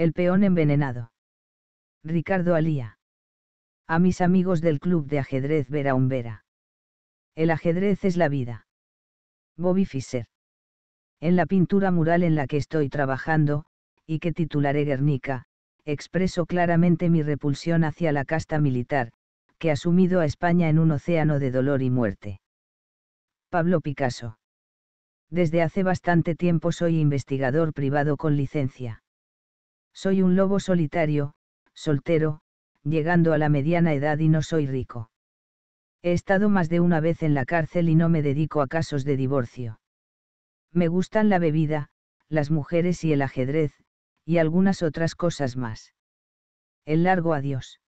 El peón envenenado. Ricardo Alía. A mis amigos del club de ajedrez Vera Umbera. El ajedrez es la vida. Bobby Fischer. En la pintura mural en la que estoy trabajando, y que titularé Guernica, expreso claramente mi repulsión hacia la casta militar, que ha sumido a España en un océano de dolor y muerte. Pablo Picasso. Desde hace bastante tiempo soy investigador privado con licencia. Soy un lobo solitario, soltero, llegando a la mediana edad y no soy rico. He estado más de una vez en la cárcel y no me dedico a casos de divorcio. Me gustan la bebida, las mujeres y el ajedrez, y algunas otras cosas más. El largo adiós.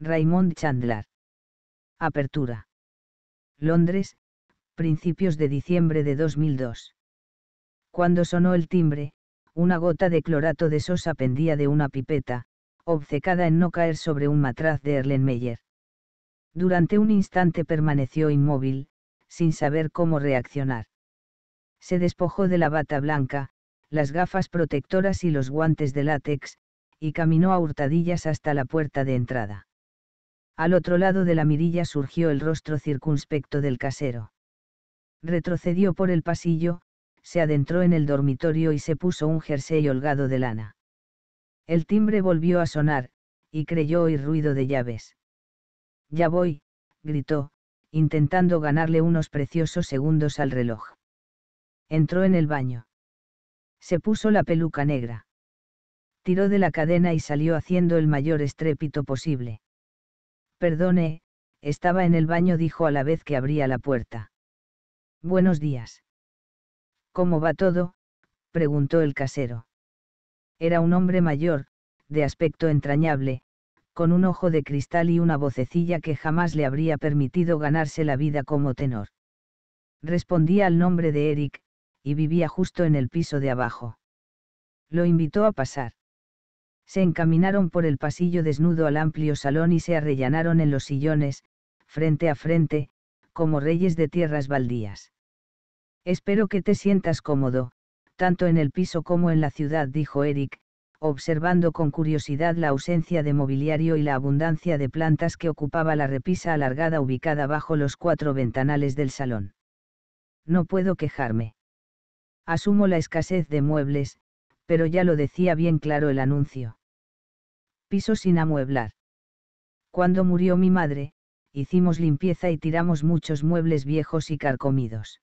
Raymond Chandler. Apertura. Londres, principios de diciembre de 2002. Cuando sonó el timbre, una gota de clorato de sosa pendía de una pipeta, obcecada en no caer sobre un matraz de Erlenmeyer. Durante un instante permaneció inmóvil, sin saber cómo reaccionar. Se despojó de la bata blanca, las gafas protectoras y los guantes de látex, y caminó a hurtadillas hasta la puerta de entrada. Al otro lado de la mirilla surgió el rostro circunspecto del casero. Retrocedió por el pasillo, se adentró en el dormitorio y se puso un jersey holgado de lana. El timbre volvió a sonar, y creyó oír ruido de llaves. Ya voy, gritó, intentando ganarle unos preciosos segundos al reloj. Entró en el baño. Se puso la peluca negra. Tiró de la cadena y salió haciendo el mayor estrépito posible. Perdone, estaba en el baño, dijo a la vez que abría la puerta. Buenos días. ¿Cómo va todo? preguntó el casero. Era un hombre mayor, de aspecto entrañable, con un ojo de cristal y una vocecilla que jamás le habría permitido ganarse la vida como tenor. Respondía al nombre de Eric, y vivía justo en el piso de abajo. Lo invitó a pasar. Se encaminaron por el pasillo desnudo al amplio salón y se arrellanaron en los sillones, frente a frente, como reyes de tierras baldías. Espero que te sientas cómodo, tanto en el piso como en la ciudad, dijo Eric, observando con curiosidad la ausencia de mobiliario y la abundancia de plantas que ocupaba la repisa alargada ubicada bajo los cuatro ventanales del salón. No puedo quejarme. Asumo la escasez de muebles, pero ya lo decía bien claro el anuncio. Piso sin amueblar. Cuando murió mi madre, hicimos limpieza y tiramos muchos muebles viejos y carcomidos.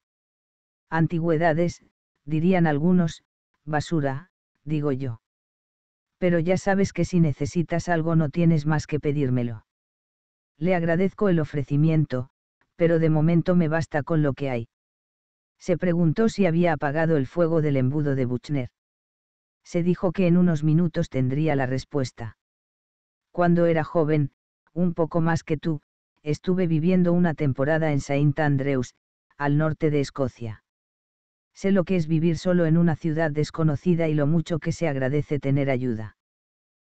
Antigüedades, dirían algunos, basura, digo yo. Pero ya sabes que si necesitas algo no tienes más que pedírmelo. Le agradezco el ofrecimiento, pero de momento me basta con lo que hay. Se preguntó si había apagado el fuego del embudo de Buchner. Se dijo que en unos minutos tendría la respuesta. Cuando era joven, un poco más que tú, estuve viviendo una temporada en Saint Andrews, al norte de Escocia. Sé lo que es vivir solo en una ciudad desconocida y lo mucho que se agradece tener ayuda.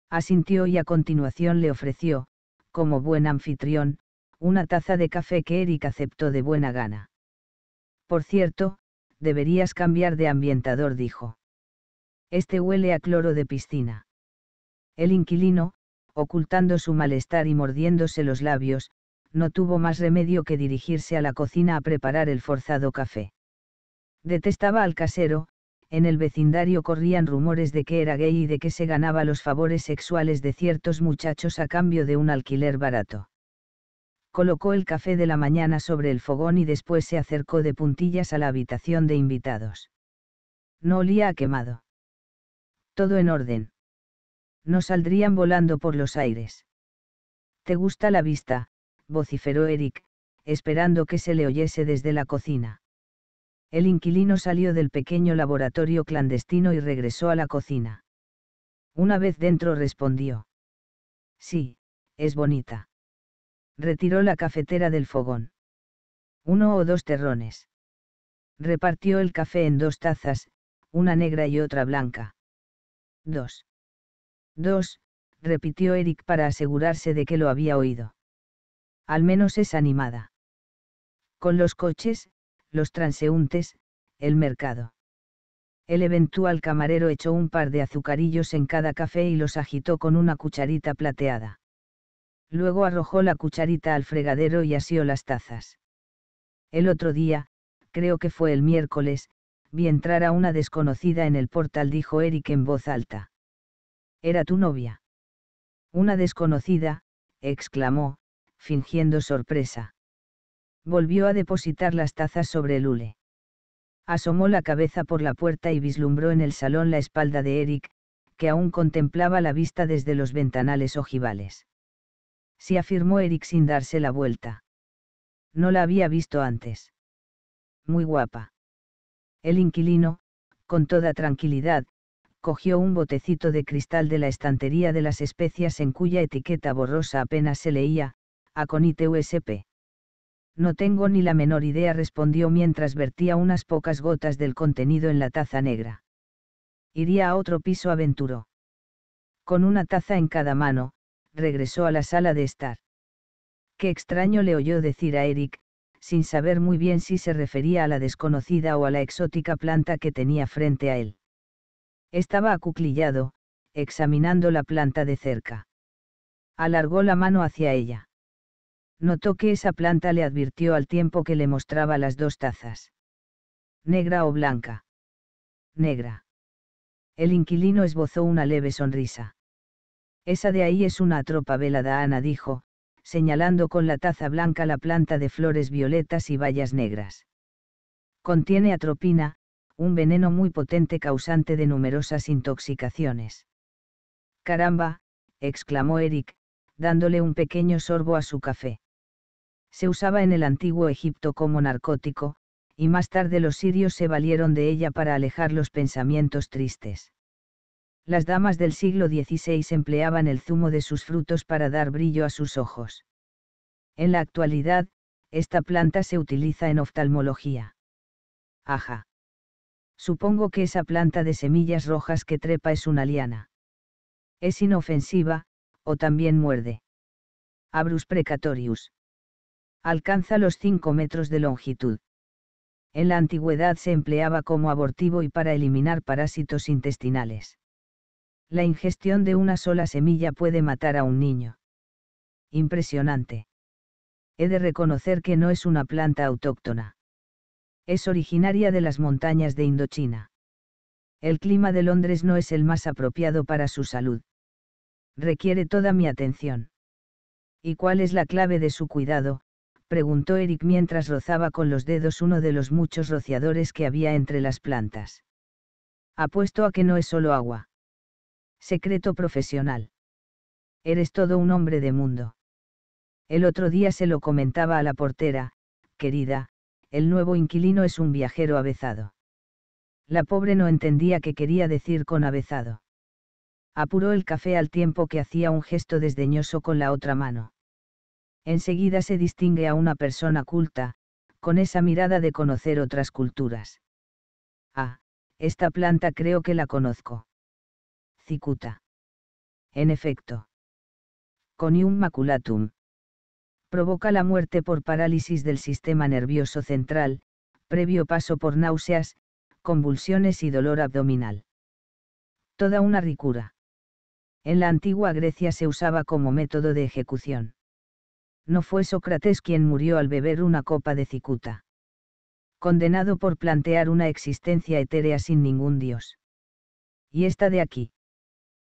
Asintió y a continuación le ofreció, como buen anfitrión, una taza de café que Eric aceptó de buena gana. Por cierto, deberías cambiar de ambientador, dijo. Este huele a cloro de piscina. El inquilino, ocultando su malestar y mordiéndose los labios, no tuvo más remedio que dirigirse a la cocina a preparar el forzado café. Detestaba al casero, en el vecindario corrían rumores de que era gay y de que se ganaba los favores sexuales de ciertos muchachos a cambio de un alquiler barato. Colocó el café de la mañana sobre el fogón y después se acercó de puntillas a la habitación de invitados. No olía a quemado. Todo en orden. No saldrían volando por los aires. ¿Te gusta la vista? vociferó Eric, esperando que se le oyese desde la cocina el inquilino salió del pequeño laboratorio clandestino y regresó a la cocina. Una vez dentro respondió. Sí, es bonita. Retiró la cafetera del fogón. Uno o dos terrones. Repartió el café en dos tazas, una negra y otra blanca. Dos. Dos, repitió Eric para asegurarse de que lo había oído. Al menos es animada. Con los coches, los transeúntes, el mercado. El eventual camarero echó un par de azucarillos en cada café y los agitó con una cucharita plateada. Luego arrojó la cucharita al fregadero y asió las tazas. El otro día, creo que fue el miércoles, vi entrar a una desconocida en el portal, dijo Eric en voz alta. Era tu novia. Una desconocida, exclamó, fingiendo sorpresa volvió a depositar las tazas sobre el hule. Asomó la cabeza por la puerta y vislumbró en el salón la espalda de Eric, que aún contemplaba la vista desde los ventanales ojivales. Se afirmó Eric sin darse la vuelta. No la había visto antes. Muy guapa. El inquilino, con toda tranquilidad, cogió un botecito de cristal de la estantería de las especias en cuya etiqueta borrosa apenas se leía, Aconite USP. No tengo ni la menor idea, respondió mientras vertía unas pocas gotas del contenido en la taza negra. Iría a otro piso, aventuró. Con una taza en cada mano, regresó a la sala de estar. Qué extraño le oyó decir a Eric, sin saber muy bien si se refería a la desconocida o a la exótica planta que tenía frente a él. Estaba acuclillado, examinando la planta de cerca. Alargó la mano hacia ella. Notó que esa planta le advirtió al tiempo que le mostraba las dos tazas. Negra o blanca. Negra. El inquilino esbozó una leve sonrisa. Esa de ahí es una tropa velada, Ana dijo, señalando con la taza blanca la planta de flores violetas y bayas negras. Contiene atropina, un veneno muy potente causante de numerosas intoxicaciones. Caramba, exclamó Eric, dándole un pequeño sorbo a su café se usaba en el antiguo Egipto como narcótico, y más tarde los sirios se valieron de ella para alejar los pensamientos tristes. Las damas del siglo XVI empleaban el zumo de sus frutos para dar brillo a sus ojos. En la actualidad, esta planta se utiliza en oftalmología. Aja. Supongo que esa planta de semillas rojas que trepa es una liana. Es inofensiva, o también muerde. Abrus precatorius alcanza los 5 metros de longitud. En la antigüedad se empleaba como abortivo y para eliminar parásitos intestinales. La ingestión de una sola semilla puede matar a un niño. Impresionante. He de reconocer que no es una planta autóctona. Es originaria de las montañas de Indochina. El clima de Londres no es el más apropiado para su salud. Requiere toda mi atención. ¿Y cuál es la clave de su cuidado? preguntó Eric mientras rozaba con los dedos uno de los muchos rociadores que había entre las plantas. Apuesto a que no es solo agua. Secreto profesional. Eres todo un hombre de mundo. El otro día se lo comentaba a la portera, querida, el nuevo inquilino es un viajero avezado. La pobre no entendía qué quería decir con avezado. Apuró el café al tiempo que hacía un gesto desdeñoso con la otra mano enseguida se distingue a una persona culta, con esa mirada de conocer otras culturas. Ah, esta planta creo que la conozco. Cicuta. En efecto. Conium maculatum. Provoca la muerte por parálisis del sistema nervioso central, previo paso por náuseas, convulsiones y dolor abdominal. Toda una ricura. En la antigua Grecia se usaba como método de ejecución no fue Sócrates quien murió al beber una copa de cicuta. Condenado por plantear una existencia etérea sin ningún dios. Y esta de aquí.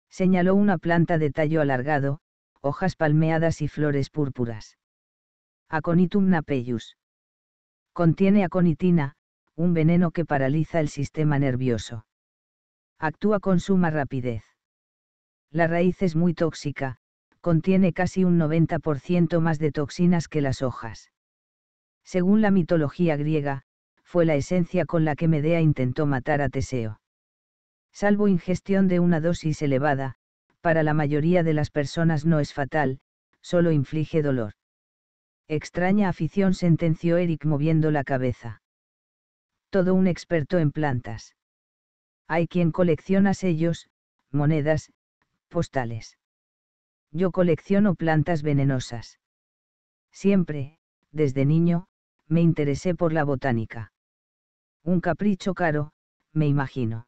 Señaló una planta de tallo alargado, hojas palmeadas y flores púrpuras. Aconitum napellus. Contiene aconitina, un veneno que paraliza el sistema nervioso. Actúa con suma rapidez. La raíz es muy tóxica, contiene casi un 90% más de toxinas que las hojas. Según la mitología griega, fue la esencia con la que Medea intentó matar a Teseo. Salvo ingestión de una dosis elevada, para la mayoría de las personas no es fatal, solo inflige dolor. Extraña afición sentenció Eric moviendo la cabeza. Todo un experto en plantas. Hay quien colecciona sellos, monedas, postales yo colecciono plantas venenosas. Siempre, desde niño, me interesé por la botánica. Un capricho caro, me imagino.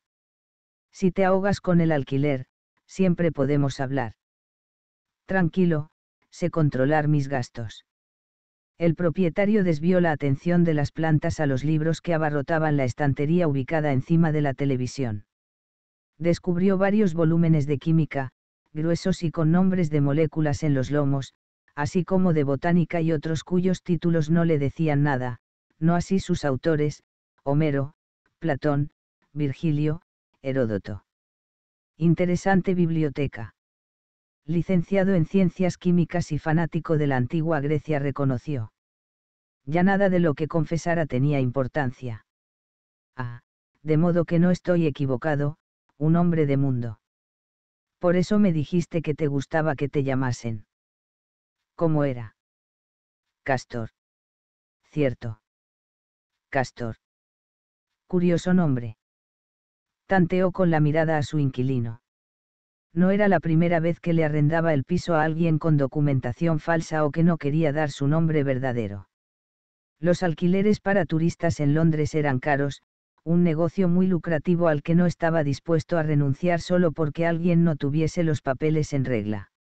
Si te ahogas con el alquiler, siempre podemos hablar. Tranquilo, sé controlar mis gastos. El propietario desvió la atención de las plantas a los libros que abarrotaban la estantería ubicada encima de la televisión. Descubrió varios volúmenes de química, gruesos y con nombres de moléculas en los lomos, así como de botánica y otros cuyos títulos no le decían nada, no así sus autores, Homero, Platón, Virgilio, Heródoto. Interesante biblioteca. Licenciado en Ciencias Químicas y fanático de la antigua Grecia reconoció. Ya nada de lo que confesara tenía importancia. Ah, de modo que no estoy equivocado, un hombre de mundo. Por eso me dijiste que te gustaba que te llamasen. ¿Cómo era? Castor. Cierto. Castor. Curioso nombre. Tanteó con la mirada a su inquilino. No era la primera vez que le arrendaba el piso a alguien con documentación falsa o que no quería dar su nombre verdadero. Los alquileres para turistas en Londres eran caros, un negocio muy lucrativo al que no estaba dispuesto a renunciar solo porque alguien no tuviese los papeles en regla.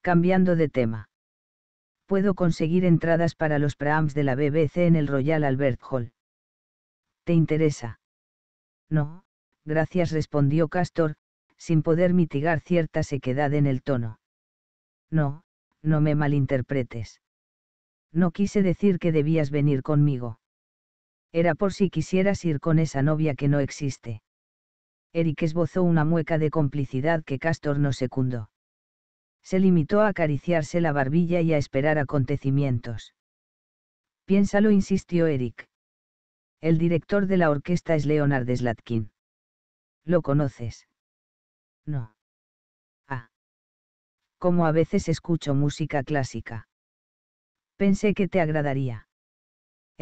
Cambiando de tema. Puedo conseguir entradas para los prams de la BBC en el Royal Albert Hall. ¿Te interesa? No, gracias respondió Castor, sin poder mitigar cierta sequedad en el tono. No, no me malinterpretes. No quise decir que debías venir conmigo. Era por si quisieras ir con esa novia que no existe. Eric esbozó una mueca de complicidad que Castor no secundó. Se limitó a acariciarse la barbilla y a esperar acontecimientos. Piénsalo, insistió Eric. El director de la orquesta es Leonard Slatkin. ¿Lo conoces? No. Ah. Como a veces escucho música clásica. Pensé que te agradaría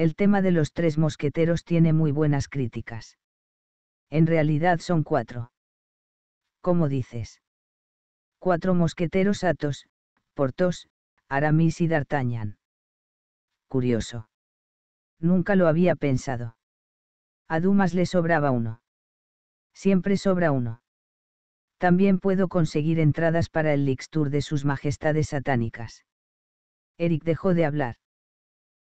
el tema de los tres mosqueteros tiene muy buenas críticas. En realidad son cuatro. ¿Cómo dices? Cuatro mosqueteros Atos, Portos, Aramis y D'Artagnan. Curioso. Nunca lo había pensado. A Dumas le sobraba uno. Siempre sobra uno. También puedo conseguir entradas para el Tour de sus majestades satánicas. Eric dejó de hablar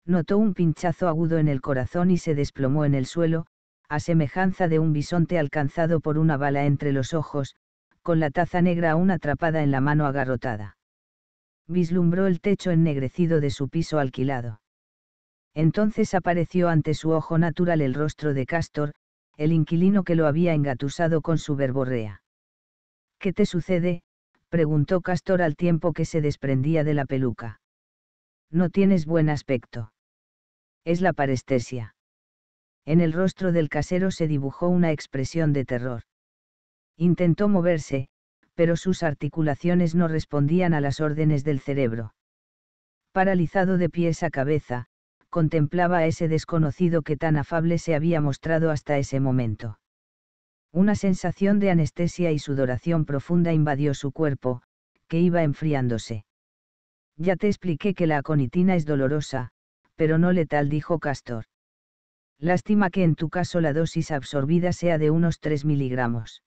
notó un pinchazo agudo en el corazón y se desplomó en el suelo, a semejanza de un bisonte alcanzado por una bala entre los ojos, con la taza negra aún atrapada en la mano agarrotada. Vislumbró el techo ennegrecido de su piso alquilado. Entonces apareció ante su ojo natural el rostro de Castor, el inquilino que lo había engatusado con su verborrea. ¿Qué te sucede? preguntó Castor al tiempo que se desprendía de la peluca. No tienes buen aspecto es la parestesia. En el rostro del casero se dibujó una expresión de terror. Intentó moverse, pero sus articulaciones no respondían a las órdenes del cerebro. Paralizado de pies a cabeza, contemplaba a ese desconocido que tan afable se había mostrado hasta ese momento. Una sensación de anestesia y sudoración profunda invadió su cuerpo, que iba enfriándose. Ya te expliqué que la aconitina es dolorosa, pero no letal, dijo Castor. Lástima que en tu caso la dosis absorbida sea de unos 3 miligramos.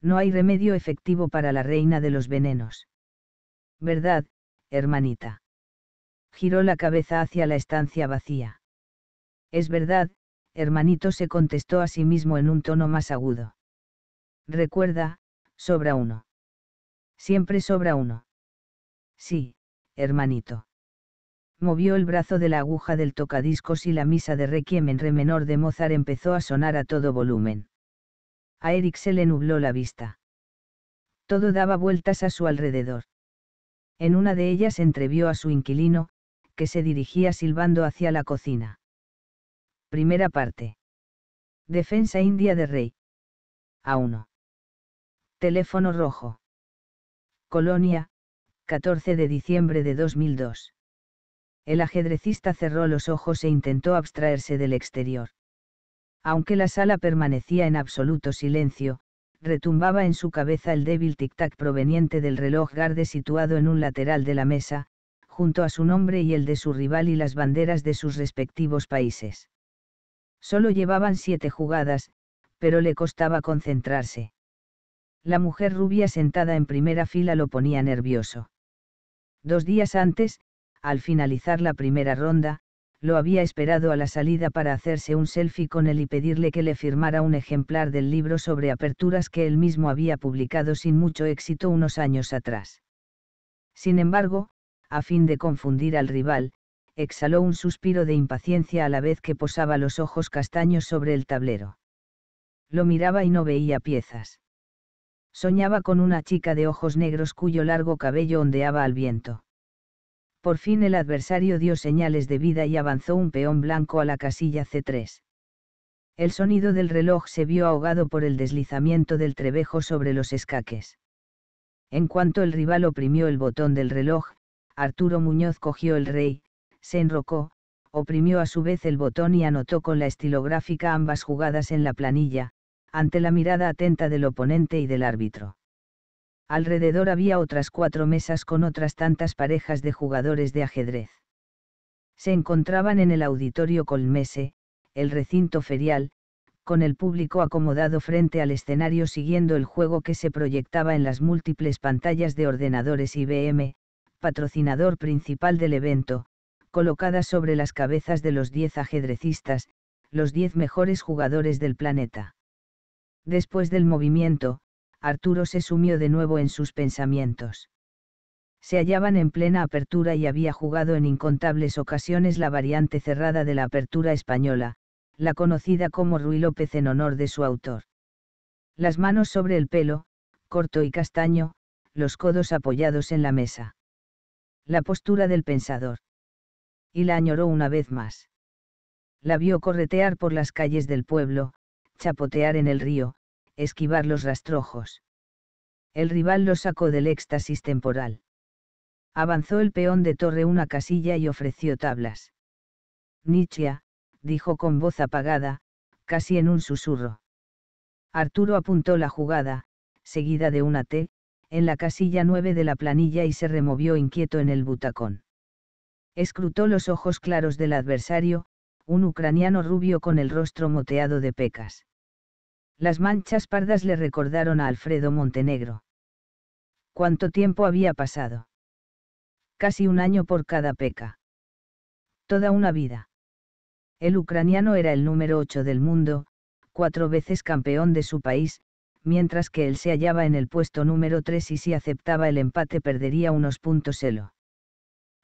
No hay remedio efectivo para la reina de los venenos. ¿Verdad, hermanita? Giró la cabeza hacia la estancia vacía. Es verdad, hermanito se contestó a sí mismo en un tono más agudo. Recuerda, sobra uno. Siempre sobra uno. Sí, hermanito movió el brazo de la aguja del tocadiscos y la misa de Requiem en re menor de Mozart empezó a sonar a todo volumen. A Eric se le nubló la vista. Todo daba vueltas a su alrededor. En una de ellas entrevió a su inquilino, que se dirigía silbando hacia la cocina. Primera parte. Defensa India de Rey. A1. Teléfono rojo. Colonia, 14 de diciembre de 2002 el ajedrecista cerró los ojos e intentó abstraerse del exterior. Aunque la sala permanecía en absoluto silencio, retumbaba en su cabeza el débil tic-tac proveniente del reloj garde situado en un lateral de la mesa, junto a su nombre y el de su rival y las banderas de sus respectivos países. Solo llevaban siete jugadas, pero le costaba concentrarse. La mujer rubia sentada en primera fila lo ponía nervioso. Dos días antes, al finalizar la primera ronda, lo había esperado a la salida para hacerse un selfie con él y pedirle que le firmara un ejemplar del libro sobre aperturas que él mismo había publicado sin mucho éxito unos años atrás. Sin embargo, a fin de confundir al rival, exhaló un suspiro de impaciencia a la vez que posaba los ojos castaños sobre el tablero. Lo miraba y no veía piezas. Soñaba con una chica de ojos negros cuyo largo cabello ondeaba al viento. Por fin el adversario dio señales de vida y avanzó un peón blanco a la casilla C3. El sonido del reloj se vio ahogado por el deslizamiento del trebejo sobre los escaques. En cuanto el rival oprimió el botón del reloj, Arturo Muñoz cogió el rey, se enrocó, oprimió a su vez el botón y anotó con la estilográfica ambas jugadas en la planilla, ante la mirada atenta del oponente y del árbitro. Alrededor había otras cuatro mesas con otras tantas parejas de jugadores de ajedrez. Se encontraban en el auditorio Colmese, el recinto ferial, con el público acomodado frente al escenario siguiendo el juego que se proyectaba en las múltiples pantallas de ordenadores IBM, patrocinador principal del evento, colocadas sobre las cabezas de los diez ajedrecistas, los diez mejores jugadores del planeta. Después del movimiento, Arturo se sumió de nuevo en sus pensamientos. Se hallaban en plena apertura y había jugado en incontables ocasiones la variante cerrada de la apertura española, la conocida como Ruy López en honor de su autor. Las manos sobre el pelo, corto y castaño, los codos apoyados en la mesa. La postura del pensador. Y la añoró una vez más. La vio corretear por las calles del pueblo, chapotear en el río, esquivar los rastrojos. El rival lo sacó del éxtasis temporal. Avanzó el peón de torre una casilla y ofreció tablas. Nietzsche, dijo con voz apagada, casi en un susurro. Arturo apuntó la jugada, seguida de una T, en la casilla 9 de la planilla y se removió inquieto en el butacón. Escrutó los ojos claros del adversario, un ucraniano rubio con el rostro moteado de pecas. Las manchas pardas le recordaron a Alfredo Montenegro. ¿Cuánto tiempo había pasado? Casi un año por cada peca. Toda una vida. El ucraniano era el número 8 del mundo, cuatro veces campeón de su país, mientras que él se hallaba en el puesto número 3 y si aceptaba el empate perdería unos puntos elo.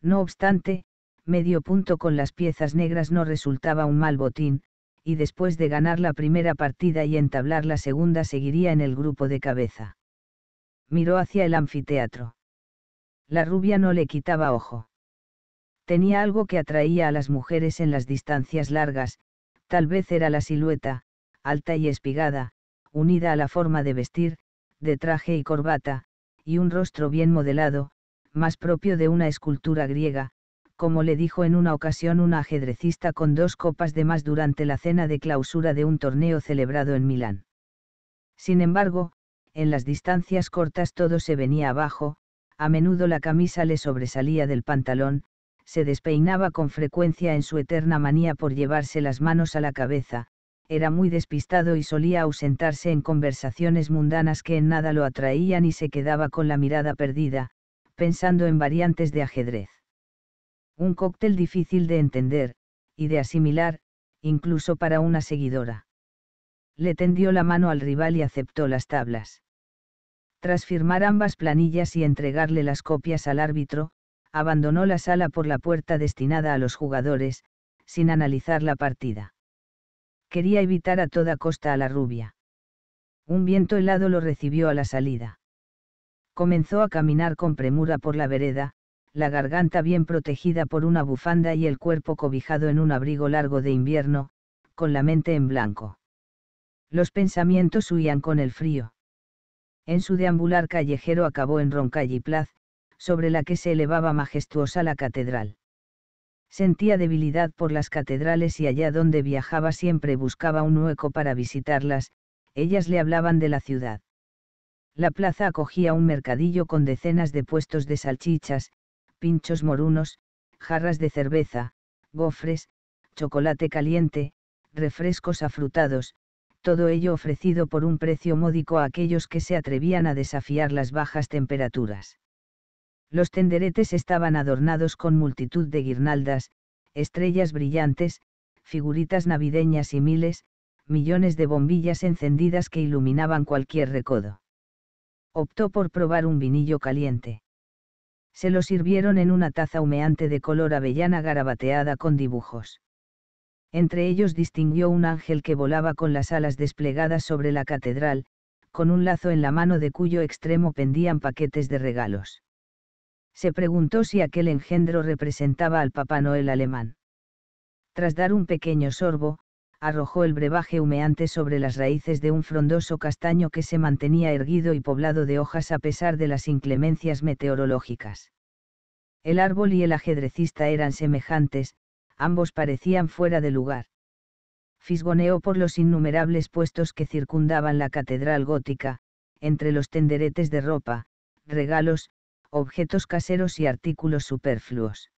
No obstante, medio punto con las piezas negras no resultaba un mal botín, y después de ganar la primera partida y entablar la segunda seguiría en el grupo de cabeza. Miró hacia el anfiteatro. La rubia no le quitaba ojo. Tenía algo que atraía a las mujeres en las distancias largas, tal vez era la silueta, alta y espigada, unida a la forma de vestir, de traje y corbata, y un rostro bien modelado, más propio de una escultura griega, como le dijo en una ocasión un ajedrecista con dos copas de más durante la cena de clausura de un torneo celebrado en Milán. Sin embargo, en las distancias cortas todo se venía abajo, a menudo la camisa le sobresalía del pantalón, se despeinaba con frecuencia en su eterna manía por llevarse las manos a la cabeza, era muy despistado y solía ausentarse en conversaciones mundanas que en nada lo atraían y se quedaba con la mirada perdida, pensando en variantes de ajedrez un cóctel difícil de entender, y de asimilar, incluso para una seguidora. Le tendió la mano al rival y aceptó las tablas. Tras firmar ambas planillas y entregarle las copias al árbitro, abandonó la sala por la puerta destinada a los jugadores, sin analizar la partida. Quería evitar a toda costa a la rubia. Un viento helado lo recibió a la salida. Comenzó a caminar con premura por la vereda, la garganta bien protegida por una bufanda y el cuerpo cobijado en un abrigo largo de invierno, con la mente en blanco. Los pensamientos huían con el frío. En su deambular callejero acabó en Plaza, sobre la que se elevaba majestuosa la catedral. Sentía debilidad por las catedrales y allá donde viajaba siempre buscaba un hueco para visitarlas, ellas le hablaban de la ciudad. La plaza acogía un mercadillo con decenas de puestos de salchichas, pinchos morunos, jarras de cerveza, gofres, chocolate caliente, refrescos afrutados, todo ello ofrecido por un precio módico a aquellos que se atrevían a desafiar las bajas temperaturas. Los tenderetes estaban adornados con multitud de guirnaldas, estrellas brillantes, figuritas navideñas y miles, millones de bombillas encendidas que iluminaban cualquier recodo. Optó por probar un vinillo caliente. Se lo sirvieron en una taza humeante de color avellana garabateada con dibujos. Entre ellos distinguió un ángel que volaba con las alas desplegadas sobre la catedral, con un lazo en la mano de cuyo extremo pendían paquetes de regalos. Se preguntó si aquel engendro representaba al Papá Noel alemán. Tras dar un pequeño sorbo, arrojó el brebaje humeante sobre las raíces de un frondoso castaño que se mantenía erguido y poblado de hojas a pesar de las inclemencias meteorológicas. El árbol y el ajedrecista eran semejantes, ambos parecían fuera de lugar. Fisgoneó por los innumerables puestos que circundaban la catedral gótica, entre los tenderetes de ropa, regalos, objetos caseros y artículos superfluos.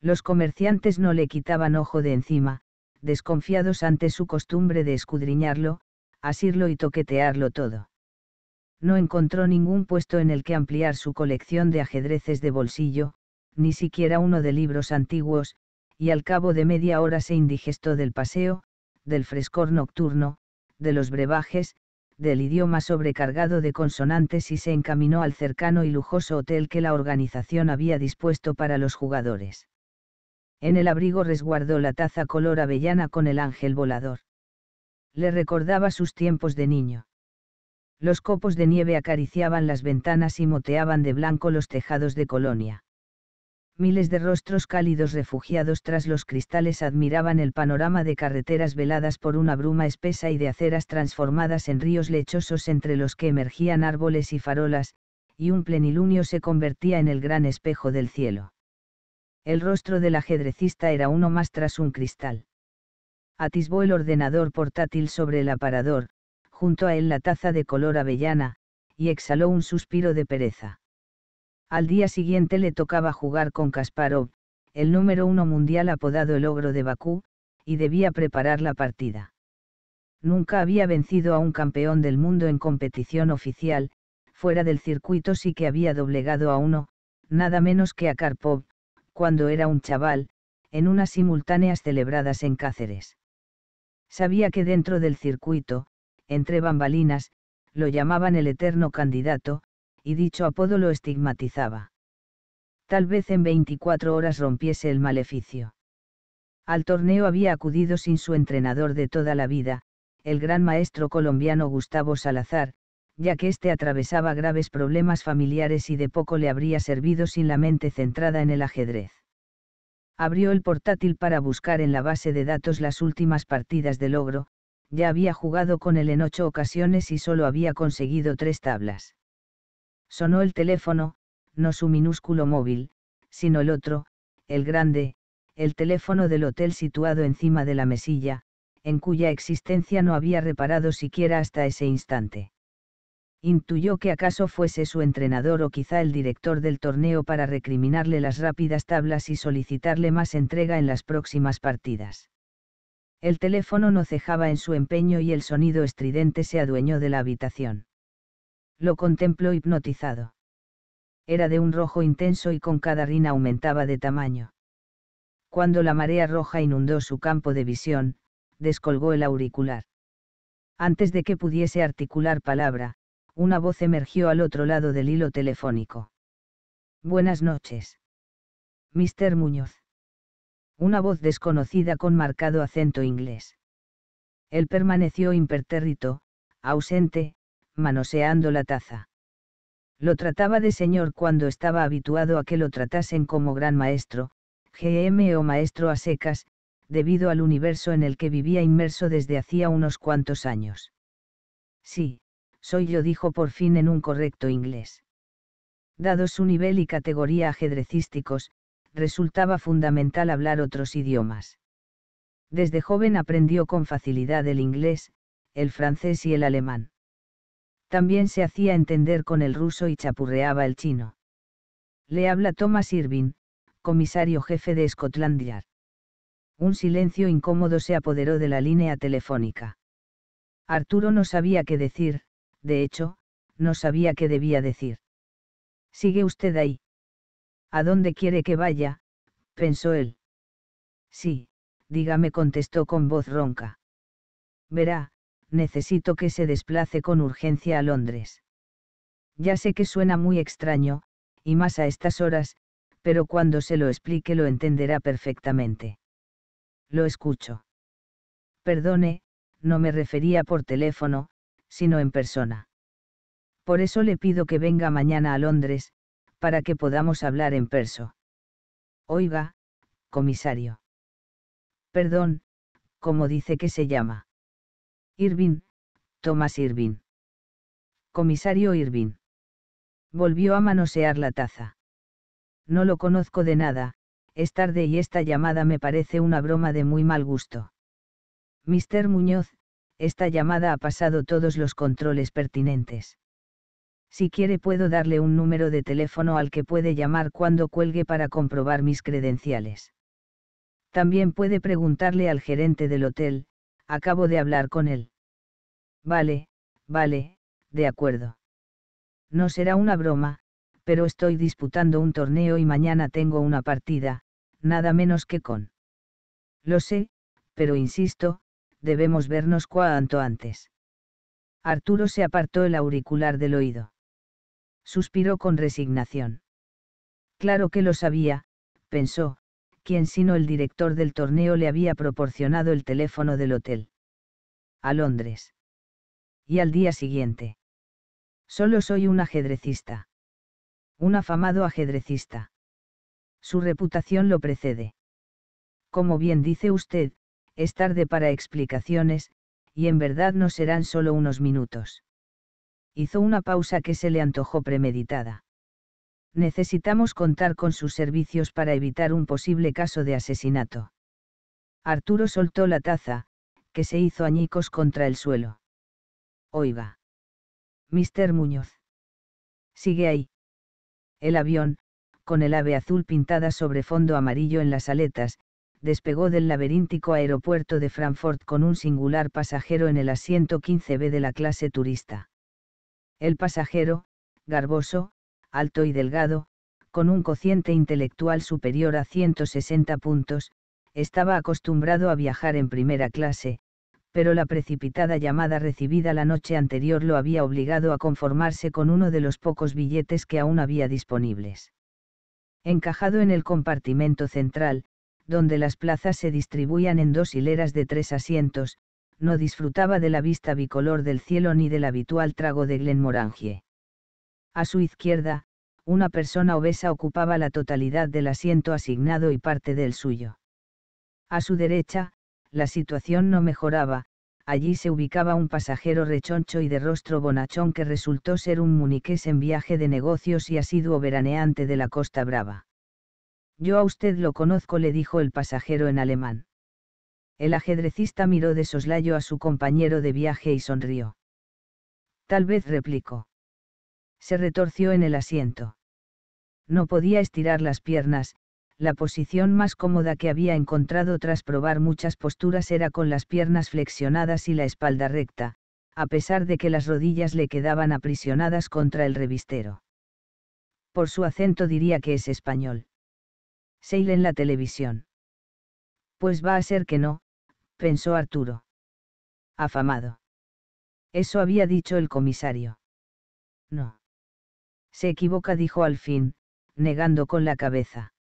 Los comerciantes no le quitaban ojo de encima, desconfiados ante su costumbre de escudriñarlo, asirlo y toquetearlo todo. No encontró ningún puesto en el que ampliar su colección de ajedreces de bolsillo, ni siquiera uno de libros antiguos, y al cabo de media hora se indigestó del paseo, del frescor nocturno, de los brebajes, del idioma sobrecargado de consonantes y se encaminó al cercano y lujoso hotel que la organización había dispuesto para los jugadores en el abrigo resguardó la taza color avellana con el ángel volador. Le recordaba sus tiempos de niño. Los copos de nieve acariciaban las ventanas y moteaban de blanco los tejados de colonia. Miles de rostros cálidos refugiados tras los cristales admiraban el panorama de carreteras veladas por una bruma espesa y de aceras transformadas en ríos lechosos entre los que emergían árboles y farolas, y un plenilunio se convertía en el gran espejo del cielo el rostro del ajedrecista era uno más tras un cristal. Atisbó el ordenador portátil sobre el aparador, junto a él la taza de color avellana, y exhaló un suspiro de pereza. Al día siguiente le tocaba jugar con Kasparov, el número uno mundial apodado el ogro de Bakú, y debía preparar la partida. Nunca había vencido a un campeón del mundo en competición oficial, fuera del circuito sí que había doblegado a uno, nada menos que a Karpov, cuando era un chaval, en unas simultáneas celebradas en Cáceres. Sabía que dentro del circuito, entre bambalinas, lo llamaban el eterno candidato, y dicho apodo lo estigmatizaba. Tal vez en 24 horas rompiese el maleficio. Al torneo había acudido sin su entrenador de toda la vida, el gran maestro colombiano Gustavo Salazar, ya que éste atravesaba graves problemas familiares y de poco le habría servido sin la mente centrada en el ajedrez. Abrió el portátil para buscar en la base de datos las últimas partidas de logro, ya había jugado con él en ocho ocasiones y solo había conseguido tres tablas. Sonó el teléfono, no su minúsculo móvil, sino el otro, el grande, el teléfono del hotel situado encima de la mesilla, en cuya existencia no había reparado siquiera hasta ese instante intuyó que acaso fuese su entrenador o quizá el director del torneo para recriminarle las rápidas tablas y solicitarle más entrega en las próximas partidas. El teléfono no cejaba en su empeño y el sonido estridente se adueñó de la habitación. Lo contempló hipnotizado. Era de un rojo intenso y con cada rina aumentaba de tamaño. Cuando la marea roja inundó su campo de visión, descolgó el auricular. Antes de que pudiese articular palabra, una voz emergió al otro lado del hilo telefónico. Buenas noches. Mr. Muñoz. Una voz desconocida con marcado acento inglés. Él permaneció impertérrito, ausente, manoseando la taza. Lo trataba de señor cuando estaba habituado a que lo tratasen como gran maestro, GM o maestro a secas, debido al universo en el que vivía inmerso desde hacía unos cuantos años. Sí, soy yo, dijo por fin en un correcto inglés. Dado su nivel y categoría ajedrecísticos, resultaba fundamental hablar otros idiomas. Desde joven aprendió con facilidad el inglés, el francés y el alemán. También se hacía entender con el ruso y chapurreaba el chino. Le habla Thomas Irving, comisario jefe de Scotland Yard. Un silencio incómodo se apoderó de la línea telefónica. Arturo no sabía qué decir, de hecho, no sabía qué debía decir. Sigue usted ahí. ¿A dónde quiere que vaya? pensó él. Sí, dígame, contestó con voz ronca. Verá, necesito que se desplace con urgencia a Londres. Ya sé que suena muy extraño, y más a estas horas, pero cuando se lo explique lo entenderá perfectamente. Lo escucho. Perdone, no me refería por teléfono, sino en persona. Por eso le pido que venga mañana a Londres, para que podamos hablar en perso. Oiga, comisario. Perdón, ¿cómo dice que se llama? Irving, Thomas Irving. Comisario Irving. Volvió a manosear la taza. No lo conozco de nada, es tarde y esta llamada me parece una broma de muy mal gusto. Mister Muñoz, esta llamada ha pasado todos los controles pertinentes. Si quiere puedo darle un número de teléfono al que puede llamar cuando cuelgue para comprobar mis credenciales. También puede preguntarle al gerente del hotel, acabo de hablar con él. Vale, vale, de acuerdo. No será una broma, pero estoy disputando un torneo y mañana tengo una partida, nada menos que con. Lo sé, pero insisto, debemos vernos cuanto antes. Arturo se apartó el auricular del oído. Suspiró con resignación. Claro que lo sabía, pensó, quien sino el director del torneo le había proporcionado el teléfono del hotel. A Londres. Y al día siguiente. Solo soy un ajedrecista. Un afamado ajedrecista. Su reputación lo precede. Como bien dice usted, es tarde para explicaciones, y en verdad no serán solo unos minutos. Hizo una pausa que se le antojó premeditada. Necesitamos contar con sus servicios para evitar un posible caso de asesinato. Arturo soltó la taza, que se hizo añicos contra el suelo. Oiga. Mister Muñoz. Sigue ahí. El avión, con el ave azul pintada sobre fondo amarillo en las aletas, despegó del laberíntico aeropuerto de Frankfurt con un singular pasajero en el asiento 15B de la clase turista. El pasajero, garboso, alto y delgado, con un cociente intelectual superior a 160 puntos, estaba acostumbrado a viajar en primera clase, pero la precipitada llamada recibida la noche anterior lo había obligado a conformarse con uno de los pocos billetes que aún había disponibles. Encajado en el compartimento central, donde las plazas se distribuían en dos hileras de tres asientos, no disfrutaba de la vista bicolor del cielo ni del habitual trago de Glenmorangie. A su izquierda, una persona obesa ocupaba la totalidad del asiento asignado y parte del suyo. A su derecha, la situación no mejoraba, allí se ubicaba un pasajero rechoncho y de rostro bonachón que resultó ser un muniqués en viaje de negocios y asiduo veraneante de la Costa Brava. Yo a usted lo conozco, le dijo el pasajero en alemán. El ajedrecista miró de soslayo a su compañero de viaje y sonrió. Tal vez replicó. Se retorció en el asiento. No podía estirar las piernas, la posición más cómoda que había encontrado tras probar muchas posturas era con las piernas flexionadas y la espalda recta, a pesar de que las rodillas le quedaban aprisionadas contra el revistero. Por su acento diría que es español. Se en la televisión. Pues va a ser que no, pensó Arturo. Afamado. Eso había dicho el comisario. No. Se equivoca, dijo al fin, negando con la cabeza.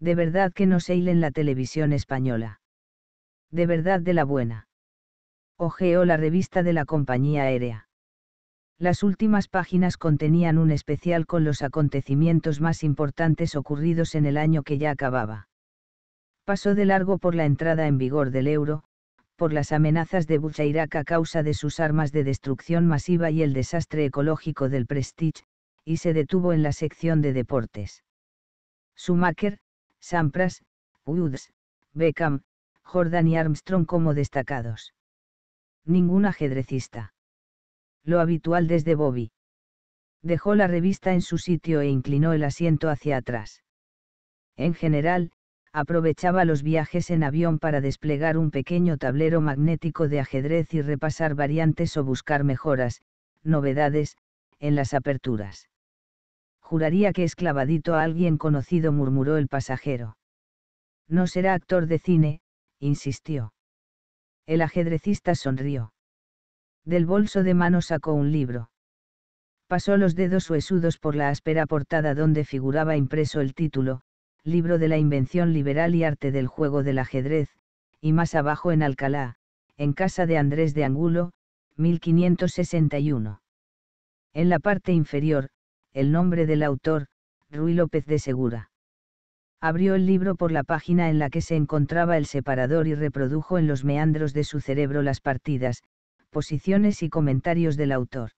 De verdad que no se en la televisión española. De verdad de la buena. Ojeó la revista de la compañía aérea. Las últimas páginas contenían un especial con los acontecimientos más importantes ocurridos en el año que ya acababa. Pasó de largo por la entrada en vigor del euro, por las amenazas de Bush a Irak a causa de sus armas de destrucción masiva y el desastre ecológico del Prestige, y se detuvo en la sección de deportes. Schumacher, Sampras, Woods, Beckham, Jordan y Armstrong como destacados. Ningún ajedrecista lo habitual desde Bobby. Dejó la revista en su sitio e inclinó el asiento hacia atrás. En general, aprovechaba los viajes en avión para desplegar un pequeño tablero magnético de ajedrez y repasar variantes o buscar mejoras, novedades, en las aperturas. Juraría que es clavadito a alguien conocido, murmuró el pasajero. No será actor de cine, insistió. El ajedrecista sonrió del bolso de mano sacó un libro. Pasó los dedos huesudos por la áspera portada donde figuraba impreso el título, Libro de la Invención Liberal y Arte del Juego del Ajedrez, y más abajo en Alcalá, en casa de Andrés de Angulo, 1561. En la parte inferior, el nombre del autor, Ruy López de Segura. Abrió el libro por la página en la que se encontraba el separador y reprodujo en los meandros de su cerebro las partidas, posiciones y comentarios del autor.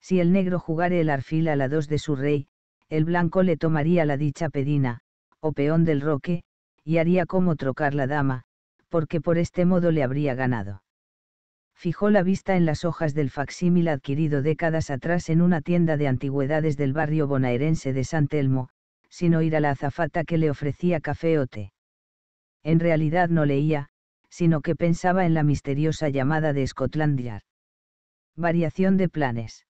Si el negro jugare el arfil a la dos de su rey, el blanco le tomaría la dicha pedina, o peón del roque, y haría como trocar la dama, porque por este modo le habría ganado. Fijó la vista en las hojas del facsímil adquirido décadas atrás en una tienda de antigüedades del barrio bonaerense de San Telmo, sin oír a la azafata que le ofrecía café o té. En realidad no leía, sino que pensaba en la misteriosa llamada de Scotland Yard. Variación de planes.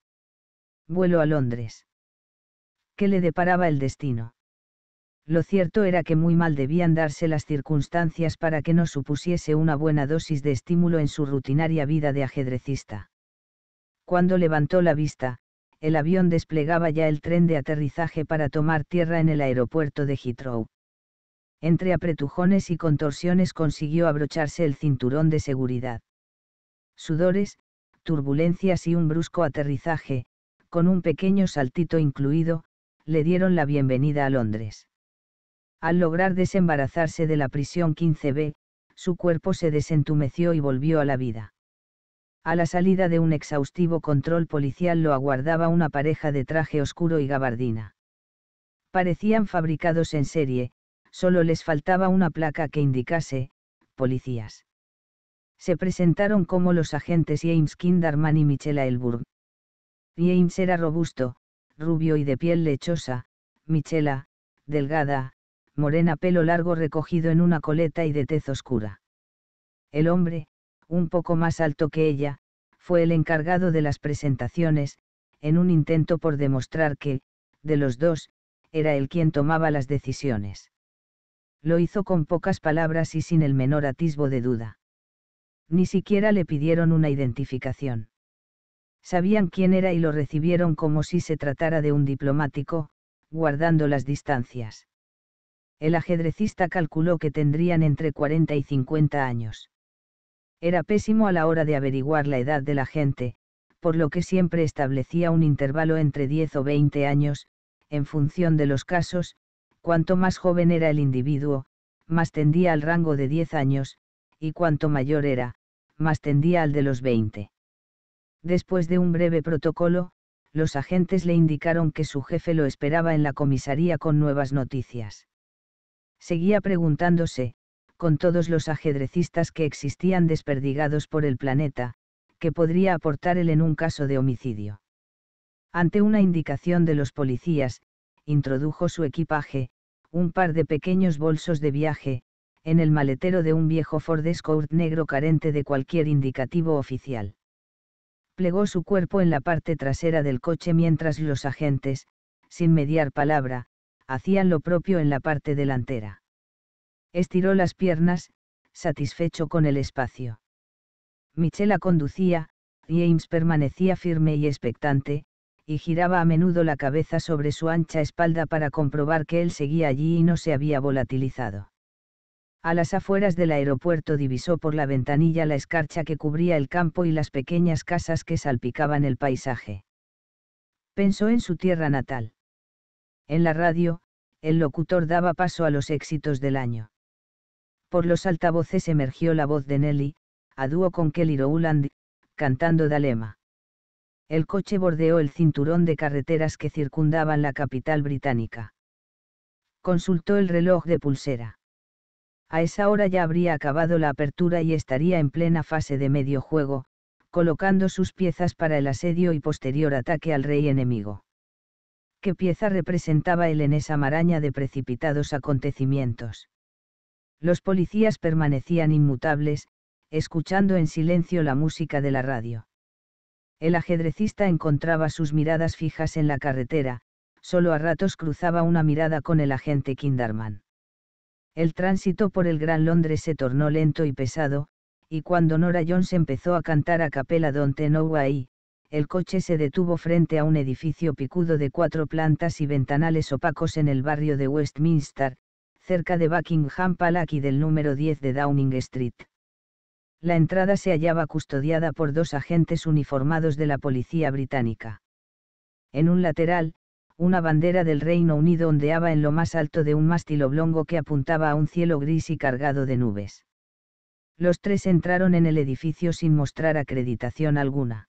Vuelo a Londres. ¿Qué le deparaba el destino? Lo cierto era que muy mal debían darse las circunstancias para que no supusiese una buena dosis de estímulo en su rutinaria vida de ajedrecista. Cuando levantó la vista, el avión desplegaba ya el tren de aterrizaje para tomar tierra en el aeropuerto de Heathrow entre apretujones y contorsiones consiguió abrocharse el cinturón de seguridad. Sudores, turbulencias y un brusco aterrizaje, con un pequeño saltito incluido, le dieron la bienvenida a Londres. Al lograr desembarazarse de la prisión 15B, su cuerpo se desentumeció y volvió a la vida. A la salida de un exhaustivo control policial lo aguardaba una pareja de traje oscuro y gabardina. Parecían fabricados en serie, Solo les faltaba una placa que indicase, policías. Se presentaron como los agentes James Kinderman y Michela Elburn. James era robusto, rubio y de piel lechosa, Michela, delgada, morena pelo largo recogido en una coleta y de tez oscura. El hombre, un poco más alto que ella, fue el encargado de las presentaciones, en un intento por demostrar que, de los dos, era el quien tomaba las decisiones lo hizo con pocas palabras y sin el menor atisbo de duda. Ni siquiera le pidieron una identificación. Sabían quién era y lo recibieron como si se tratara de un diplomático, guardando las distancias. El ajedrecista calculó que tendrían entre 40 y 50 años. Era pésimo a la hora de averiguar la edad de la gente, por lo que siempre establecía un intervalo entre 10 o 20 años, en función de los casos, Cuanto más joven era el individuo, más tendía al rango de 10 años, y cuanto mayor era, más tendía al de los 20. Después de un breve protocolo, los agentes le indicaron que su jefe lo esperaba en la comisaría con nuevas noticias. Seguía preguntándose, con todos los ajedrecistas que existían desperdigados por el planeta, qué podría aportar él en un caso de homicidio. Ante una indicación de los policías, introdujo su equipaje, un par de pequeños bolsos de viaje, en el maletero de un viejo Ford Escort negro carente de cualquier indicativo oficial. Plegó su cuerpo en la parte trasera del coche mientras los agentes, sin mediar palabra, hacían lo propio en la parte delantera. Estiró las piernas, satisfecho con el espacio. Michela conducía, y permanecía firme y expectante, y giraba a menudo la cabeza sobre su ancha espalda para comprobar que él seguía allí y no se había volatilizado. A las afueras del aeropuerto divisó por la ventanilla la escarcha que cubría el campo y las pequeñas casas que salpicaban el paisaje. Pensó en su tierra natal. En la radio, el locutor daba paso a los éxitos del año. Por los altavoces emergió la voz de Nelly, a dúo con Kelly Rowland, cantando Dalema el coche bordeó el cinturón de carreteras que circundaban la capital británica. Consultó el reloj de pulsera. A esa hora ya habría acabado la apertura y estaría en plena fase de medio juego, colocando sus piezas para el asedio y posterior ataque al rey enemigo. ¿Qué pieza representaba él en esa maraña de precipitados acontecimientos? Los policías permanecían inmutables, escuchando en silencio la música de la radio. El ajedrecista encontraba sus miradas fijas en la carretera, solo a ratos cruzaba una mirada con el agente Kinderman. El tránsito por el Gran Londres se tornó lento y pesado, y cuando Nora Jones empezó a cantar a capela Don't Know Why, el coche se detuvo frente a un edificio picudo de cuatro plantas y ventanales opacos en el barrio de Westminster, cerca de Buckingham Palace y del número 10 de Downing Street la entrada se hallaba custodiada por dos agentes uniformados de la policía británica. En un lateral, una bandera del Reino Unido ondeaba en lo más alto de un mástil oblongo que apuntaba a un cielo gris y cargado de nubes. Los tres entraron en el edificio sin mostrar acreditación alguna.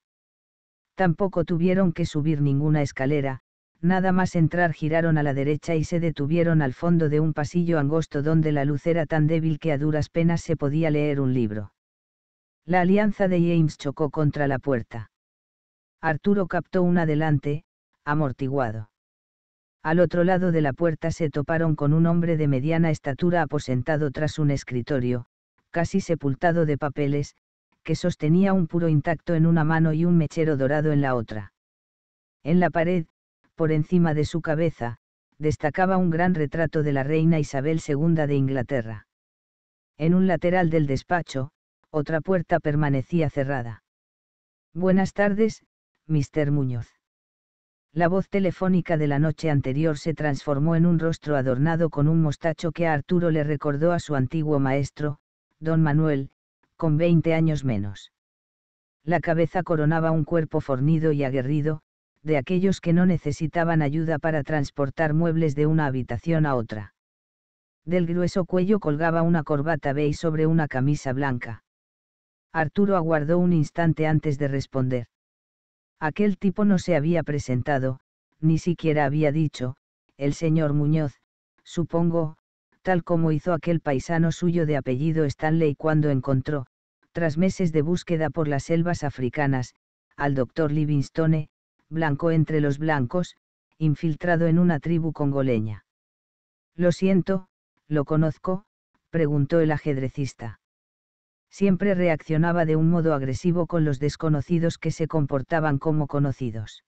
Tampoco tuvieron que subir ninguna escalera, nada más entrar giraron a la derecha y se detuvieron al fondo de un pasillo angosto donde la luz era tan débil que a duras penas se podía leer un libro. La alianza de James chocó contra la puerta. Arturo captó un adelante, amortiguado. Al otro lado de la puerta se toparon con un hombre de mediana estatura aposentado tras un escritorio, casi sepultado de papeles, que sostenía un puro intacto en una mano y un mechero dorado en la otra. En la pared, por encima de su cabeza, destacaba un gran retrato de la reina Isabel II de Inglaterra. En un lateral del despacho, otra puerta permanecía cerrada. Buenas tardes, Mr. Muñoz. La voz telefónica de la noche anterior se transformó en un rostro adornado con un mostacho que a Arturo le recordó a su antiguo maestro, don Manuel, con veinte años menos. La cabeza coronaba un cuerpo fornido y aguerrido, de aquellos que no necesitaban ayuda para transportar muebles de una habitación a otra. Del grueso cuello colgaba una corbata beige sobre una camisa blanca. Arturo aguardó un instante antes de responder. Aquel tipo no se había presentado, ni siquiera había dicho, el señor Muñoz, supongo, tal como hizo aquel paisano suyo de apellido Stanley cuando encontró, tras meses de búsqueda por las selvas africanas, al doctor Livingstone, blanco entre los blancos, infiltrado en una tribu congoleña. Lo siento, lo conozco, preguntó el ajedrecista siempre reaccionaba de un modo agresivo con los desconocidos que se comportaban como conocidos.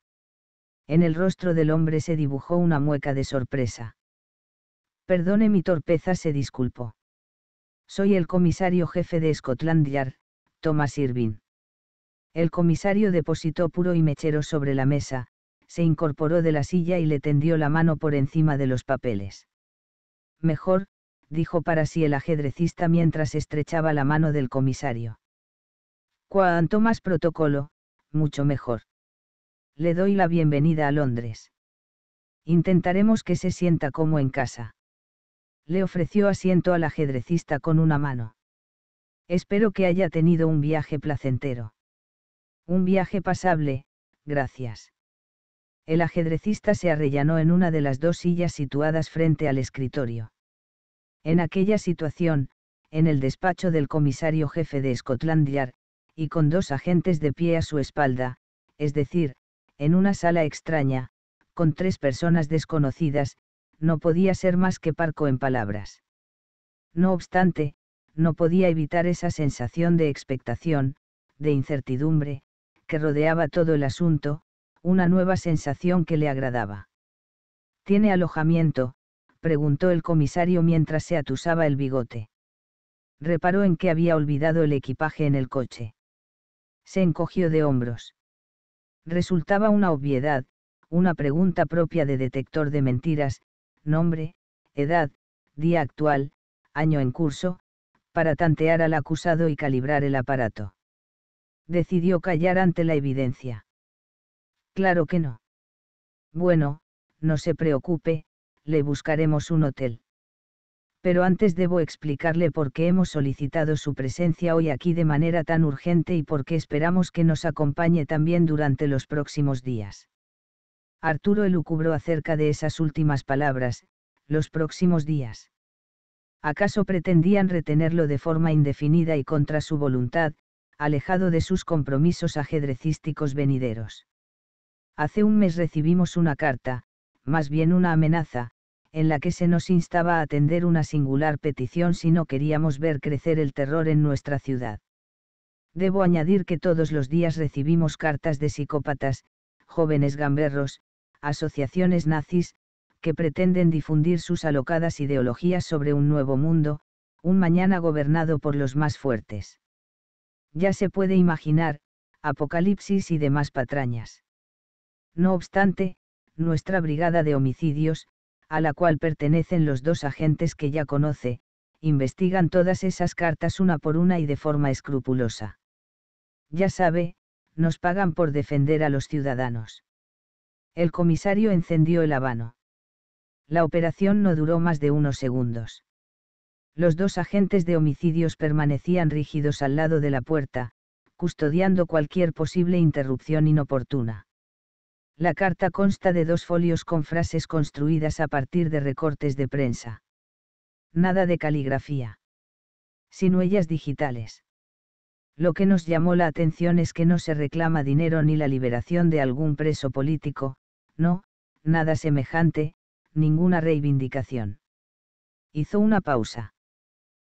En el rostro del hombre se dibujó una mueca de sorpresa. Perdone mi torpeza, se disculpó. Soy el comisario jefe de Scotland Yard, Thomas Irving. El comisario depositó puro y mechero sobre la mesa, se incorporó de la silla y le tendió la mano por encima de los papeles. Mejor, dijo para sí el ajedrecista mientras estrechaba la mano del comisario. Cuanto más protocolo, mucho mejor. Le doy la bienvenida a Londres. Intentaremos que se sienta como en casa. Le ofreció asiento al ajedrecista con una mano. Espero que haya tenido un viaje placentero. Un viaje pasable, gracias. El ajedrecista se arrellanó en una de las dos sillas situadas frente al escritorio. En aquella situación, en el despacho del comisario jefe de Scotland Yard, y con dos agentes de pie a su espalda, es decir, en una sala extraña, con tres personas desconocidas, no podía ser más que parco en palabras. No obstante, no podía evitar esa sensación de expectación, de incertidumbre, que rodeaba todo el asunto, una nueva sensación que le agradaba. Tiene alojamiento, preguntó el comisario mientras se atusaba el bigote. Reparó en que había olvidado el equipaje en el coche. Se encogió de hombros. Resultaba una obviedad, una pregunta propia de detector de mentiras, nombre, edad, día actual, año en curso, para tantear al acusado y calibrar el aparato. Decidió callar ante la evidencia. Claro que no. Bueno, no se preocupe, le buscaremos un hotel. Pero antes debo explicarle por qué hemos solicitado su presencia hoy aquí de manera tan urgente y por qué esperamos que nos acompañe también durante los próximos días. Arturo elucubró acerca de esas últimas palabras, los próximos días. ¿Acaso pretendían retenerlo de forma indefinida y contra su voluntad, alejado de sus compromisos ajedrecísticos venideros? Hace un mes recibimos una carta, más bien una amenaza, en la que se nos instaba a atender una singular petición si no queríamos ver crecer el terror en nuestra ciudad. Debo añadir que todos los días recibimos cartas de psicópatas, jóvenes gamberros, asociaciones nazis, que pretenden difundir sus alocadas ideologías sobre un nuevo mundo, un mañana gobernado por los más fuertes. Ya se puede imaginar, apocalipsis y demás patrañas. No obstante, nuestra brigada de homicidios, a la cual pertenecen los dos agentes que ya conoce, investigan todas esas cartas una por una y de forma escrupulosa. Ya sabe, nos pagan por defender a los ciudadanos. El comisario encendió el habano. La operación no duró más de unos segundos. Los dos agentes de homicidios permanecían rígidos al lado de la puerta, custodiando cualquier posible interrupción inoportuna. La carta consta de dos folios con frases construidas a partir de recortes de prensa. Nada de caligrafía. Sin huellas digitales. Lo que nos llamó la atención es que no se reclama dinero ni la liberación de algún preso político, no, nada semejante, ninguna reivindicación. Hizo una pausa.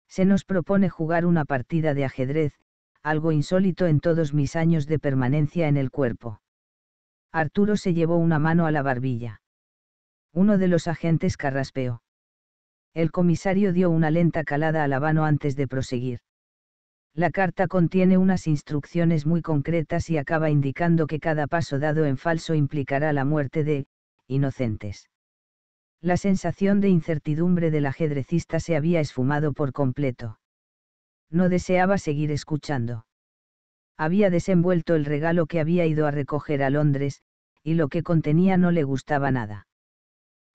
Se nos propone jugar una partida de ajedrez, algo insólito en todos mis años de permanencia en el cuerpo. Arturo se llevó una mano a la barbilla. Uno de los agentes carraspeó. El comisario dio una lenta calada a la mano antes de proseguir. La carta contiene unas instrucciones muy concretas y acaba indicando que cada paso dado en falso implicará la muerte de inocentes. La sensación de incertidumbre del ajedrecista se había esfumado por completo. No deseaba seguir escuchando había desenvuelto el regalo que había ido a recoger a Londres, y lo que contenía no le gustaba nada.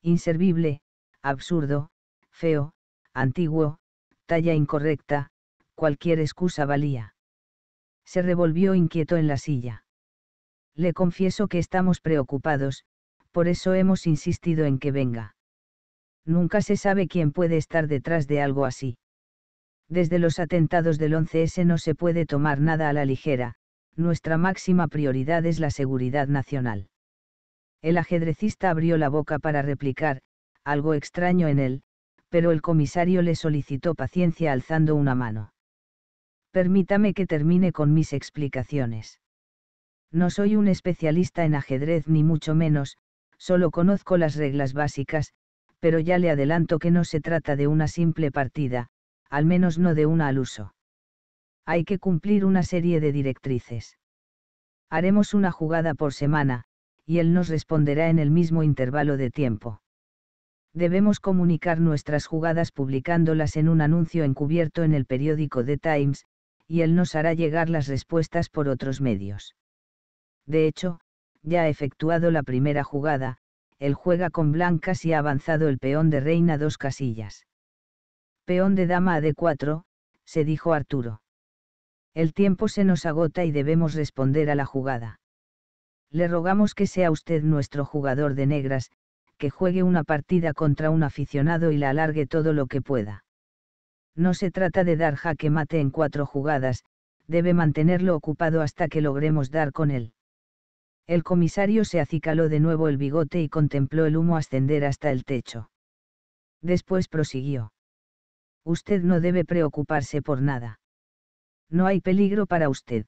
Inservible, absurdo, feo, antiguo, talla incorrecta, cualquier excusa valía. Se revolvió inquieto en la silla. Le confieso que estamos preocupados, por eso hemos insistido en que venga. Nunca se sabe quién puede estar detrás de algo así. Desde los atentados del 11S no se puede tomar nada a la ligera, nuestra máxima prioridad es la seguridad nacional. El ajedrecista abrió la boca para replicar, algo extraño en él, pero el comisario le solicitó paciencia alzando una mano. Permítame que termine con mis explicaciones. No soy un especialista en ajedrez ni mucho menos, solo conozco las reglas básicas, pero ya le adelanto que no se trata de una simple partida, al menos no de una al uso. Hay que cumplir una serie de directrices. Haremos una jugada por semana, y él nos responderá en el mismo intervalo de tiempo. Debemos comunicar nuestras jugadas publicándolas en un anuncio encubierto en el periódico The Times, y él nos hará llegar las respuestas por otros medios. De hecho, ya ha efectuado la primera jugada, él juega con blancas y ha avanzado el peón de reina dos casillas. Peón de dama a d4, se dijo Arturo. El tiempo se nos agota y debemos responder a la jugada. Le rogamos que sea usted nuestro jugador de negras, que juegue una partida contra un aficionado y la alargue todo lo que pueda. No se trata de dar jaque mate en cuatro jugadas, debe mantenerlo ocupado hasta que logremos dar con él. El comisario se acicaló de nuevo el bigote y contempló el humo ascender hasta el techo. Después prosiguió usted no debe preocuparse por nada. No hay peligro para usted.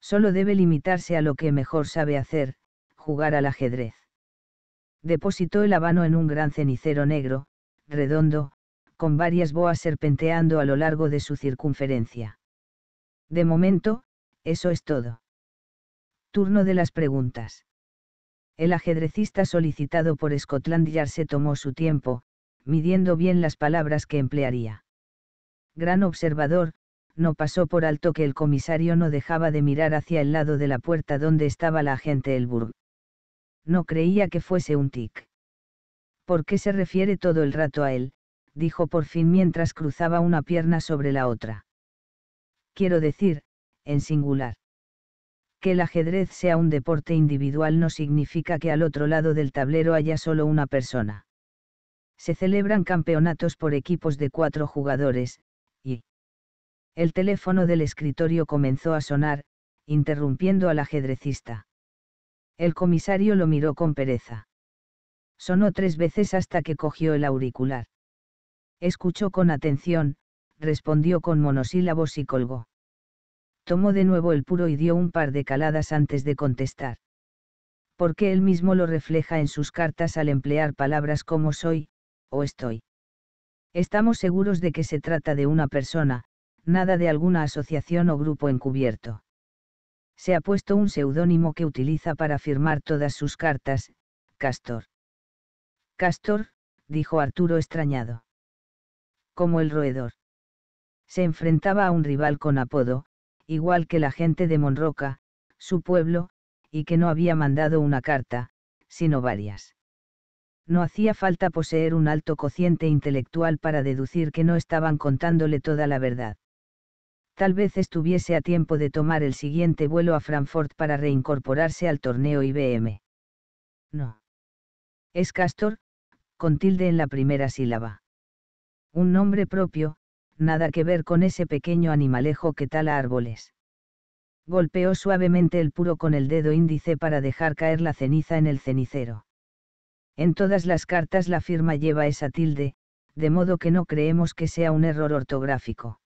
Solo debe limitarse a lo que mejor sabe hacer, jugar al ajedrez. Depositó el habano en un gran cenicero negro, redondo, con varias boas serpenteando a lo largo de su circunferencia. De momento, eso es todo. Turno de las preguntas. El ajedrecista solicitado por Scotland Yard se tomó su tiempo, midiendo bien las palabras que emplearía. Gran observador, no pasó por alto que el comisario no dejaba de mirar hacia el lado de la puerta donde estaba la agente Elburg. No creía que fuese un tic. ¿Por qué se refiere todo el rato a él? dijo por fin mientras cruzaba una pierna sobre la otra. Quiero decir, en singular. Que el ajedrez sea un deporte individual no significa que al otro lado del tablero haya solo una persona se celebran campeonatos por equipos de cuatro jugadores, y el teléfono del escritorio comenzó a sonar, interrumpiendo al ajedrecista. El comisario lo miró con pereza. Sonó tres veces hasta que cogió el auricular. Escuchó con atención, respondió con monosílabos y colgó. Tomó de nuevo el puro y dio un par de caladas antes de contestar porque él mismo lo refleja en sus cartas al emplear palabras como soy, o estoy. Estamos seguros de que se trata de una persona, nada de alguna asociación o grupo encubierto. Se ha puesto un seudónimo que utiliza para firmar todas sus cartas, Castor. Castor, dijo Arturo extrañado. Como el roedor. Se enfrentaba a un rival con apodo, igual que la gente de Monroca, su pueblo, y que no había mandado una carta, sino varias no hacía falta poseer un alto cociente intelectual para deducir que no estaban contándole toda la verdad. Tal vez estuviese a tiempo de tomar el siguiente vuelo a Frankfurt para reincorporarse al torneo IBM. No. Es Castor, con tilde en la primera sílaba. Un nombre propio, nada que ver con ese pequeño animalejo que tala árboles. Golpeó suavemente el puro con el dedo índice para dejar caer la ceniza en el cenicero en todas las cartas la firma lleva esa tilde, de modo que no creemos que sea un error ortográfico.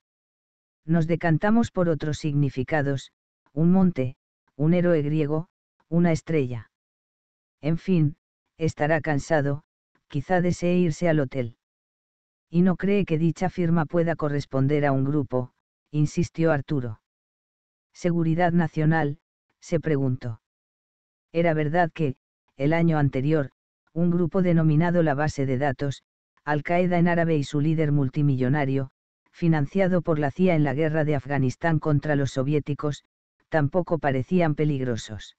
Nos decantamos por otros significados, un monte, un héroe griego, una estrella. En fin, estará cansado, quizá desee irse al hotel. Y no cree que dicha firma pueda corresponder a un grupo, insistió Arturo. Seguridad Nacional, se preguntó. Era verdad que, el año anterior, un grupo denominado la base de datos, Al-Qaeda en árabe y su líder multimillonario, financiado por la CIA en la guerra de Afganistán contra los soviéticos, tampoco parecían peligrosos.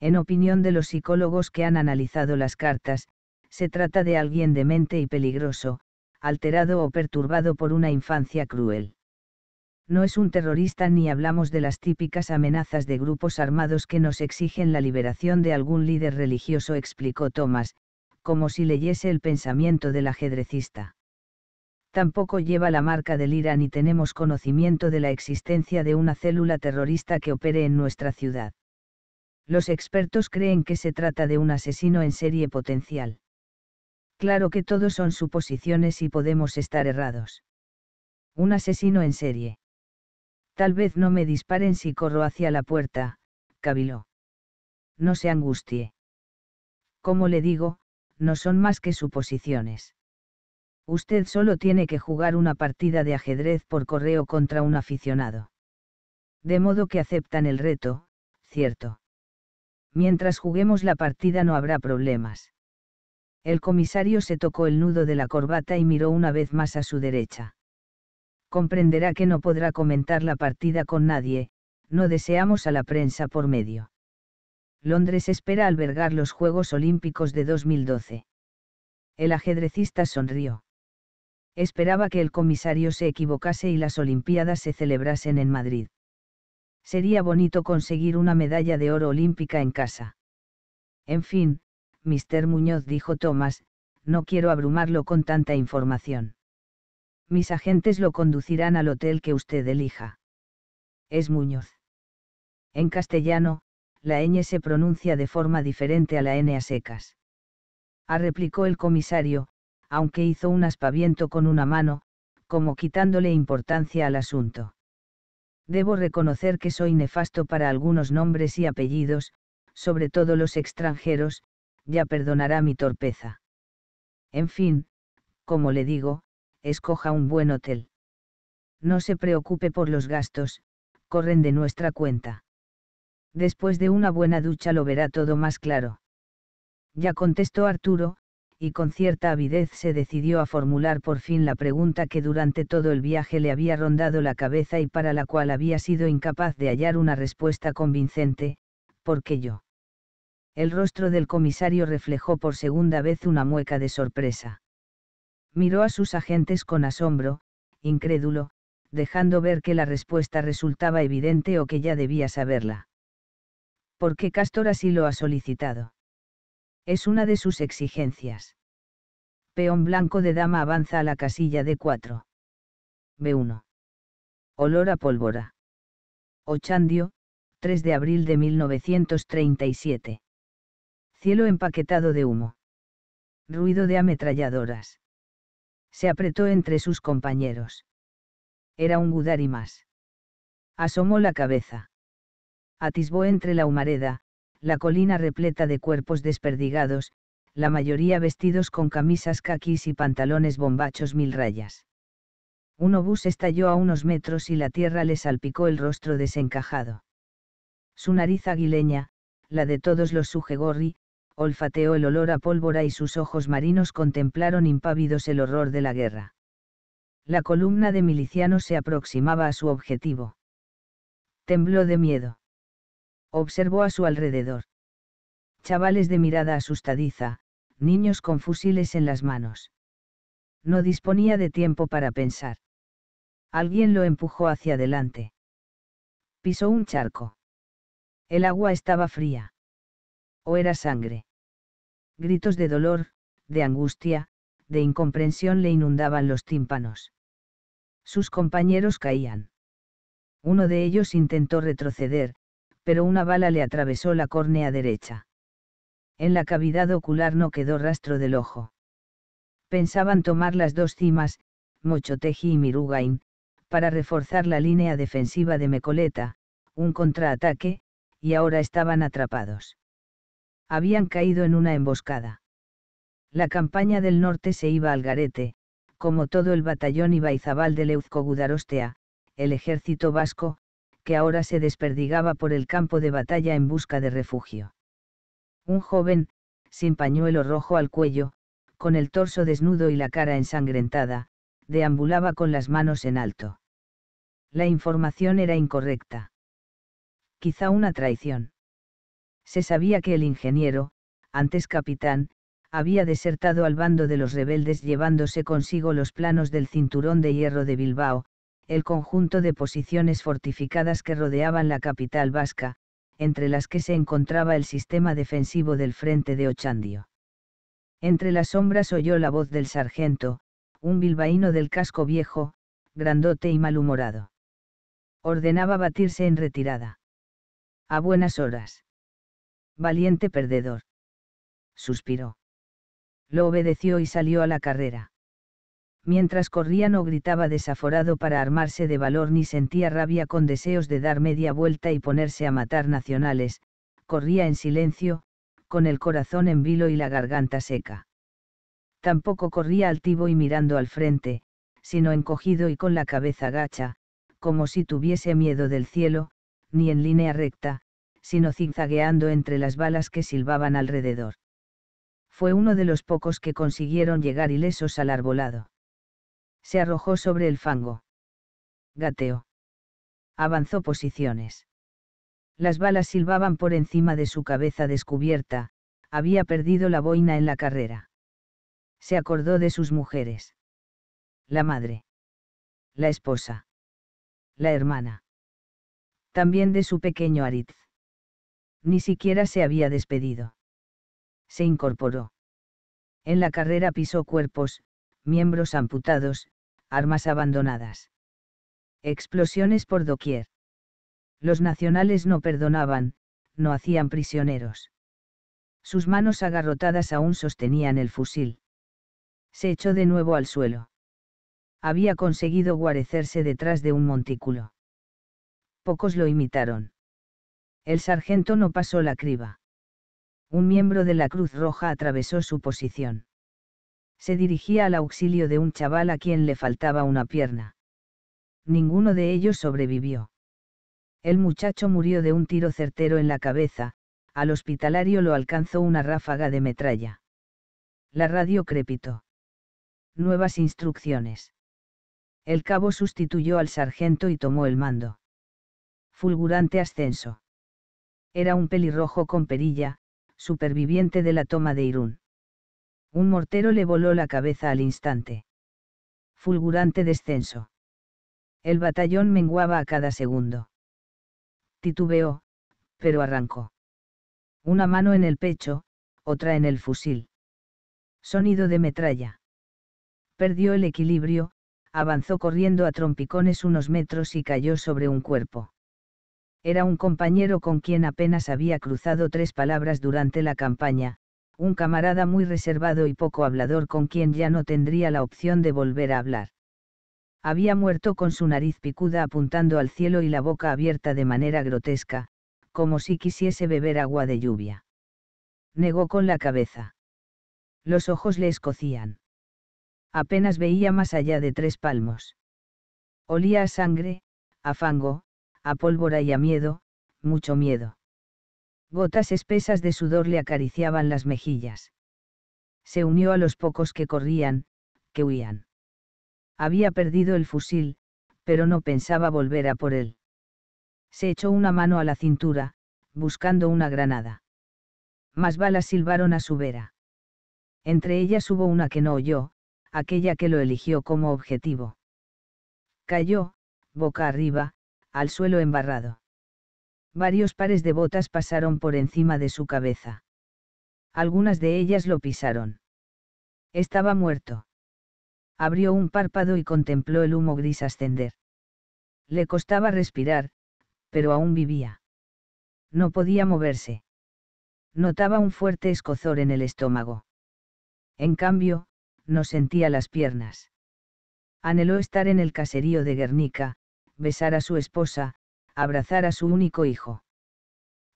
En opinión de los psicólogos que han analizado las cartas, se trata de alguien demente y peligroso, alterado o perturbado por una infancia cruel no es un terrorista ni hablamos de las típicas amenazas de grupos armados que nos exigen la liberación de algún líder religioso, explicó Thomas, como si leyese el pensamiento del ajedrecista. Tampoco lleva la marca del IRA ni tenemos conocimiento de la existencia de una célula terrorista que opere en nuestra ciudad. Los expertos creen que se trata de un asesino en serie potencial. Claro que todo son suposiciones y podemos estar errados. Un asesino en serie Tal vez no me disparen si corro hacia la puerta, cabiló. No se angustie. Como le digo, no son más que suposiciones. Usted solo tiene que jugar una partida de ajedrez por correo contra un aficionado. De modo que aceptan el reto, cierto. Mientras juguemos la partida no habrá problemas. El comisario se tocó el nudo de la corbata y miró una vez más a su derecha comprenderá que no podrá comentar la partida con nadie, no deseamos a la prensa por medio. Londres espera albergar los Juegos Olímpicos de 2012. El ajedrecista sonrió. Esperaba que el comisario se equivocase y las Olimpiadas se celebrasen en Madrid. Sería bonito conseguir una medalla de oro olímpica en casa. En fin, Mr. Muñoz dijo Tomás, no quiero abrumarlo con tanta información mis agentes lo conducirán al hotel que usted elija. Es Muñoz. En castellano, la ñ se pronuncia de forma diferente a la n a secas. A replicó el comisario, aunque hizo un aspaviento con una mano, como quitándole importancia al asunto. Debo reconocer que soy nefasto para algunos nombres y apellidos, sobre todo los extranjeros, ya perdonará mi torpeza. En fin, como le digo, escoja un buen hotel. No se preocupe por los gastos, corren de nuestra cuenta. Después de una buena ducha lo verá todo más claro. Ya contestó Arturo, y con cierta avidez se decidió a formular por fin la pregunta que durante todo el viaje le había rondado la cabeza y para la cual había sido incapaz de hallar una respuesta convincente, ¿por qué yo? El rostro del comisario reflejó por segunda vez una mueca de sorpresa miró a sus agentes con asombro, incrédulo, dejando ver que la respuesta resultaba evidente o que ya debía saberla. ¿Por qué Castor así lo ha solicitado? Es una de sus exigencias. Peón blanco de dama avanza a la casilla d 4. B1. Olor a pólvora. Ochandio, 3 de abril de 1937. Cielo empaquetado de humo. Ruido de ametralladoras se apretó entre sus compañeros. Era un Gudari más. Asomó la cabeza. Atisbó entre la humareda, la colina repleta de cuerpos desperdigados, la mayoría vestidos con camisas caquis y pantalones bombachos mil rayas. Un obús estalló a unos metros y la tierra le salpicó el rostro desencajado. Su nariz aguileña, la de todos los sujegorri, olfateó el olor a pólvora y sus ojos marinos contemplaron impávidos el horror de la guerra. La columna de milicianos se aproximaba a su objetivo. Tembló de miedo. Observó a su alrededor. Chavales de mirada asustadiza, niños con fusiles en las manos. No disponía de tiempo para pensar. Alguien lo empujó hacia adelante. Pisó un charco. El agua estaba fría. O era sangre. Gritos de dolor, de angustia, de incomprensión le inundaban los tímpanos. Sus compañeros caían. Uno de ellos intentó retroceder, pero una bala le atravesó la córnea derecha. En la cavidad ocular no quedó rastro del ojo. Pensaban tomar las dos cimas, Mochoteji y Mirugain, para reforzar la línea defensiva de Mecoleta, un contraataque, y ahora estaban atrapados habían caído en una emboscada. La campaña del norte se iba al garete, como todo el batallón Ibaizabal de Leuzco el ejército vasco, que ahora se desperdigaba por el campo de batalla en busca de refugio. Un joven, sin pañuelo rojo al cuello, con el torso desnudo y la cara ensangrentada, deambulaba con las manos en alto. La información era incorrecta. Quizá una traición se sabía que el ingeniero, antes capitán, había desertado al bando de los rebeldes llevándose consigo los planos del cinturón de hierro de Bilbao, el conjunto de posiciones fortificadas que rodeaban la capital vasca, entre las que se encontraba el sistema defensivo del frente de Ochandio. Entre las sombras oyó la voz del sargento, un bilbaíno del casco viejo, grandote y malhumorado. Ordenaba batirse en retirada. A buenas horas. Valiente perdedor. Suspiró. Lo obedeció y salió a la carrera. Mientras corría no gritaba desaforado para armarse de valor ni sentía rabia con deseos de dar media vuelta y ponerse a matar nacionales, corría en silencio, con el corazón en vilo y la garganta seca. Tampoco corría altivo y mirando al frente, sino encogido y con la cabeza gacha, como si tuviese miedo del cielo, ni en línea recta, sino zigzagueando entre las balas que silbaban alrededor. Fue uno de los pocos que consiguieron llegar ilesos al arbolado. Se arrojó sobre el fango. Gateó. Avanzó posiciones. Las balas silbaban por encima de su cabeza descubierta, había perdido la boina en la carrera. Se acordó de sus mujeres. La madre. La esposa. La hermana. También de su pequeño Aritz ni siquiera se había despedido. Se incorporó. En la carrera pisó cuerpos, miembros amputados, armas abandonadas. Explosiones por doquier. Los nacionales no perdonaban, no hacían prisioneros. Sus manos agarrotadas aún sostenían el fusil. Se echó de nuevo al suelo. Había conseguido guarecerse detrás de un montículo. Pocos lo imitaron. El sargento no pasó la criba. Un miembro de la Cruz Roja atravesó su posición. Se dirigía al auxilio de un chaval a quien le faltaba una pierna. Ninguno de ellos sobrevivió. El muchacho murió de un tiro certero en la cabeza, al hospitalario lo alcanzó una ráfaga de metralla. La radio crepitó. Nuevas instrucciones. El cabo sustituyó al sargento y tomó el mando. Fulgurante ascenso era un pelirrojo con perilla, superviviente de la toma de Irún. Un mortero le voló la cabeza al instante. Fulgurante descenso. El batallón menguaba a cada segundo. Titubeó, pero arrancó. Una mano en el pecho, otra en el fusil. Sonido de metralla. Perdió el equilibrio, avanzó corriendo a trompicones unos metros y cayó sobre un cuerpo. Era un compañero con quien apenas había cruzado tres palabras durante la campaña, un camarada muy reservado y poco hablador con quien ya no tendría la opción de volver a hablar. Había muerto con su nariz picuda apuntando al cielo y la boca abierta de manera grotesca, como si quisiese beber agua de lluvia. Negó con la cabeza. Los ojos le escocían. Apenas veía más allá de tres palmos. Olía a sangre, a fango, a pólvora y a miedo, mucho miedo. Gotas espesas de sudor le acariciaban las mejillas. Se unió a los pocos que corrían, que huían. Había perdido el fusil, pero no pensaba volver a por él. Se echó una mano a la cintura, buscando una granada. Más balas silbaron a su vera. Entre ellas hubo una que no oyó, aquella que lo eligió como objetivo. Cayó, boca arriba, al suelo embarrado. Varios pares de botas pasaron por encima de su cabeza. Algunas de ellas lo pisaron. Estaba muerto. Abrió un párpado y contempló el humo gris ascender. Le costaba respirar, pero aún vivía. No podía moverse. Notaba un fuerte escozor en el estómago. En cambio, no sentía las piernas. Anheló estar en el caserío de Guernica, besar a su esposa, abrazar a su único hijo.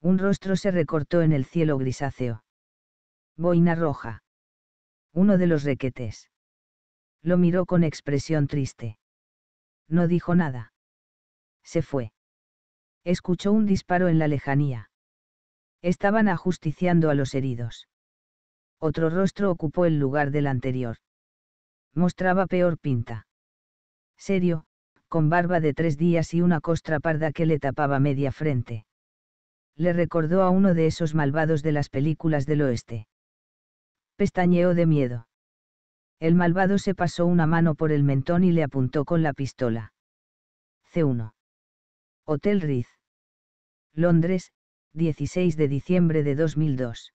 Un rostro se recortó en el cielo grisáceo. Boina roja. Uno de los requetes. Lo miró con expresión triste. No dijo nada. Se fue. Escuchó un disparo en la lejanía. Estaban ajusticiando a los heridos. Otro rostro ocupó el lugar del anterior. Mostraba peor pinta. Serio, con barba de tres días y una costra parda que le tapaba media frente. Le recordó a uno de esos malvados de las películas del oeste. Pestañeó de miedo. El malvado se pasó una mano por el mentón y le apuntó con la pistola. C1. Hotel Riz. Londres, 16 de diciembre de 2002.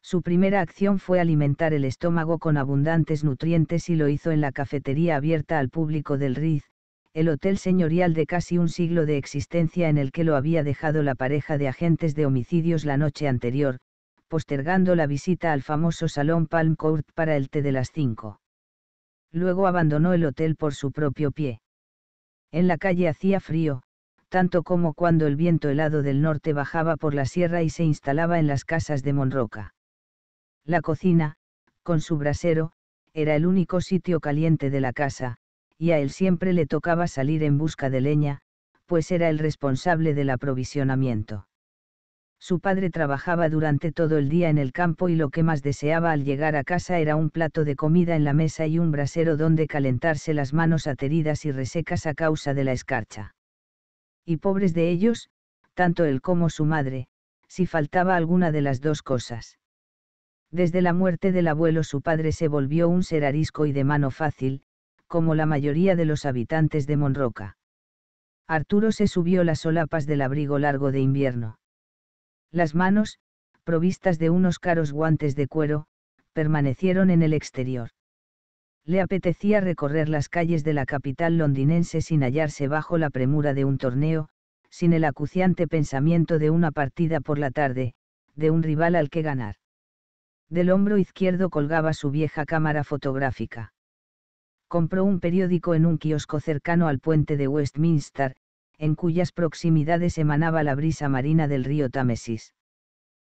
Su primera acción fue alimentar el estómago con abundantes nutrientes y lo hizo en la cafetería abierta al público del Riz, el hotel señorial de casi un siglo de existencia en el que lo había dejado la pareja de agentes de homicidios la noche anterior, postergando la visita al famoso salón Palm Court para el té de las cinco. Luego abandonó el hotel por su propio pie. En la calle hacía frío, tanto como cuando el viento helado del norte bajaba por la sierra y se instalaba en las casas de Monroca. La cocina, con su brasero, era el único sitio caliente de la casa, y a él siempre le tocaba salir en busca de leña, pues era el responsable del aprovisionamiento. Su padre trabajaba durante todo el día en el campo y lo que más deseaba al llegar a casa era un plato de comida en la mesa y un brasero donde calentarse las manos ateridas y resecas a causa de la escarcha. Y pobres de ellos, tanto él como su madre, si faltaba alguna de las dos cosas. Desde la muerte del abuelo su padre se volvió un ser arisco y de mano fácil, como la mayoría de los habitantes de Monroca. Arturo se subió las solapas del abrigo largo de invierno. Las manos, provistas de unos caros guantes de cuero, permanecieron en el exterior. Le apetecía recorrer las calles de la capital londinense sin hallarse bajo la premura de un torneo, sin el acuciante pensamiento de una partida por la tarde, de un rival al que ganar. Del hombro izquierdo colgaba su vieja cámara fotográfica compró un periódico en un kiosco cercano al puente de Westminster, en cuyas proximidades emanaba la brisa marina del río Támesis.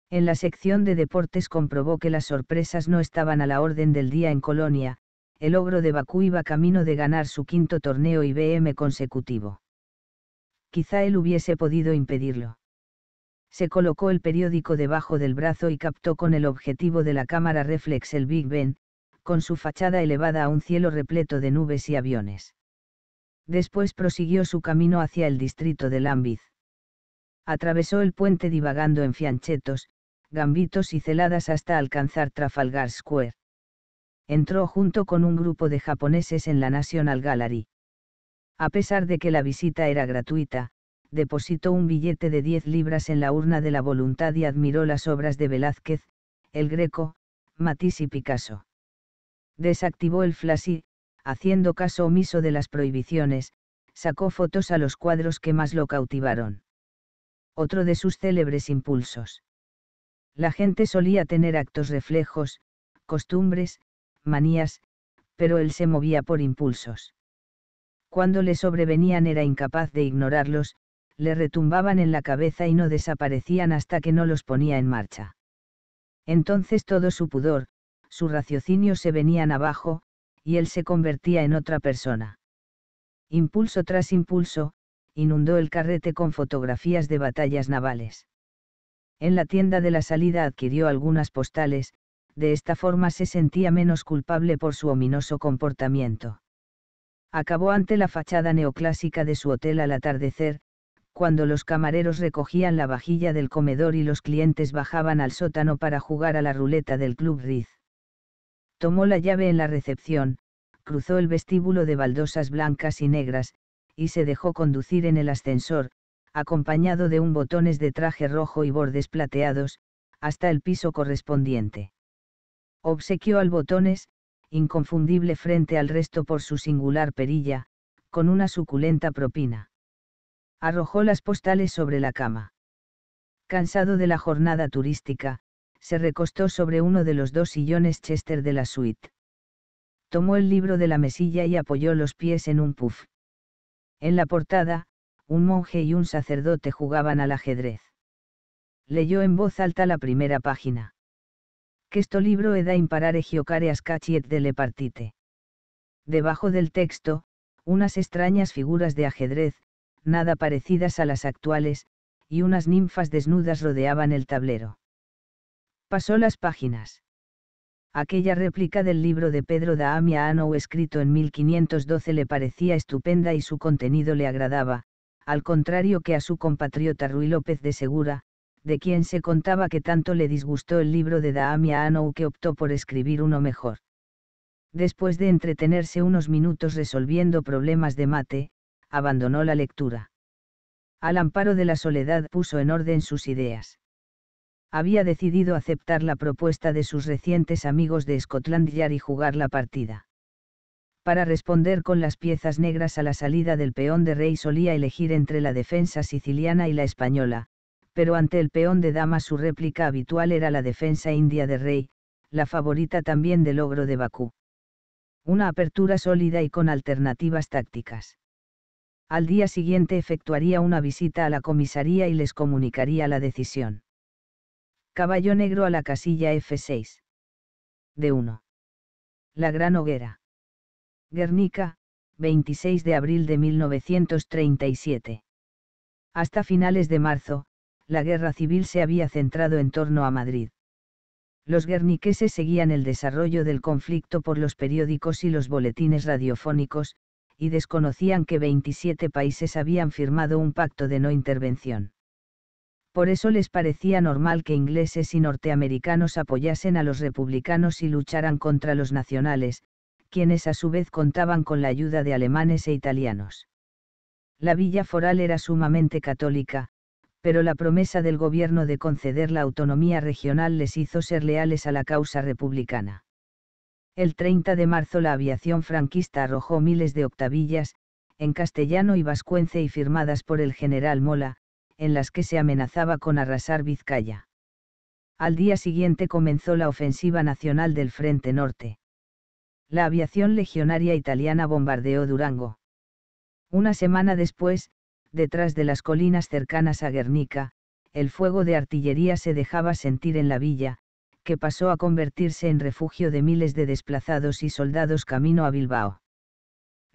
En la sección de deportes comprobó que las sorpresas no estaban a la orden del día en Colonia, el ogro de Bakú iba camino de ganar su quinto torneo IBM consecutivo. Quizá él hubiese podido impedirlo. Se colocó el periódico debajo del brazo y captó con el objetivo de la cámara reflex el Big Ben, con su fachada elevada a un cielo repleto de nubes y aviones. Después prosiguió su camino hacia el distrito de Lambiz. Atravesó el puente divagando en fianchetos, gambitos y celadas hasta alcanzar Trafalgar Square. Entró junto con un grupo de japoneses en la National Gallery. A pesar de que la visita era gratuita, depositó un billete de 10 libras en la urna de la voluntad y admiró las obras de Velázquez, el Greco, Matisse y Picasso desactivó el flash y, haciendo caso omiso de las prohibiciones, sacó fotos a los cuadros que más lo cautivaron. Otro de sus célebres impulsos. La gente solía tener actos reflejos, costumbres, manías, pero él se movía por impulsos. Cuando le sobrevenían era incapaz de ignorarlos, le retumbaban en la cabeza y no desaparecían hasta que no los ponía en marcha. Entonces todo su pudor, su raciocinio se venían abajo, y él se convertía en otra persona. Impulso tras impulso, inundó el carrete con fotografías de batallas navales. En la tienda de la salida adquirió algunas postales, de esta forma se sentía menos culpable por su ominoso comportamiento. Acabó ante la fachada neoclásica de su hotel al atardecer, cuando los camareros recogían la vajilla del comedor y los clientes bajaban al sótano para jugar a la ruleta del Club Riz tomó la llave en la recepción, cruzó el vestíbulo de baldosas blancas y negras, y se dejó conducir en el ascensor, acompañado de un botones de traje rojo y bordes plateados, hasta el piso correspondiente. Obsequió al botones, inconfundible frente al resto por su singular perilla, con una suculenta propina. Arrojó las postales sobre la cama. Cansado de la jornada turística, se recostó sobre uno de los dos sillones Chester de la suite. Tomó el libro de la mesilla y apoyó los pies en un puff. En la portada, un monje y un sacerdote jugaban al ajedrez. Leyó en voz alta la primera página. Que esto libro eda imparare giocare de le partite. Debajo del texto, unas extrañas figuras de ajedrez, nada parecidas a las actuales, y unas ninfas desnudas rodeaban el tablero. Pasó las páginas. Aquella réplica del libro de Pedro da Anou escrito en 1512 le parecía estupenda y su contenido le agradaba, al contrario que a su compatriota Ruy López de Segura, de quien se contaba que tanto le disgustó el libro de da Anou que optó por escribir uno mejor. Después de entretenerse unos minutos resolviendo problemas de mate, abandonó la lectura. Al amparo de la soledad puso en orden sus ideas había decidido aceptar la propuesta de sus recientes amigos de Scotland Yard y jugar la partida. Para responder con las piezas negras a la salida del peón de rey solía elegir entre la defensa siciliana y la española, pero ante el peón de dama su réplica habitual era la defensa india de rey, la favorita también del ogro de Bakú. Una apertura sólida y con alternativas tácticas. Al día siguiente efectuaría una visita a la comisaría y les comunicaría la decisión Caballo negro a la casilla F6. De 1. La Gran Hoguera. Guernica, 26 de abril de 1937. Hasta finales de marzo, la guerra civil se había centrado en torno a Madrid. Los guerniqueses seguían el desarrollo del conflicto por los periódicos y los boletines radiofónicos, y desconocían que 27 países habían firmado un pacto de no intervención. Por eso les parecía normal que ingleses y norteamericanos apoyasen a los republicanos y lucharan contra los nacionales, quienes a su vez contaban con la ayuda de alemanes e italianos. La villa foral era sumamente católica, pero la promesa del gobierno de conceder la autonomía regional les hizo ser leales a la causa republicana. El 30 de marzo la aviación franquista arrojó miles de octavillas, en castellano y vascuence y firmadas por el general Mola, en las que se amenazaba con arrasar Vizcaya. Al día siguiente comenzó la ofensiva nacional del Frente Norte. La aviación legionaria italiana bombardeó Durango. Una semana después, detrás de las colinas cercanas a Guernica, el fuego de artillería se dejaba sentir en la villa, que pasó a convertirse en refugio de miles de desplazados y soldados camino a Bilbao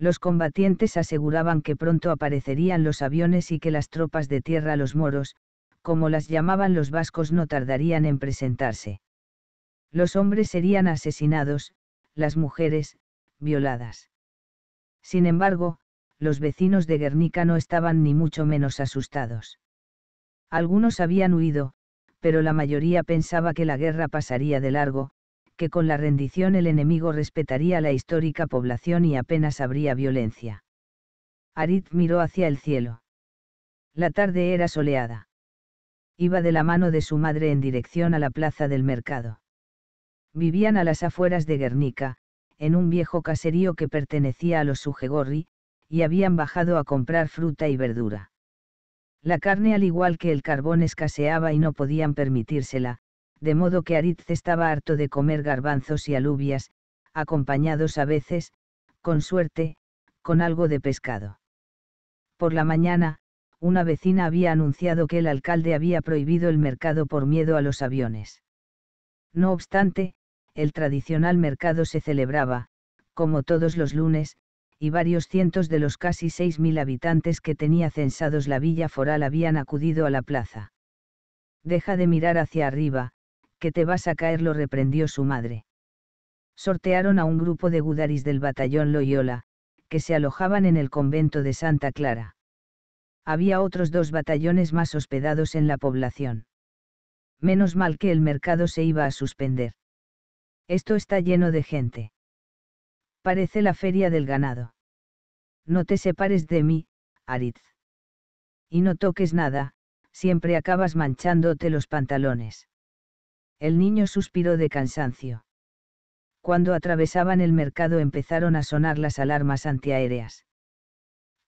los combatientes aseguraban que pronto aparecerían los aviones y que las tropas de tierra los moros, como las llamaban los vascos, no tardarían en presentarse. Los hombres serían asesinados, las mujeres, violadas. Sin embargo, los vecinos de Guernica no estaban ni mucho menos asustados. Algunos habían huido, pero la mayoría pensaba que la guerra pasaría de largo, que con la rendición el enemigo respetaría la histórica población y apenas habría violencia. Arit miró hacia el cielo. La tarde era soleada. Iba de la mano de su madre en dirección a la plaza del mercado. Vivían a las afueras de Guernica, en un viejo caserío que pertenecía a los Sujegorri, y habían bajado a comprar fruta y verdura. La carne al igual que el carbón escaseaba y no podían permitírsela, de modo que Aritz estaba harto de comer garbanzos y alubias, acompañados a veces, con suerte, con algo de pescado. Por la mañana, una vecina había anunciado que el alcalde había prohibido el mercado por miedo a los aviones. No obstante, el tradicional mercado se celebraba, como todos los lunes, y varios cientos de los casi 6.000 habitantes que tenía censados la villa foral habían acudido a la plaza. Deja de mirar hacia arriba, que te vas a caer, lo reprendió su madre. Sortearon a un grupo de gudaris del batallón Loyola, que se alojaban en el convento de Santa Clara. Había otros dos batallones más hospedados en la población. Menos mal que el mercado se iba a suspender. Esto está lleno de gente. Parece la feria del ganado. No te separes de mí, Aritz. Y no toques nada, siempre acabas manchándote los pantalones. El niño suspiró de cansancio. Cuando atravesaban el mercado empezaron a sonar las alarmas antiaéreas.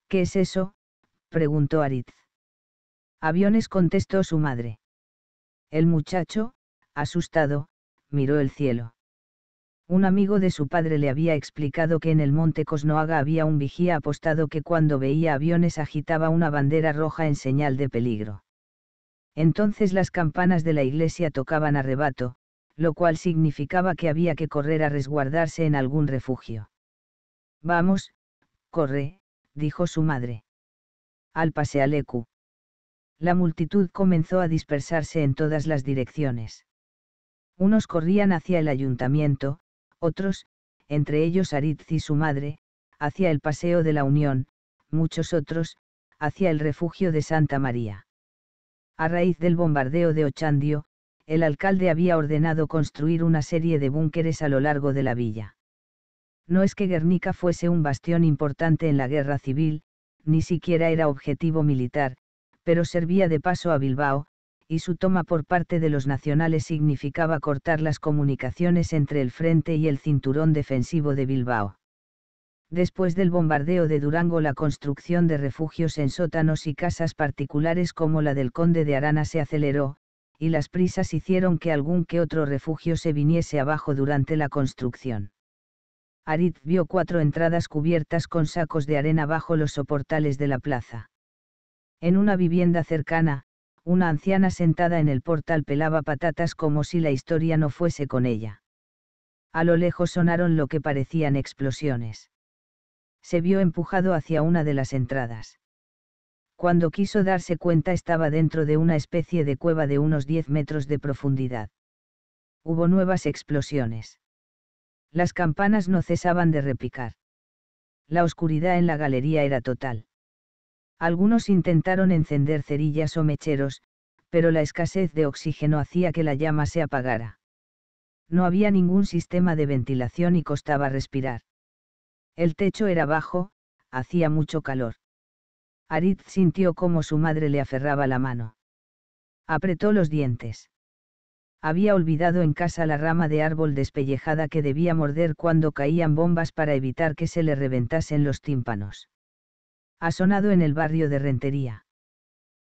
¿Qué es eso? preguntó Aritz. Aviones contestó su madre. El muchacho, asustado, miró el cielo. Un amigo de su padre le había explicado que en el monte Cosnoaga había un vigía apostado que cuando veía aviones agitaba una bandera roja en señal de peligro. Entonces las campanas de la iglesia tocaban a rebato, lo cual significaba que había que correr a resguardarse en algún refugio. Vamos, corre, dijo su madre. Al pasealecu. La multitud comenzó a dispersarse en todas las direcciones. Unos corrían hacia el ayuntamiento, otros, entre ellos Aritz y su madre, hacia el Paseo de la Unión, muchos otros, hacia el refugio de Santa María. A raíz del bombardeo de Ochandio, el alcalde había ordenado construir una serie de búnkeres a lo largo de la villa. No es que Guernica fuese un bastión importante en la guerra civil, ni siquiera era objetivo militar, pero servía de paso a Bilbao, y su toma por parte de los nacionales significaba cortar las comunicaciones entre el frente y el cinturón defensivo de Bilbao. Después del bombardeo de Durango la construcción de refugios en sótanos y casas particulares como la del conde de Arana se aceleró, y las prisas hicieron que algún que otro refugio se viniese abajo durante la construcción. Arid vio cuatro entradas cubiertas con sacos de arena bajo los soportales de la plaza. En una vivienda cercana, una anciana sentada en el portal pelaba patatas como si la historia no fuese con ella. A lo lejos sonaron lo que parecían explosiones se vio empujado hacia una de las entradas. Cuando quiso darse cuenta estaba dentro de una especie de cueva de unos 10 metros de profundidad. Hubo nuevas explosiones. Las campanas no cesaban de repicar. La oscuridad en la galería era total. Algunos intentaron encender cerillas o mecheros, pero la escasez de oxígeno hacía que la llama se apagara. No había ningún sistema de ventilación y costaba respirar. El techo era bajo, hacía mucho calor. Arit sintió como su madre le aferraba la mano. Apretó los dientes. Había olvidado en casa la rama de árbol despellejada que debía morder cuando caían bombas para evitar que se le reventasen los tímpanos. Ha sonado en el barrio de Rentería.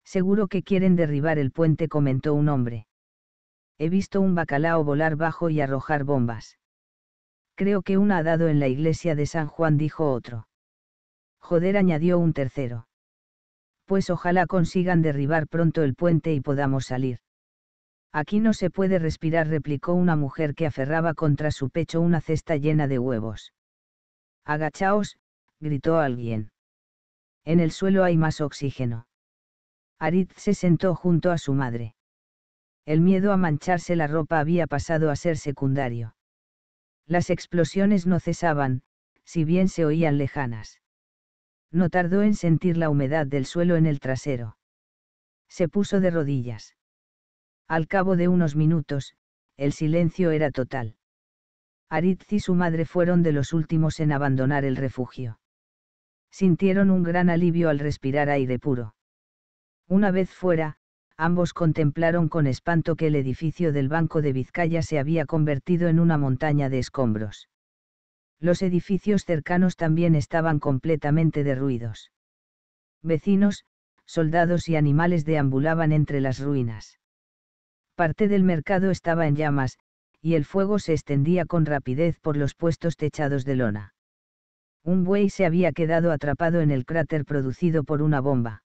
Seguro que quieren derribar el puente, comentó un hombre. He visto un bacalao volar bajo y arrojar bombas. Creo que una ha dado en la iglesia de San Juan, dijo otro. Joder, añadió un tercero. Pues ojalá consigan derribar pronto el puente y podamos salir. Aquí no se puede respirar, replicó una mujer que aferraba contra su pecho una cesta llena de huevos. Agachaos, gritó alguien. En el suelo hay más oxígeno. Arid se sentó junto a su madre. El miedo a mancharse la ropa había pasado a ser secundario. Las explosiones no cesaban, si bien se oían lejanas. No tardó en sentir la humedad del suelo en el trasero. Se puso de rodillas. Al cabo de unos minutos, el silencio era total. Aritz y su madre fueron de los últimos en abandonar el refugio. Sintieron un gran alivio al respirar aire puro. Una vez fuera, ambos contemplaron con espanto que el edificio del Banco de Vizcaya se había convertido en una montaña de escombros. Los edificios cercanos también estaban completamente derruidos. Vecinos, soldados y animales deambulaban entre las ruinas. Parte del mercado estaba en llamas, y el fuego se extendía con rapidez por los puestos techados de lona. Un buey se había quedado atrapado en el cráter producido por una bomba.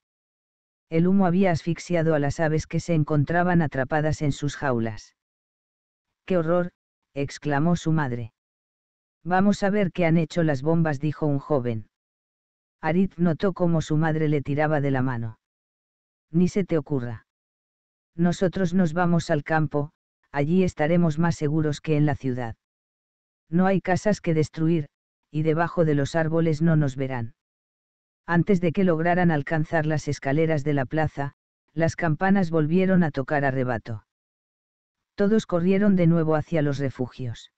El humo había asfixiado a las aves que se encontraban atrapadas en sus jaulas. ¡Qué horror! exclamó su madre. Vamos a ver qué han hecho las bombas, dijo un joven. Arit notó cómo su madre le tiraba de la mano. Ni se te ocurra. Nosotros nos vamos al campo, allí estaremos más seguros que en la ciudad. No hay casas que destruir, y debajo de los árboles no nos verán. Antes de que lograran alcanzar las escaleras de la plaza, las campanas volvieron a tocar a rebato. Todos corrieron de nuevo hacia los refugios.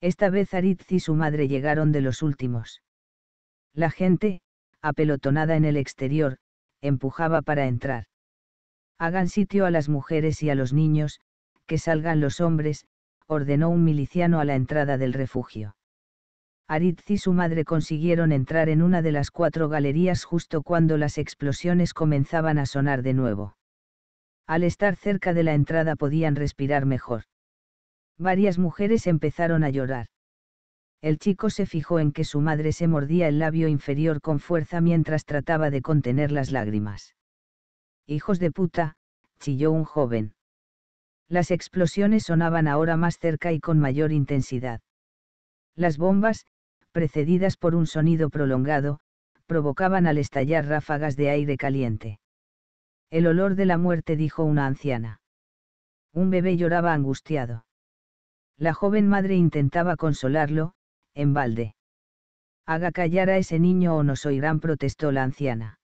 Esta vez Aritz y su madre llegaron de los últimos. La gente, apelotonada en el exterior, empujaba para entrar. Hagan sitio a las mujeres y a los niños, que salgan los hombres, ordenó un miliciano a la entrada del refugio. Aritz y su madre consiguieron entrar en una de las cuatro galerías justo cuando las explosiones comenzaban a sonar de nuevo. Al estar cerca de la entrada podían respirar mejor. Varias mujeres empezaron a llorar. El chico se fijó en que su madre se mordía el labio inferior con fuerza mientras trataba de contener las lágrimas. Hijos de puta, chilló un joven. Las explosiones sonaban ahora más cerca y con mayor intensidad. Las bombas, precedidas por un sonido prolongado, provocaban al estallar ráfagas de aire caliente. El olor de la muerte, dijo una anciana. Un bebé lloraba angustiado. La joven madre intentaba consolarlo, en balde. Haga callar a ese niño o nos oirán, protestó la anciana.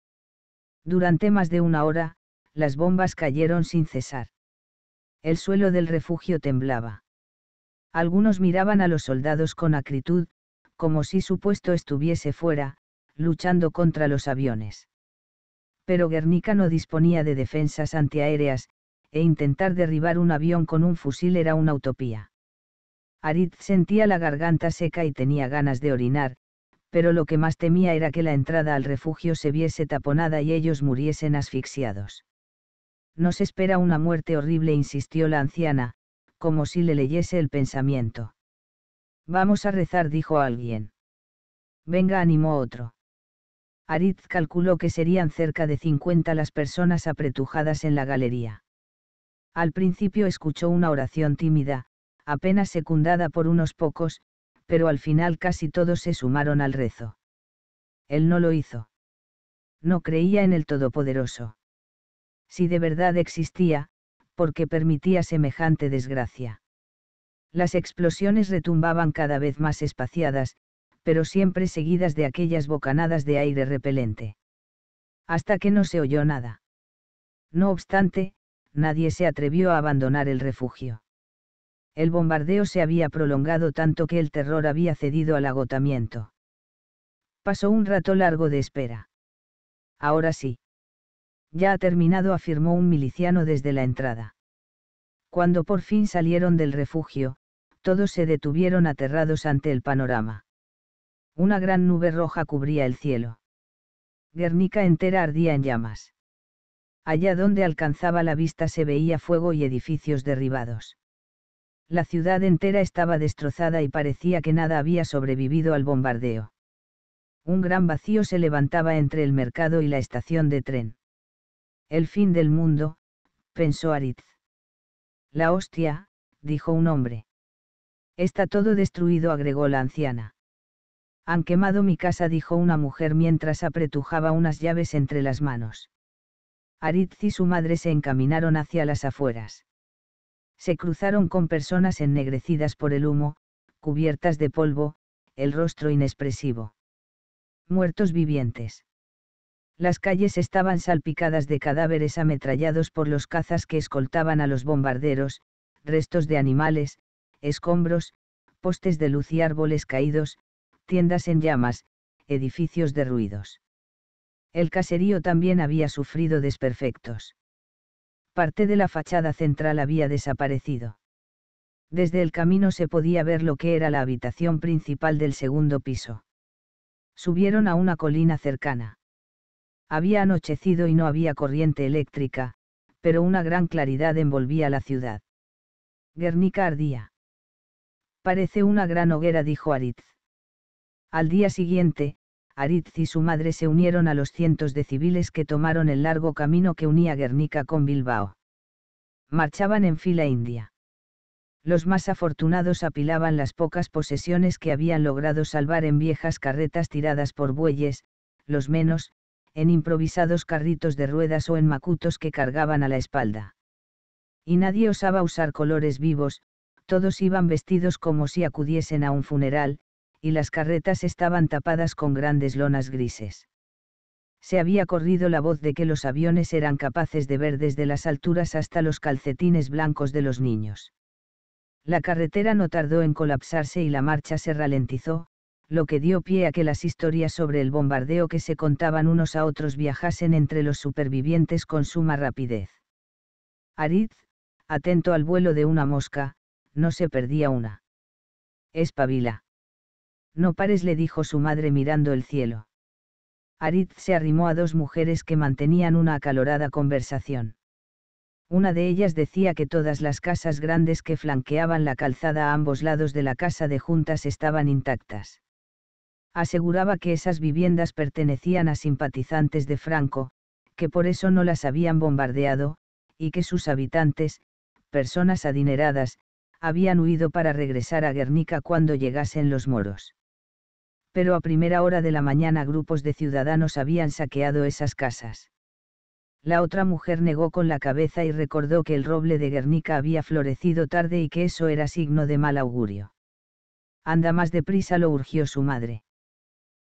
Durante más de una hora, las bombas cayeron sin cesar. El suelo del refugio temblaba. Algunos miraban a los soldados con acritud, como si su puesto estuviese fuera, luchando contra los aviones. Pero Guernica no disponía de defensas antiaéreas, e intentar derribar un avión con un fusil era una utopía. Arid sentía la garganta seca y tenía ganas de orinar, pero lo que más temía era que la entrada al refugio se viese taponada y ellos muriesen asfixiados. Nos espera una muerte horrible, insistió la anciana, como si le leyese el pensamiento. Vamos a rezar, dijo alguien. Venga, animó otro. Aritz calculó que serían cerca de 50 las personas apretujadas en la galería. Al principio escuchó una oración tímida, apenas secundada por unos pocos, pero al final casi todos se sumaron al rezo. Él no lo hizo. No creía en el Todopoderoso. Si de verdad existía, ¿por qué permitía semejante desgracia. Las explosiones retumbaban cada vez más espaciadas, pero siempre seguidas de aquellas bocanadas de aire repelente. Hasta que no se oyó nada. No obstante, nadie se atrevió a abandonar el refugio. El bombardeo se había prolongado tanto que el terror había cedido al agotamiento. Pasó un rato largo de espera. Ahora sí. Ya ha terminado, afirmó un miliciano desde la entrada. Cuando por fin salieron del refugio, todos se detuvieron aterrados ante el panorama. Una gran nube roja cubría el cielo. Guernica entera ardía en llamas. Allá donde alcanzaba la vista se veía fuego y edificios derribados. La ciudad entera estaba destrozada y parecía que nada había sobrevivido al bombardeo. Un gran vacío se levantaba entre el mercado y la estación de tren. El fin del mundo, pensó Aritz. La hostia, dijo un hombre. Está todo destruido, agregó la anciana. Han quemado mi casa, dijo una mujer mientras apretujaba unas llaves entre las manos. Aritz y su madre se encaminaron hacia las afueras. Se cruzaron con personas ennegrecidas por el humo, cubiertas de polvo, el rostro inexpresivo. Muertos vivientes. Las calles estaban salpicadas de cadáveres ametrallados por los cazas que escoltaban a los bombarderos, restos de animales, escombros, postes de luz y árboles caídos, tiendas en llamas, edificios derruidos. El caserío también había sufrido desperfectos. Parte de la fachada central había desaparecido. Desde el camino se podía ver lo que era la habitación principal del segundo piso. Subieron a una colina cercana. Había anochecido y no había corriente eléctrica, pero una gran claridad envolvía la ciudad. Guernica ardía Parece una gran hoguera, dijo Aritz. Al día siguiente, Aritz y su madre se unieron a los cientos de civiles que tomaron el largo camino que unía Guernica con Bilbao. Marchaban en fila india. Los más afortunados apilaban las pocas posesiones que habían logrado salvar en viejas carretas tiradas por bueyes, los menos, en improvisados carritos de ruedas o en macutos que cargaban a la espalda. Y nadie osaba usar colores vivos, todos iban vestidos como si acudiesen a un funeral, y las carretas estaban tapadas con grandes lonas grises. Se había corrido la voz de que los aviones eran capaces de ver desde las alturas hasta los calcetines blancos de los niños. La carretera no tardó en colapsarse y la marcha se ralentizó, lo que dio pie a que las historias sobre el bombardeo que se contaban unos a otros viajasen entre los supervivientes con suma rapidez. Ariz, atento al vuelo de una mosca, no se perdía una. Espabila. No pares, le dijo su madre mirando el cielo. Aritz se arrimó a dos mujeres que mantenían una acalorada conversación. Una de ellas decía que todas las casas grandes que flanqueaban la calzada a ambos lados de la casa de juntas estaban intactas. Aseguraba que esas viviendas pertenecían a simpatizantes de Franco, que por eso no las habían bombardeado, y que sus habitantes, personas adineradas, habían huido para regresar a Guernica cuando llegasen los moros. Pero a primera hora de la mañana grupos de ciudadanos habían saqueado esas casas. La otra mujer negó con la cabeza y recordó que el roble de Guernica había florecido tarde y que eso era signo de mal augurio. Anda más deprisa, lo urgió su madre.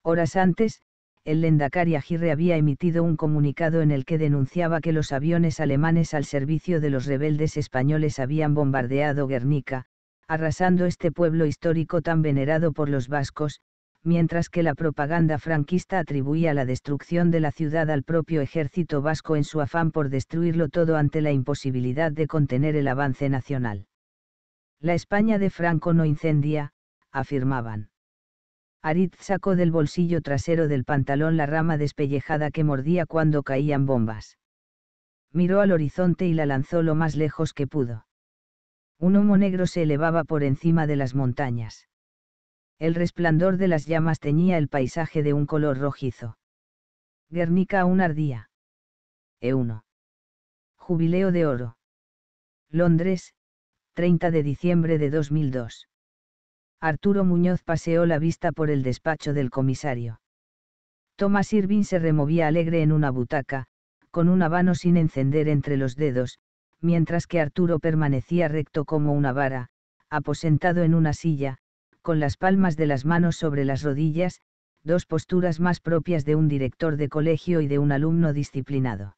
Horas antes, el Lendakari Agirre había emitido un comunicado en el que denunciaba que los aviones alemanes al servicio de los rebeldes españoles habían bombardeado Guernica, arrasando este pueblo histórico tan venerado por los vascos, mientras que la propaganda franquista atribuía la destrucción de la ciudad al propio ejército vasco en su afán por destruirlo todo ante la imposibilidad de contener el avance nacional. La España de Franco no incendia, afirmaban. Arid sacó del bolsillo trasero del pantalón la rama despellejada que mordía cuando caían bombas. Miró al horizonte y la lanzó lo más lejos que pudo. Un humo negro se elevaba por encima de las montañas. El resplandor de las llamas teñía el paisaje de un color rojizo. Guernica aún ardía. E1. Jubileo de Oro. Londres, 30 de diciembre de 2002. Arturo Muñoz paseó la vista por el despacho del comisario. Tomás Irving se removía alegre en una butaca, con un habano sin encender entre los dedos, mientras que Arturo permanecía recto como una vara, aposentado en una silla, con las palmas de las manos sobre las rodillas, dos posturas más propias de un director de colegio y de un alumno disciplinado.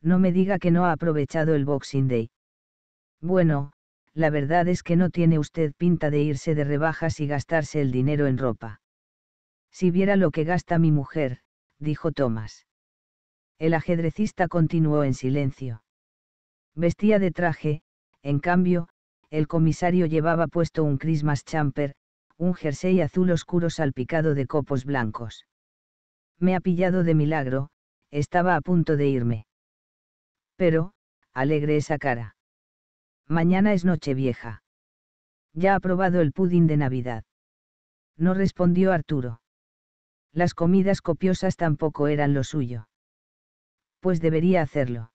No me diga que no ha aprovechado el Boxing Day. Bueno, la verdad es que no tiene usted pinta de irse de rebajas y gastarse el dinero en ropa. Si viera lo que gasta mi mujer, dijo Thomas. El ajedrecista continuó en silencio. Vestía de traje, en cambio, el comisario llevaba puesto un Christmas champer, un jersey azul oscuro salpicado de copos blancos. Me ha pillado de milagro, estaba a punto de irme. Pero, alegre esa cara. Mañana es vieja. Ya ha probado el pudín de Navidad. No respondió Arturo. Las comidas copiosas tampoco eran lo suyo. Pues debería hacerlo.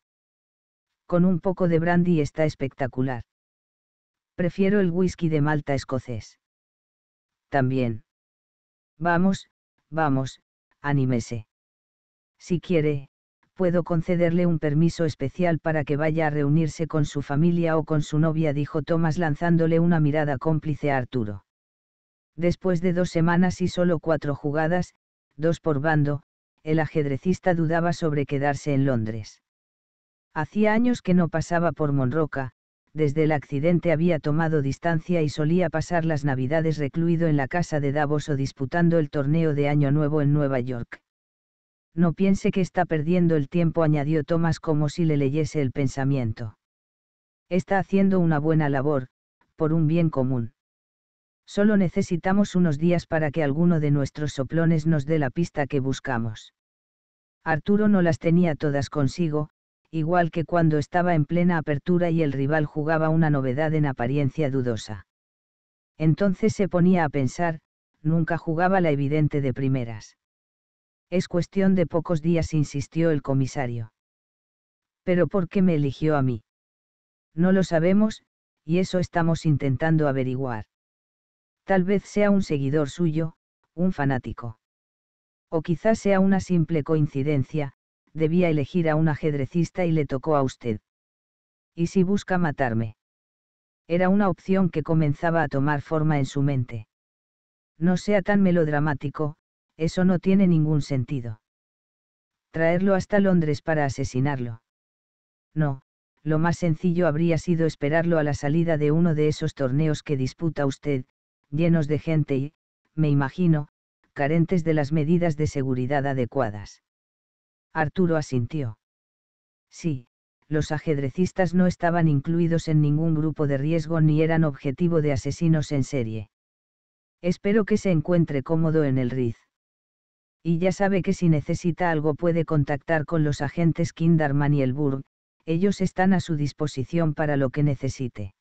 Con un poco de brandy está espectacular. Prefiero el whisky de Malta escocés. También. Vamos, vamos, anímese. Si quiere, puedo concederle un permiso especial para que vaya a reunirse con su familia o con su novia, dijo Thomas lanzándole una mirada cómplice a Arturo. Después de dos semanas y solo cuatro jugadas, dos por bando, el ajedrecista dudaba sobre quedarse en Londres. Hacía años que no pasaba por Monroca, desde el accidente había tomado distancia y solía pasar las navidades recluido en la casa de Davos o disputando el torneo de Año Nuevo en Nueva York. No piense que está perdiendo el tiempo, añadió Tomás como si le leyese el pensamiento. Está haciendo una buena labor, por un bien común. Solo necesitamos unos días para que alguno de nuestros soplones nos dé la pista que buscamos. Arturo no las tenía todas consigo, igual que cuando estaba en plena apertura y el rival jugaba una novedad en apariencia dudosa. Entonces se ponía a pensar, nunca jugaba la evidente de primeras. Es cuestión de pocos días, insistió el comisario. Pero ¿por qué me eligió a mí? No lo sabemos, y eso estamos intentando averiguar. Tal vez sea un seguidor suyo, un fanático. O quizás sea una simple coincidencia, debía elegir a un ajedrecista y le tocó a usted. ¿Y si busca matarme? Era una opción que comenzaba a tomar forma en su mente. No sea tan melodramático, eso no tiene ningún sentido. Traerlo hasta Londres para asesinarlo. No, lo más sencillo habría sido esperarlo a la salida de uno de esos torneos que disputa usted, llenos de gente y, me imagino, carentes de las medidas de seguridad adecuadas. Arturo asintió. Sí, los ajedrecistas no estaban incluidos en ningún grupo de riesgo ni eran objetivo de asesinos en serie. Espero que se encuentre cómodo en el Riz y ya sabe que si necesita algo puede contactar con los agentes Kinderman y el ellos están a su disposición para lo que necesite.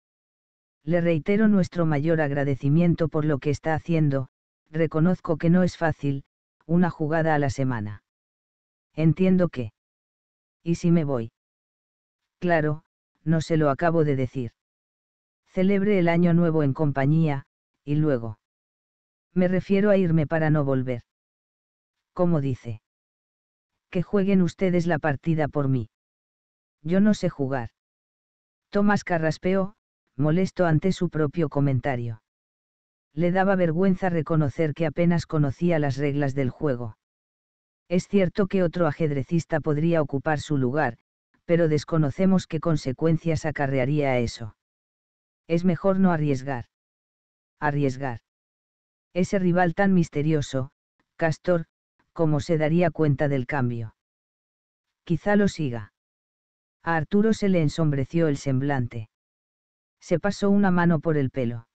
Le reitero nuestro mayor agradecimiento por lo que está haciendo, reconozco que no es fácil, una jugada a la semana. Entiendo que. ¿Y si me voy? Claro, no se lo acabo de decir. Celebre el año nuevo en compañía, y luego. Me refiero a irme para no volver como dice? Que jueguen ustedes la partida por mí. Yo no sé jugar. Tomás carraspeó, molesto ante su propio comentario. Le daba vergüenza reconocer que apenas conocía las reglas del juego. Es cierto que otro ajedrecista podría ocupar su lugar, pero desconocemos qué consecuencias acarrearía eso. Es mejor no arriesgar. Arriesgar. Ese rival tan misterioso, Castor, cómo se daría cuenta del cambio. Quizá lo siga. A Arturo se le ensombreció el semblante. Se pasó una mano por el pelo.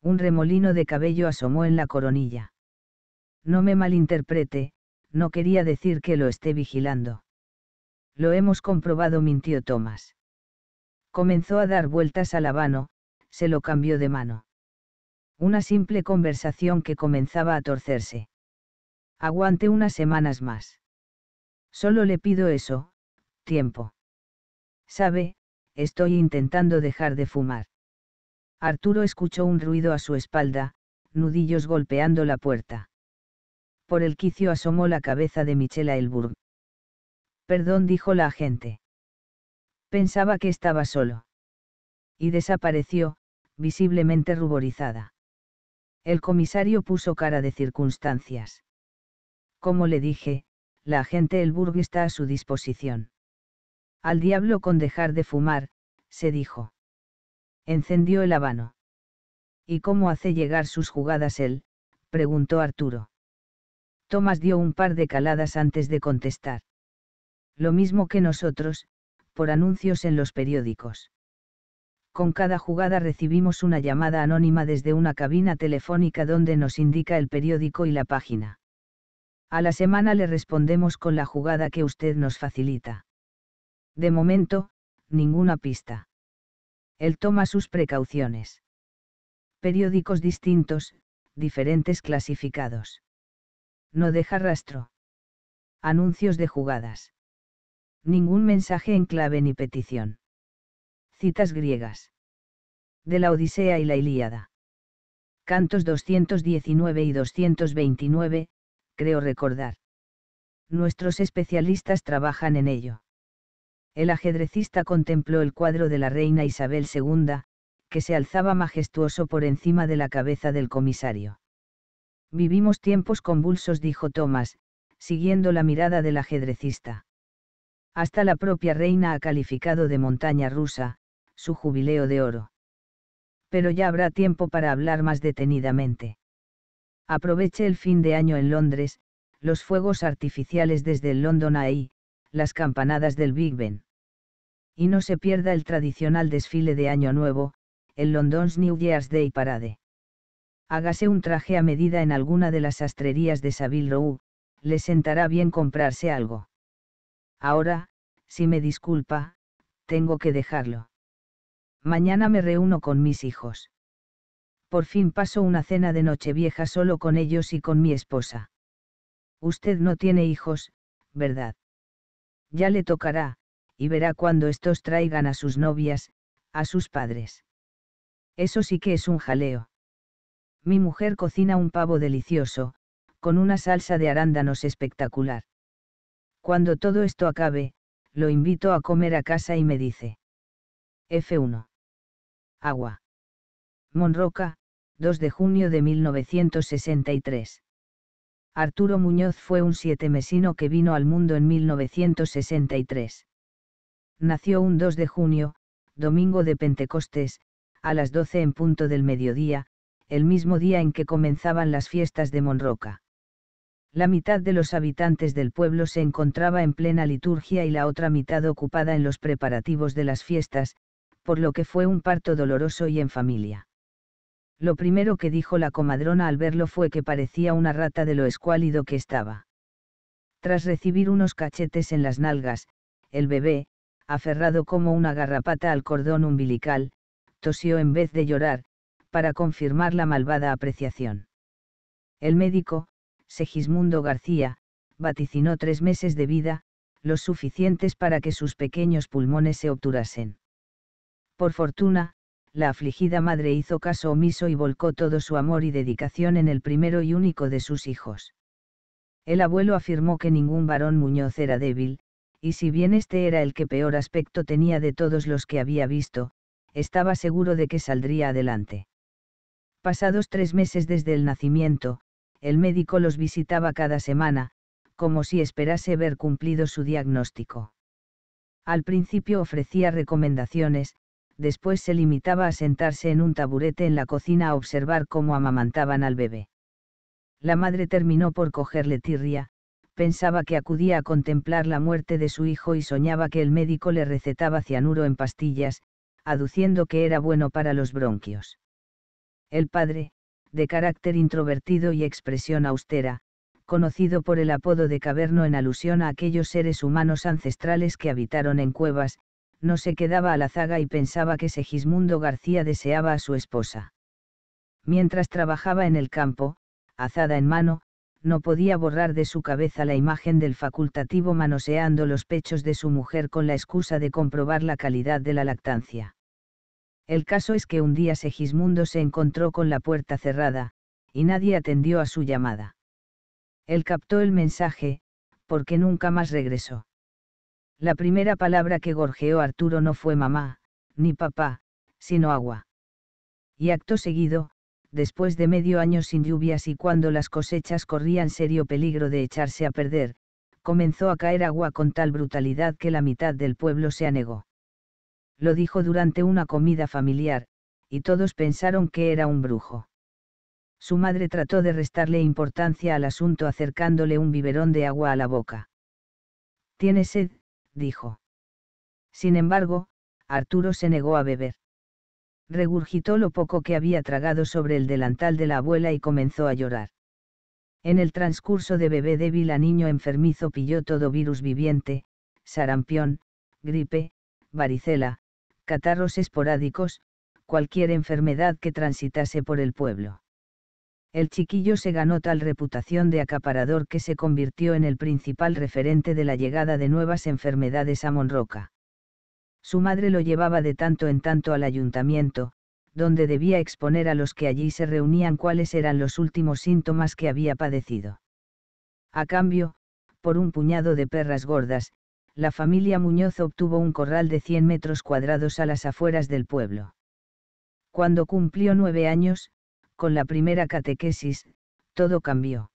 Un remolino de cabello asomó en la coronilla. No me malinterprete, no quería decir que lo esté vigilando. Lo hemos comprobado, mintió Tomás. Comenzó a dar vueltas al habano, se lo cambió de mano. Una simple conversación que comenzaba a torcerse. Aguante unas semanas más. Solo le pido eso, tiempo. Sabe, estoy intentando dejar de fumar. Arturo escuchó un ruido a su espalda, nudillos golpeando la puerta. Por el quicio asomó la cabeza de Michela Elburg. Perdón, dijo la agente. Pensaba que estaba solo. Y desapareció, visiblemente ruborizada. El comisario puso cara de circunstancias como le dije, la agente Elburg está a su disposición. Al diablo con dejar de fumar, se dijo. Encendió el habano. ¿Y cómo hace llegar sus jugadas él? preguntó Arturo. Tomás dio un par de caladas antes de contestar. Lo mismo que nosotros, por anuncios en los periódicos. Con cada jugada recibimos una llamada anónima desde una cabina telefónica donde nos indica el periódico y la página. A la semana le respondemos con la jugada que usted nos facilita. De momento, ninguna pista. Él toma sus precauciones. Periódicos distintos, diferentes clasificados. No deja rastro. Anuncios de jugadas. Ningún mensaje en clave ni petición. Citas griegas. De la Odisea y la Ilíada. Cantos 219 y 229, creo recordar. Nuestros especialistas trabajan en ello. El ajedrecista contempló el cuadro de la reina Isabel II, que se alzaba majestuoso por encima de la cabeza del comisario. Vivimos tiempos convulsos, dijo Tomás, siguiendo la mirada del ajedrecista. Hasta la propia reina ha calificado de montaña rusa, su jubileo de oro. Pero ya habrá tiempo para hablar más detenidamente. Aproveche el fin de año en Londres, los fuegos artificiales desde el London Eye, las campanadas del Big Ben. Y no se pierda el tradicional desfile de Año Nuevo, el London's New Year's Day Parade. Hágase un traje a medida en alguna de las sastrerías de Savile Row, le sentará bien comprarse algo. Ahora, si me disculpa, tengo que dejarlo. Mañana me reúno con mis hijos por fin paso una cena de noche vieja solo con ellos y con mi esposa. Usted no tiene hijos, ¿verdad? Ya le tocará, y verá cuando estos traigan a sus novias, a sus padres. Eso sí que es un jaleo. Mi mujer cocina un pavo delicioso, con una salsa de arándanos espectacular. Cuando todo esto acabe, lo invito a comer a casa y me dice. F1. Agua. Monroca, 2 de junio de 1963. Arturo Muñoz fue un sietemesino que vino al mundo en 1963. Nació un 2 de junio, domingo de Pentecostés, a las 12 en punto del mediodía, el mismo día en que comenzaban las fiestas de Monroca. La mitad de los habitantes del pueblo se encontraba en plena liturgia y la otra mitad ocupada en los preparativos de las fiestas, por lo que fue un parto doloroso y en familia. Lo primero que dijo la comadrona al verlo fue que parecía una rata de lo escuálido que estaba. Tras recibir unos cachetes en las nalgas, el bebé, aferrado como una garrapata al cordón umbilical, tosió en vez de llorar, para confirmar la malvada apreciación. El médico, Segismundo García, vaticinó tres meses de vida, los suficientes para que sus pequeños pulmones se obturasen. Por fortuna, la afligida madre hizo caso omiso y volcó todo su amor y dedicación en el primero y único de sus hijos. El abuelo afirmó que ningún varón Muñoz era débil, y si bien este era el que peor aspecto tenía de todos los que había visto, estaba seguro de que saldría adelante. Pasados tres meses desde el nacimiento, el médico los visitaba cada semana, como si esperase ver cumplido su diagnóstico. Al principio ofrecía recomendaciones, después se limitaba a sentarse en un taburete en la cocina a observar cómo amamantaban al bebé. La madre terminó por cogerle tirria, pensaba que acudía a contemplar la muerte de su hijo y soñaba que el médico le recetaba cianuro en pastillas, aduciendo que era bueno para los bronquios. El padre, de carácter introvertido y expresión austera, conocido por el apodo de caverno en alusión a aquellos seres humanos ancestrales que habitaron en cuevas, no se quedaba a la zaga y pensaba que Segismundo García deseaba a su esposa. Mientras trabajaba en el campo, azada en mano, no podía borrar de su cabeza la imagen del facultativo manoseando los pechos de su mujer con la excusa de comprobar la calidad de la lactancia. El caso es que un día Segismundo se encontró con la puerta cerrada, y nadie atendió a su llamada. Él captó el mensaje, porque nunca más regresó. La primera palabra que gorjeó Arturo no fue mamá, ni papá, sino agua. Y acto seguido, después de medio año sin lluvias y cuando las cosechas corrían serio peligro de echarse a perder, comenzó a caer agua con tal brutalidad que la mitad del pueblo se anegó. Lo dijo durante una comida familiar, y todos pensaron que era un brujo. Su madre trató de restarle importancia al asunto acercándole un biberón de agua a la boca. ¿Tiene sed? dijo. Sin embargo, Arturo se negó a beber. Regurgitó lo poco que había tragado sobre el delantal de la abuela y comenzó a llorar. En el transcurso de bebé débil a niño enfermizo pilló todo virus viviente, sarampión, gripe, varicela, catarros esporádicos, cualquier enfermedad que transitase por el pueblo el chiquillo se ganó tal reputación de acaparador que se convirtió en el principal referente de la llegada de nuevas enfermedades a Monroca. Su madre lo llevaba de tanto en tanto al ayuntamiento, donde debía exponer a los que allí se reunían cuáles eran los últimos síntomas que había padecido. A cambio, por un puñado de perras gordas, la familia Muñoz obtuvo un corral de 100 metros cuadrados a las afueras del pueblo. Cuando cumplió nueve años, con la primera catequesis, todo cambió.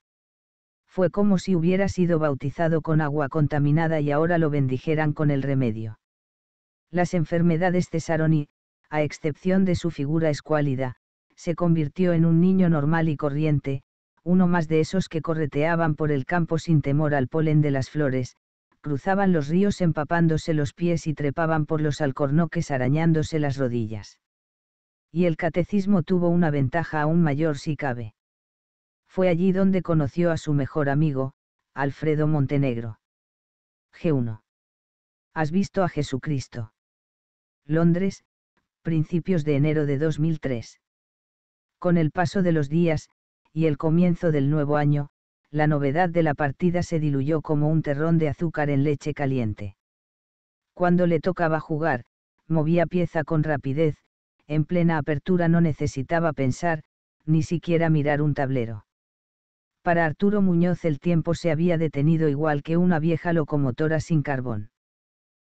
Fue como si hubiera sido bautizado con agua contaminada y ahora lo bendijeran con el remedio. Las enfermedades cesaron y, a excepción de su figura escuálida, se convirtió en un niño normal y corriente, uno más de esos que correteaban por el campo sin temor al polen de las flores, cruzaban los ríos empapándose los pies y trepaban por los alcornoques arañándose las rodillas y el catecismo tuvo una ventaja aún mayor si cabe. Fue allí donde conoció a su mejor amigo, Alfredo Montenegro. G1. Has visto a Jesucristo. Londres, principios de enero de 2003. Con el paso de los días, y el comienzo del nuevo año, la novedad de la partida se diluyó como un terrón de azúcar en leche caliente. Cuando le tocaba jugar, movía pieza con rapidez, en plena apertura no necesitaba pensar, ni siquiera mirar un tablero. Para Arturo Muñoz el tiempo se había detenido igual que una vieja locomotora sin carbón.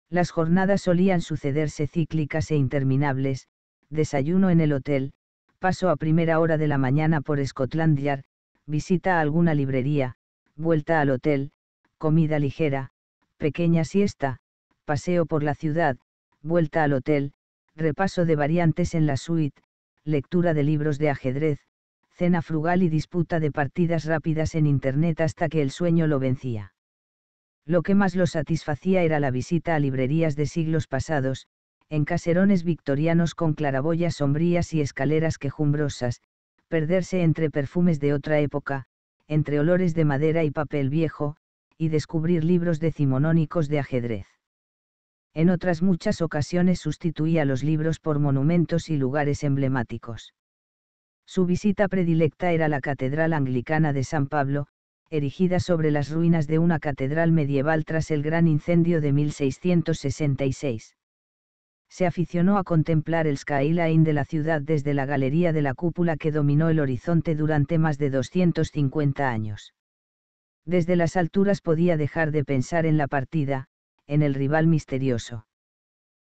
Las jornadas solían sucederse cíclicas e interminables, desayuno en el hotel, paso a primera hora de la mañana por Scotland Yard, visita a alguna librería, vuelta al hotel, comida ligera, pequeña siesta, paseo por la ciudad, vuelta al hotel, repaso de variantes en la suite, lectura de libros de ajedrez, cena frugal y disputa de partidas rápidas en Internet hasta que el sueño lo vencía. Lo que más lo satisfacía era la visita a librerías de siglos pasados, en caserones victorianos con claraboyas sombrías y escaleras quejumbrosas, perderse entre perfumes de otra época, entre olores de madera y papel viejo, y descubrir libros decimonónicos de ajedrez en otras muchas ocasiones sustituía los libros por monumentos y lugares emblemáticos. Su visita predilecta era la Catedral Anglicana de San Pablo, erigida sobre las ruinas de una catedral medieval tras el gran incendio de 1666. Se aficionó a contemplar el skyline de la ciudad desde la galería de la cúpula que dominó el horizonte durante más de 250 años. Desde las alturas podía dejar de pensar en la partida, en el rival misterioso.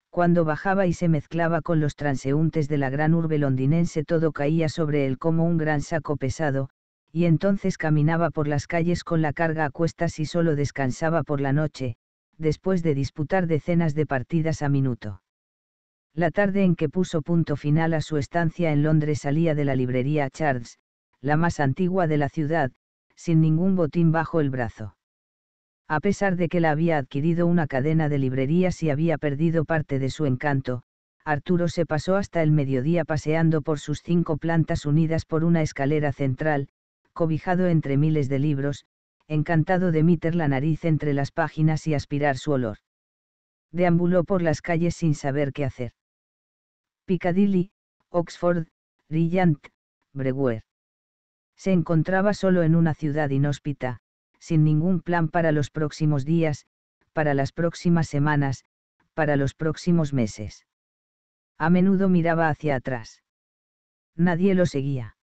Cuando bajaba y se mezclaba con los transeúntes de la gran urbe londinense todo caía sobre él como un gran saco pesado, y entonces caminaba por las calles con la carga a cuestas y solo descansaba por la noche, después de disputar decenas de partidas a minuto. La tarde en que puso punto final a su estancia en Londres salía de la librería Charles, la más antigua de la ciudad, sin ningún botín bajo el brazo a pesar de que la había adquirido una cadena de librerías y había perdido parte de su encanto, Arturo se pasó hasta el mediodía paseando por sus cinco plantas unidas por una escalera central, cobijado entre miles de libros, encantado de meter la nariz entre las páginas y aspirar su olor. Deambuló por las calles sin saber qué hacer. Piccadilly, Oxford, Brillant, Brewer. Se encontraba solo en una ciudad inhóspita, sin ningún plan para los próximos días, para las próximas semanas, para los próximos meses. A menudo miraba hacia atrás. Nadie lo seguía.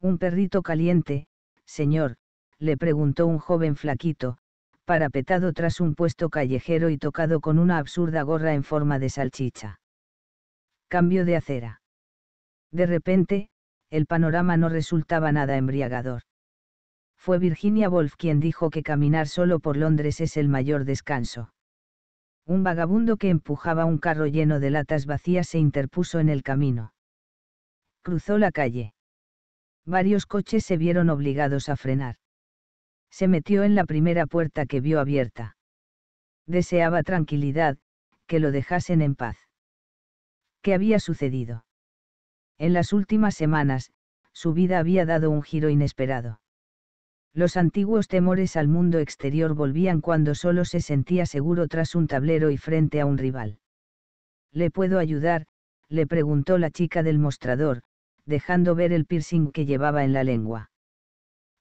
Un perrito caliente, señor, le preguntó un joven flaquito, parapetado tras un puesto callejero y tocado con una absurda gorra en forma de salchicha. Cambio de acera. De repente, el panorama no resultaba nada embriagador fue Virginia Woolf quien dijo que caminar solo por Londres es el mayor descanso. Un vagabundo que empujaba un carro lleno de latas vacías se interpuso en el camino. Cruzó la calle. Varios coches se vieron obligados a frenar. Se metió en la primera puerta que vio abierta. Deseaba tranquilidad, que lo dejasen en paz. ¿Qué había sucedido? En las últimas semanas, su vida había dado un giro inesperado los antiguos temores al mundo exterior volvían cuando solo se sentía seguro tras un tablero y frente a un rival. ¿Le puedo ayudar? le preguntó la chica del mostrador, dejando ver el piercing que llevaba en la lengua.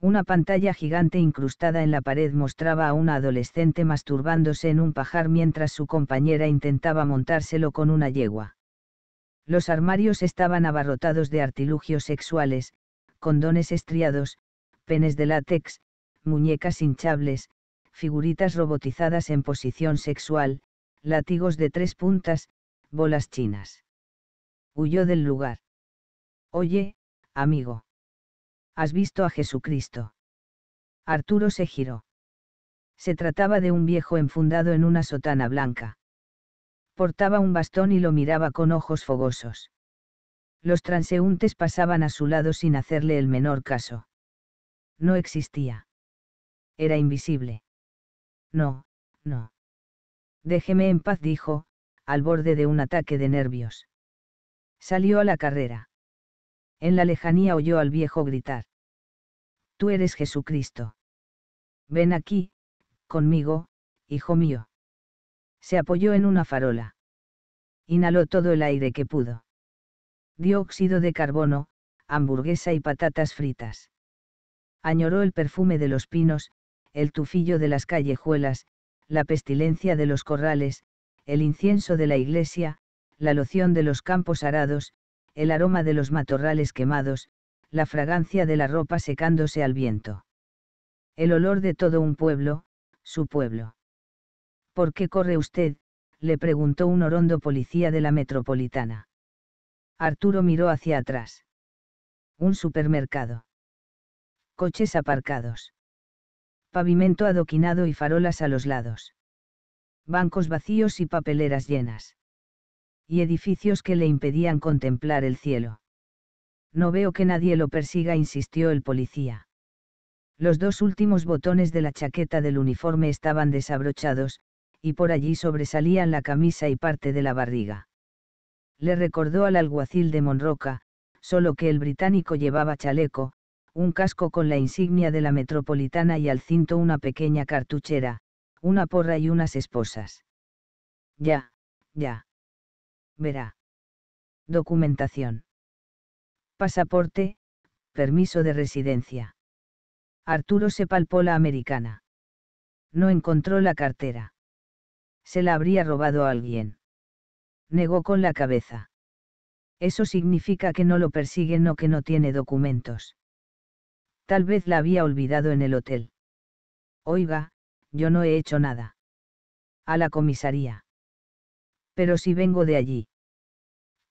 Una pantalla gigante incrustada en la pared mostraba a una adolescente masturbándose en un pajar mientras su compañera intentaba montárselo con una yegua. Los armarios estaban abarrotados de artilugios sexuales, condones estriados, penes de látex, muñecas hinchables, figuritas robotizadas en posición sexual, látigos de tres puntas, bolas chinas. Huyó del lugar. Oye, amigo. ¿Has visto a Jesucristo? Arturo se giró. Se trataba de un viejo enfundado en una sotana blanca. Portaba un bastón y lo miraba con ojos fogosos. Los transeúntes pasaban a su lado sin hacerle el menor caso. No existía. Era invisible. No, no. Déjeme en paz, dijo, al borde de un ataque de nervios. Salió a la carrera. En la lejanía oyó al viejo gritar. Tú eres Jesucristo. Ven aquí, conmigo, hijo mío. Se apoyó en una farola. Inhaló todo el aire que pudo. Dióxido de carbono, hamburguesa y patatas fritas añoró el perfume de los pinos, el tufillo de las callejuelas, la pestilencia de los corrales, el incienso de la iglesia, la loción de los campos arados, el aroma de los matorrales quemados, la fragancia de la ropa secándose al viento. El olor de todo un pueblo, su pueblo. ¿Por qué corre usted? le preguntó un orondo policía de la metropolitana. Arturo miró hacia atrás. Un supermercado coches aparcados. Pavimento adoquinado y farolas a los lados. Bancos vacíos y papeleras llenas. Y edificios que le impedían contemplar el cielo. No veo que nadie lo persiga, insistió el policía. Los dos últimos botones de la chaqueta del uniforme estaban desabrochados, y por allí sobresalían la camisa y parte de la barriga. Le recordó al alguacil de Monroca, solo que el británico llevaba chaleco, un casco con la insignia de la metropolitana y al cinto una pequeña cartuchera, una porra y unas esposas. Ya, ya. Verá. Documentación. Pasaporte, permiso de residencia. Arturo se palpó la americana. No encontró la cartera. Se la habría robado a alguien. Negó con la cabeza. Eso significa que no lo persiguen o que no tiene documentos. Tal vez la había olvidado en el hotel. Oiga, yo no he hecho nada. A la comisaría. Pero si vengo de allí.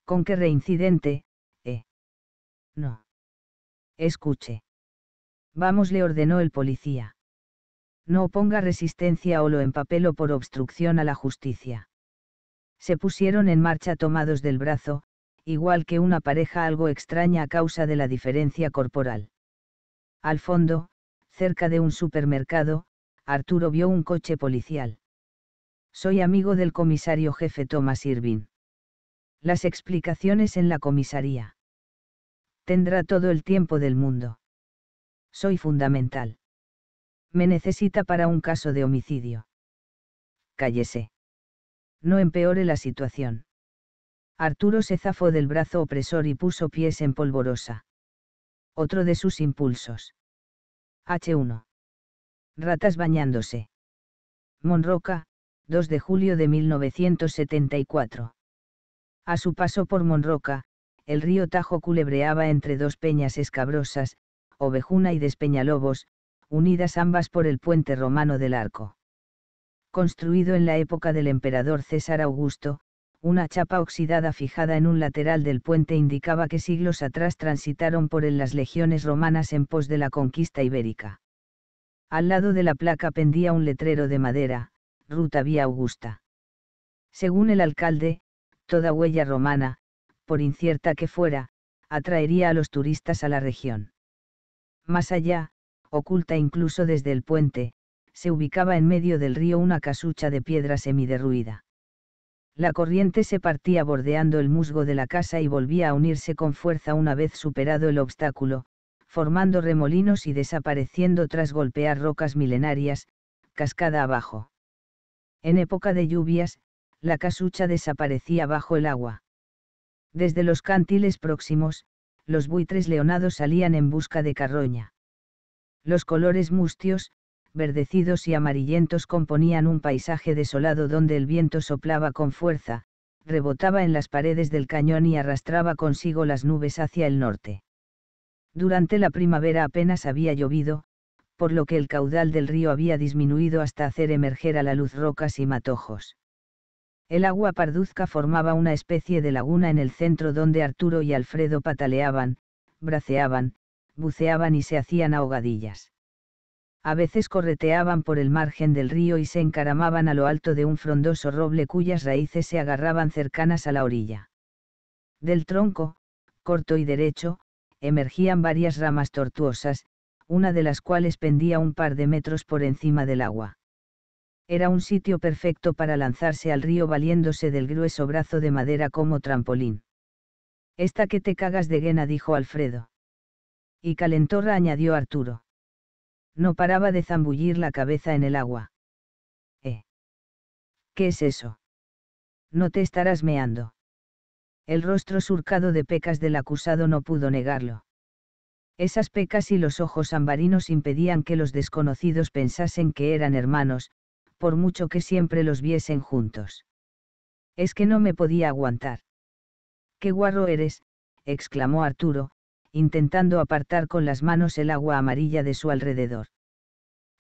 ¿Con qué reincidente, eh? No. Escuche. Vamos, le ordenó el policía. No ponga resistencia o lo empapelo por obstrucción a la justicia. Se pusieron en marcha tomados del brazo, igual que una pareja algo extraña a causa de la diferencia corporal. Al fondo, cerca de un supermercado, Arturo vio un coche policial. Soy amigo del comisario jefe Thomas Irving. Las explicaciones en la comisaría. Tendrá todo el tiempo del mundo. Soy fundamental. Me necesita para un caso de homicidio. Cállese. No empeore la situación. Arturo se zafó del brazo opresor y puso pies en polvorosa otro de sus impulsos. H1. Ratas bañándose. Monroca, 2 de julio de 1974. A su paso por Monroca, el río Tajo culebreaba entre dos peñas escabrosas, Ovejuna y Despeñalobos, unidas ambas por el puente romano del arco. Construido en la época del emperador César Augusto, una chapa oxidada fijada en un lateral del puente indicaba que siglos atrás transitaron por él las legiones romanas en pos de la conquista ibérica. Al lado de la placa pendía un letrero de madera, Ruta Vía Augusta. Según el alcalde, toda huella romana, por incierta que fuera, atraería a los turistas a la región. Más allá, oculta incluso desde el puente, se ubicaba en medio del río una casucha de piedra semiderruida. La corriente se partía bordeando el musgo de la casa y volvía a unirse con fuerza una vez superado el obstáculo, formando remolinos y desapareciendo tras golpear rocas milenarias, cascada abajo. En época de lluvias, la casucha desaparecía bajo el agua. Desde los cántiles próximos, los buitres leonados salían en busca de carroña. Los colores mustios, verdecidos y amarillentos componían un paisaje desolado donde el viento soplaba con fuerza, rebotaba en las paredes del cañón y arrastraba consigo las nubes hacia el norte. Durante la primavera apenas había llovido, por lo que el caudal del río había disminuido hasta hacer emerger a la luz rocas y matojos. El agua parduzca formaba una especie de laguna en el centro donde Arturo y Alfredo pataleaban, braceaban, buceaban y se hacían ahogadillas a veces correteaban por el margen del río y se encaramaban a lo alto de un frondoso roble cuyas raíces se agarraban cercanas a la orilla. Del tronco, corto y derecho, emergían varias ramas tortuosas, una de las cuales pendía un par de metros por encima del agua. Era un sitio perfecto para lanzarse al río valiéndose del grueso brazo de madera como trampolín. Esta que te cagas de guena, dijo Alfredo. Y calentorra añadió Arturo. No paraba de zambullir la cabeza en el agua. ¿Eh? ¿Qué es eso? No te estarás meando. El rostro surcado de pecas del acusado no pudo negarlo. Esas pecas y los ojos ambarinos impedían que los desconocidos pensasen que eran hermanos, por mucho que siempre los viesen juntos. Es que no me podía aguantar. ¡Qué guarro eres! exclamó Arturo, intentando apartar con las manos el agua amarilla de su alrededor.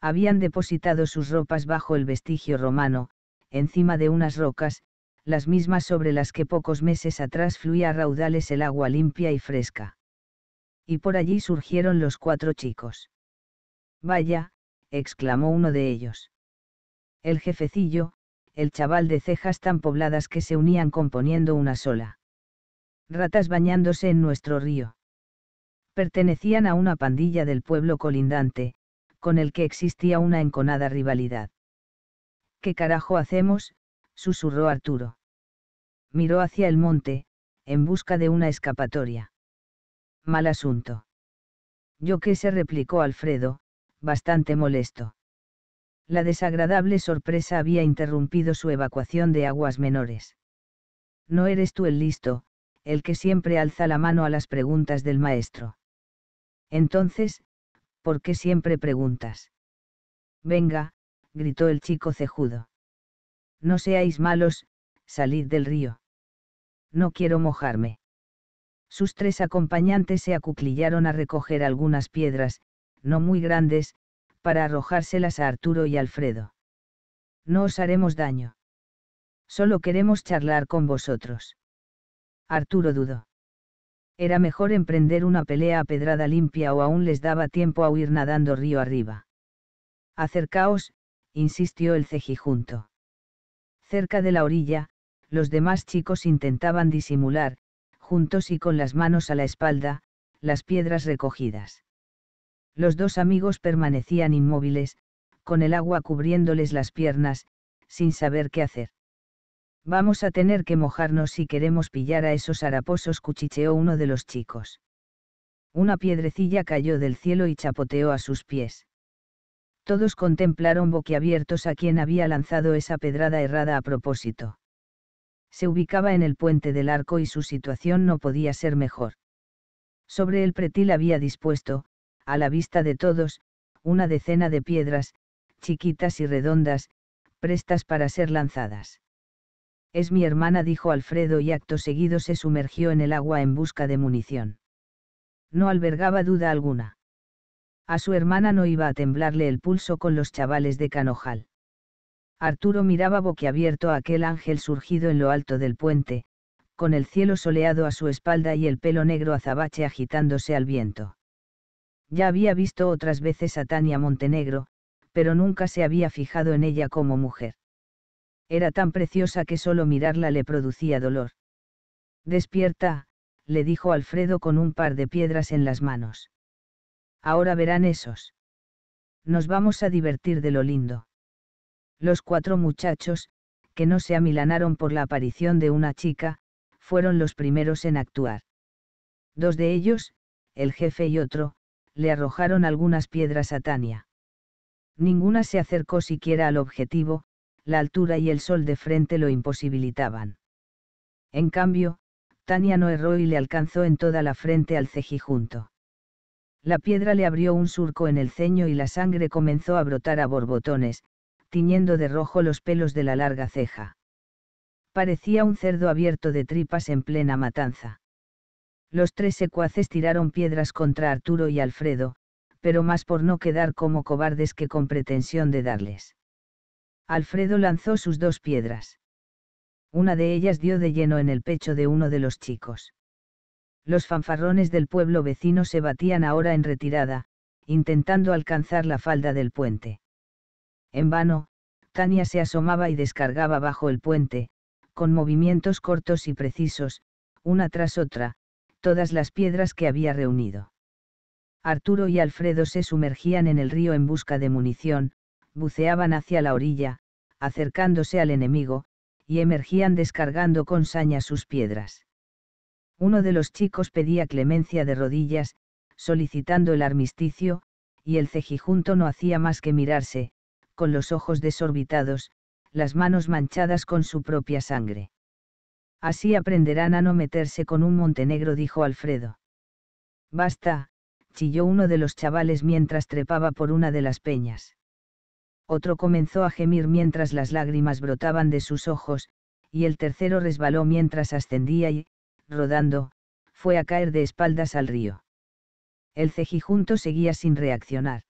Habían depositado sus ropas bajo el vestigio romano, encima de unas rocas, las mismas sobre las que pocos meses atrás fluía a raudales el agua limpia y fresca. Y por allí surgieron los cuatro chicos. Vaya, exclamó uno de ellos. El jefecillo, el chaval de cejas tan pobladas que se unían componiendo una sola. Ratas bañándose en nuestro río pertenecían a una pandilla del pueblo colindante, con el que existía una enconada rivalidad. ¿Qué carajo hacemos? susurró Arturo. Miró hacia el monte, en busca de una escapatoria. Mal asunto. Yo qué sé, replicó Alfredo, bastante molesto. La desagradable sorpresa había interrumpido su evacuación de aguas menores. No eres tú el listo, el que siempre alza la mano a las preguntas del maestro. Entonces, ¿por qué siempre preguntas? Venga, gritó el chico cejudo. No seáis malos, salid del río. No quiero mojarme. Sus tres acompañantes se acuclillaron a recoger algunas piedras, no muy grandes, para arrojárselas a Arturo y Alfredo. No os haremos daño. Solo queremos charlar con vosotros. Arturo dudó. Era mejor emprender una pelea a pedrada limpia o aún les daba tiempo a huir nadando río arriba. Acercaos, insistió el cejijunto. Cerca de la orilla, los demás chicos intentaban disimular, juntos y con las manos a la espalda, las piedras recogidas. Los dos amigos permanecían inmóviles, con el agua cubriéndoles las piernas, sin saber qué hacer. Vamos a tener que mojarnos si queremos pillar a esos haraposos, cuchicheó uno de los chicos. Una piedrecilla cayó del cielo y chapoteó a sus pies. Todos contemplaron boquiabiertos a quien había lanzado esa pedrada errada a propósito. Se ubicaba en el puente del arco y su situación no podía ser mejor. Sobre el pretil había dispuesto, a la vista de todos, una decena de piedras, chiquitas y redondas, prestas para ser lanzadas. Es mi hermana, dijo Alfredo y acto seguido se sumergió en el agua en busca de munición. No albergaba duda alguna. A su hermana no iba a temblarle el pulso con los chavales de Canojal. Arturo miraba boquiabierto a aquel ángel surgido en lo alto del puente, con el cielo soleado a su espalda y el pelo negro azabache agitándose al viento. Ya había visto otras veces a Tania Montenegro, pero nunca se había fijado en ella como mujer. Era tan preciosa que solo mirarla le producía dolor. Despierta, le dijo Alfredo con un par de piedras en las manos. Ahora verán esos. Nos vamos a divertir de lo lindo. Los cuatro muchachos, que no se amilanaron por la aparición de una chica, fueron los primeros en actuar. Dos de ellos, el jefe y otro, le arrojaron algunas piedras a Tania. Ninguna se acercó siquiera al objetivo, la altura y el sol de frente lo imposibilitaban. En cambio, Tania no erró y le alcanzó en toda la frente al cejijunto. La piedra le abrió un surco en el ceño y la sangre comenzó a brotar a borbotones, tiñendo de rojo los pelos de la larga ceja. Parecía un cerdo abierto de tripas en plena matanza. Los tres secuaces tiraron piedras contra Arturo y Alfredo, pero más por no quedar como cobardes que con pretensión de darles. Alfredo lanzó sus dos piedras. Una de ellas dio de lleno en el pecho de uno de los chicos. Los fanfarrones del pueblo vecino se batían ahora en retirada, intentando alcanzar la falda del puente. En vano, Tania se asomaba y descargaba bajo el puente, con movimientos cortos y precisos, una tras otra, todas las piedras que había reunido. Arturo y Alfredo se sumergían en el río en busca de munición, buceaban hacia la orilla, acercándose al enemigo, y emergían descargando con saña sus piedras. Uno de los chicos pedía clemencia de rodillas, solicitando el armisticio, y el cejijunto no hacía más que mirarse, con los ojos desorbitados, las manos manchadas con su propia sangre. Así aprenderán a no meterse con un Montenegro, dijo Alfredo. Basta, chilló uno de los chavales mientras trepaba por una de las peñas otro comenzó a gemir mientras las lágrimas brotaban de sus ojos, y el tercero resbaló mientras ascendía y, rodando, fue a caer de espaldas al río. El cejijunto seguía sin reaccionar.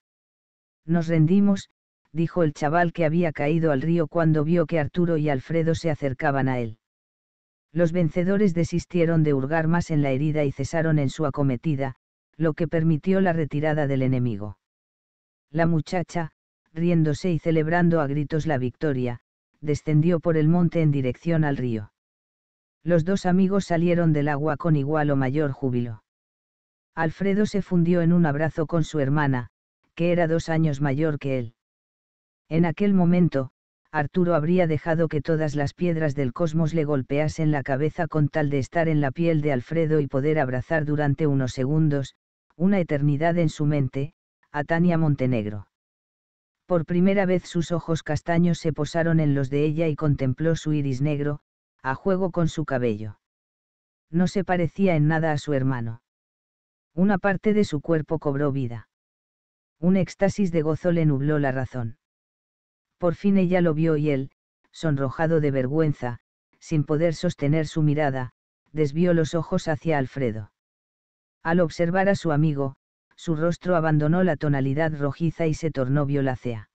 Nos rendimos, dijo el chaval que había caído al río cuando vio que Arturo y Alfredo se acercaban a él. Los vencedores desistieron de hurgar más en la herida y cesaron en su acometida, lo que permitió la retirada del enemigo. La muchacha, riéndose y celebrando a gritos la victoria, descendió por el monte en dirección al río. Los dos amigos salieron del agua con igual o mayor júbilo. Alfredo se fundió en un abrazo con su hermana, que era dos años mayor que él. En aquel momento, Arturo habría dejado que todas las piedras del cosmos le golpeasen la cabeza con tal de estar en la piel de Alfredo y poder abrazar durante unos segundos, una eternidad en su mente, a Tania Montenegro. Por primera vez sus ojos castaños se posaron en los de ella y contempló su iris negro, a juego con su cabello. No se parecía en nada a su hermano. Una parte de su cuerpo cobró vida. Un éxtasis de gozo le nubló la razón. Por fin ella lo vio y él, sonrojado de vergüenza, sin poder sostener su mirada, desvió los ojos hacia Alfredo. Al observar a su amigo, su rostro abandonó la tonalidad rojiza y se tornó violácea.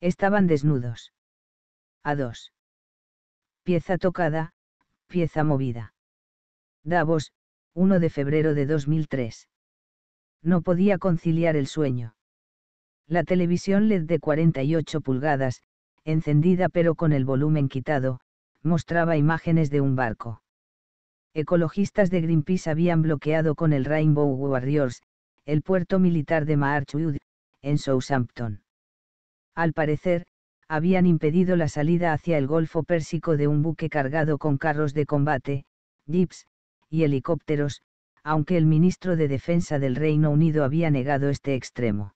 Estaban desnudos. A dos. Pieza tocada, pieza movida. Davos, 1 de febrero de 2003. No podía conciliar el sueño. La televisión LED de 48 pulgadas, encendida pero con el volumen quitado, mostraba imágenes de un barco. Ecologistas de Greenpeace habían bloqueado con el Rainbow Warriors, el puerto militar de Marchwood, en Southampton. Al parecer, habían impedido la salida hacia el Golfo Pérsico de un buque cargado con carros de combate, jeeps, y helicópteros, aunque el ministro de Defensa del Reino Unido había negado este extremo.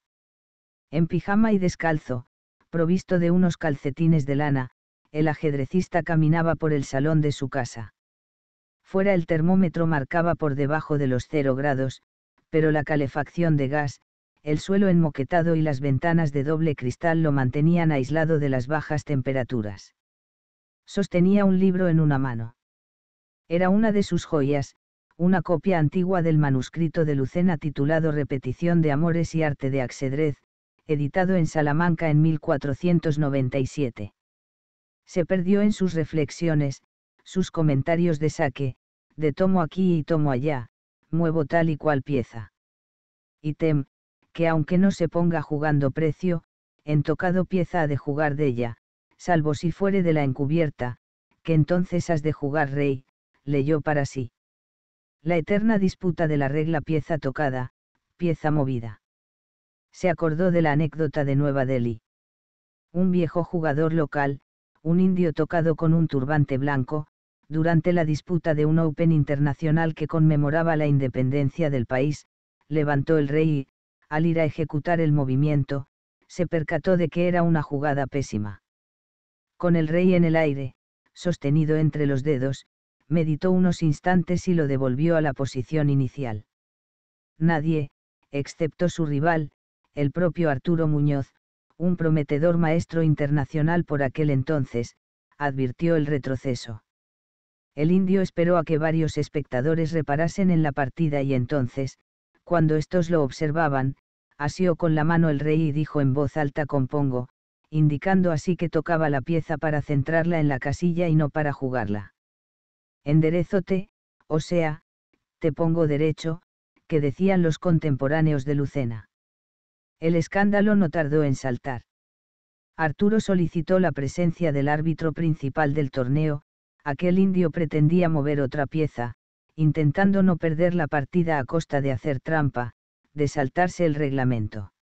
En pijama y descalzo, provisto de unos calcetines de lana, el ajedrecista caminaba por el salón de su casa. Fuera el termómetro marcaba por debajo de los cero grados, pero la calefacción de gas, el suelo enmoquetado y las ventanas de doble cristal lo mantenían aislado de las bajas temperaturas. Sostenía un libro en una mano. Era una de sus joyas, una copia antigua del manuscrito de Lucena titulado Repetición de Amores y Arte de Axedrez, editado en Salamanca en 1497. Se perdió en sus reflexiones, sus comentarios de saque, de tomo aquí y tomo allá, muevo tal y cual pieza. tem, que aunque no se ponga jugando precio, en tocado pieza ha de jugar de ella, salvo si fuere de la encubierta, que entonces has de jugar rey, leyó para sí. La eterna disputa de la regla pieza tocada, pieza movida. Se acordó de la anécdota de Nueva Delhi. Un viejo jugador local, un indio tocado con un turbante blanco, durante la disputa de un Open internacional que conmemoraba la independencia del país, levantó el rey y, al ir a ejecutar el movimiento, se percató de que era una jugada pésima. Con el rey en el aire, sostenido entre los dedos, meditó unos instantes y lo devolvió a la posición inicial. Nadie, excepto su rival, el propio Arturo Muñoz, un prometedor maestro internacional por aquel entonces, advirtió el retroceso. El indio esperó a que varios espectadores reparasen en la partida y entonces, cuando estos lo observaban, asió con la mano el rey y dijo en voz alta compongo, indicando así que tocaba la pieza para centrarla en la casilla y no para jugarla. Enderezote, o sea, te pongo derecho, que decían los contemporáneos de Lucena. El escándalo no tardó en saltar. Arturo solicitó la presencia del árbitro principal del torneo, aquel indio pretendía mover otra pieza, intentando no perder la partida a costa de hacer trampa, de saltarse el reglamento.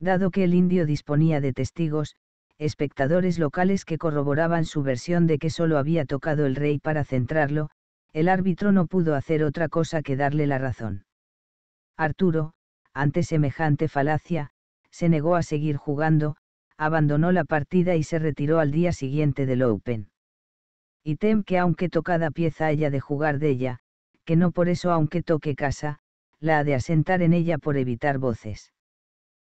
Dado que el indio disponía de testigos, espectadores locales que corroboraban su versión de que solo había tocado el rey para centrarlo, el árbitro no pudo hacer otra cosa que darle la razón. Arturo, ante semejante falacia, se negó a seguir jugando, abandonó la partida y se retiró al día siguiente del Open y tem que aunque tocada pieza haya de jugar de ella, que no por eso aunque toque casa, la ha de asentar en ella por evitar voces.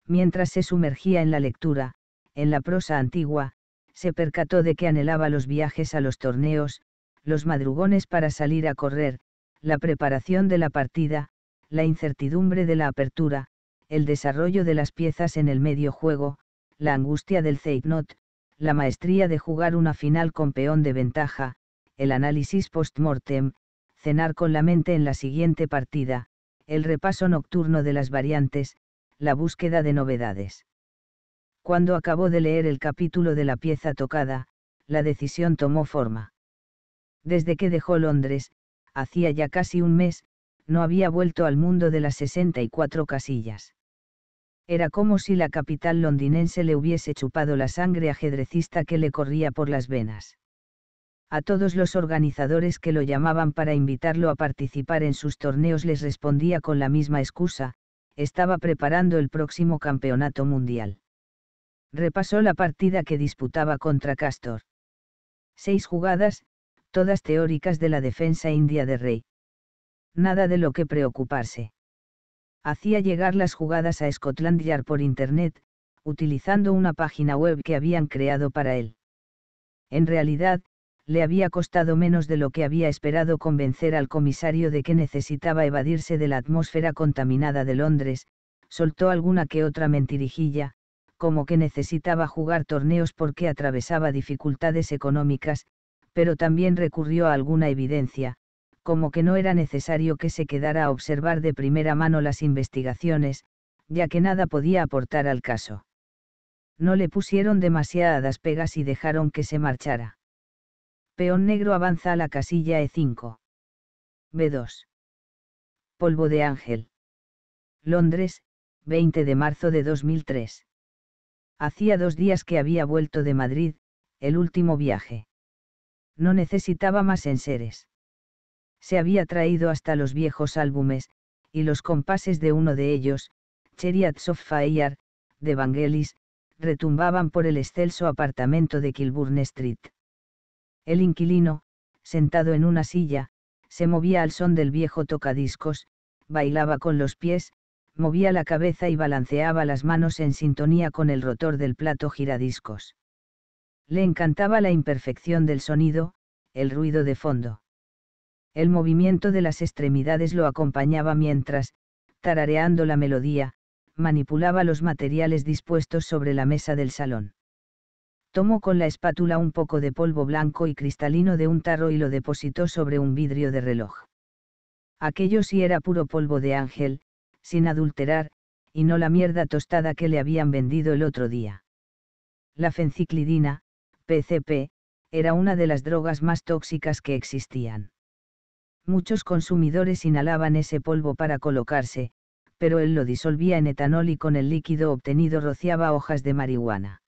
Mientras se sumergía en la lectura, en la prosa antigua, se percató de que anhelaba los viajes a los torneos, los madrugones para salir a correr, la preparación de la partida, la incertidumbre de la apertura, el desarrollo de las piezas en el medio juego, la angustia del zeitnot, la maestría de jugar una final con peón de ventaja, el análisis post-mortem, cenar con la mente en la siguiente partida, el repaso nocturno de las variantes, la búsqueda de novedades. Cuando acabó de leer el capítulo de la pieza tocada, la decisión tomó forma. Desde que dejó Londres, hacía ya casi un mes, no había vuelto al mundo de las 64 casillas. Era como si la capital londinense le hubiese chupado la sangre ajedrecista que le corría por las venas. A todos los organizadores que lo llamaban para invitarlo a participar en sus torneos les respondía con la misma excusa, estaba preparando el próximo campeonato mundial. Repasó la partida que disputaba contra Castor. Seis jugadas, todas teóricas de la defensa india de Rey. Nada de lo que preocuparse hacía llegar las jugadas a Scotland Yard por Internet, utilizando una página web que habían creado para él. En realidad, le había costado menos de lo que había esperado convencer al comisario de que necesitaba evadirse de la atmósfera contaminada de Londres, soltó alguna que otra mentirijilla, como que necesitaba jugar torneos porque atravesaba dificultades económicas, pero también recurrió a alguna evidencia, como que no era necesario que se quedara a observar de primera mano las investigaciones, ya que nada podía aportar al caso. No le pusieron demasiadas pegas y dejaron que se marchara. Peón negro avanza a la casilla E5. B2. Polvo de Ángel. Londres, 20 de marzo de 2003. Hacía dos días que había vuelto de Madrid, el último viaje. No necesitaba más enseres se había traído hasta los viejos álbumes, y los compases de uno de ellos, Chariots of Fire, de Vangelis, retumbaban por el excelso apartamento de Kilburn Street. El inquilino, sentado en una silla, se movía al son del viejo tocadiscos, bailaba con los pies, movía la cabeza y balanceaba las manos en sintonía con el rotor del plato giradiscos. Le encantaba la imperfección del sonido, el ruido de fondo. El movimiento de las extremidades lo acompañaba mientras, tarareando la melodía, manipulaba los materiales dispuestos sobre la mesa del salón. Tomó con la espátula un poco de polvo blanco y cristalino de un tarro y lo depositó sobre un vidrio de reloj. Aquello sí era puro polvo de ángel, sin adulterar, y no la mierda tostada que le habían vendido el otro día. La fenciclidina, PCP, era una de las drogas más tóxicas que existían. Muchos consumidores inhalaban ese polvo para colocarse, pero él lo disolvía en etanol y con el líquido obtenido rociaba hojas de marihuana.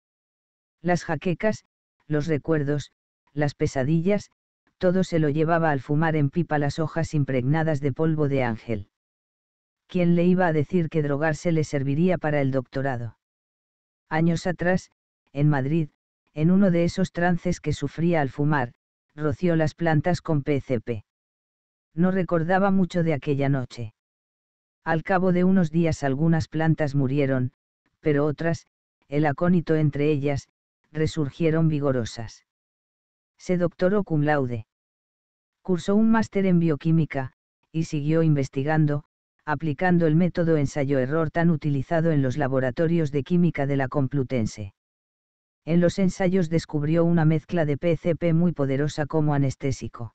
Las jaquecas, los recuerdos, las pesadillas, todo se lo llevaba al fumar en pipa las hojas impregnadas de polvo de ángel. ¿Quién le iba a decir que drogarse le serviría para el doctorado? Años atrás, en Madrid, en uno de esos trances que sufría al fumar, roció las plantas con PCP. No recordaba mucho de aquella noche. Al cabo de unos días algunas plantas murieron, pero otras, el acónito entre ellas, resurgieron vigorosas. Se doctoró cum laude. Cursó un máster en bioquímica, y siguió investigando, aplicando el método ensayo-error tan utilizado en los laboratorios de química de la Complutense. En los ensayos descubrió una mezcla de PCP muy poderosa como anestésico.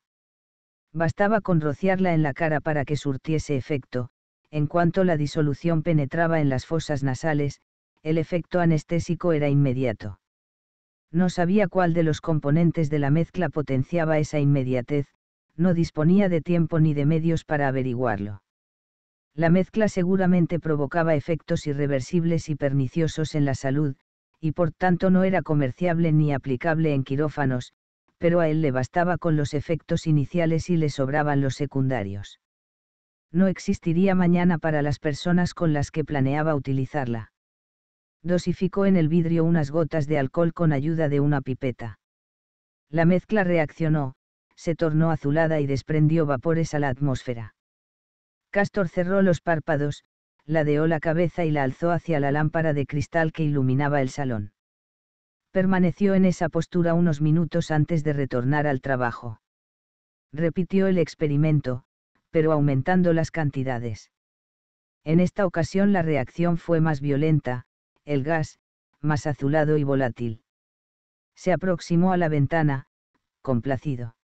Bastaba con rociarla en la cara para que surtiese efecto, en cuanto la disolución penetraba en las fosas nasales, el efecto anestésico era inmediato. No sabía cuál de los componentes de la mezcla potenciaba esa inmediatez, no disponía de tiempo ni de medios para averiguarlo. La mezcla seguramente provocaba efectos irreversibles y perniciosos en la salud, y por tanto no era comerciable ni aplicable en quirófanos, pero a él le bastaba con los efectos iniciales y le sobraban los secundarios. No existiría mañana para las personas con las que planeaba utilizarla. Dosificó en el vidrio unas gotas de alcohol con ayuda de una pipeta. La mezcla reaccionó, se tornó azulada y desprendió vapores a la atmósfera. Castor cerró los párpados, ladeó la cabeza y la alzó hacia la lámpara de cristal que iluminaba el salón permaneció en esa postura unos minutos antes de retornar al trabajo. Repitió el experimento, pero aumentando las cantidades. En esta ocasión la reacción fue más violenta, el gas, más azulado y volátil. Se aproximó a la ventana, complacido.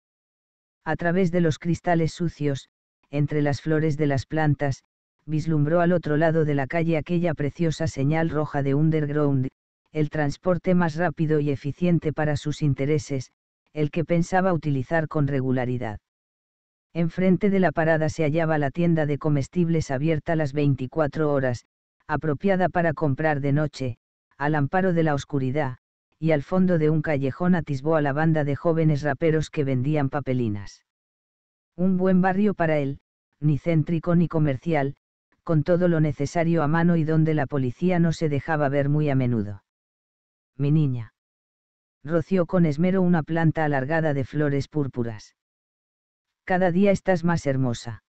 A través de los cristales sucios, entre las flores de las plantas, vislumbró al otro lado de la calle aquella preciosa señal roja de underground, el transporte más rápido y eficiente para sus intereses, el que pensaba utilizar con regularidad. Enfrente de la parada se hallaba la tienda de comestibles abierta las 24 horas, apropiada para comprar de noche, al amparo de la oscuridad, y al fondo de un callejón atisbó a la banda de jóvenes raperos que vendían papelinas. Un buen barrio para él, ni céntrico ni comercial, con todo lo necesario a mano y donde la policía no se dejaba ver muy a menudo mi niña. Roció con esmero una planta alargada de flores púrpuras. Cada día estás más hermosa.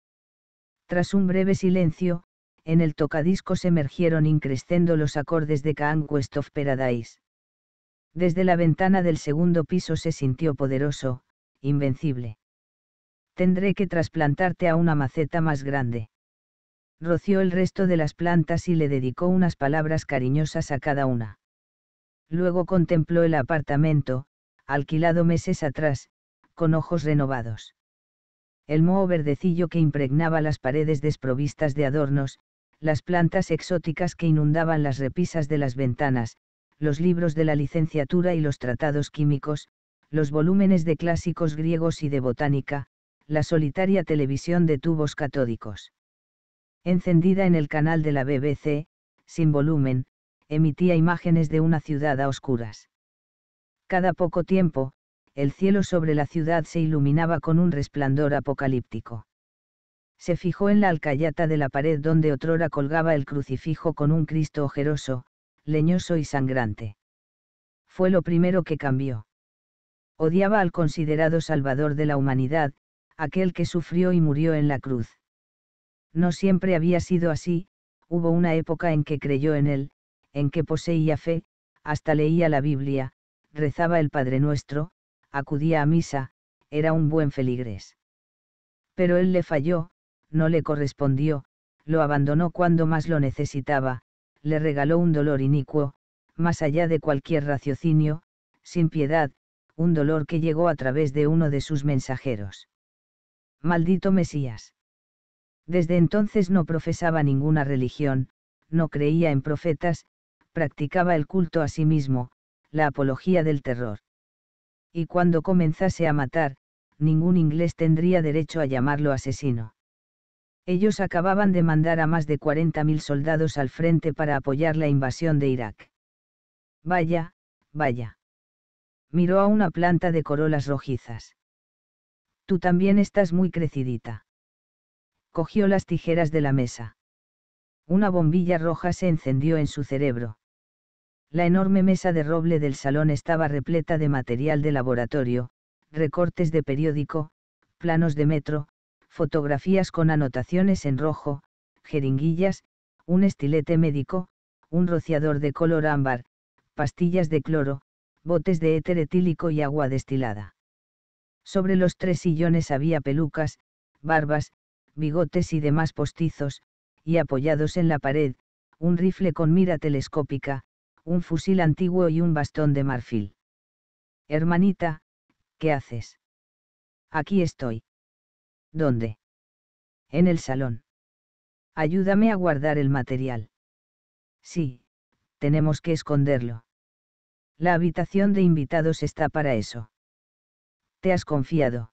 Tras un breve silencio, en el tocadisco se emergieron increscendo los acordes de Can West of Paradise. Desde la ventana del segundo piso se sintió poderoso, invencible. Tendré que trasplantarte a una maceta más grande. Roció el resto de las plantas y le dedicó unas palabras cariñosas a cada una. Luego contempló el apartamento, alquilado meses atrás, con ojos renovados. El moho verdecillo que impregnaba las paredes desprovistas de adornos, las plantas exóticas que inundaban las repisas de las ventanas, los libros de la licenciatura y los tratados químicos, los volúmenes de clásicos griegos y de botánica, la solitaria televisión de tubos catódicos. Encendida en el canal de la BBC, sin volumen, emitía imágenes de una ciudad a oscuras. Cada poco tiempo, el cielo sobre la ciudad se iluminaba con un resplandor apocalíptico. Se fijó en la alcayata de la pared donde otrora colgaba el crucifijo con un Cristo ojeroso, leñoso y sangrante. Fue lo primero que cambió. Odiaba al considerado Salvador de la humanidad, aquel que sufrió y murió en la cruz. No siempre había sido así, hubo una época en que creyó en él, en que poseía fe, hasta leía la Biblia, rezaba el Padre Nuestro, acudía a misa, era un buen feligres. Pero él le falló, no le correspondió, lo abandonó cuando más lo necesitaba, le regaló un dolor inicuo, más allá de cualquier raciocinio, sin piedad, un dolor que llegó a través de uno de sus mensajeros. Maldito Mesías. Desde entonces no profesaba ninguna religión, no creía en profetas, practicaba el culto a sí mismo, la apología del terror. Y cuando comenzase a matar, ningún inglés tendría derecho a llamarlo asesino. Ellos acababan de mandar a más de 40.000 soldados al frente para apoyar la invasión de Irak. Vaya, vaya. Miró a una planta de corolas rojizas. Tú también estás muy crecidita. Cogió las tijeras de la mesa. Una bombilla roja se encendió en su cerebro. La enorme mesa de roble del salón estaba repleta de material de laboratorio, recortes de periódico, planos de metro, fotografías con anotaciones en rojo, jeringuillas, un estilete médico, un rociador de color ámbar, pastillas de cloro, botes de éter etílico y agua destilada. Sobre los tres sillones había pelucas, barbas, bigotes y demás postizos, y apoyados en la pared, un rifle con mira telescópica, un fusil antiguo y un bastón de marfil. Hermanita, ¿qué haces? Aquí estoy. ¿Dónde? En el salón. Ayúdame a guardar el material. Sí, tenemos que esconderlo. La habitación de invitados está para eso. Te has confiado.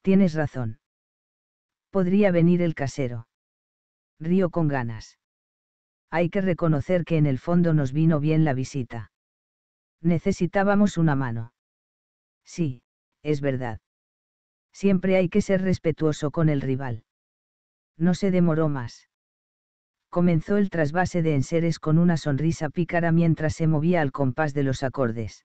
Tienes razón. Podría venir el casero. Río con ganas hay que reconocer que en el fondo nos vino bien la visita. Necesitábamos una mano. Sí, es verdad. Siempre hay que ser respetuoso con el rival. No se demoró más. Comenzó el trasvase de enseres con una sonrisa pícara mientras se movía al compás de los acordes.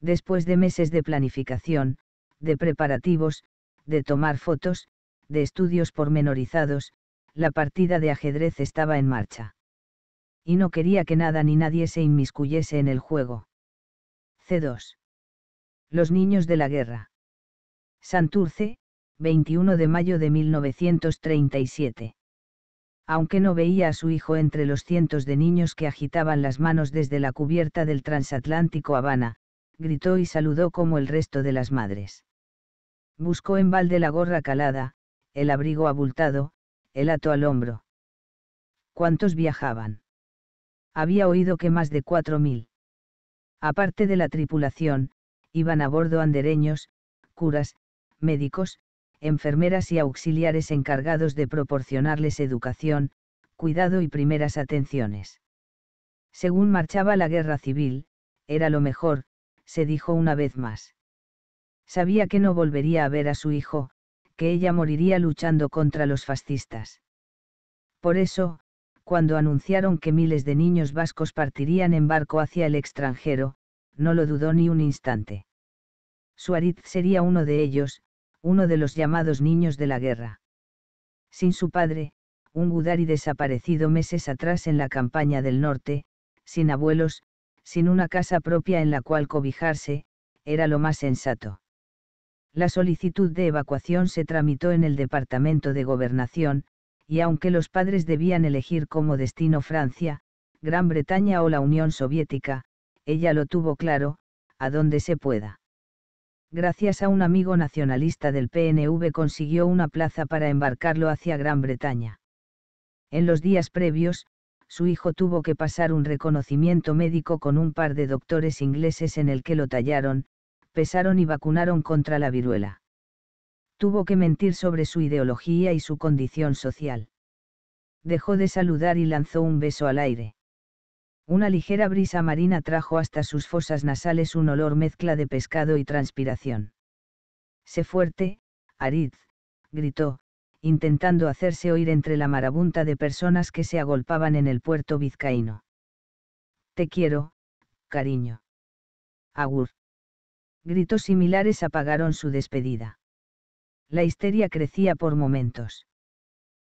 Después de meses de planificación, de preparativos, de tomar fotos, de estudios pormenorizados, la partida de ajedrez estaba en marcha y no quería que nada ni nadie se inmiscuyese en el juego. C2. Los niños de la guerra. Santurce, 21 de mayo de 1937. Aunque no veía a su hijo entre los cientos de niños que agitaban las manos desde la cubierta del transatlántico Habana, gritó y saludó como el resto de las madres. Buscó en balde la gorra calada, el abrigo abultado, el ato al hombro. ¿Cuántos viajaban? había oído que más de 4.000. Aparte de la tripulación, iban a bordo andereños, curas, médicos, enfermeras y auxiliares encargados de proporcionarles educación, cuidado y primeras atenciones. Según marchaba la guerra civil, era lo mejor, se dijo una vez más. Sabía que no volvería a ver a su hijo, que ella moriría luchando contra los fascistas. Por eso, cuando anunciaron que miles de niños vascos partirían en barco hacia el extranjero, no lo dudó ni un instante. Suarit sería uno de ellos, uno de los llamados niños de la guerra. Sin su padre, un Gudari desaparecido meses atrás en la campaña del norte, sin abuelos, sin una casa propia en la cual cobijarse, era lo más sensato. La solicitud de evacuación se tramitó en el Departamento de Gobernación, y aunque los padres debían elegir como destino Francia, Gran Bretaña o la Unión Soviética, ella lo tuvo claro, a donde se pueda. Gracias a un amigo nacionalista del PNV consiguió una plaza para embarcarlo hacia Gran Bretaña. En los días previos, su hijo tuvo que pasar un reconocimiento médico con un par de doctores ingleses en el que lo tallaron, pesaron y vacunaron contra la viruela tuvo que mentir sobre su ideología y su condición social. Dejó de saludar y lanzó un beso al aire. Una ligera brisa marina trajo hasta sus fosas nasales un olor mezcla de pescado y transpiración. Sé fuerte, arid, gritó, intentando hacerse oír entre la marabunta de personas que se agolpaban en el puerto vizcaíno. Te quiero, cariño. Agur. Gritos similares apagaron su despedida. La histeria crecía por momentos.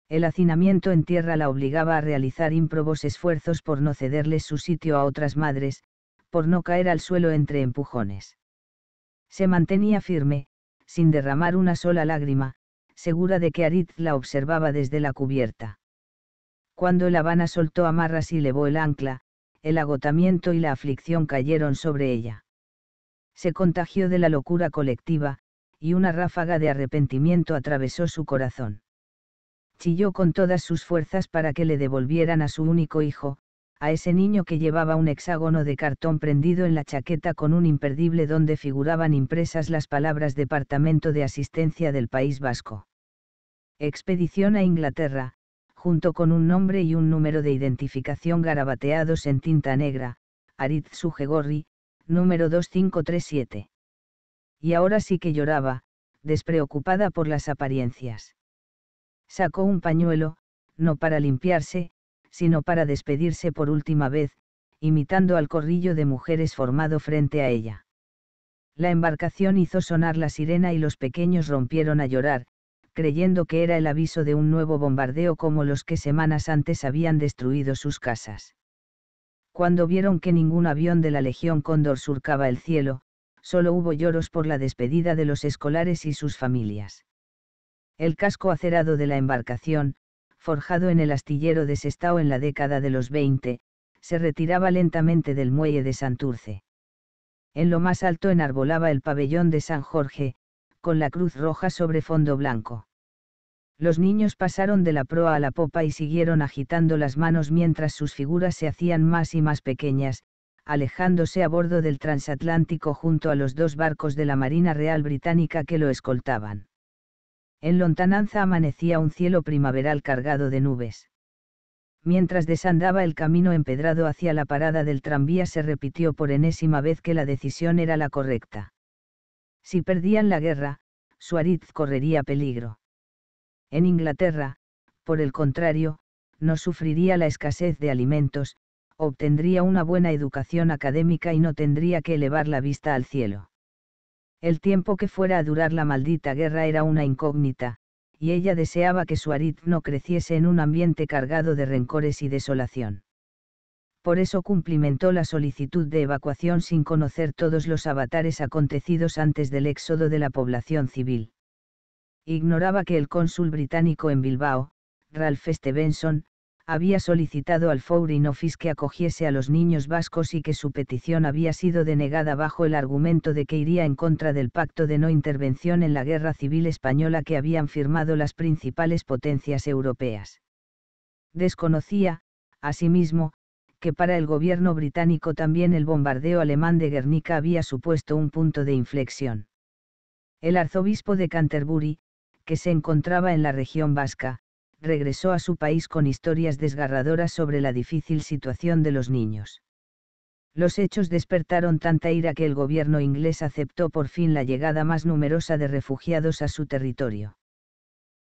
El hacinamiento en tierra la obligaba a realizar ímprobos esfuerzos por no cederles su sitio a otras madres, por no caer al suelo entre empujones. Se mantenía firme, sin derramar una sola lágrima, segura de que Aritz la observaba desde la cubierta. Cuando la Habana soltó amarras y levó el ancla, el agotamiento y la aflicción cayeron sobre ella. Se contagió de la locura colectiva, y una ráfaga de arrepentimiento atravesó su corazón. Chilló con todas sus fuerzas para que le devolvieran a su único hijo, a ese niño que llevaba un hexágono de cartón prendido en la chaqueta con un imperdible donde figuraban impresas las palabras Departamento de Asistencia del País Vasco. Expedición a Inglaterra, junto con un nombre y un número de identificación garabateados en tinta negra, Aritz Sugegorri, número 2537 y ahora sí que lloraba, despreocupada por las apariencias. Sacó un pañuelo, no para limpiarse, sino para despedirse por última vez, imitando al corrillo de mujeres formado frente a ella. La embarcación hizo sonar la sirena y los pequeños rompieron a llorar, creyendo que era el aviso de un nuevo bombardeo como los que semanas antes habían destruido sus casas. Cuando vieron que ningún avión de la Legión Cóndor surcaba el cielo, solo hubo lloros por la despedida de los escolares y sus familias. El casco acerado de la embarcación, forjado en el astillero de Sestao en la década de los 20, se retiraba lentamente del muelle de Santurce. En lo más alto enarbolaba el pabellón de San Jorge, con la cruz roja sobre fondo blanco. Los niños pasaron de la proa a la popa y siguieron agitando las manos mientras sus figuras se hacían más y más pequeñas, alejándose a bordo del transatlántico junto a los dos barcos de la Marina Real Británica que lo escoltaban. En lontananza amanecía un cielo primaveral cargado de nubes. Mientras desandaba el camino empedrado hacia la parada del tranvía se repitió por enésima vez que la decisión era la correcta. Si perdían la guerra, Suárez correría peligro. En Inglaterra, por el contrario, no sufriría la escasez de alimentos, obtendría una buena educación académica y no tendría que elevar la vista al cielo. El tiempo que fuera a durar la maldita guerra era una incógnita, y ella deseaba que Suarit no creciese en un ambiente cargado de rencores y desolación. Por eso cumplimentó la solicitud de evacuación sin conocer todos los avatares acontecidos antes del éxodo de la población civil. Ignoraba que el cónsul británico en Bilbao, Ralph Stevenson, había solicitado al Foreign Office que acogiese a los niños vascos y que su petición había sido denegada bajo el argumento de que iría en contra del pacto de no intervención en la guerra civil española que habían firmado las principales potencias europeas. Desconocía, asimismo, que para el gobierno británico también el bombardeo alemán de Guernica había supuesto un punto de inflexión. El arzobispo de Canterbury, que se encontraba en la región vasca, regresó a su país con historias desgarradoras sobre la difícil situación de los niños. Los hechos despertaron tanta ira que el gobierno inglés aceptó por fin la llegada más numerosa de refugiados a su territorio.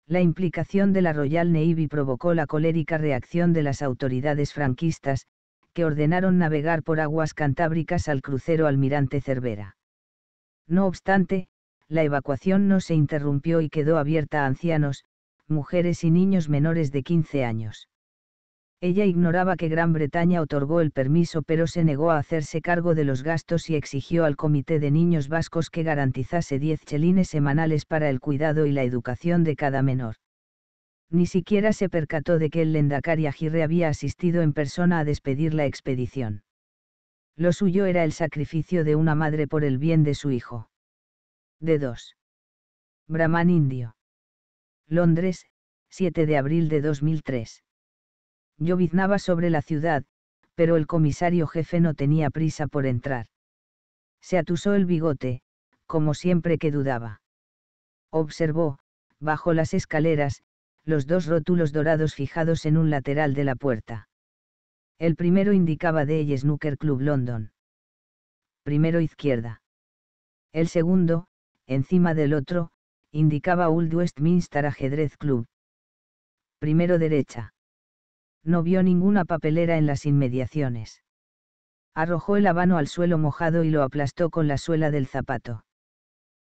La implicación de la Royal Navy provocó la colérica reacción de las autoridades franquistas, que ordenaron navegar por aguas cantábricas al crucero Almirante Cervera. No obstante, la evacuación no se interrumpió y quedó abierta a ancianos, mujeres y niños menores de 15 años. Ella ignoraba que Gran Bretaña otorgó el permiso pero se negó a hacerse cargo de los gastos y exigió al Comité de Niños Vascos que garantizase 10 chelines semanales para el cuidado y la educación de cada menor. Ni siquiera se percató de que el Lendakari Agirre había asistido en persona a despedir la expedición. Lo suyo era el sacrificio de una madre por el bien de su hijo. De 2. Brahman indio. Londres, 7 de abril de 2003. Lloviznaba sobre la ciudad, pero el comisario jefe no tenía prisa por entrar. Se atusó el bigote, como siempre que dudaba. Observó, bajo las escaleras, los dos rótulos dorados fijados en un lateral de la puerta. El primero indicaba de Snooker Club London. Primero izquierda. El segundo, encima del otro, indicaba Old Westminster Ajedrez Club. Primero derecha. No vio ninguna papelera en las inmediaciones. Arrojó el habano al suelo mojado y lo aplastó con la suela del zapato.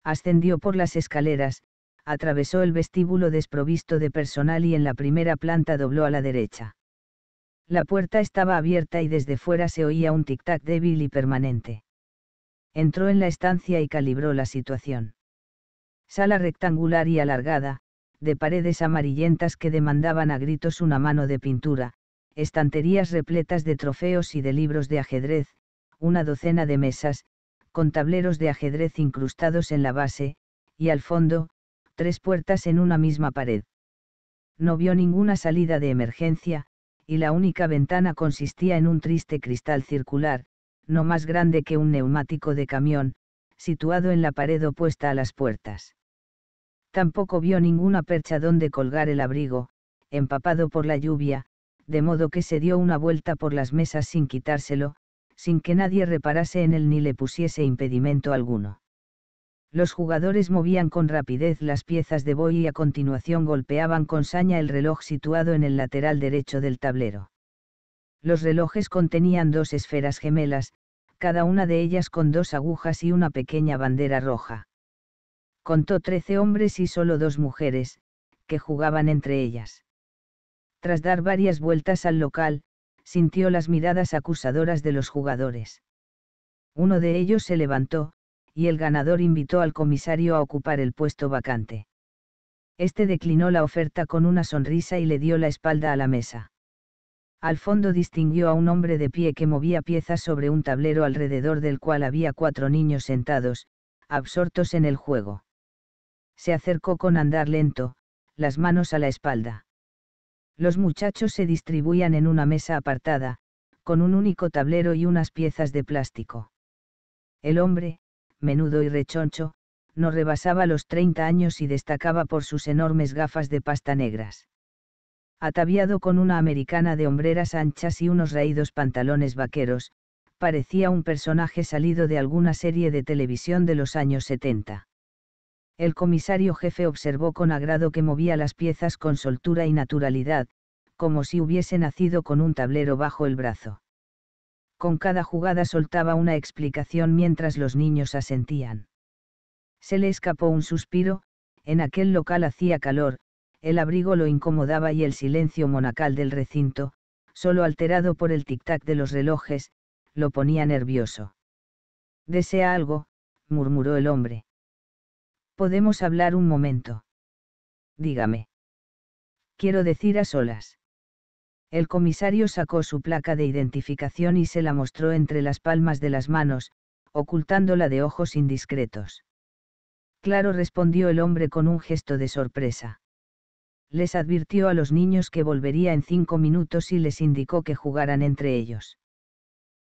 Ascendió por las escaleras, atravesó el vestíbulo desprovisto de personal y en la primera planta dobló a la derecha. La puerta estaba abierta y desde fuera se oía un tic-tac débil y permanente. Entró en la estancia y calibró la situación. Sala rectangular y alargada, de paredes amarillentas que demandaban a gritos una mano de pintura, estanterías repletas de trofeos y de libros de ajedrez, una docena de mesas, con tableros de ajedrez incrustados en la base, y al fondo, tres puertas en una misma pared. No vio ninguna salida de emergencia, y la única ventana consistía en un triste cristal circular, no más grande que un neumático de camión, situado en la pared opuesta a las puertas tampoco vio ninguna percha donde colgar el abrigo, empapado por la lluvia, de modo que se dio una vuelta por las mesas sin quitárselo, sin que nadie reparase en él ni le pusiese impedimento alguno. Los jugadores movían con rapidez las piezas de boy y a continuación golpeaban con saña el reloj situado en el lateral derecho del tablero. Los relojes contenían dos esferas gemelas, cada una de ellas con dos agujas y una pequeña bandera roja contó trece hombres y solo dos mujeres, que jugaban entre ellas. Tras dar varias vueltas al local, sintió las miradas acusadoras de los jugadores. Uno de ellos se levantó, y el ganador invitó al comisario a ocupar el puesto vacante. Este declinó la oferta con una sonrisa y le dio la espalda a la mesa. Al fondo distinguió a un hombre de pie que movía piezas sobre un tablero alrededor del cual había cuatro niños sentados, absortos en el juego se acercó con andar lento, las manos a la espalda. Los muchachos se distribuían en una mesa apartada, con un único tablero y unas piezas de plástico. El hombre, menudo y rechoncho, no rebasaba los 30 años y destacaba por sus enormes gafas de pasta negras. Ataviado con una americana de hombreras anchas y unos raídos pantalones vaqueros, parecía un personaje salido de alguna serie de televisión de los años 70. El comisario jefe observó con agrado que movía las piezas con soltura y naturalidad, como si hubiese nacido con un tablero bajo el brazo. Con cada jugada soltaba una explicación mientras los niños asentían. Se le escapó un suspiro, en aquel local hacía calor, el abrigo lo incomodaba y el silencio monacal del recinto, solo alterado por el tic-tac de los relojes, lo ponía nervioso. Desea algo, murmuró el hombre. Podemos hablar un momento. Dígame. Quiero decir a solas. El comisario sacó su placa de identificación y se la mostró entre las palmas de las manos, ocultándola de ojos indiscretos. Claro respondió el hombre con un gesto de sorpresa. Les advirtió a los niños que volvería en cinco minutos y les indicó que jugaran entre ellos.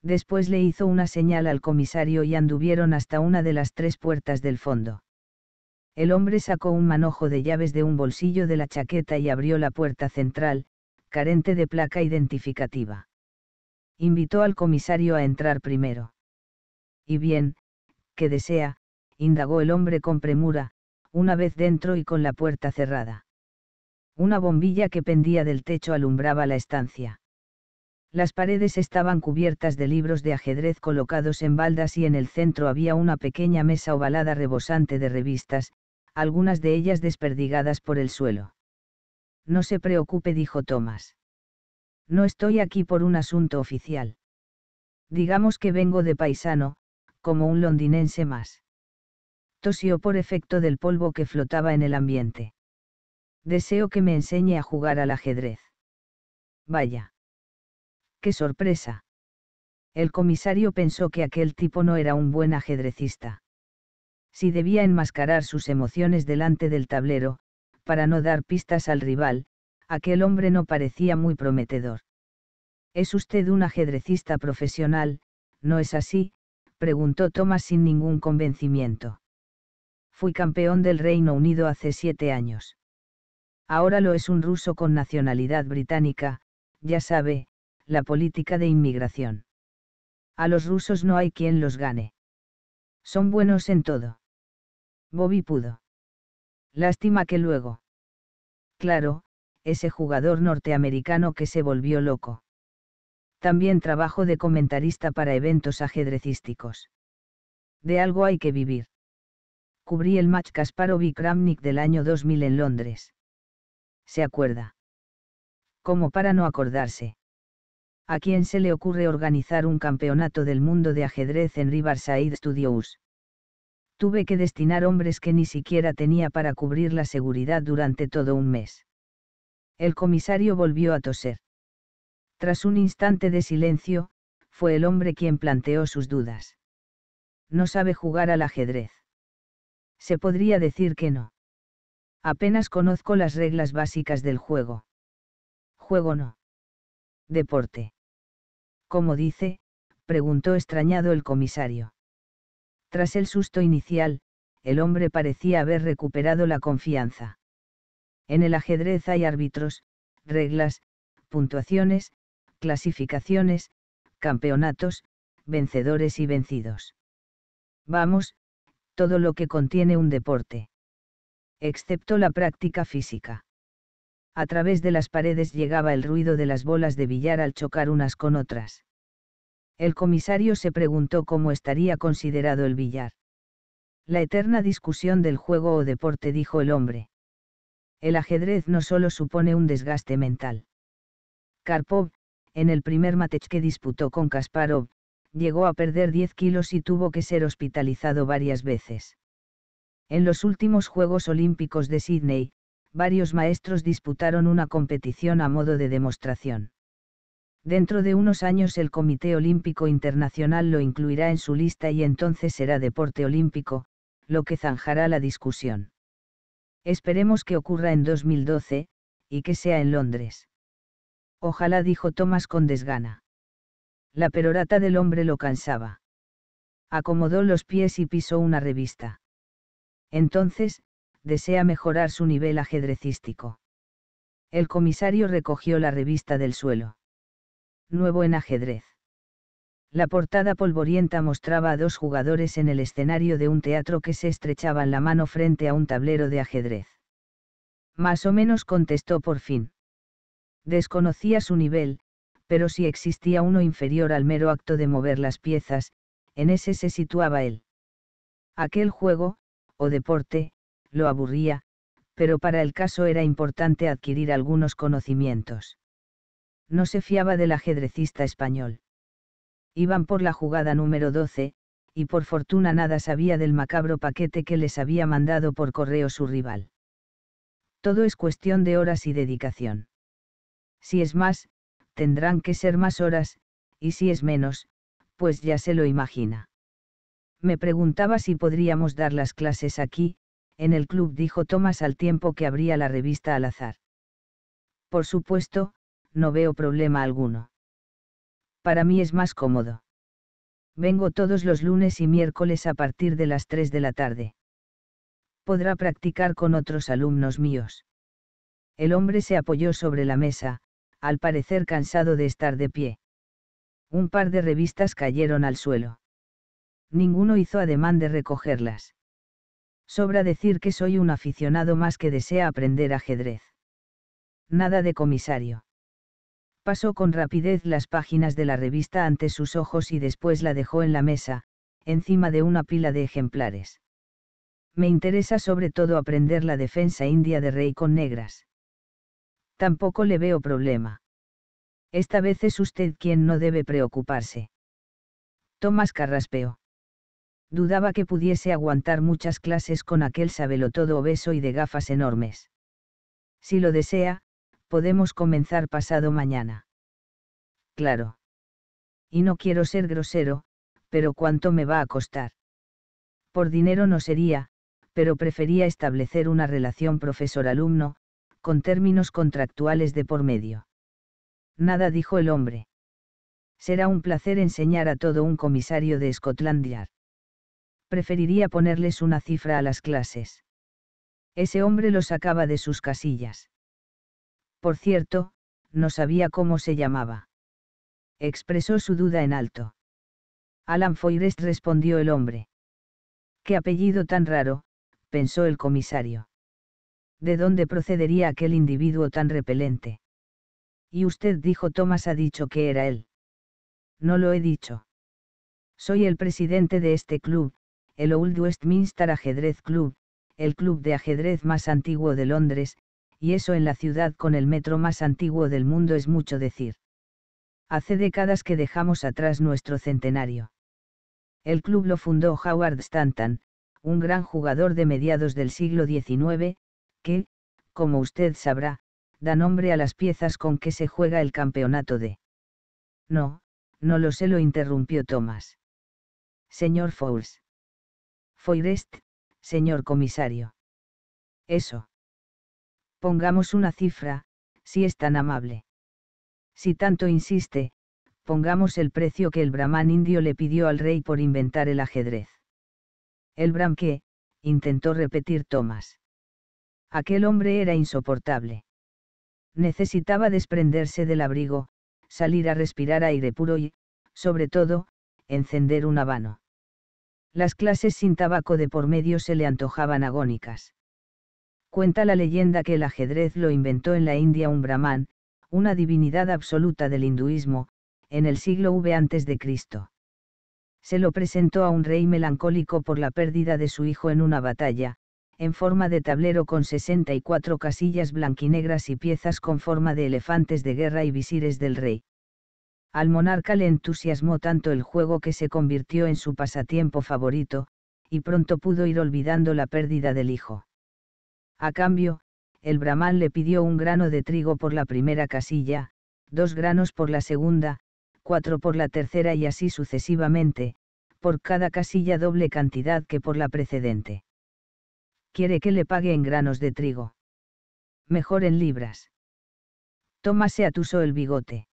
Después le hizo una señal al comisario y anduvieron hasta una de las tres puertas del fondo. El hombre sacó un manojo de llaves de un bolsillo de la chaqueta y abrió la puerta central, carente de placa identificativa. Invitó al comisario a entrar primero. Y bien, ¿qué desea? indagó el hombre con premura, una vez dentro y con la puerta cerrada. Una bombilla que pendía del techo alumbraba la estancia. Las paredes estaban cubiertas de libros de ajedrez colocados en baldas y en el centro había una pequeña mesa ovalada rebosante de revistas, algunas de ellas desperdigadas por el suelo. No se preocupe, dijo Thomas. No estoy aquí por un asunto oficial. Digamos que vengo de paisano, como un londinense más. Tosió por efecto del polvo que flotaba en el ambiente. Deseo que me enseñe a jugar al ajedrez. Vaya. Qué sorpresa. El comisario pensó que aquel tipo no era un buen ajedrecista si debía enmascarar sus emociones delante del tablero, para no dar pistas al rival, aquel hombre no parecía muy prometedor. ¿Es usted un ajedrecista profesional, no es así? preguntó Thomas sin ningún convencimiento. Fui campeón del Reino Unido hace siete años. Ahora lo es un ruso con nacionalidad británica, ya sabe, la política de inmigración. A los rusos no hay quien los gane. Son buenos en todo. Bobby pudo. Lástima que luego. Claro, ese jugador norteamericano que se volvió loco. También trabajo de comentarista para eventos ajedrecísticos. De algo hay que vivir. Cubrí el match Kasparov y Kramnik del año 2000 en Londres. ¿Se acuerda? Como para no acordarse. ¿A quién se le ocurre organizar un campeonato del mundo de ajedrez en Riverside Studios? tuve que destinar hombres que ni siquiera tenía para cubrir la seguridad durante todo un mes. El comisario volvió a toser. Tras un instante de silencio, fue el hombre quien planteó sus dudas. No sabe jugar al ajedrez. Se podría decir que no. Apenas conozco las reglas básicas del juego. Juego no. Deporte. ¿Cómo dice? preguntó extrañado el comisario. Tras el susto inicial, el hombre parecía haber recuperado la confianza. En el ajedrez hay árbitros, reglas, puntuaciones, clasificaciones, campeonatos, vencedores y vencidos. Vamos, todo lo que contiene un deporte. Excepto la práctica física. A través de las paredes llegaba el ruido de las bolas de billar al chocar unas con otras. El comisario se preguntó cómo estaría considerado el billar. La eterna discusión del juego o deporte, dijo el hombre. El ajedrez no solo supone un desgaste mental. Karpov, en el primer match que disputó con Kasparov, llegó a perder 10 kilos y tuvo que ser hospitalizado varias veces. En los últimos Juegos Olímpicos de Sídney, varios maestros disputaron una competición a modo de demostración. Dentro de unos años el Comité Olímpico Internacional lo incluirá en su lista y entonces será deporte olímpico, lo que zanjará la discusión. Esperemos que ocurra en 2012, y que sea en Londres. Ojalá dijo Thomas con desgana. La perorata del hombre lo cansaba. Acomodó los pies y pisó una revista. Entonces, desea mejorar su nivel ajedrecístico. El comisario recogió la revista del suelo nuevo en ajedrez. La portada polvorienta mostraba a dos jugadores en el escenario de un teatro que se estrechaban la mano frente a un tablero de ajedrez. Más o menos contestó por fin. Desconocía su nivel, pero si existía uno inferior al mero acto de mover las piezas, en ese se situaba él. Aquel juego, o deporte, lo aburría, pero para el caso era importante adquirir algunos conocimientos no se fiaba del ajedrecista español. Iban por la jugada número 12, y por fortuna nada sabía del macabro paquete que les había mandado por correo su rival. Todo es cuestión de horas y dedicación. Si es más, tendrán que ser más horas, y si es menos, pues ya se lo imagina. Me preguntaba si podríamos dar las clases aquí, en el club dijo Tomás al tiempo que abría la revista al azar. Por supuesto, no veo problema alguno. Para mí es más cómodo. Vengo todos los lunes y miércoles a partir de las 3 de la tarde. Podrá practicar con otros alumnos míos. El hombre se apoyó sobre la mesa, al parecer cansado de estar de pie. Un par de revistas cayeron al suelo. Ninguno hizo ademán de recogerlas. Sobra decir que soy un aficionado más que desea aprender ajedrez. Nada de comisario pasó con rapidez las páginas de la revista ante sus ojos y después la dejó en la mesa, encima de una pila de ejemplares. Me interesa sobre todo aprender la defensa india de Rey con negras. Tampoco le veo problema. Esta vez es usted quien no debe preocuparse. Tomás Carraspeo. Dudaba que pudiese aguantar muchas clases con aquel sabelotodo obeso y de gafas enormes. Si lo desea, Podemos comenzar pasado mañana. Claro. Y no quiero ser grosero, pero ¿cuánto me va a costar? Por dinero no sería, pero prefería establecer una relación profesor-alumno, con términos contractuales de por medio. Nada dijo el hombre. Será un placer enseñar a todo un comisario de Scotland Yard. Preferiría ponerles una cifra a las clases. Ese hombre lo sacaba de sus casillas. Por cierto, no sabía cómo se llamaba. Expresó su duda en alto. Alan Foyrest respondió el hombre. Qué apellido tan raro, pensó el comisario. ¿De dónde procedería aquel individuo tan repelente? Y usted dijo Thomas ha dicho que era él. No lo he dicho. Soy el presidente de este club, el Old Westminster Ajedrez Club, el club de ajedrez más antiguo de Londres, y eso en la ciudad con el metro más antiguo del mundo es mucho decir. Hace décadas que dejamos atrás nuestro centenario. El club lo fundó Howard Stanton, un gran jugador de mediados del siglo XIX, que, como usted sabrá, da nombre a las piezas con que se juega el campeonato de. No, no lo sé, lo interrumpió Thomas. Señor Fowles. Foyrest, señor comisario. Eso. Pongamos una cifra, si es tan amable. Si tanto insiste, pongamos el precio que el brahman indio le pidió al rey por inventar el ajedrez. El brahman que, intentó repetir tomas. Aquel hombre era insoportable. Necesitaba desprenderse del abrigo, salir a respirar aire puro y, sobre todo, encender un habano. Las clases sin tabaco de por medio se le antojaban agónicas. Cuenta la leyenda que el ajedrez lo inventó en la India un brahman, una divinidad absoluta del hinduismo, en el siglo V antes de Cristo. Se lo presentó a un rey melancólico por la pérdida de su hijo en una batalla, en forma de tablero con 64 casillas blanquinegras y piezas con forma de elefantes de guerra y visires del rey. Al monarca le entusiasmó tanto el juego que se convirtió en su pasatiempo favorito, y pronto pudo ir olvidando la pérdida del hijo. A cambio, el brahman le pidió un grano de trigo por la primera casilla, dos granos por la segunda, cuatro por la tercera y así sucesivamente, por cada casilla doble cantidad que por la precedente. Quiere que le pague en granos de trigo. Mejor en libras. Tómase tuso el bigote.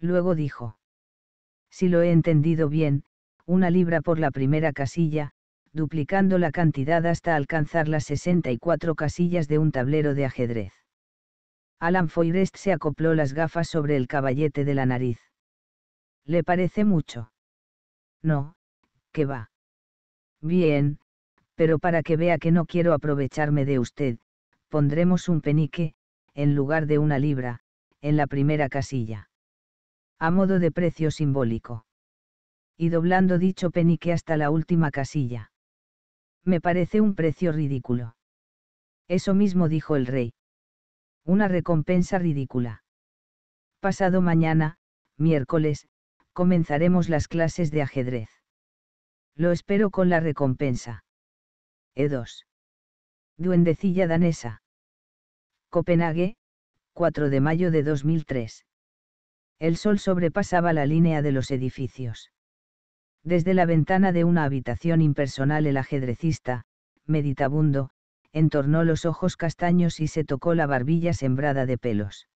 Luego dijo. Si lo he entendido bien, una libra por la primera casilla, duplicando la cantidad hasta alcanzar las 64 casillas de un tablero de ajedrez. Alan Foyrest se acopló las gafas sobre el caballete de la nariz. ¿Le parece mucho? No, que va. Bien, pero para que vea que no quiero aprovecharme de usted, pondremos un penique, en lugar de una libra, en la primera casilla. A modo de precio simbólico. Y doblando dicho penique hasta la última casilla me parece un precio ridículo. Eso mismo dijo el rey. Una recompensa ridícula. Pasado mañana, miércoles, comenzaremos las clases de ajedrez. Lo espero con la recompensa. E2. Duendecilla danesa. Copenhague, 4 de mayo de 2003. El sol sobrepasaba la línea de los edificios. Desde la ventana de una habitación impersonal el ajedrecista, meditabundo, entornó los ojos castaños y se tocó la barbilla sembrada de pelos.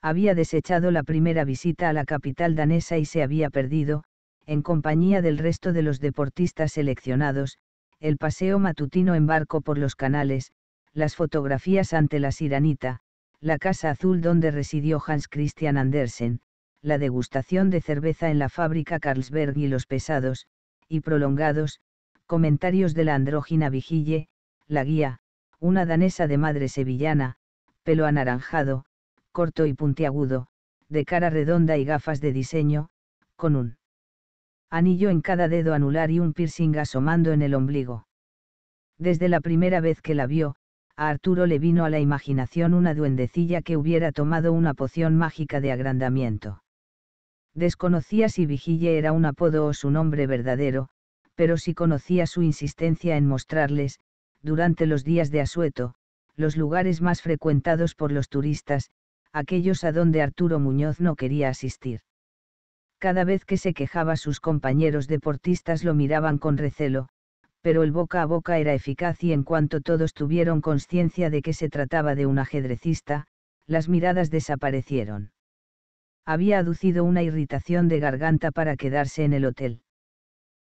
Había desechado la primera visita a la capital danesa y se había perdido, en compañía del resto de los deportistas seleccionados, el paseo matutino en barco por los canales, las fotografías ante la siranita, la casa azul donde residió Hans Christian Andersen, la degustación de cerveza en la fábrica Carlsberg y los pesados, y prolongados, comentarios de la andrógina Vigille, la guía, una danesa de madre sevillana, pelo anaranjado, corto y puntiagudo, de cara redonda y gafas de diseño, con un anillo en cada dedo anular y un piercing asomando en el ombligo. Desde la primera vez que la vio, a Arturo le vino a la imaginación una duendecilla que hubiera tomado una poción mágica de agrandamiento. Desconocía si Vigille era un apodo o su nombre verdadero, pero sí conocía su insistencia en mostrarles, durante los días de asueto, los lugares más frecuentados por los turistas, aquellos a donde Arturo Muñoz no quería asistir. Cada vez que se quejaba sus compañeros deportistas lo miraban con recelo, pero el boca a boca era eficaz y en cuanto todos tuvieron conciencia de que se trataba de un ajedrecista, las miradas desaparecieron había aducido una irritación de garganta para quedarse en el hotel.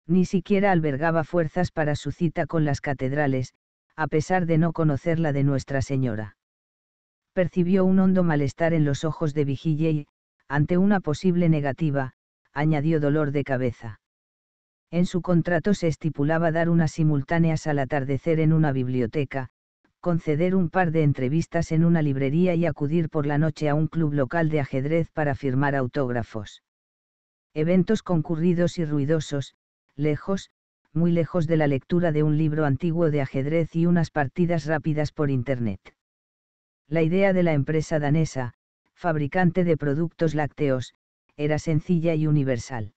Ni siquiera albergaba fuerzas para su cita con las catedrales, a pesar de no conocer la de Nuestra Señora. Percibió un hondo malestar en los ojos de Vigille y, ante una posible negativa, añadió dolor de cabeza. En su contrato se estipulaba dar unas simultáneas al atardecer en una biblioteca, conceder un par de entrevistas en una librería y acudir por la noche a un club local de ajedrez para firmar autógrafos. Eventos concurridos y ruidosos, lejos, muy lejos de la lectura de un libro antiguo de ajedrez y unas partidas rápidas por Internet. La idea de la empresa danesa, fabricante de productos lácteos, era sencilla y universal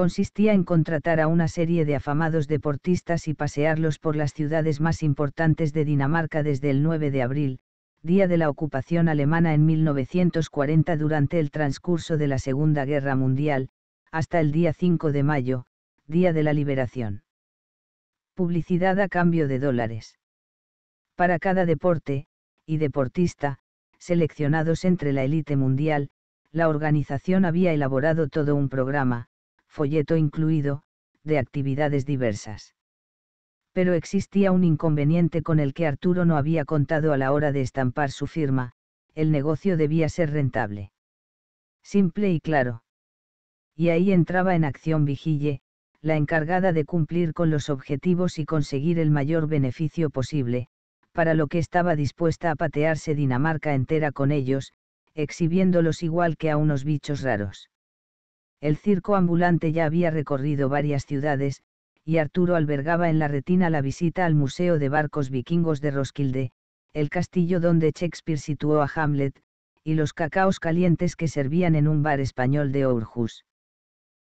consistía en contratar a una serie de afamados deportistas y pasearlos por las ciudades más importantes de Dinamarca desde el 9 de abril, día de la ocupación alemana en 1940 durante el transcurso de la Segunda Guerra Mundial, hasta el día 5 de mayo, día de la liberación. Publicidad a cambio de dólares. Para cada deporte, y deportista, seleccionados entre la élite mundial, la organización había elaborado todo un programa, folleto incluido, de actividades diversas. Pero existía un inconveniente con el que Arturo no había contado a la hora de estampar su firma, el negocio debía ser rentable. Simple y claro. Y ahí entraba en acción Vigille, la encargada de cumplir con los objetivos y conseguir el mayor beneficio posible, para lo que estaba dispuesta a patearse Dinamarca entera con ellos, exhibiéndolos igual que a unos bichos raros. El circo ambulante ya había recorrido varias ciudades, y Arturo albergaba en la retina la visita al Museo de Barcos Vikingos de Roskilde, el castillo donde Shakespeare situó a Hamlet, y los cacaos calientes que servían en un bar español de Orjus.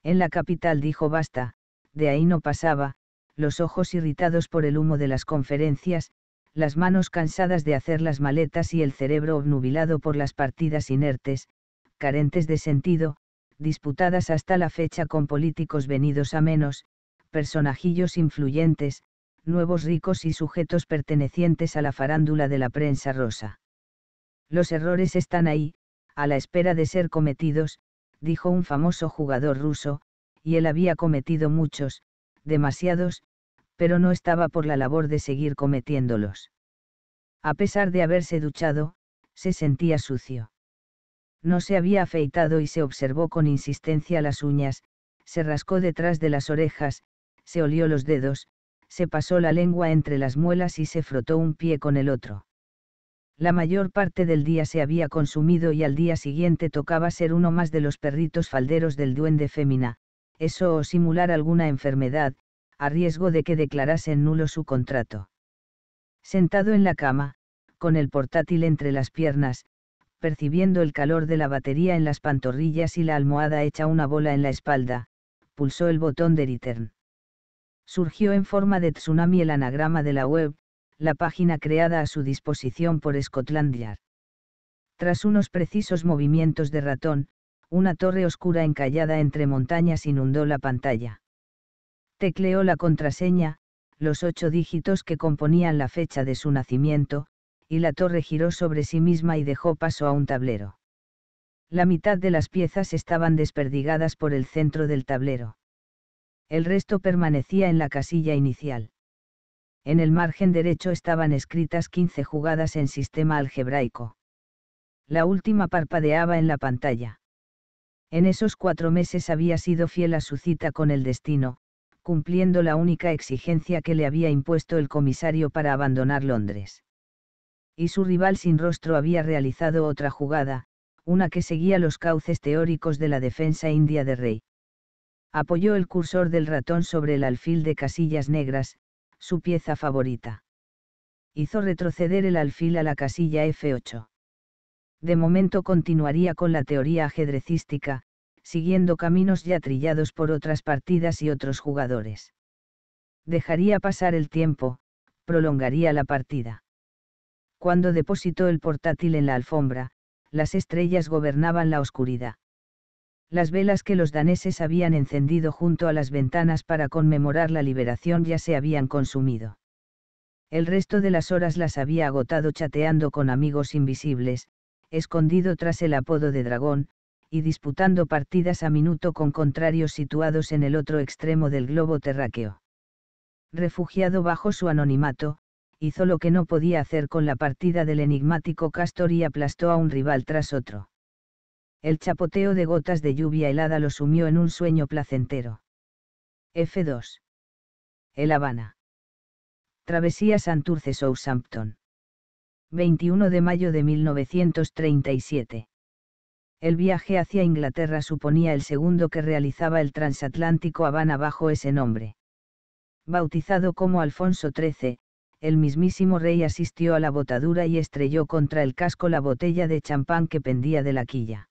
En la capital dijo basta, de ahí no pasaba, los ojos irritados por el humo de las conferencias, las manos cansadas de hacer las maletas y el cerebro obnubilado por las partidas inertes, carentes de sentido, disputadas hasta la fecha con políticos venidos a menos, personajillos influyentes, nuevos ricos y sujetos pertenecientes a la farándula de la prensa rosa. Los errores están ahí, a la espera de ser cometidos, dijo un famoso jugador ruso, y él había cometido muchos, demasiados, pero no estaba por la labor de seguir cometiéndolos. A pesar de haberse duchado, se sentía sucio. No se había afeitado y se observó con insistencia las uñas, se rascó detrás de las orejas, se olió los dedos, se pasó la lengua entre las muelas y se frotó un pie con el otro. La mayor parte del día se había consumido y al día siguiente tocaba ser uno más de los perritos falderos del duende fémina, eso o simular alguna enfermedad, a riesgo de que declarasen nulo su contrato. Sentado en la cama, con el portátil entre las piernas, percibiendo el calor de la batería en las pantorrillas y la almohada hecha una bola en la espalda, pulsó el botón de return. Surgió en forma de tsunami el anagrama de la web, la página creada a su disposición por Scotland Yard. Tras unos precisos movimientos de ratón, una torre oscura encallada entre montañas inundó la pantalla. Tecleó la contraseña, los ocho dígitos que componían la fecha de su nacimiento, y la torre giró sobre sí misma y dejó paso a un tablero. La mitad de las piezas estaban desperdigadas por el centro del tablero. El resto permanecía en la casilla inicial. En el margen derecho estaban escritas 15 jugadas en sistema algebraico. La última parpadeaba en la pantalla. En esos cuatro meses había sido fiel a su cita con el destino, cumpliendo la única exigencia que le había impuesto el comisario para abandonar Londres y su rival sin rostro había realizado otra jugada, una que seguía los cauces teóricos de la defensa india de Rey. Apoyó el cursor del ratón sobre el alfil de casillas negras, su pieza favorita. Hizo retroceder el alfil a la casilla F8. De momento continuaría con la teoría ajedrecística, siguiendo caminos ya trillados por otras partidas y otros jugadores. Dejaría pasar el tiempo, prolongaría la partida cuando depositó el portátil en la alfombra, las estrellas gobernaban la oscuridad. Las velas que los daneses habían encendido junto a las ventanas para conmemorar la liberación ya se habían consumido. El resto de las horas las había agotado chateando con amigos invisibles, escondido tras el apodo de dragón, y disputando partidas a minuto con contrarios situados en el otro extremo del globo terráqueo. Refugiado bajo su anonimato, hizo lo que no podía hacer con la partida del enigmático Castor y aplastó a un rival tras otro. El chapoteo de gotas de lluvia helada lo sumió en un sueño placentero. F2. El Habana. Travesía Santurce Southampton. 21 de mayo de 1937. El viaje hacia Inglaterra suponía el segundo que realizaba el transatlántico Habana bajo ese nombre. Bautizado como Alfonso XIII, el mismísimo rey asistió a la botadura y estrelló contra el casco la botella de champán que pendía de la quilla.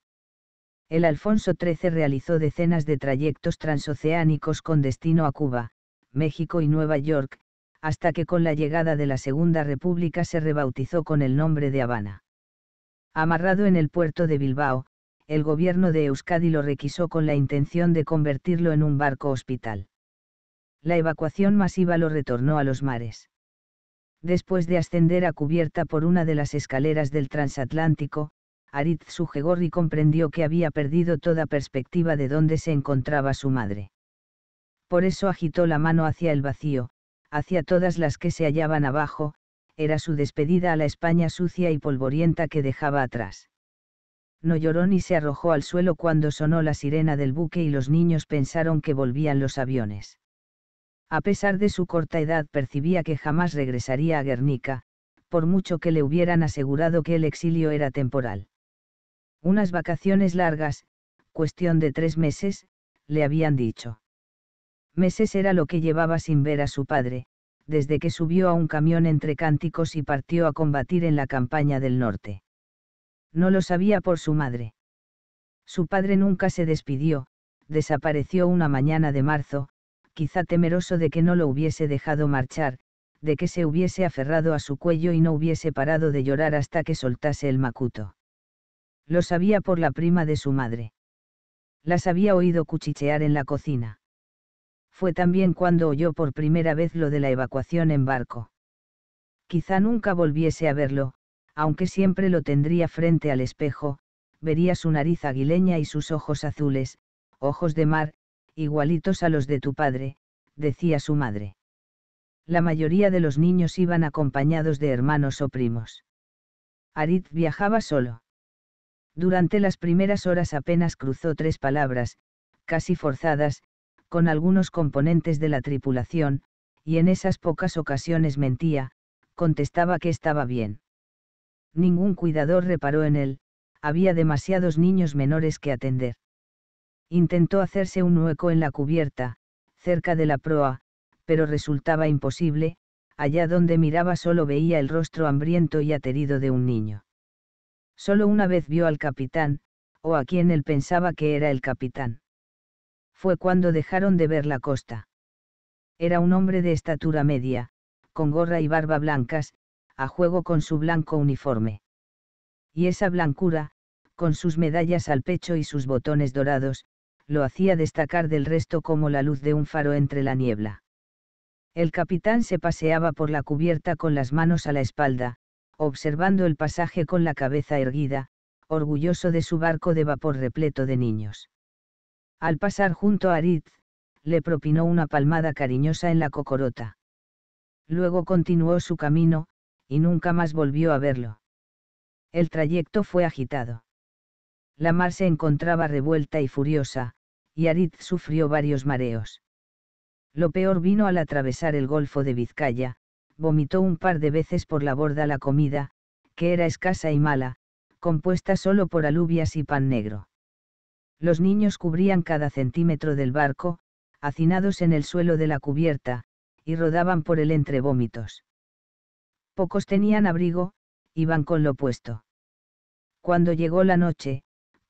El Alfonso XIII realizó decenas de trayectos transoceánicos con destino a Cuba, México y Nueva York, hasta que con la llegada de la Segunda República se rebautizó con el nombre de Habana. Amarrado en el puerto de Bilbao, el gobierno de Euskadi lo requisó con la intención de convertirlo en un barco hospital. La evacuación masiva lo retornó a los mares. Después de ascender a cubierta por una de las escaleras del transatlántico, Arit Sujegorri comprendió que había perdido toda perspectiva de dónde se encontraba su madre. Por eso agitó la mano hacia el vacío, hacia todas las que se hallaban abajo, era su despedida a la España sucia y polvorienta que dejaba atrás. No lloró ni se arrojó al suelo cuando sonó la sirena del buque y los niños pensaron que volvían los aviones. A pesar de su corta edad percibía que jamás regresaría a Guernica, por mucho que le hubieran asegurado que el exilio era temporal. Unas vacaciones largas, cuestión de tres meses, le habían dicho. Meses era lo que llevaba sin ver a su padre, desde que subió a un camión entre cánticos y partió a combatir en la campaña del norte. No lo sabía por su madre. Su padre nunca se despidió, desapareció una mañana de marzo, quizá temeroso de que no lo hubiese dejado marchar, de que se hubiese aferrado a su cuello y no hubiese parado de llorar hasta que soltase el macuto. Lo sabía por la prima de su madre. Las había oído cuchichear en la cocina. Fue también cuando oyó por primera vez lo de la evacuación en barco. Quizá nunca volviese a verlo, aunque siempre lo tendría frente al espejo, vería su nariz aguileña y sus ojos azules, ojos de mar, igualitos a los de tu padre, decía su madre. La mayoría de los niños iban acompañados de hermanos o primos. Arit viajaba solo. Durante las primeras horas apenas cruzó tres palabras, casi forzadas, con algunos componentes de la tripulación, y en esas pocas ocasiones mentía, contestaba que estaba bien. Ningún cuidador reparó en él, había demasiados niños menores que atender. Intentó hacerse un hueco en la cubierta, cerca de la proa, pero resultaba imposible, allá donde miraba solo veía el rostro hambriento y aterido de un niño. Solo una vez vio al capitán, o a quien él pensaba que era el capitán. Fue cuando dejaron de ver la costa. Era un hombre de estatura media, con gorra y barba blancas, a juego con su blanco uniforme. Y esa blancura, con sus medallas al pecho y sus botones dorados, lo hacía destacar del resto como la luz de un faro entre la niebla. El capitán se paseaba por la cubierta con las manos a la espalda, observando el pasaje con la cabeza erguida, orgulloso de su barco de vapor repleto de niños. Al pasar junto a Aritz, le propinó una palmada cariñosa en la cocorota. Luego continuó su camino, y nunca más volvió a verlo. El trayecto fue agitado la mar se encontraba revuelta y furiosa, y Ariz sufrió varios mareos. Lo peor vino al atravesar el Golfo de Vizcaya, vomitó un par de veces por la borda la comida, que era escasa y mala, compuesta solo por alubias y pan negro. Los niños cubrían cada centímetro del barco, hacinados en el suelo de la cubierta, y rodaban por él entre vómitos. Pocos tenían abrigo, iban con lo puesto. Cuando llegó la noche,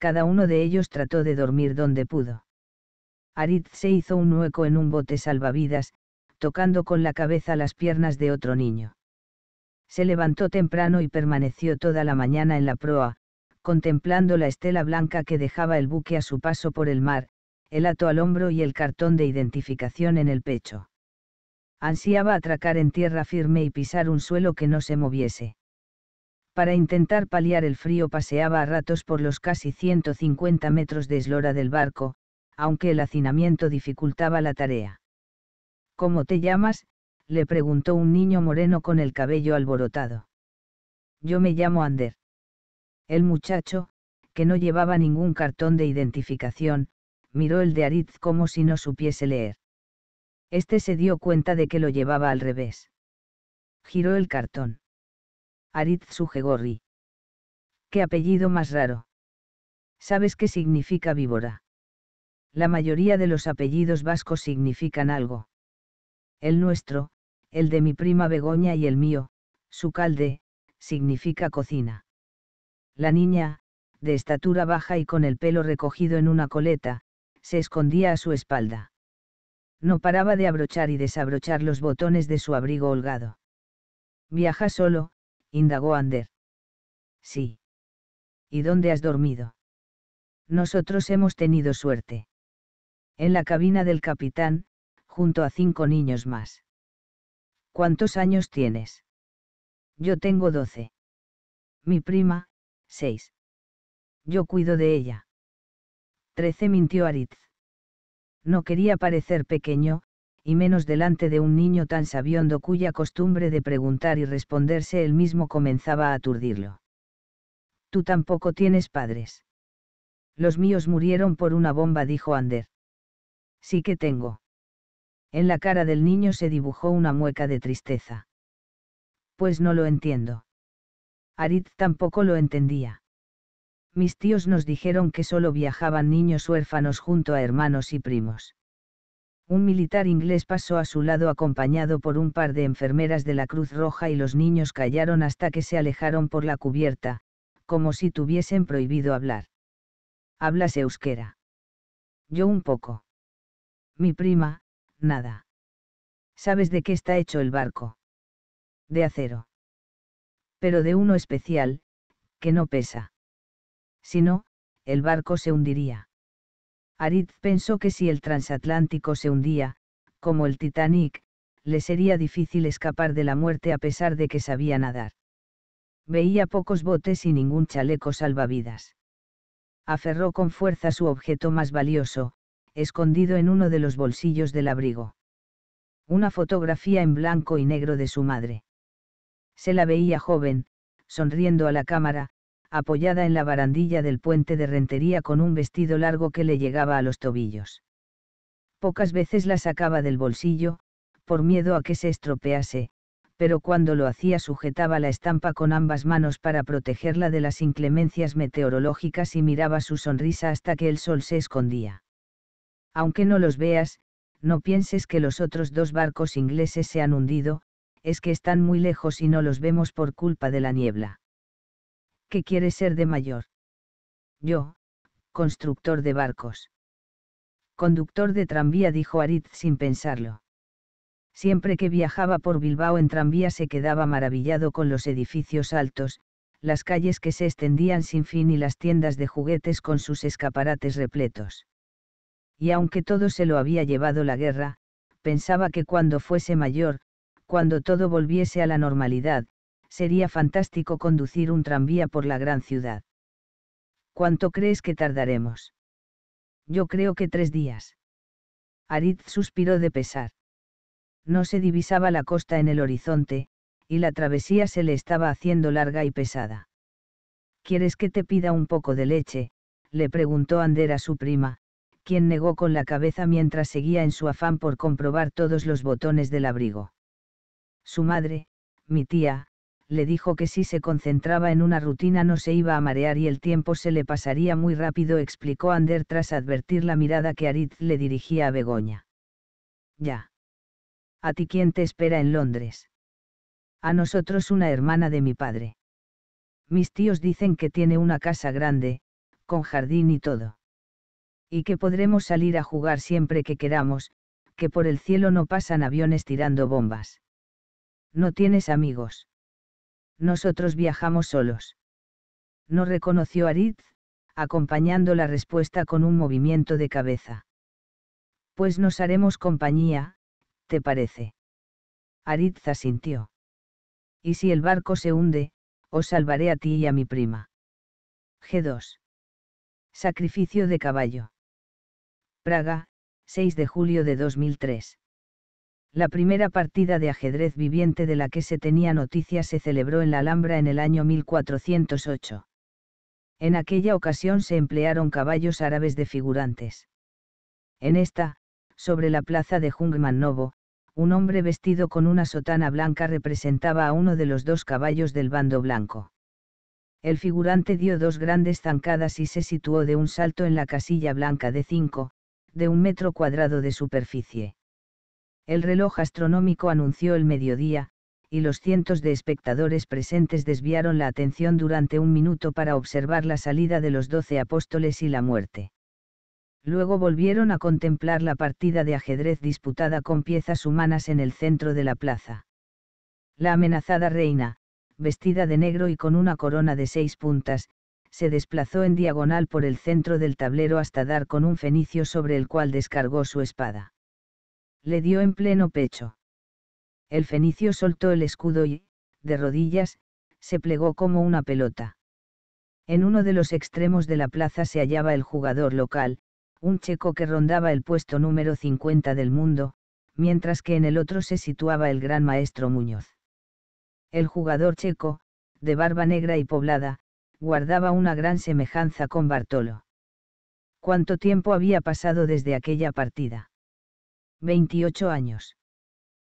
cada uno de ellos trató de dormir donde pudo. Arid se hizo un hueco en un bote salvavidas, tocando con la cabeza las piernas de otro niño. Se levantó temprano y permaneció toda la mañana en la proa, contemplando la estela blanca que dejaba el buque a su paso por el mar, el ato al hombro y el cartón de identificación en el pecho. Ansiaba atracar en tierra firme y pisar un suelo que no se moviese. Para intentar paliar el frío paseaba a ratos por los casi 150 metros de eslora del barco, aunque el hacinamiento dificultaba la tarea. ¿Cómo te llamas? le preguntó un niño moreno con el cabello alborotado. Yo me llamo Ander. El muchacho, que no llevaba ningún cartón de identificación, miró el de Aritz como si no supiese leer. Este se dio cuenta de que lo llevaba al revés. Giró el cartón. Arit Sugegorri. Qué apellido más raro. ¿Sabes qué significa víbora? La mayoría de los apellidos vascos significan algo. El nuestro, el de mi prima Begoña y el mío, su calde, significa cocina. La niña, de estatura baja y con el pelo recogido en una coleta, se escondía a su espalda. No paraba de abrochar y desabrochar los botones de su abrigo holgado. Viaja solo, indagó Ander. Sí. ¿Y dónde has dormido? Nosotros hemos tenido suerte. En la cabina del capitán, junto a cinco niños más. ¿Cuántos años tienes? Yo tengo doce. Mi prima, seis. Yo cuido de ella. Trece mintió Aritz. No quería parecer pequeño, y menos delante de un niño tan sabiondo cuya costumbre de preguntar y responderse él mismo comenzaba a aturdirlo. Tú tampoco tienes padres. Los míos murieron por una bomba, dijo Ander. Sí que tengo. En la cara del niño se dibujó una mueca de tristeza. Pues no lo entiendo. Arit tampoco lo entendía. Mis tíos nos dijeron que solo viajaban niños huérfanos junto a hermanos y primos. Un militar inglés pasó a su lado acompañado por un par de enfermeras de la Cruz Roja y los niños callaron hasta que se alejaron por la cubierta, como si tuviesen prohibido hablar. Hablas euskera. Yo un poco. Mi prima, nada. ¿Sabes de qué está hecho el barco? De acero. Pero de uno especial, que no pesa. Si no, el barco se hundiría. Arid pensó que si el transatlántico se hundía, como el Titanic, le sería difícil escapar de la muerte a pesar de que sabía nadar. Veía pocos botes y ningún chaleco salvavidas. Aferró con fuerza su objeto más valioso, escondido en uno de los bolsillos del abrigo. Una fotografía en blanco y negro de su madre. Se la veía joven, sonriendo a la cámara, apoyada en la barandilla del puente de rentería con un vestido largo que le llegaba a los tobillos. Pocas veces la sacaba del bolsillo, por miedo a que se estropease, pero cuando lo hacía sujetaba la estampa con ambas manos para protegerla de las inclemencias meteorológicas y miraba su sonrisa hasta que el sol se escondía. Aunque no los veas, no pienses que los otros dos barcos ingleses se han hundido, es que están muy lejos y no los vemos por culpa de la niebla que ser de mayor? Yo, constructor de barcos. Conductor de tranvía, dijo Arit sin pensarlo. Siempre que viajaba por Bilbao en tranvía se quedaba maravillado con los edificios altos, las calles que se extendían sin fin y las tiendas de juguetes con sus escaparates repletos. Y aunque todo se lo había llevado la guerra, pensaba que cuando fuese mayor, cuando todo volviese a la normalidad, Sería fantástico conducir un tranvía por la gran ciudad. ¿Cuánto crees que tardaremos? Yo creo que tres días. Arid suspiró de pesar. No se divisaba la costa en el horizonte, y la travesía se le estaba haciendo larga y pesada. ¿Quieres que te pida un poco de leche? le preguntó Ander a su prima, quien negó con la cabeza mientras seguía en su afán por comprobar todos los botones del abrigo. Su madre, mi tía, le dijo que si se concentraba en una rutina no se iba a marear y el tiempo se le pasaría muy rápido, explicó Ander tras advertir la mirada que arit le dirigía a Begoña. Ya. ¿A ti quién te espera en Londres? A nosotros una hermana de mi padre. Mis tíos dicen que tiene una casa grande, con jardín y todo. Y que podremos salir a jugar siempre que queramos, que por el cielo no pasan aviones tirando bombas. No tienes amigos nosotros viajamos solos. No reconoció Aritz, acompañando la respuesta con un movimiento de cabeza. Pues nos haremos compañía, ¿te parece? Aritz asintió. Y si el barco se hunde, os salvaré a ti y a mi prima. G2. Sacrificio de caballo. Praga, 6 de julio de 2003. La primera partida de ajedrez viviente de la que se tenía noticia se celebró en la Alhambra en el año 1408. En aquella ocasión se emplearon caballos árabes de figurantes. En esta, sobre la plaza de Jungman Novo, un hombre vestido con una sotana blanca representaba a uno de los dos caballos del bando blanco. El figurante dio dos grandes zancadas y se situó de un salto en la casilla blanca de 5, de un metro cuadrado de superficie el reloj astronómico anunció el mediodía, y los cientos de espectadores presentes desviaron la atención durante un minuto para observar la salida de los doce apóstoles y la muerte. Luego volvieron a contemplar la partida de ajedrez disputada con piezas humanas en el centro de la plaza. La amenazada reina, vestida de negro y con una corona de seis puntas, se desplazó en diagonal por el centro del tablero hasta dar con un fenicio sobre el cual descargó su espada le dio en pleno pecho. El fenicio soltó el escudo y, de rodillas, se plegó como una pelota. En uno de los extremos de la plaza se hallaba el jugador local, un checo que rondaba el puesto número 50 del mundo, mientras que en el otro se situaba el gran maestro Muñoz. El jugador checo, de barba negra y poblada, guardaba una gran semejanza con Bartolo. ¿Cuánto tiempo había pasado desde aquella partida? 28 años.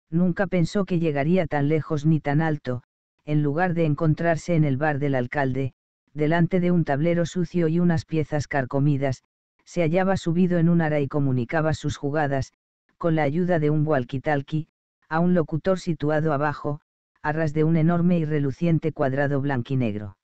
Nunca pensó que llegaría tan lejos ni tan alto, en lugar de encontrarse en el bar del alcalde, delante de un tablero sucio y unas piezas carcomidas, se hallaba subido en un ara y comunicaba sus jugadas, con la ayuda de un walkie a un locutor situado abajo, a ras de un enorme y reluciente cuadrado blanquinegro.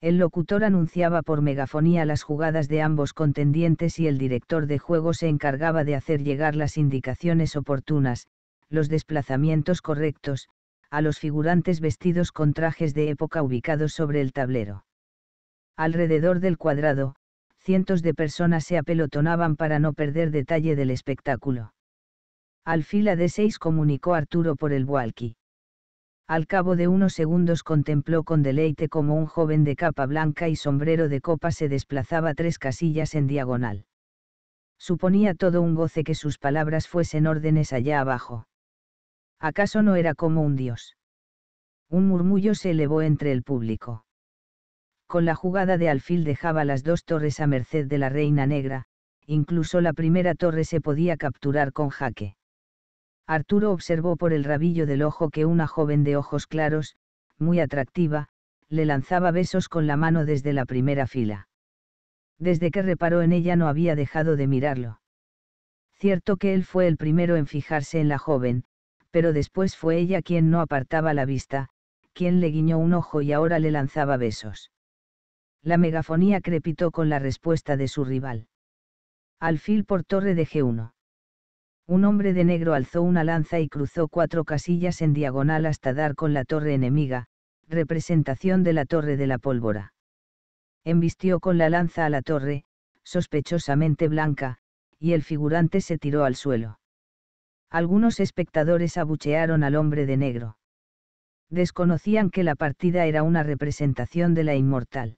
El locutor anunciaba por megafonía las jugadas de ambos contendientes y el director de juego se encargaba de hacer llegar las indicaciones oportunas, los desplazamientos correctos, a los figurantes vestidos con trajes de época ubicados sobre el tablero. Alrededor del cuadrado, cientos de personas se apelotonaban para no perder detalle del espectáculo. Al fila de seis comunicó Arturo por el walkie al cabo de unos segundos contempló con deleite cómo un joven de capa blanca y sombrero de copa se desplazaba tres casillas en diagonal. Suponía todo un goce que sus palabras fuesen órdenes allá abajo. ¿Acaso no era como un dios? Un murmullo se elevó entre el público. Con la jugada de alfil dejaba las dos torres a merced de la reina negra, incluso la primera torre se podía capturar con jaque. Arturo observó por el rabillo del ojo que una joven de ojos claros, muy atractiva, le lanzaba besos con la mano desde la primera fila. Desde que reparó en ella no había dejado de mirarlo. Cierto que él fue el primero en fijarse en la joven, pero después fue ella quien no apartaba la vista, quien le guiñó un ojo y ahora le lanzaba besos. La megafonía crepitó con la respuesta de su rival. Alfil por torre de G1 un hombre de negro alzó una lanza y cruzó cuatro casillas en diagonal hasta dar con la torre enemiga, representación de la torre de la pólvora. Embistió con la lanza a la torre, sospechosamente blanca, y el figurante se tiró al suelo. Algunos espectadores abuchearon al hombre de negro. Desconocían que la partida era una representación de la inmortal.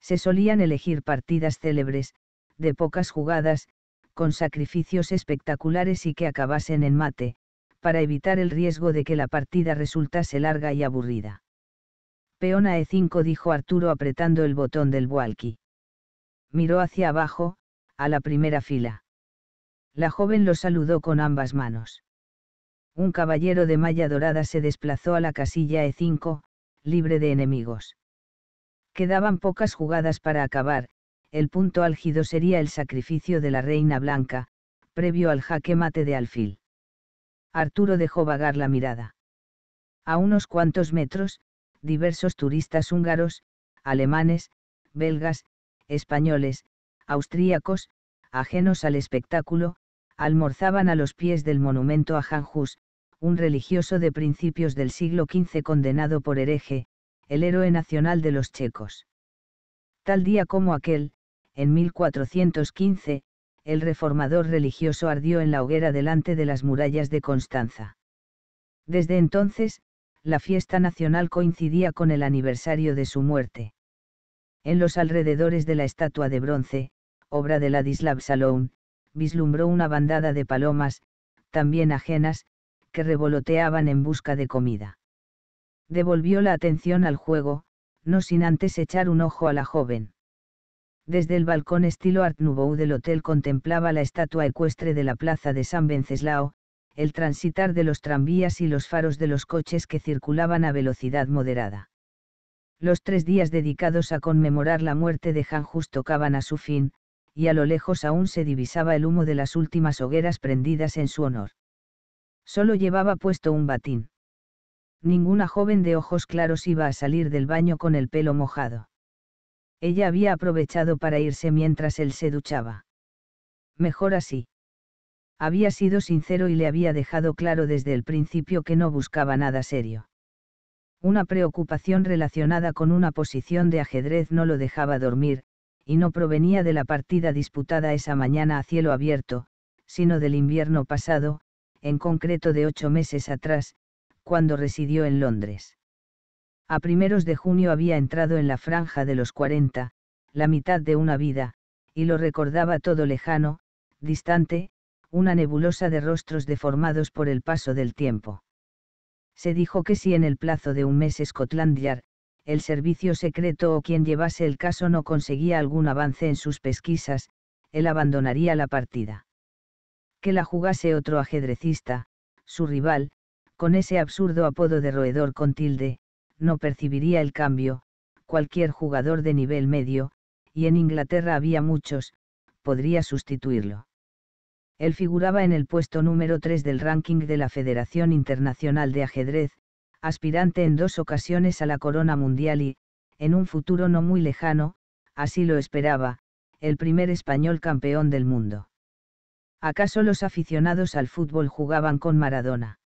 Se solían elegir partidas célebres, de pocas jugadas, con sacrificios espectaculares y que acabasen en mate, para evitar el riesgo de que la partida resultase larga y aburrida. Peón a E5 dijo Arturo apretando el botón del walkie. Miró hacia abajo, a la primera fila. La joven lo saludó con ambas manos. Un caballero de malla dorada se desplazó a la casilla E5, libre de enemigos. Quedaban pocas jugadas para acabar, el punto álgido sería el sacrificio de la reina blanca, previo al jaque mate de alfil. Arturo dejó vagar la mirada. A unos cuantos metros, diversos turistas húngaros, alemanes, belgas, españoles, austríacos, ajenos al espectáculo, almorzaban a los pies del monumento a Hus, un religioso de principios del siglo XV condenado por hereje, el héroe nacional de los checos. Tal día como aquel, en 1415, el reformador religioso ardió en la hoguera delante de las murallas de Constanza. Desde entonces, la fiesta nacional coincidía con el aniversario de su muerte. En los alrededores de la estatua de bronce, obra de Ladislav Salón, vislumbró una bandada de palomas, también ajenas, que revoloteaban en busca de comida. Devolvió la atención al juego, no sin antes echar un ojo a la joven. Desde el balcón estilo Art Nouveau del hotel contemplaba la estatua ecuestre de la plaza de San Benceslao, el transitar de los tranvías y los faros de los coches que circulaban a velocidad moderada. Los tres días dedicados a conmemorar la muerte de Jan Just tocaban a su fin, y a lo lejos aún se divisaba el humo de las últimas hogueras prendidas en su honor. Solo llevaba puesto un batín. Ninguna joven de ojos claros iba a salir del baño con el pelo mojado. Ella había aprovechado para irse mientras él se duchaba. Mejor así. Había sido sincero y le había dejado claro desde el principio que no buscaba nada serio. Una preocupación relacionada con una posición de ajedrez no lo dejaba dormir, y no provenía de la partida disputada esa mañana a cielo abierto, sino del invierno pasado, en concreto de ocho meses atrás, cuando residió en Londres. A primeros de junio había entrado en la franja de los 40, la mitad de una vida, y lo recordaba todo lejano, distante, una nebulosa de rostros deformados por el paso del tiempo. Se dijo que si en el plazo de un mes Scotland Yard, el servicio secreto o quien llevase el caso no conseguía algún avance en sus pesquisas, él abandonaría la partida. Que la jugase otro ajedrecista, su rival, con ese absurdo apodo de roedor con tilde, no percibiría el cambio, cualquier jugador de nivel medio, y en Inglaterra había muchos, podría sustituirlo. Él figuraba en el puesto número 3 del ranking de la Federación Internacional de Ajedrez, aspirante en dos ocasiones a la corona mundial y, en un futuro no muy lejano, así lo esperaba, el primer español campeón del mundo. ¿Acaso los aficionados al fútbol jugaban con Maradona?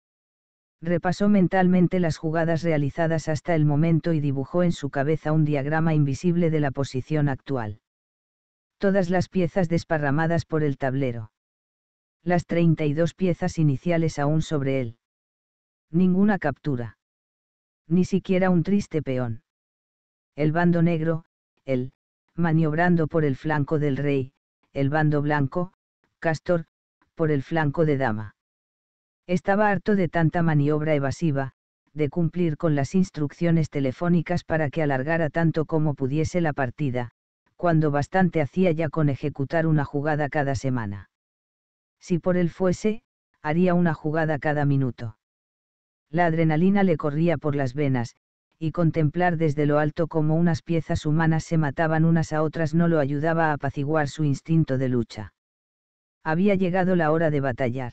repasó mentalmente las jugadas realizadas hasta el momento y dibujó en su cabeza un diagrama invisible de la posición actual. Todas las piezas desparramadas por el tablero. Las 32 piezas iniciales aún sobre él. Ninguna captura. Ni siquiera un triste peón. El bando negro, él, maniobrando por el flanco del rey, el bando blanco, Castor, por el flanco de dama estaba harto de tanta maniobra evasiva, de cumplir con las instrucciones telefónicas para que alargara tanto como pudiese la partida, cuando bastante hacía ya con ejecutar una jugada cada semana. Si por él fuese, haría una jugada cada minuto. La adrenalina le corría por las venas, y contemplar desde lo alto cómo unas piezas humanas se mataban unas a otras no lo ayudaba a apaciguar su instinto de lucha. Había llegado la hora de batallar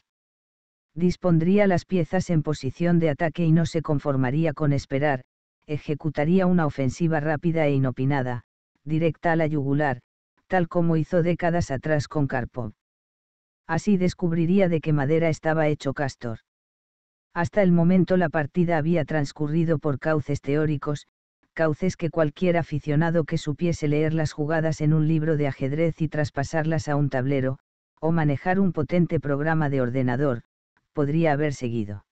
dispondría las piezas en posición de ataque y no se conformaría con esperar, ejecutaría una ofensiva rápida e inopinada, directa a la yugular, tal como hizo décadas atrás con Karpov. Así descubriría de qué madera estaba hecho Castor. Hasta el momento la partida había transcurrido por cauces teóricos, cauces que cualquier aficionado que supiese leer las jugadas en un libro de ajedrez y traspasarlas a un tablero, o manejar un potente programa de ordenador, podría haber seguido.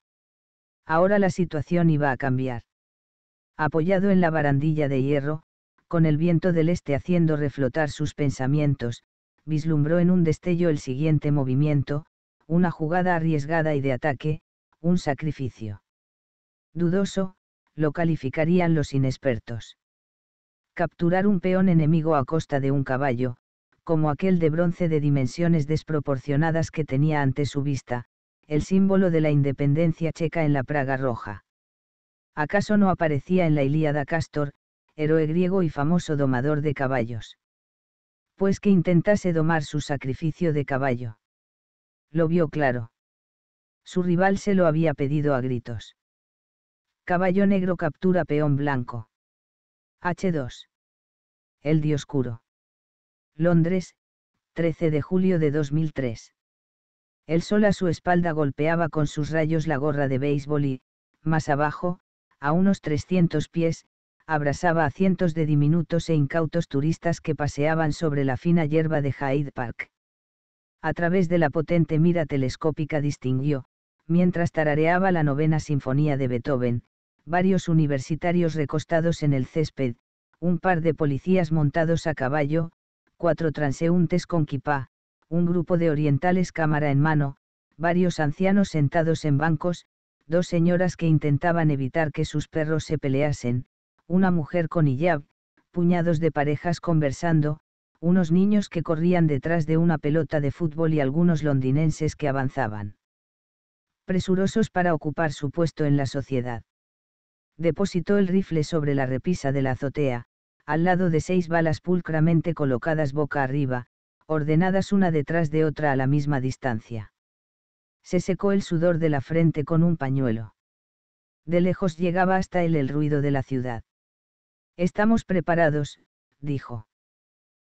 Ahora la situación iba a cambiar. Apoyado en la barandilla de hierro, con el viento del este haciendo reflotar sus pensamientos, vislumbró en un destello el siguiente movimiento, una jugada arriesgada y de ataque, un sacrificio. Dudoso, lo calificarían los inexpertos. Capturar un peón enemigo a costa de un caballo, como aquel de bronce de dimensiones desproporcionadas que tenía ante su vista, el símbolo de la independencia checa en la Praga roja. ¿Acaso no aparecía en la Ilíada Castor, héroe griego y famoso domador de caballos? Pues que intentase domar su sacrificio de caballo. Lo vio claro. Su rival se lo había pedido a gritos. Caballo negro captura peón blanco. H2. El dioscuro. Londres, 13 de julio de 2003. El sol a su espalda golpeaba con sus rayos la gorra de béisbol y, más abajo, a unos 300 pies, abrasaba a cientos de diminutos e incautos turistas que paseaban sobre la fina hierba de Hyde Park. A través de la potente mira telescópica distinguió, mientras tarareaba la novena sinfonía de Beethoven, varios universitarios recostados en el césped, un par de policías montados a caballo, cuatro transeúntes con kipá, un grupo de orientales cámara en mano, varios ancianos sentados en bancos, dos señoras que intentaban evitar que sus perros se peleasen, una mujer con hijab, puñados de parejas conversando, unos niños que corrían detrás de una pelota de fútbol y algunos londinenses que avanzaban. Presurosos para ocupar su puesto en la sociedad. Depositó el rifle sobre la repisa de la azotea, al lado de seis balas pulcramente colocadas boca arriba, ordenadas una detrás de otra a la misma distancia. Se secó el sudor de la frente con un pañuelo. De lejos llegaba hasta él el ruido de la ciudad. Estamos preparados, dijo.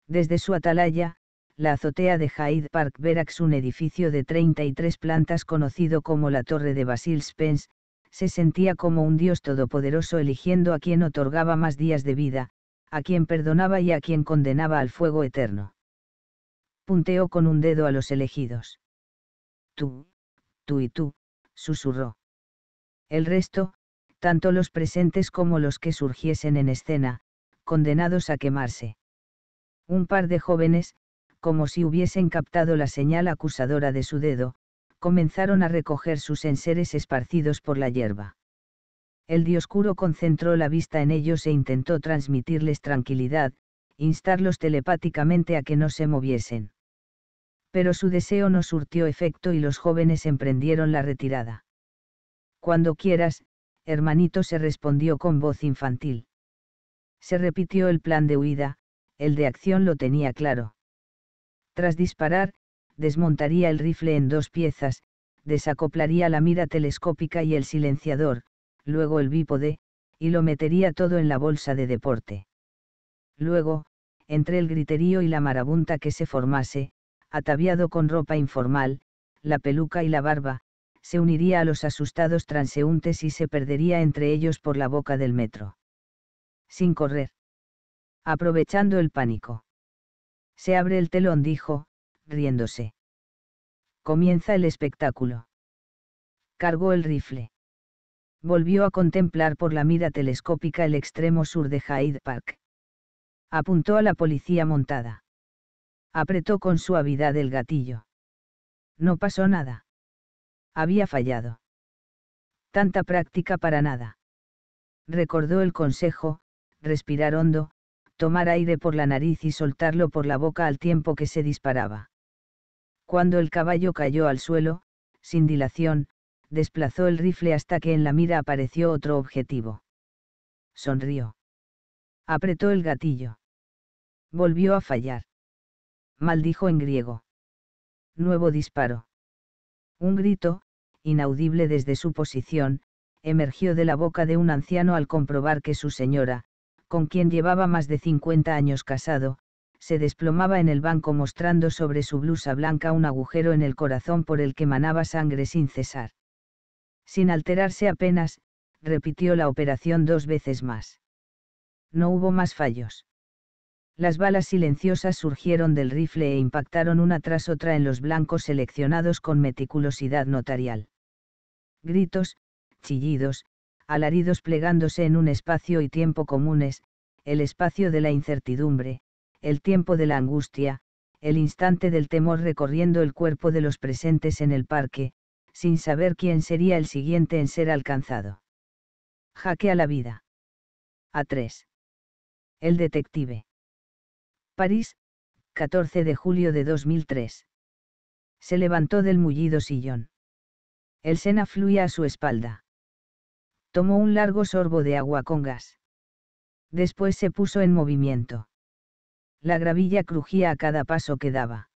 Desde su atalaya, la azotea de Hyde Park Verax, un edificio de 33 plantas conocido como la Torre de Basil Spence, se sentía como un Dios todopoderoso eligiendo a quien otorgaba más días de vida, a quien perdonaba y a quien condenaba al fuego eterno punteó con un dedo a los elegidos. Tú, tú y tú, susurró. El resto, tanto los presentes como los que surgiesen en escena, condenados a quemarse. Un par de jóvenes, como si hubiesen captado la señal acusadora de su dedo, comenzaron a recoger sus enseres esparcidos por la hierba. El dioscuro concentró la vista en ellos e intentó transmitirles tranquilidad, instarlos telepáticamente a que no se moviesen pero su deseo no surtió efecto y los jóvenes emprendieron la retirada. Cuando quieras, hermanito se respondió con voz infantil. Se repitió el plan de huida, el de acción lo tenía claro. Tras disparar, desmontaría el rifle en dos piezas, desacoplaría la mira telescópica y el silenciador, luego el bípode, y lo metería todo en la bolsa de deporte. Luego, entre el griterío y la marabunta que se formase, ataviado con ropa informal, la peluca y la barba, se uniría a los asustados transeúntes y se perdería entre ellos por la boca del metro. Sin correr. Aprovechando el pánico. Se abre el telón, dijo, riéndose. Comienza el espectáculo. Cargó el rifle. Volvió a contemplar por la mira telescópica el extremo sur de Hyde Park. Apuntó a la policía montada. Apretó con suavidad el gatillo. No pasó nada. Había fallado. Tanta práctica para nada. Recordó el consejo, respirar hondo, tomar aire por la nariz y soltarlo por la boca al tiempo que se disparaba. Cuando el caballo cayó al suelo, sin dilación, desplazó el rifle hasta que en la mira apareció otro objetivo. Sonrió. Apretó el gatillo. Volvió a fallar maldijo en griego. Nuevo disparo. Un grito, inaudible desde su posición, emergió de la boca de un anciano al comprobar que su señora, con quien llevaba más de 50 años casado, se desplomaba en el banco mostrando sobre su blusa blanca un agujero en el corazón por el que manaba sangre sin cesar. Sin alterarse apenas, repitió la operación dos veces más. No hubo más fallos las balas silenciosas surgieron del rifle e impactaron una tras otra en los blancos seleccionados con meticulosidad notarial. Gritos, chillidos, alaridos plegándose en un espacio y tiempo comunes, el espacio de la incertidumbre, el tiempo de la angustia, el instante del temor recorriendo el cuerpo de los presentes en el parque, sin saber quién sería el siguiente en ser alcanzado. Jaque a la vida. A3. El detective. París, 14 de julio de 2003. Se levantó del mullido sillón. El Sena fluía a su espalda. Tomó un largo sorbo de agua con gas. Después se puso en movimiento. La gravilla crujía a cada paso que daba.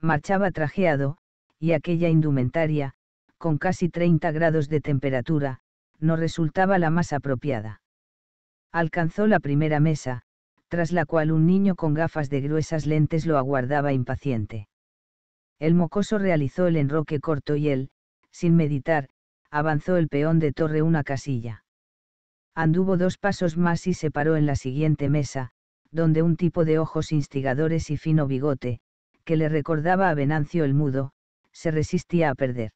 Marchaba trajeado, y aquella indumentaria, con casi 30 grados de temperatura, no resultaba la más apropiada. Alcanzó la primera mesa, tras la cual un niño con gafas de gruesas lentes lo aguardaba impaciente. El mocoso realizó el enroque corto y él, sin meditar, avanzó el peón de torre una casilla. Anduvo dos pasos más y se paró en la siguiente mesa, donde un tipo de ojos instigadores y fino bigote, que le recordaba a Venancio el mudo, se resistía a perder.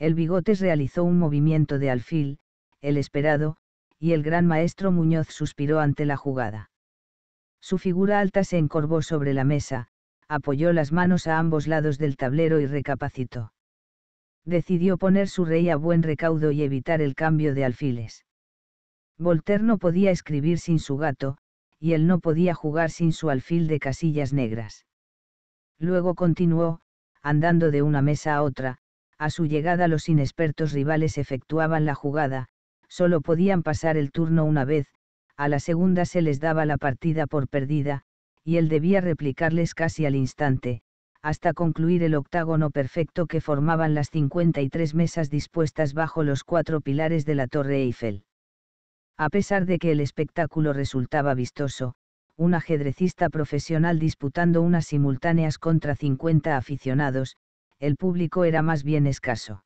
El bigote realizó un movimiento de alfil, el esperado, y el gran maestro Muñoz suspiró ante la jugada. Su figura alta se encorvó sobre la mesa, apoyó las manos a ambos lados del tablero y recapacitó. Decidió poner su rey a buen recaudo y evitar el cambio de alfiles. Voltaire no podía escribir sin su gato, y él no podía jugar sin su alfil de casillas negras. Luego continuó, andando de una mesa a otra, a su llegada los inexpertos rivales efectuaban la jugada, solo podían pasar el turno una vez, a la segunda se les daba la partida por perdida, y él debía replicarles casi al instante, hasta concluir el octágono perfecto que formaban las 53 mesas dispuestas bajo los cuatro pilares de la Torre Eiffel. A pesar de que el espectáculo resultaba vistoso, un ajedrecista profesional disputando unas simultáneas contra 50 aficionados, el público era más bien escaso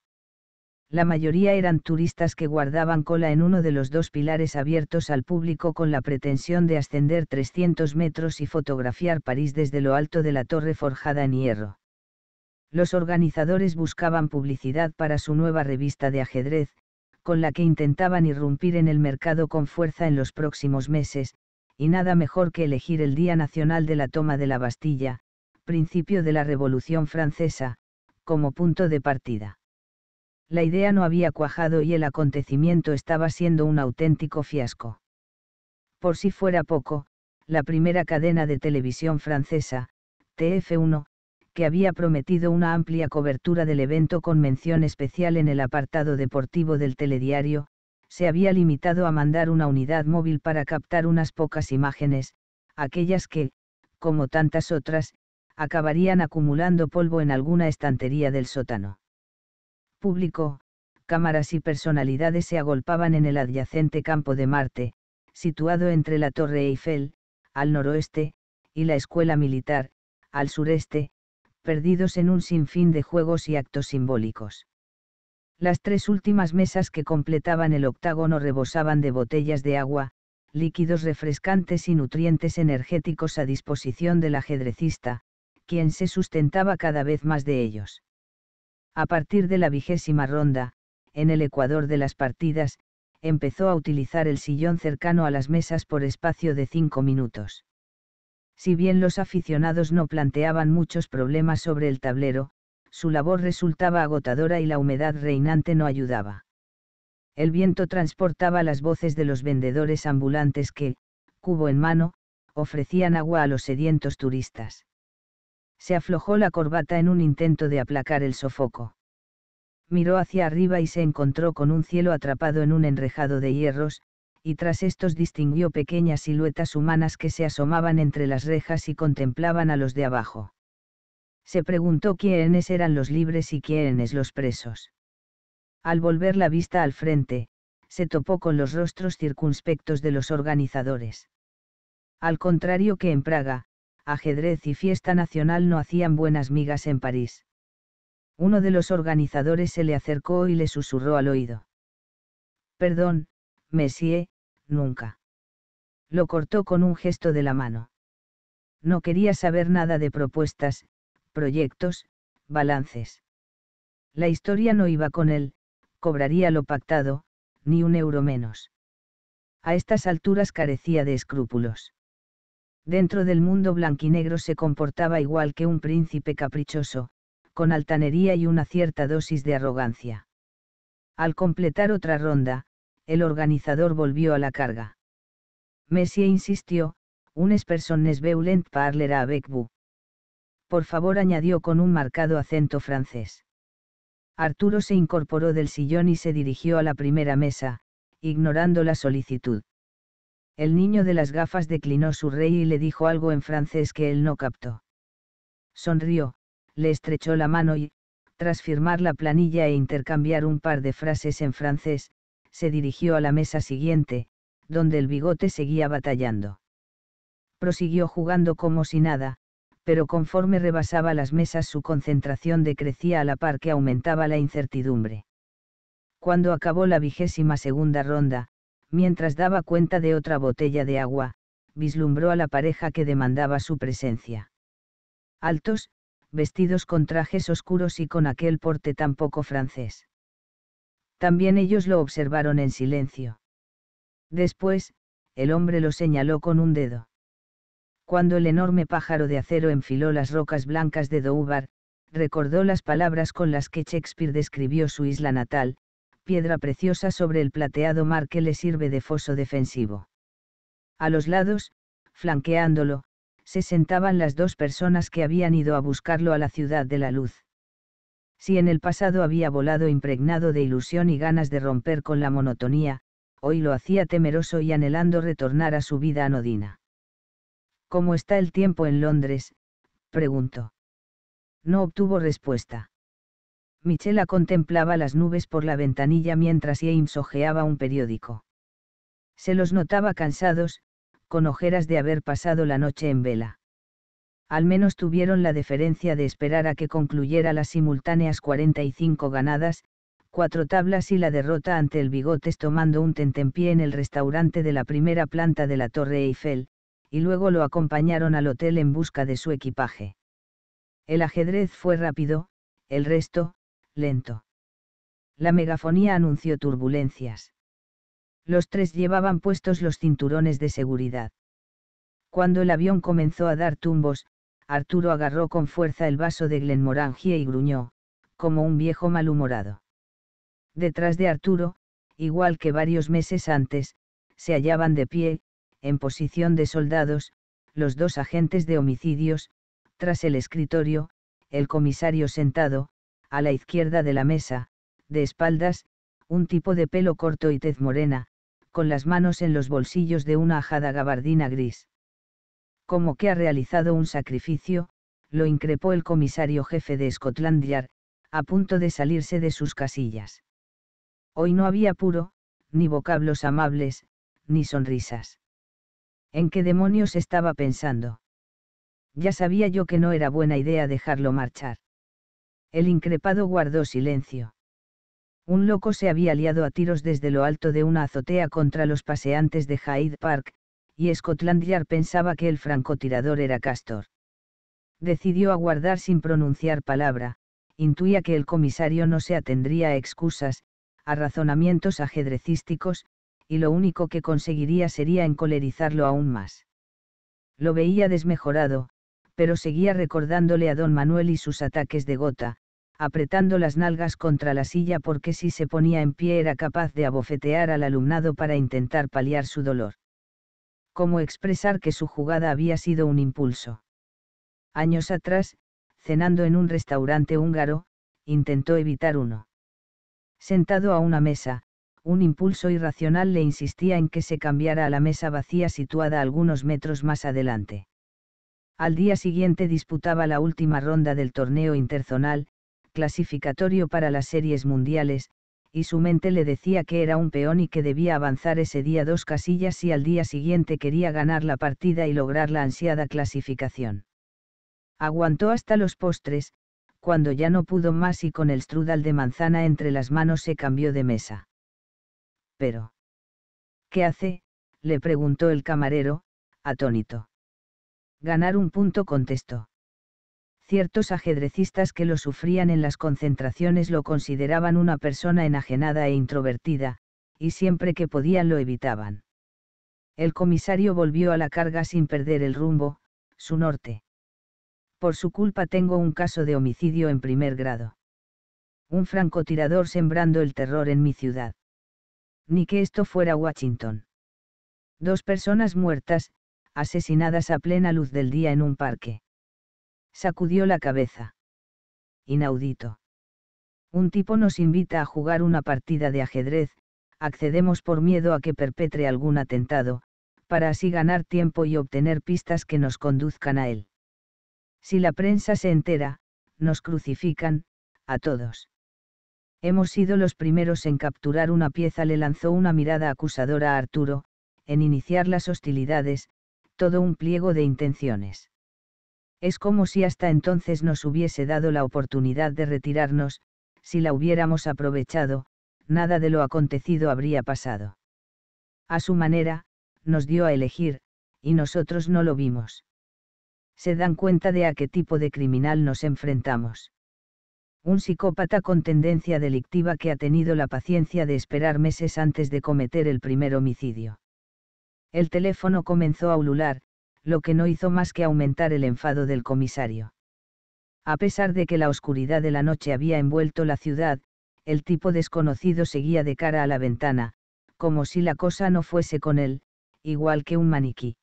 la mayoría eran turistas que guardaban cola en uno de los dos pilares abiertos al público con la pretensión de ascender 300 metros y fotografiar París desde lo alto de la torre forjada en hierro. Los organizadores buscaban publicidad para su nueva revista de ajedrez, con la que intentaban irrumpir en el mercado con fuerza en los próximos meses, y nada mejor que elegir el Día Nacional de la Toma de la Bastilla, principio de la Revolución Francesa, como punto de partida. La idea no había cuajado y el acontecimiento estaba siendo un auténtico fiasco. Por si fuera poco, la primera cadena de televisión francesa, TF1, que había prometido una amplia cobertura del evento con mención especial en el apartado deportivo del telediario, se había limitado a mandar una unidad móvil para captar unas pocas imágenes, aquellas que, como tantas otras, acabarían acumulando polvo en alguna estantería del sótano público, cámaras y personalidades se agolpaban en el adyacente campo de Marte, situado entre la Torre Eiffel, al noroeste, y la escuela militar, al sureste, perdidos en un sinfín de juegos y actos simbólicos. Las tres últimas mesas que completaban el octágono rebosaban de botellas de agua, líquidos refrescantes y nutrientes energéticos a disposición del ajedrecista, quien se sustentaba cada vez más de ellos. A partir de la vigésima ronda, en el ecuador de las partidas, empezó a utilizar el sillón cercano a las mesas por espacio de cinco minutos. Si bien los aficionados no planteaban muchos problemas sobre el tablero, su labor resultaba agotadora y la humedad reinante no ayudaba. El viento transportaba las voces de los vendedores ambulantes que, cubo en mano, ofrecían agua a los sedientos turistas. Se aflojó la corbata en un intento de aplacar el sofoco. Miró hacia arriba y se encontró con un cielo atrapado en un enrejado de hierros, y tras estos distinguió pequeñas siluetas humanas que se asomaban entre las rejas y contemplaban a los de abajo. Se preguntó quiénes eran los libres y quiénes los presos. Al volver la vista al frente, se topó con los rostros circunspectos de los organizadores. Al contrario que en Praga, ajedrez y fiesta nacional no hacían buenas migas en París. Uno de los organizadores se le acercó y le susurró al oído. Perdón, Messier, nunca. Lo cortó con un gesto de la mano. No quería saber nada de propuestas, proyectos, balances. La historia no iba con él, cobraría lo pactado, ni un euro menos. A estas alturas carecía de escrúpulos. Dentro del mundo blanquinegro se comportaba igual que un príncipe caprichoso, con altanería y una cierta dosis de arrogancia. Al completar otra ronda, el organizador volvió a la carga. Messi insistió, un espersones veulent parler avec vous. Por favor, añadió con un marcado acento francés. Arturo se incorporó del sillón y se dirigió a la primera mesa, ignorando la solicitud. El niño de las gafas declinó su rey y le dijo algo en francés que él no captó. Sonrió, le estrechó la mano y, tras firmar la planilla e intercambiar un par de frases en francés, se dirigió a la mesa siguiente, donde el bigote seguía batallando. Prosiguió jugando como si nada, pero conforme rebasaba las mesas su concentración decrecía a la par que aumentaba la incertidumbre. Cuando acabó la vigésima segunda ronda, mientras daba cuenta de otra botella de agua, vislumbró a la pareja que demandaba su presencia. Altos, vestidos con trajes oscuros y con aquel porte tan poco francés. También ellos lo observaron en silencio. Después, el hombre lo señaló con un dedo. Cuando el enorme pájaro de acero enfiló las rocas blancas de Doubar, recordó las palabras con las que Shakespeare describió su isla natal, piedra preciosa sobre el plateado mar que le sirve de foso defensivo. A los lados, flanqueándolo, se sentaban las dos personas que habían ido a buscarlo a la ciudad de la luz. Si en el pasado había volado impregnado de ilusión y ganas de romper con la monotonía, hoy lo hacía temeroso y anhelando retornar a su vida anodina. ¿Cómo está el tiempo en Londres? preguntó. No obtuvo respuesta. Michela contemplaba las nubes por la ventanilla mientras James ojeaba un periódico. Se los notaba cansados, con ojeras de haber pasado la noche en vela. Al menos tuvieron la deferencia de esperar a que concluyera las simultáneas 45 ganadas, cuatro tablas y la derrota ante el Bigotes tomando un tentempié en el restaurante de la primera planta de la Torre Eiffel, y luego lo acompañaron al hotel en busca de su equipaje. El ajedrez fue rápido, el resto, lento. La megafonía anunció turbulencias. Los tres llevaban puestos los cinturones de seguridad. Cuando el avión comenzó a dar tumbos, Arturo agarró con fuerza el vaso de Glenmorangie y gruñó, como un viejo malhumorado. Detrás de Arturo, igual que varios meses antes, se hallaban de pie, en posición de soldados, los dos agentes de homicidios, tras el escritorio, el comisario sentado, a la izquierda de la mesa, de espaldas, un tipo de pelo corto y tez morena, con las manos en los bolsillos de una ajada gabardina gris. Como que ha realizado un sacrificio, lo increpó el comisario jefe de Scotland Yard, a punto de salirse de sus casillas. Hoy no había puro, ni vocablos amables, ni sonrisas. ¿En qué demonios estaba pensando? Ya sabía yo que no era buena idea dejarlo marchar. El increpado guardó silencio. Un loco se había liado a tiros desde lo alto de una azotea contra los paseantes de Hyde Park, y Scotland Yard pensaba que el francotirador era Castor. Decidió aguardar sin pronunciar palabra, intuía que el comisario no se atendría a excusas, a razonamientos ajedrecísticos, y lo único que conseguiría sería encolerizarlo aún más. Lo veía desmejorado, pero seguía recordándole a don Manuel y sus ataques de gota, apretando las nalgas contra la silla porque si se ponía en pie era capaz de abofetear al alumnado para intentar paliar su dolor. Cómo expresar que su jugada había sido un impulso. Años atrás, cenando en un restaurante húngaro, intentó evitar uno. Sentado a una mesa, un impulso irracional le insistía en que se cambiara a la mesa vacía situada algunos metros más adelante. Al día siguiente disputaba la última ronda del torneo interzonal, clasificatorio para las series mundiales, y su mente le decía que era un peón y que debía avanzar ese día dos casillas si al día siguiente quería ganar la partida y lograr la ansiada clasificación. Aguantó hasta los postres, cuando ya no pudo más y con el strudal de manzana entre las manos se cambió de mesa. Pero. ¿Qué hace? le preguntó el camarero, atónito ganar un punto contestó. Ciertos ajedrecistas que lo sufrían en las concentraciones lo consideraban una persona enajenada e introvertida, y siempre que podían lo evitaban. El comisario volvió a la carga sin perder el rumbo, su norte. Por su culpa tengo un caso de homicidio en primer grado. Un francotirador sembrando el terror en mi ciudad. Ni que esto fuera Washington. Dos personas muertas, asesinadas a plena luz del día en un parque. Sacudió la cabeza. Inaudito. Un tipo nos invita a jugar una partida de ajedrez, accedemos por miedo a que perpetre algún atentado, para así ganar tiempo y obtener pistas que nos conduzcan a él. Si la prensa se entera, nos crucifican, a todos. Hemos sido los primeros en capturar una pieza, le lanzó una mirada acusadora a Arturo, en iniciar las hostilidades, todo un pliego de intenciones. Es como si hasta entonces nos hubiese dado la oportunidad de retirarnos, si la hubiéramos aprovechado, nada de lo acontecido habría pasado. A su manera, nos dio a elegir, y nosotros no lo vimos. Se dan cuenta de a qué tipo de criminal nos enfrentamos. Un psicópata con tendencia delictiva que ha tenido la paciencia de esperar meses antes de cometer el primer homicidio. El teléfono comenzó a ulular, lo que no hizo más que aumentar el enfado del comisario. A pesar de que la oscuridad de la noche había envuelto la ciudad, el tipo desconocido seguía de cara a la ventana, como si la cosa no fuese con él, igual que un maniquí.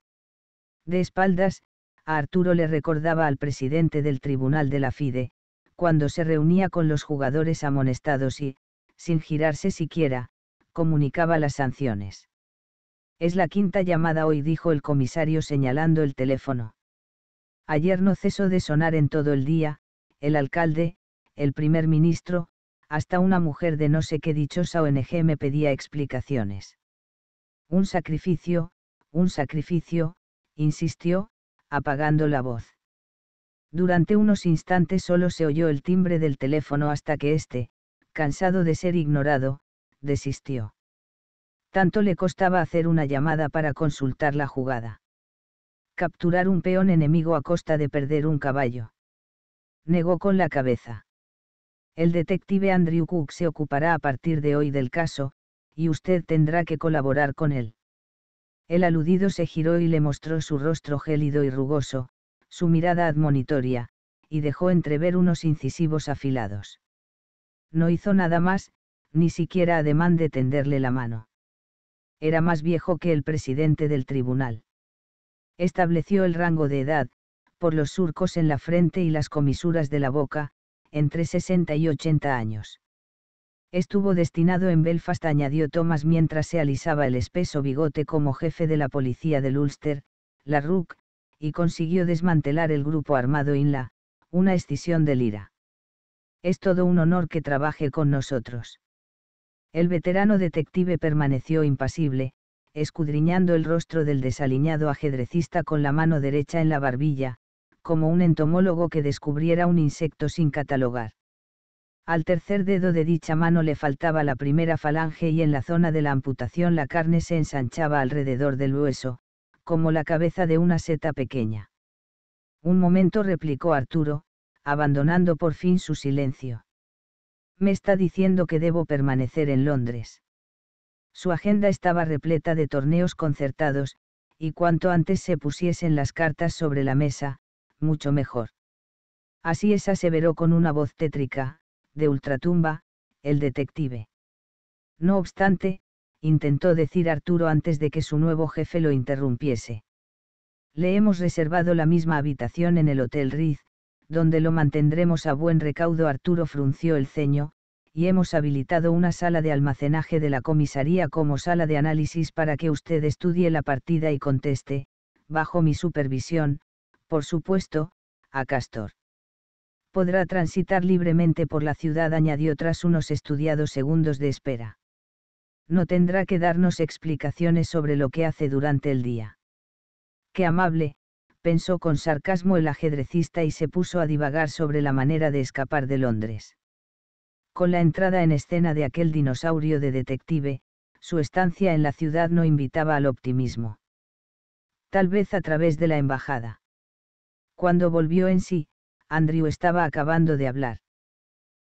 De espaldas, a Arturo le recordaba al presidente del tribunal de la FIDE, cuando se reunía con los jugadores amonestados y, sin girarse siquiera, comunicaba las sanciones. Es la quinta llamada hoy, dijo el comisario señalando el teléfono. Ayer no cesó de sonar en todo el día, el alcalde, el primer ministro, hasta una mujer de no sé qué dichosa ONG me pedía explicaciones. Un sacrificio, un sacrificio, insistió, apagando la voz. Durante unos instantes solo se oyó el timbre del teléfono hasta que éste, cansado de ser ignorado, desistió tanto le costaba hacer una llamada para consultar la jugada. Capturar un peón enemigo a costa de perder un caballo. Negó con la cabeza. El detective Andrew Cook se ocupará a partir de hoy del caso, y usted tendrá que colaborar con él. El aludido se giró y le mostró su rostro gélido y rugoso, su mirada admonitoria, y dejó entrever unos incisivos afilados. No hizo nada más, ni siquiera ademán de tenderle la mano era más viejo que el presidente del tribunal. Estableció el rango de edad, por los surcos en la frente y las comisuras de la boca, entre 60 y 80 años. Estuvo destinado en Belfast, añadió Thomas mientras se alisaba el espeso bigote como jefe de la policía del Ulster, la RUC, y consiguió desmantelar el grupo armado INLA, una escisión de lira. Es todo un honor que trabaje con nosotros. El veterano detective permaneció impasible, escudriñando el rostro del desaliñado ajedrecista con la mano derecha en la barbilla, como un entomólogo que descubriera un insecto sin catalogar. Al tercer dedo de dicha mano le faltaba la primera falange y en la zona de la amputación la carne se ensanchaba alrededor del hueso, como la cabeza de una seta pequeña. Un momento replicó Arturo, abandonando por fin su silencio me está diciendo que debo permanecer en Londres. Su agenda estaba repleta de torneos concertados, y cuanto antes se pusiesen las cartas sobre la mesa, mucho mejor. Así es, aseveró con una voz tétrica, de ultratumba, el detective. No obstante, intentó decir Arturo antes de que su nuevo jefe lo interrumpiese. Le hemos reservado la misma habitación en el Hotel Ritz, donde lo mantendremos a buen recaudo. Arturo frunció el ceño, y hemos habilitado una sala de almacenaje de la comisaría como sala de análisis para que usted estudie la partida y conteste, bajo mi supervisión, por supuesto, a Castor. Podrá transitar libremente por la ciudad, añadió tras unos estudiados segundos de espera. No tendrá que darnos explicaciones sobre lo que hace durante el día. Qué amable, pensó con sarcasmo el ajedrecista y se puso a divagar sobre la manera de escapar de Londres. Con la entrada en escena de aquel dinosaurio de detective, su estancia en la ciudad no invitaba al optimismo. Tal vez a través de la embajada. Cuando volvió en sí, Andrew estaba acabando de hablar.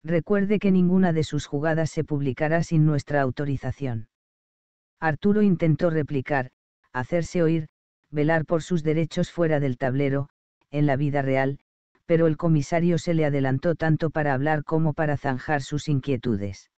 Recuerde que ninguna de sus jugadas se publicará sin nuestra autorización. Arturo intentó replicar, hacerse oír, velar por sus derechos fuera del tablero, en la vida real, pero el comisario se le adelantó tanto para hablar como para zanjar sus inquietudes.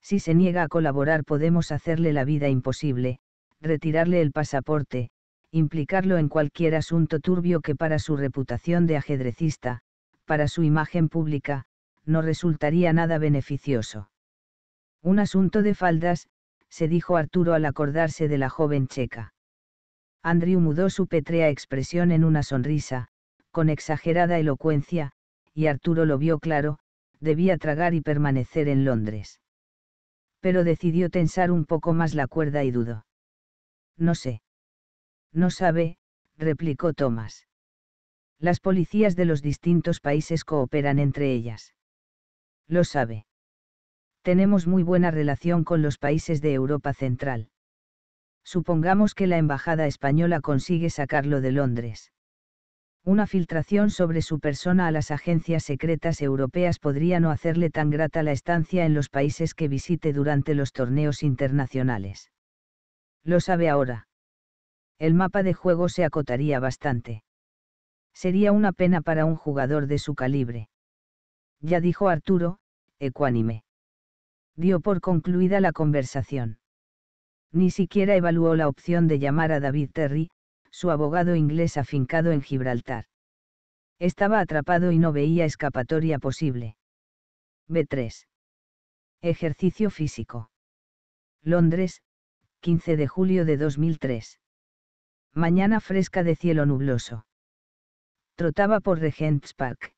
Si se niega a colaborar podemos hacerle la vida imposible, retirarle el pasaporte, implicarlo en cualquier asunto turbio que para su reputación de ajedrecista, para su imagen pública, no resultaría nada beneficioso. Un asunto de faldas, se dijo Arturo al acordarse de la joven checa. Andrew mudó su pétrea expresión en una sonrisa, con exagerada elocuencia, y Arturo lo vio claro, debía tragar y permanecer en Londres. Pero decidió tensar un poco más la cuerda y dudó. No sé. No sabe, replicó Thomas. Las policías de los distintos países cooperan entre ellas. Lo sabe. Tenemos muy buena relación con los países de Europa Central. Supongamos que la Embajada española consigue sacarlo de Londres. Una filtración sobre su persona a las agencias secretas europeas podría no hacerle tan grata la estancia en los países que visite durante los torneos internacionales. Lo sabe ahora. El mapa de juego se acotaría bastante. Sería una pena para un jugador de su calibre. Ya dijo Arturo, ecuánime. Dio por concluida la conversación. Ni siquiera evaluó la opción de llamar a David Terry, su abogado inglés afincado en Gibraltar. Estaba atrapado y no veía escapatoria posible. B3. Ejercicio físico. Londres, 15 de julio de 2003. Mañana fresca de cielo nubloso. Trotaba por Regent's Park.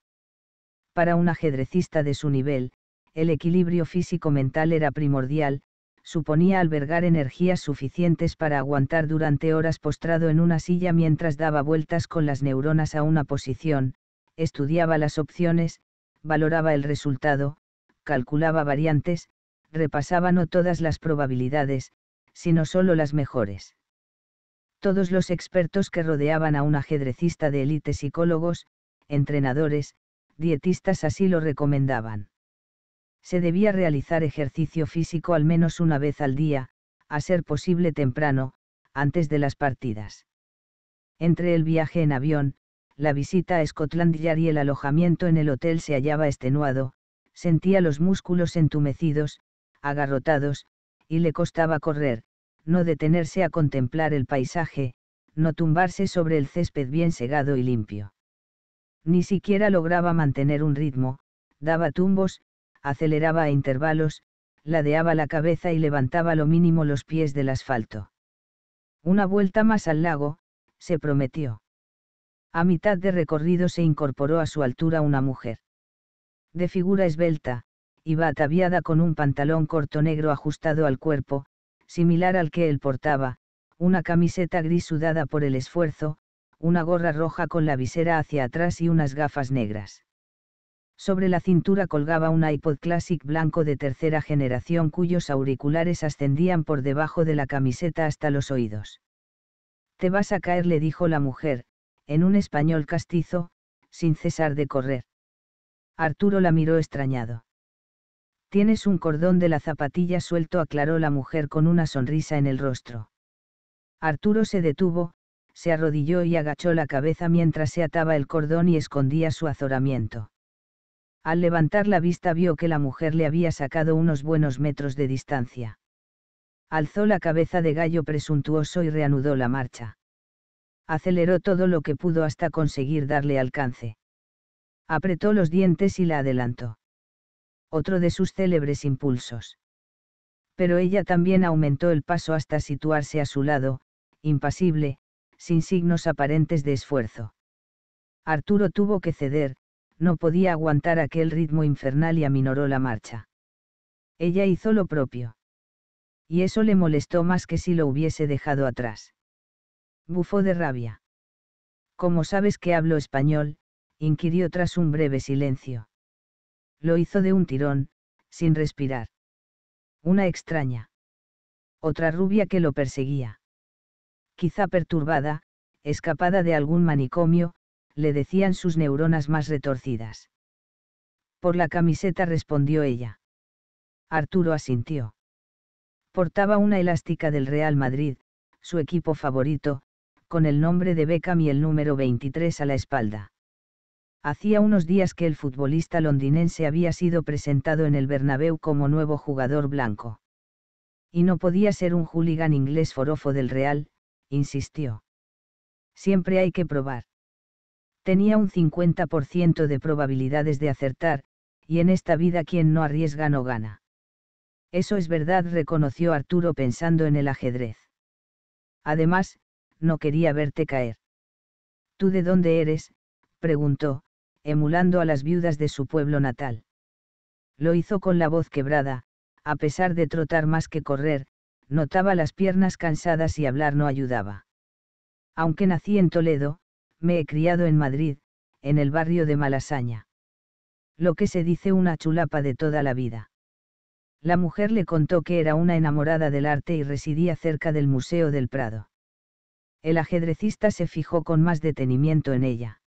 Para un ajedrecista de su nivel, el equilibrio físico-mental era primordial, suponía albergar energías suficientes para aguantar durante horas postrado en una silla mientras daba vueltas con las neuronas a una posición, estudiaba las opciones, valoraba el resultado, calculaba variantes, repasaba no todas las probabilidades, sino solo las mejores. Todos los expertos que rodeaban a un ajedrecista de élite psicólogos, entrenadores, dietistas así lo recomendaban se debía realizar ejercicio físico al menos una vez al día, a ser posible temprano, antes de las partidas. Entre el viaje en avión, la visita a Scotland Yard y el alojamiento en el hotel se hallaba extenuado, sentía los músculos entumecidos, agarrotados, y le costaba correr, no detenerse a contemplar el paisaje, no tumbarse sobre el césped bien segado y limpio. Ni siquiera lograba mantener un ritmo, daba tumbos, aceleraba a intervalos, ladeaba la cabeza y levantaba lo mínimo los pies del asfalto. Una vuelta más al lago, se prometió. A mitad de recorrido se incorporó a su altura una mujer. De figura esbelta, iba ataviada con un pantalón corto negro ajustado al cuerpo, similar al que él portaba, una camiseta gris sudada por el esfuerzo, una gorra roja con la visera hacia atrás y unas gafas negras. Sobre la cintura colgaba un iPod Classic blanco de tercera generación cuyos auriculares ascendían por debajo de la camiseta hasta los oídos. Te vas a caer, le dijo la mujer, en un español castizo, sin cesar de correr. Arturo la miró extrañado. Tienes un cordón de la zapatilla suelto, aclaró la mujer con una sonrisa en el rostro. Arturo se detuvo, se arrodilló y agachó la cabeza mientras se ataba el cordón y escondía su azoramiento. Al levantar la vista vio que la mujer le había sacado unos buenos metros de distancia. Alzó la cabeza de gallo presuntuoso y reanudó la marcha. Aceleró todo lo que pudo hasta conseguir darle alcance. Apretó los dientes y la adelantó. Otro de sus célebres impulsos. Pero ella también aumentó el paso hasta situarse a su lado, impasible, sin signos aparentes de esfuerzo. Arturo tuvo que ceder, no podía aguantar aquel ritmo infernal y aminoró la marcha. Ella hizo lo propio. Y eso le molestó más que si lo hubiese dejado atrás. Bufó de rabia. Como sabes que hablo español? inquirió tras un breve silencio. Lo hizo de un tirón, sin respirar. Una extraña. Otra rubia que lo perseguía. Quizá perturbada, escapada de algún manicomio, le decían sus neuronas más retorcidas. Por la camiseta respondió ella. Arturo asintió. Portaba una elástica del Real Madrid, su equipo favorito, con el nombre de Beckham y el número 23 a la espalda. Hacía unos días que el futbolista londinense había sido presentado en el Bernabéu como nuevo jugador blanco. Y no podía ser un hooligan inglés forofo del Real, insistió. Siempre hay que probar tenía un 50% de probabilidades de acertar, y en esta vida quien no arriesga no gana. Eso es verdad, reconoció Arturo pensando en el ajedrez. Además, no quería verte caer. ¿Tú de dónde eres? preguntó, emulando a las viudas de su pueblo natal. Lo hizo con la voz quebrada, a pesar de trotar más que correr, notaba las piernas cansadas y hablar no ayudaba. Aunque nací en Toledo, me he criado en Madrid, en el barrio de Malasaña. Lo que se dice una chulapa de toda la vida. La mujer le contó que era una enamorada del arte y residía cerca del Museo del Prado. El ajedrecista se fijó con más detenimiento en ella.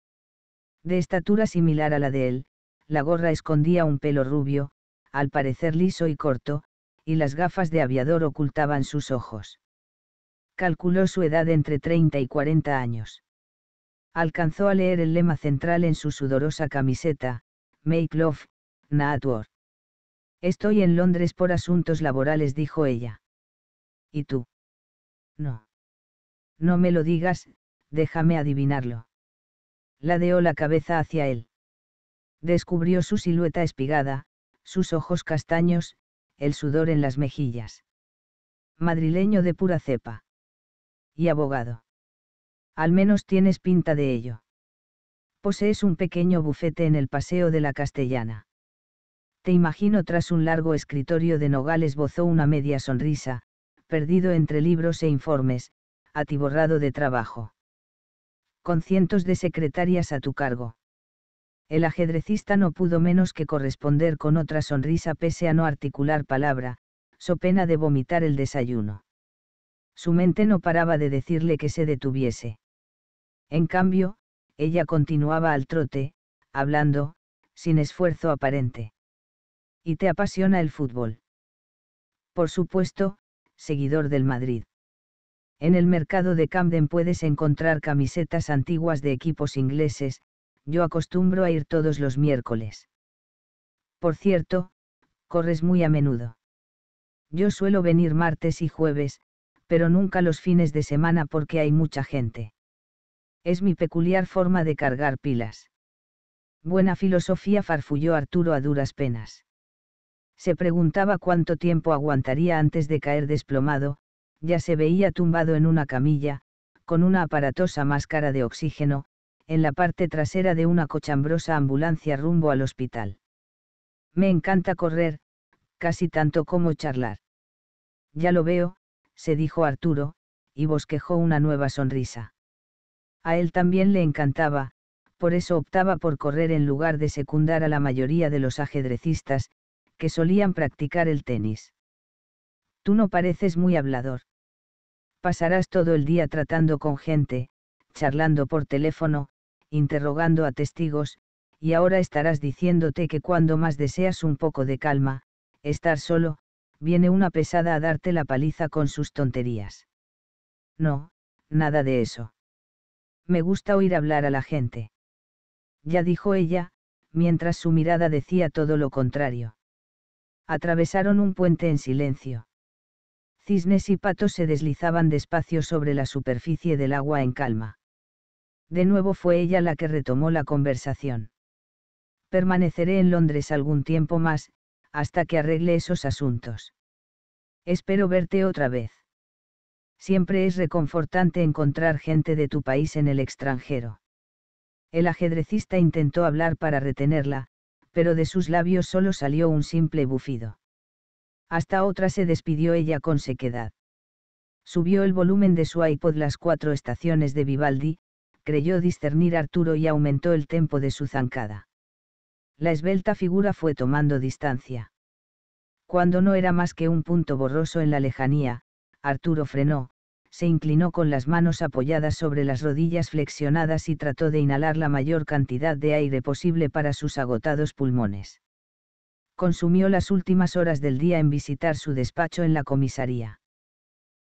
De estatura similar a la de él, la gorra escondía un pelo rubio, al parecer liso y corto, y las gafas de aviador ocultaban sus ojos. Calculó su edad entre 30 y 40 años alcanzó a leer el lema central en su sudorosa camiseta, Make Love, Not Estoy en Londres por asuntos laborales, dijo ella. ¿Y tú? No. No me lo digas, déjame adivinarlo. Ladeó la cabeza hacia él. Descubrió su silueta espigada, sus ojos castaños, el sudor en las mejillas. Madrileño de pura cepa. Y abogado al menos tienes pinta de ello. Posees un pequeño bufete en el Paseo de la Castellana. Te imagino tras un largo escritorio de nogales bozó una media sonrisa, perdido entre libros e informes, atiborrado de trabajo. Con cientos de secretarias a tu cargo. El ajedrecista no pudo menos que corresponder con otra sonrisa pese a no articular palabra, so pena de vomitar el desayuno. Su mente no paraba de decirle que se detuviese. En cambio, ella continuaba al trote, hablando, sin esfuerzo aparente. Y te apasiona el fútbol. Por supuesto, seguidor del Madrid. En el mercado de Camden puedes encontrar camisetas antiguas de equipos ingleses, yo acostumbro a ir todos los miércoles. Por cierto, corres muy a menudo. Yo suelo venir martes y jueves, pero nunca los fines de semana porque hay mucha gente. Es mi peculiar forma de cargar pilas. Buena filosofía farfulló Arturo a duras penas. Se preguntaba cuánto tiempo aguantaría antes de caer desplomado, ya se veía tumbado en una camilla, con una aparatosa máscara de oxígeno, en la parte trasera de una cochambrosa ambulancia rumbo al hospital. Me encanta correr, casi tanto como charlar. Ya lo veo, se dijo Arturo, y bosquejó una nueva sonrisa. A él también le encantaba, por eso optaba por correr en lugar de secundar a la mayoría de los ajedrecistas, que solían practicar el tenis. Tú no pareces muy hablador. Pasarás todo el día tratando con gente, charlando por teléfono, interrogando a testigos, y ahora estarás diciéndote que cuando más deseas un poco de calma, estar solo, viene una pesada a darte la paliza con sus tonterías. No, nada de eso me gusta oír hablar a la gente. Ya dijo ella, mientras su mirada decía todo lo contrario. Atravesaron un puente en silencio. Cisnes y patos se deslizaban despacio sobre la superficie del agua en calma. De nuevo fue ella la que retomó la conversación. Permaneceré en Londres algún tiempo más, hasta que arregle esos asuntos. Espero verte otra vez siempre es reconfortante encontrar gente de tu país en el extranjero. El ajedrecista intentó hablar para retenerla, pero de sus labios solo salió un simple bufido. Hasta otra se despidió ella con sequedad. Subió el volumen de su iPod las cuatro estaciones de Vivaldi, creyó discernir Arturo y aumentó el tempo de su zancada. La esbelta figura fue tomando distancia. Cuando no era más que un punto borroso en la lejanía, Arturo frenó, se inclinó con las manos apoyadas sobre las rodillas flexionadas y trató de inhalar la mayor cantidad de aire posible para sus agotados pulmones. Consumió las últimas horas del día en visitar su despacho en la comisaría.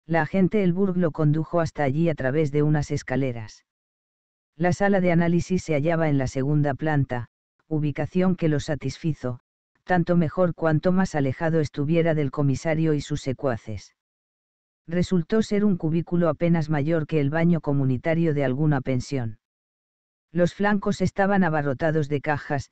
La agente Elburg lo condujo hasta allí a través de unas escaleras. La sala de análisis se hallaba en la segunda planta, ubicación que lo satisfizo, tanto mejor cuanto más alejado estuviera del comisario y sus secuaces resultó ser un cubículo apenas mayor que el baño comunitario de alguna pensión. Los flancos estaban abarrotados de cajas,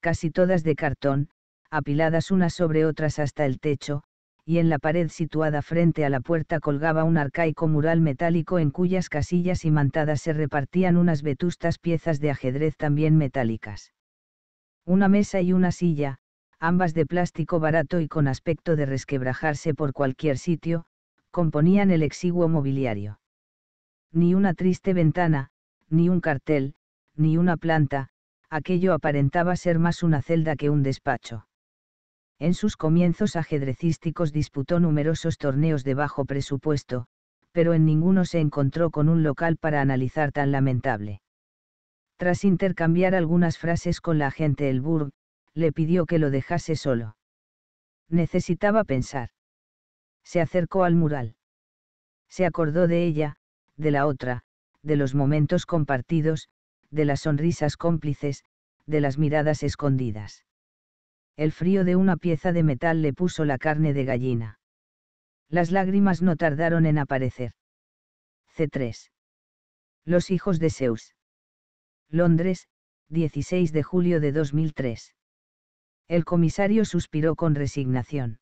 casi todas de cartón, apiladas unas sobre otras hasta el techo, y en la pared situada frente a la puerta colgaba un arcaico mural metálico en cuyas casillas imantadas se repartían unas vetustas piezas de ajedrez también metálicas. Una mesa y una silla, ambas de plástico barato y con aspecto de resquebrajarse por cualquier sitio, componían el exiguo mobiliario. Ni una triste ventana, ni un cartel, ni una planta, aquello aparentaba ser más una celda que un despacho. En sus comienzos ajedrecísticos disputó numerosos torneos de bajo presupuesto, pero en ninguno se encontró con un local para analizar tan lamentable. Tras intercambiar algunas frases con la gente el burg, le pidió que lo dejase solo. Necesitaba pensar se acercó al mural. Se acordó de ella, de la otra, de los momentos compartidos, de las sonrisas cómplices, de las miradas escondidas. El frío de una pieza de metal le puso la carne de gallina. Las lágrimas no tardaron en aparecer. C3. Los hijos de Zeus. Londres, 16 de julio de 2003. El comisario suspiró con resignación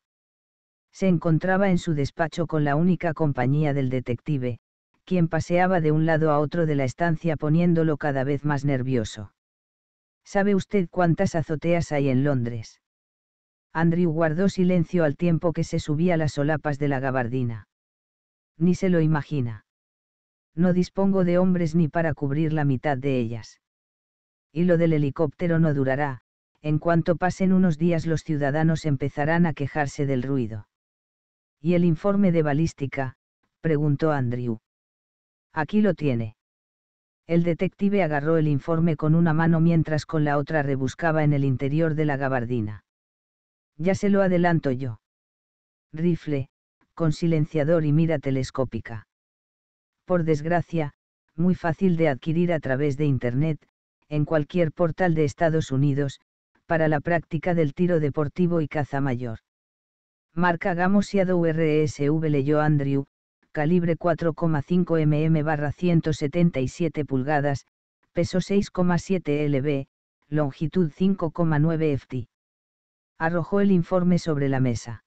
se encontraba en su despacho con la única compañía del detective, quien paseaba de un lado a otro de la estancia poniéndolo cada vez más nervioso. ¿Sabe usted cuántas azoteas hay en Londres? Andrew guardó silencio al tiempo que se subía las solapas de la gabardina. Ni se lo imagina. No dispongo de hombres ni para cubrir la mitad de ellas. Y lo del helicóptero no durará, en cuanto pasen unos días los ciudadanos empezarán a quejarse del ruido. ¿Y el informe de balística? preguntó Andrew. Aquí lo tiene. El detective agarró el informe con una mano mientras con la otra rebuscaba en el interior de la gabardina. Ya se lo adelanto yo. Rifle, con silenciador y mira telescópica. Por desgracia, muy fácil de adquirir a través de Internet, en cualquier portal de Estados Unidos, para la práctica del tiro deportivo y caza mayor. Marca Gamosiado RSV» leyó Andrew, calibre 4,5 mm barra 177 pulgadas, peso 6,7 lb, longitud 5,9 ft. Arrojó el informe sobre la mesa.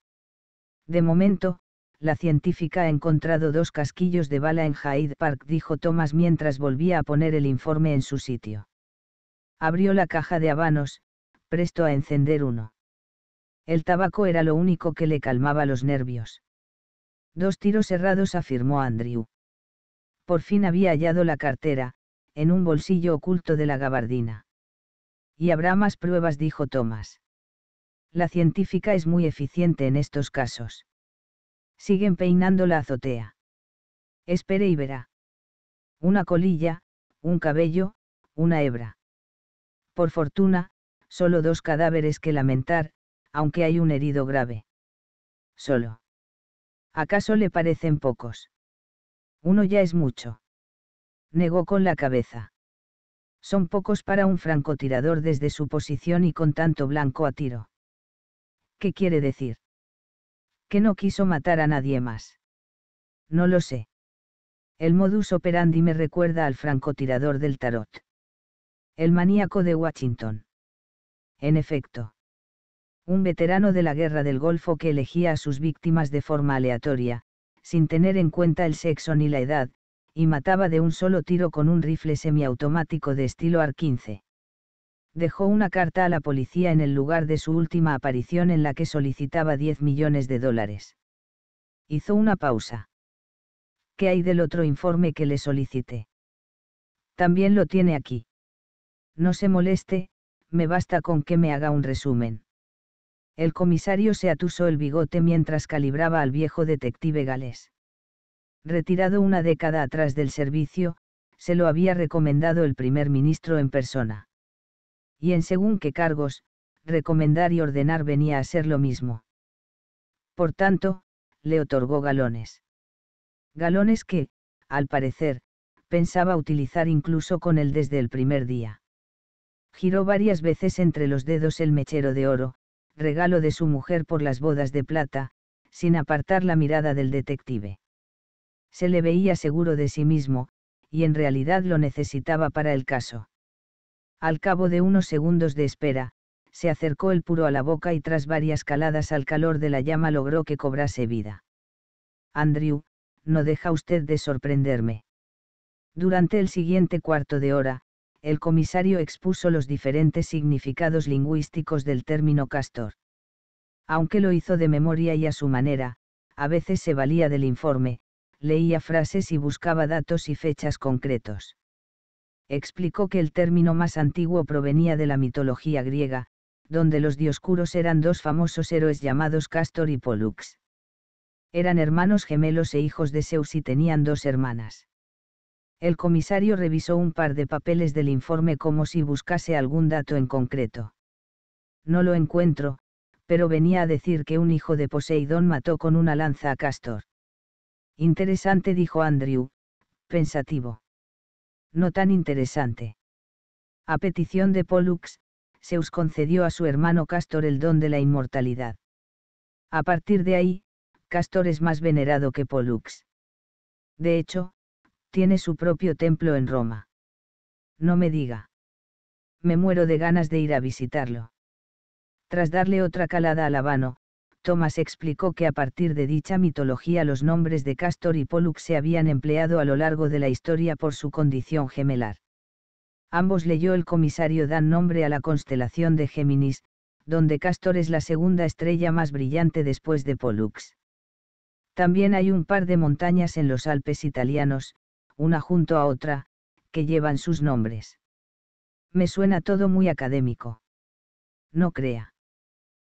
De momento, la científica ha encontrado dos casquillos de bala en Hyde Park, dijo Thomas mientras volvía a poner el informe en su sitio. Abrió la caja de habanos, presto a encender uno. El tabaco era lo único que le calmaba los nervios. Dos tiros errados afirmó Andrew. Por fin había hallado la cartera, en un bolsillo oculto de la gabardina. Y habrá más pruebas, dijo Thomas. La científica es muy eficiente en estos casos. Siguen peinando la azotea. Espere y verá. Una colilla, un cabello, una hebra. Por fortuna, solo dos cadáveres que lamentar, aunque hay un herido grave. Solo. ¿Acaso le parecen pocos? Uno ya es mucho. Negó con la cabeza. Son pocos para un francotirador desde su posición y con tanto blanco a tiro. ¿Qué quiere decir? Que no quiso matar a nadie más. No lo sé. El modus operandi me recuerda al francotirador del tarot. El maníaco de Washington. En efecto un veterano de la guerra del Golfo que elegía a sus víctimas de forma aleatoria, sin tener en cuenta el sexo ni la edad, y mataba de un solo tiro con un rifle semiautomático de estilo AR-15. Dejó una carta a la policía en el lugar de su última aparición en la que solicitaba 10 millones de dólares. Hizo una pausa. ¿Qué hay del otro informe que le solicité? También lo tiene aquí. No se moleste, me basta con que me haga un resumen. El comisario se atusó el bigote mientras calibraba al viejo detective galés. Retirado una década atrás del servicio, se lo había recomendado el primer ministro en persona. Y en según qué cargos, recomendar y ordenar venía a ser lo mismo. Por tanto, le otorgó galones. Galones que, al parecer, pensaba utilizar incluso con él desde el primer día. Giró varias veces entre los dedos el mechero de oro, regalo de su mujer por las bodas de plata, sin apartar la mirada del detective. Se le veía seguro de sí mismo, y en realidad lo necesitaba para el caso. Al cabo de unos segundos de espera, se acercó el puro a la boca y tras varias caladas al calor de la llama logró que cobrase vida. Andrew, no deja usted de sorprenderme. Durante el siguiente cuarto de hora, el comisario expuso los diferentes significados lingüísticos del término castor. Aunque lo hizo de memoria y a su manera, a veces se valía del informe, leía frases y buscaba datos y fechas concretos. Explicó que el término más antiguo provenía de la mitología griega, donde los dioscuros eran dos famosos héroes llamados Castor y Pollux. Eran hermanos gemelos e hijos de Zeus y tenían dos hermanas el comisario revisó un par de papeles del informe como si buscase algún dato en concreto. No lo encuentro, pero venía a decir que un hijo de Poseidón mató con una lanza a Castor. Interesante, dijo Andrew, pensativo. No tan interesante. A petición de Pollux, Zeus concedió a su hermano Castor el don de la inmortalidad. A partir de ahí, Castor es más venerado que Pollux. De hecho, tiene su propio templo en Roma. No me diga. Me muero de ganas de ir a visitarlo. Tras darle otra calada al habano, Thomas explicó que a partir de dicha mitología los nombres de Castor y Pollux se habían empleado a lo largo de la historia por su condición gemelar. Ambos leyó el comisario dan nombre a la constelación de Géminis, donde Castor es la segunda estrella más brillante después de Pollux. También hay un par de montañas en los Alpes italianos, una junto a otra, que llevan sus nombres. Me suena todo muy académico. No crea.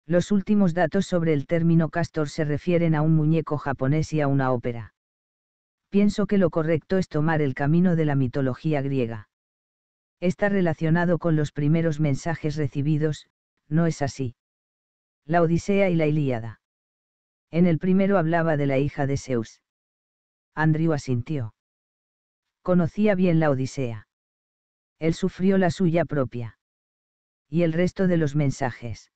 Los últimos datos sobre el término castor se refieren a un muñeco japonés y a una ópera. Pienso que lo correcto es tomar el camino de la mitología griega. Está relacionado con los primeros mensajes recibidos, ¿no es así? La Odisea y la Ilíada. En el primero hablaba de la hija de Zeus. Andrew asintió conocía bien la Odisea. Él sufrió la suya propia. Y el resto de los mensajes.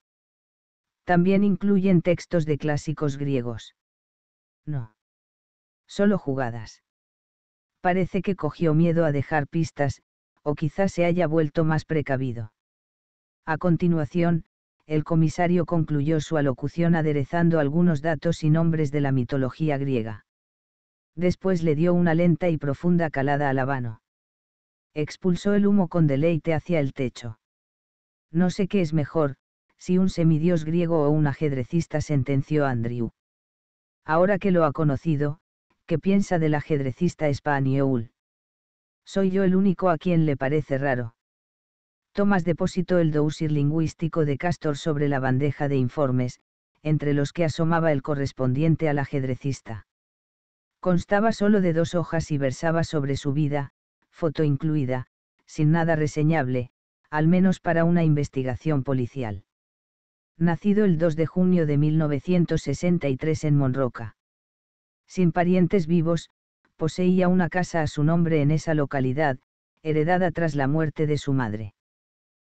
También incluyen textos de clásicos griegos. No. Solo jugadas. Parece que cogió miedo a dejar pistas, o quizás se haya vuelto más precavido. A continuación, el comisario concluyó su alocución aderezando algunos datos y nombres de la mitología griega. Después le dio una lenta y profunda calada al habano. Expulsó el humo con deleite hacia el techo. No sé qué es mejor, si un semidios griego o un ajedrecista sentenció Andrew. Ahora que lo ha conocido, ¿qué piensa del ajedrecista español? Soy yo el único a quien le parece raro. Tomás depositó el dossier lingüístico de Castor sobre la bandeja de informes, entre los que asomaba el correspondiente al ajedrecista. Constaba solo de dos hojas y versaba sobre su vida, foto incluida, sin nada reseñable, al menos para una investigación policial. Nacido el 2 de junio de 1963 en Monroca. Sin parientes vivos, poseía una casa a su nombre en esa localidad, heredada tras la muerte de su madre.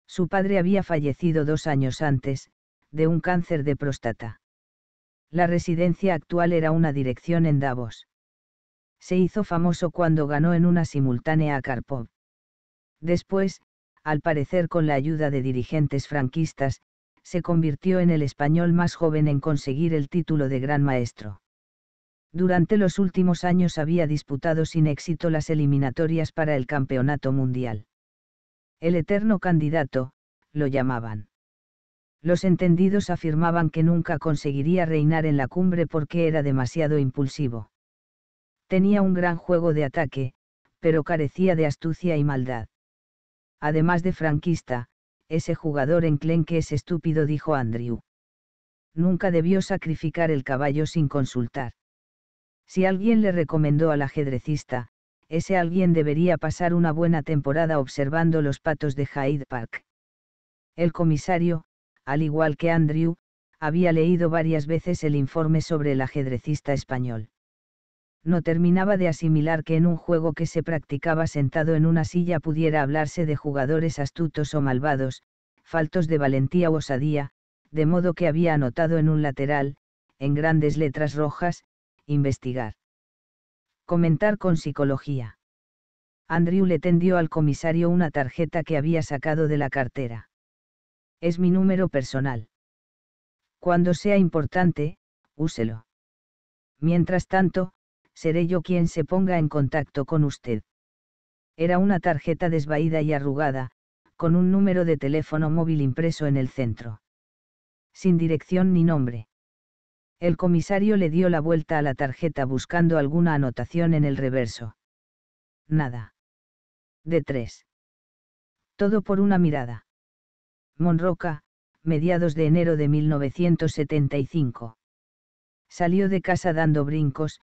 Su padre había fallecido dos años antes, de un cáncer de próstata. La residencia actual era una dirección en Davos se hizo famoso cuando ganó en una simultánea a Karpov. Después, al parecer con la ayuda de dirigentes franquistas, se convirtió en el español más joven en conseguir el título de gran maestro. Durante los últimos años había disputado sin éxito las eliminatorias para el campeonato mundial. El eterno candidato, lo llamaban. Los entendidos afirmaban que nunca conseguiría reinar en la cumbre porque era demasiado impulsivo tenía un gran juego de ataque, pero carecía de astucia y maldad. Además de franquista, ese jugador en que es estúpido, dijo Andrew. Nunca debió sacrificar el caballo sin consultar. Si alguien le recomendó al ajedrecista, ese alguien debería pasar una buena temporada observando los patos de Hyde Park. El comisario, al igual que Andrew, había leído varias veces el informe sobre el ajedrecista español no terminaba de asimilar que en un juego que se practicaba sentado en una silla pudiera hablarse de jugadores astutos o malvados, faltos de valentía o osadía, de modo que había anotado en un lateral, en grandes letras rojas, investigar. Comentar con psicología. Andrew le tendió al comisario una tarjeta que había sacado de la cartera. Es mi número personal. Cuando sea importante, úselo. Mientras tanto, seré yo quien se ponga en contacto con usted. Era una tarjeta desvaída y arrugada, con un número de teléfono móvil impreso en el centro. Sin dirección ni nombre. El comisario le dio la vuelta a la tarjeta buscando alguna anotación en el reverso. Nada. De tres. Todo por una mirada. Monroca, mediados de enero de 1975. Salió de casa dando brincos,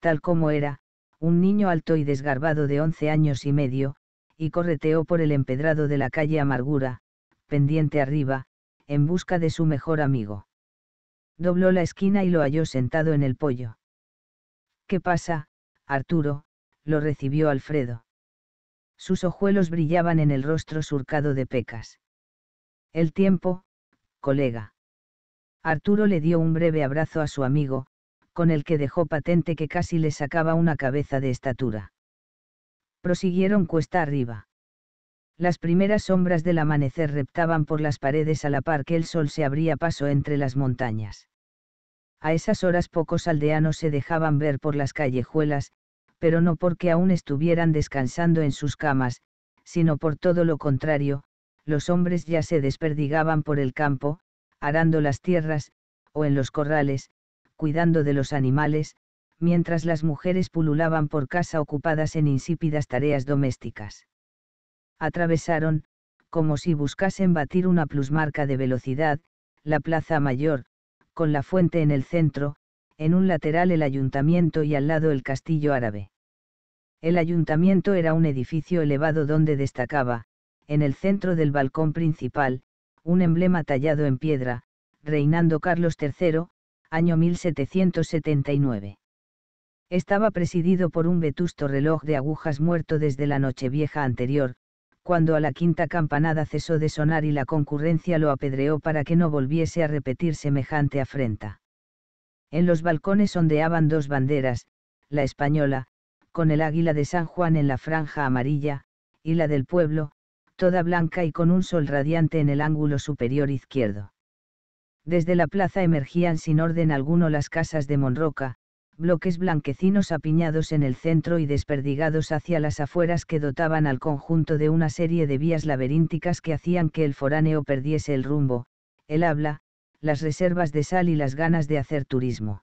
tal como era, un niño alto y desgarbado de once años y medio, y correteó por el empedrado de la calle Amargura, pendiente arriba, en busca de su mejor amigo. Dobló la esquina y lo halló sentado en el pollo. ¿Qué pasa, Arturo? lo recibió Alfredo. Sus ojuelos brillaban en el rostro surcado de pecas. El tiempo, colega. Arturo le dio un breve abrazo a su amigo, con el que dejó patente que casi le sacaba una cabeza de estatura. Prosiguieron cuesta arriba. Las primeras sombras del amanecer reptaban por las paredes a la par que el sol se abría paso entre las montañas. A esas horas pocos aldeanos se dejaban ver por las callejuelas, pero no porque aún estuvieran descansando en sus camas, sino por todo lo contrario, los hombres ya se desperdigaban por el campo, arando las tierras, o en los corrales, cuidando de los animales, mientras las mujeres pululaban por casa ocupadas en insípidas tareas domésticas. Atravesaron, como si buscasen batir una plusmarca de velocidad, la Plaza Mayor, con la fuente en el centro, en un lateral el ayuntamiento y al lado el castillo árabe. El ayuntamiento era un edificio elevado donde destacaba, en el centro del balcón principal, un emblema tallado en piedra, reinando Carlos III, año 1779. Estaba presidido por un vetusto reloj de agujas muerto desde la noche vieja anterior, cuando a la quinta campanada cesó de sonar y la concurrencia lo apedreó para que no volviese a repetir semejante afrenta. En los balcones ondeaban dos banderas, la española, con el águila de San Juan en la franja amarilla, y la del pueblo, toda blanca y con un sol radiante en el ángulo superior izquierdo. Desde la plaza emergían sin orden alguno las casas de Monroca, bloques blanquecinos apiñados en el centro y desperdigados hacia las afueras que dotaban al conjunto de una serie de vías laberínticas que hacían que el foráneo perdiese el rumbo, el habla, las reservas de sal y las ganas de hacer turismo.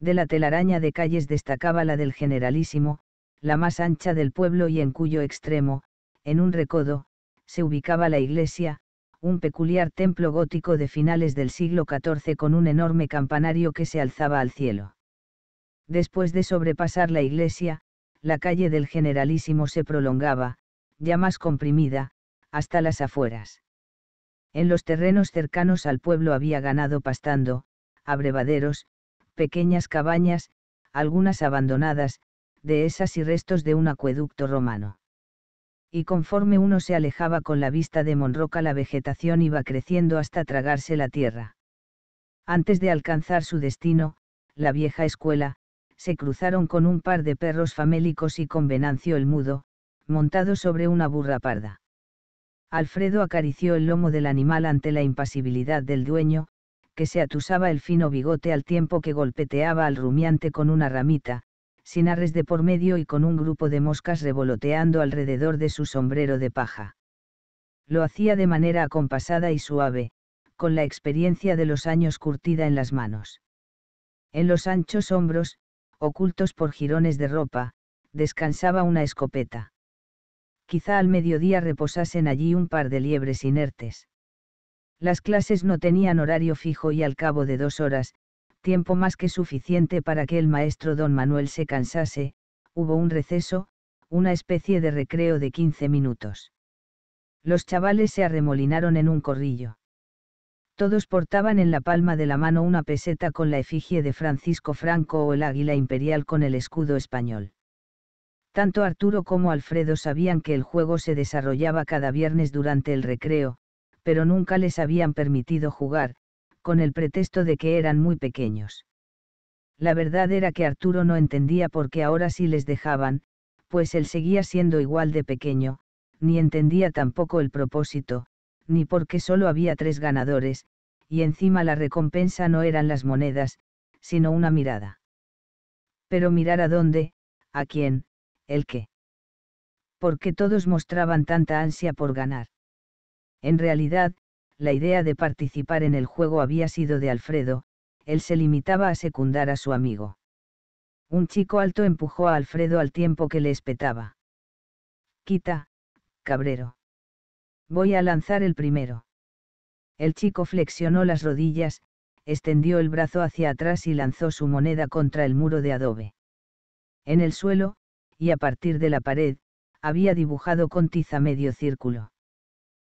De la telaraña de calles destacaba la del Generalísimo, la más ancha del pueblo y en cuyo extremo, en un recodo, se ubicaba la iglesia, un peculiar templo gótico de finales del siglo XIV con un enorme campanario que se alzaba al cielo. Después de sobrepasar la iglesia, la calle del Generalísimo se prolongaba, ya más comprimida, hasta las afueras. En los terrenos cercanos al pueblo había ganado pastando, abrevaderos, pequeñas cabañas, algunas abandonadas, dehesas y restos de un acueducto romano y conforme uno se alejaba con la vista de Monroca la vegetación iba creciendo hasta tragarse la tierra. Antes de alcanzar su destino, la vieja escuela, se cruzaron con un par de perros famélicos y con Venancio el mudo, montado sobre una burra parda. Alfredo acarició el lomo del animal ante la impasibilidad del dueño, que se atusaba el fino bigote al tiempo que golpeteaba al rumiante con una ramita, sin arres de por medio y con un grupo de moscas revoloteando alrededor de su sombrero de paja. Lo hacía de manera acompasada y suave, con la experiencia de los años curtida en las manos. En los anchos hombros, ocultos por jirones de ropa, descansaba una escopeta. Quizá al mediodía reposasen allí un par de liebres inertes. Las clases no tenían horario fijo y al cabo de dos horas, tiempo más que suficiente para que el maestro don Manuel se cansase, hubo un receso, una especie de recreo de 15 minutos. Los chavales se arremolinaron en un corrillo. Todos portaban en la palma de la mano una peseta con la efigie de Francisco Franco o el águila imperial con el escudo español. Tanto Arturo como Alfredo sabían que el juego se desarrollaba cada viernes durante el recreo, pero nunca les habían permitido jugar, con el pretexto de que eran muy pequeños. La verdad era que Arturo no entendía por qué ahora sí les dejaban, pues él seguía siendo igual de pequeño, ni entendía tampoco el propósito, ni por qué solo había tres ganadores, y encima la recompensa no eran las monedas, sino una mirada. Pero mirar a dónde, a quién, el qué. Porque todos mostraban tanta ansia por ganar. En realidad, la idea de participar en el juego había sido de Alfredo, él se limitaba a secundar a su amigo. Un chico alto empujó a Alfredo al tiempo que le espetaba. Quita, cabrero. Voy a lanzar el primero. El chico flexionó las rodillas, extendió el brazo hacia atrás y lanzó su moneda contra el muro de adobe. En el suelo, y a partir de la pared, había dibujado con tiza medio círculo.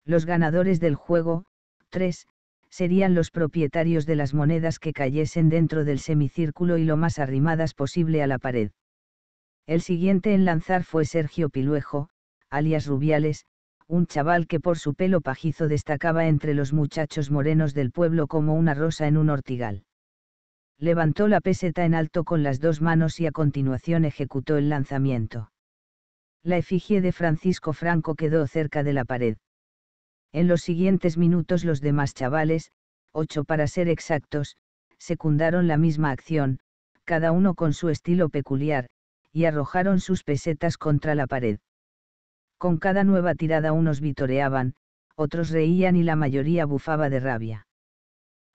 Los ganadores del juego, 3, serían los propietarios de las monedas que cayesen dentro del semicírculo y lo más arrimadas posible a la pared. El siguiente en lanzar fue Sergio Piluejo, alias Rubiales, un chaval que por su pelo pajizo destacaba entre los muchachos morenos del pueblo como una rosa en un ortigal. Levantó la peseta en alto con las dos manos y a continuación ejecutó el lanzamiento. La efigie de Francisco Franco quedó cerca de la pared. En los siguientes minutos los demás chavales, ocho para ser exactos, secundaron la misma acción, cada uno con su estilo peculiar, y arrojaron sus pesetas contra la pared. Con cada nueva tirada unos vitoreaban, otros reían y la mayoría bufaba de rabia.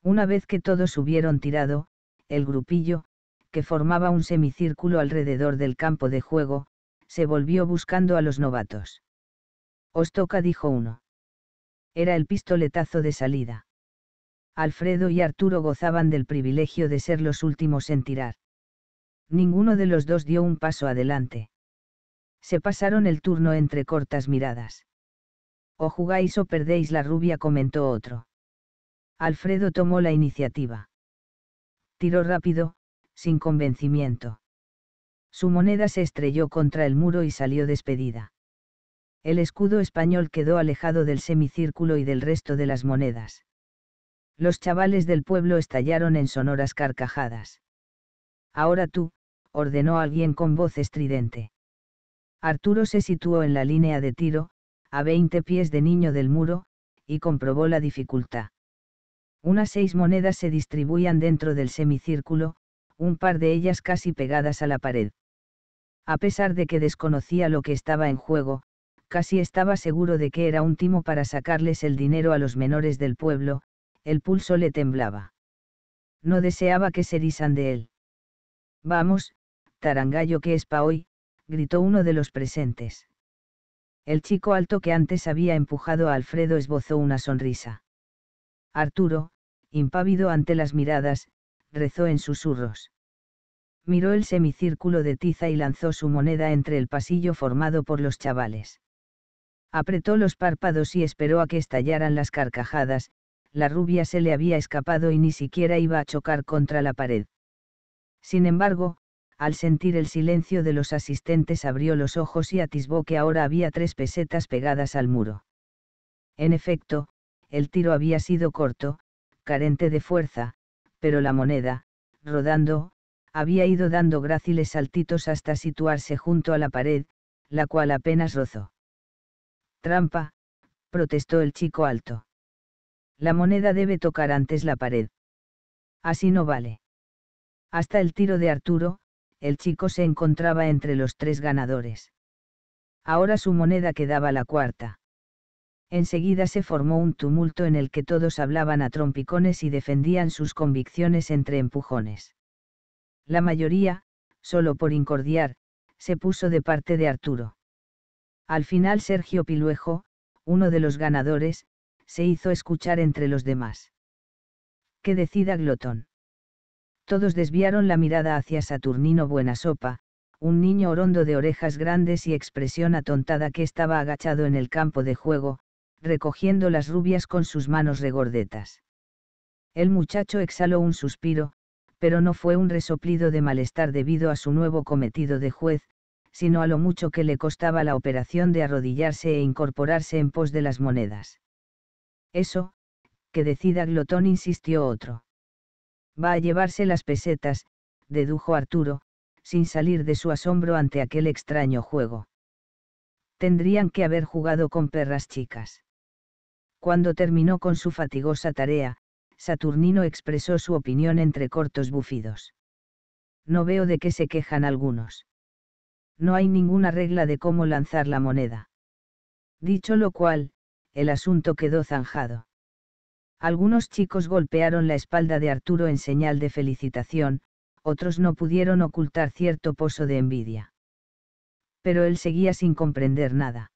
Una vez que todos hubieron tirado, el grupillo, que formaba un semicírculo alrededor del campo de juego, se volvió buscando a los novatos. Os toca, dijo uno era el pistoletazo de salida. Alfredo y Arturo gozaban del privilegio de ser los últimos en tirar. Ninguno de los dos dio un paso adelante. Se pasaron el turno entre cortas miradas. O jugáis o perdéis la rubia, comentó otro. Alfredo tomó la iniciativa. Tiró rápido, sin convencimiento. Su moneda se estrelló contra el muro y salió despedida el escudo español quedó alejado del semicírculo y del resto de las monedas. Los chavales del pueblo estallaron en sonoras carcajadas. Ahora tú, ordenó alguien con voz estridente. Arturo se situó en la línea de tiro, a veinte pies de niño del muro, y comprobó la dificultad. Unas seis monedas se distribuían dentro del semicírculo, un par de ellas casi pegadas a la pared. A pesar de que desconocía lo que estaba en juego, casi estaba seguro de que era un timo para sacarles el dinero a los menores del pueblo, el pulso le temblaba. No deseaba que se risan de él. Vamos, tarangallo que es pa hoy, gritó uno de los presentes. El chico alto que antes había empujado a Alfredo esbozó una sonrisa. Arturo, impávido ante las miradas, rezó en susurros. Miró el semicírculo de tiza y lanzó su moneda entre el pasillo formado por los chavales. Apretó los párpados y esperó a que estallaran las carcajadas, la rubia se le había escapado y ni siquiera iba a chocar contra la pared. Sin embargo, al sentir el silencio de los asistentes abrió los ojos y atisbó que ahora había tres pesetas pegadas al muro. En efecto, el tiro había sido corto, carente de fuerza, pero la moneda, rodando, había ido dando gráciles saltitos hasta situarse junto a la pared, la cual apenas rozó. Trampa, protestó el chico alto. La moneda debe tocar antes la pared. Así no vale. Hasta el tiro de Arturo, el chico se encontraba entre los tres ganadores. Ahora su moneda quedaba la cuarta. Enseguida se formó un tumulto en el que todos hablaban a trompicones y defendían sus convicciones entre empujones. La mayoría, solo por incordiar, se puso de parte de Arturo. Al final Sergio Piluejo, uno de los ganadores, se hizo escuchar entre los demás. ¿Qué decida Glotón. Todos desviaron la mirada hacia Saturnino Buenasopa, un niño orondo de orejas grandes y expresión atontada que estaba agachado en el campo de juego, recogiendo las rubias con sus manos regordetas. El muchacho exhaló un suspiro, pero no fue un resoplido de malestar debido a su nuevo cometido de juez, sino a lo mucho que le costaba la operación de arrodillarse e incorporarse en pos de las monedas. Eso, que decida Glotón, insistió otro. Va a llevarse las pesetas, dedujo Arturo, sin salir de su asombro ante aquel extraño juego. Tendrían que haber jugado con perras chicas. Cuando terminó con su fatigosa tarea, Saturnino expresó su opinión entre cortos bufidos. No veo de qué se quejan algunos no hay ninguna regla de cómo lanzar la moneda. Dicho lo cual, el asunto quedó zanjado. Algunos chicos golpearon la espalda de Arturo en señal de felicitación, otros no pudieron ocultar cierto pozo de envidia. Pero él seguía sin comprender nada.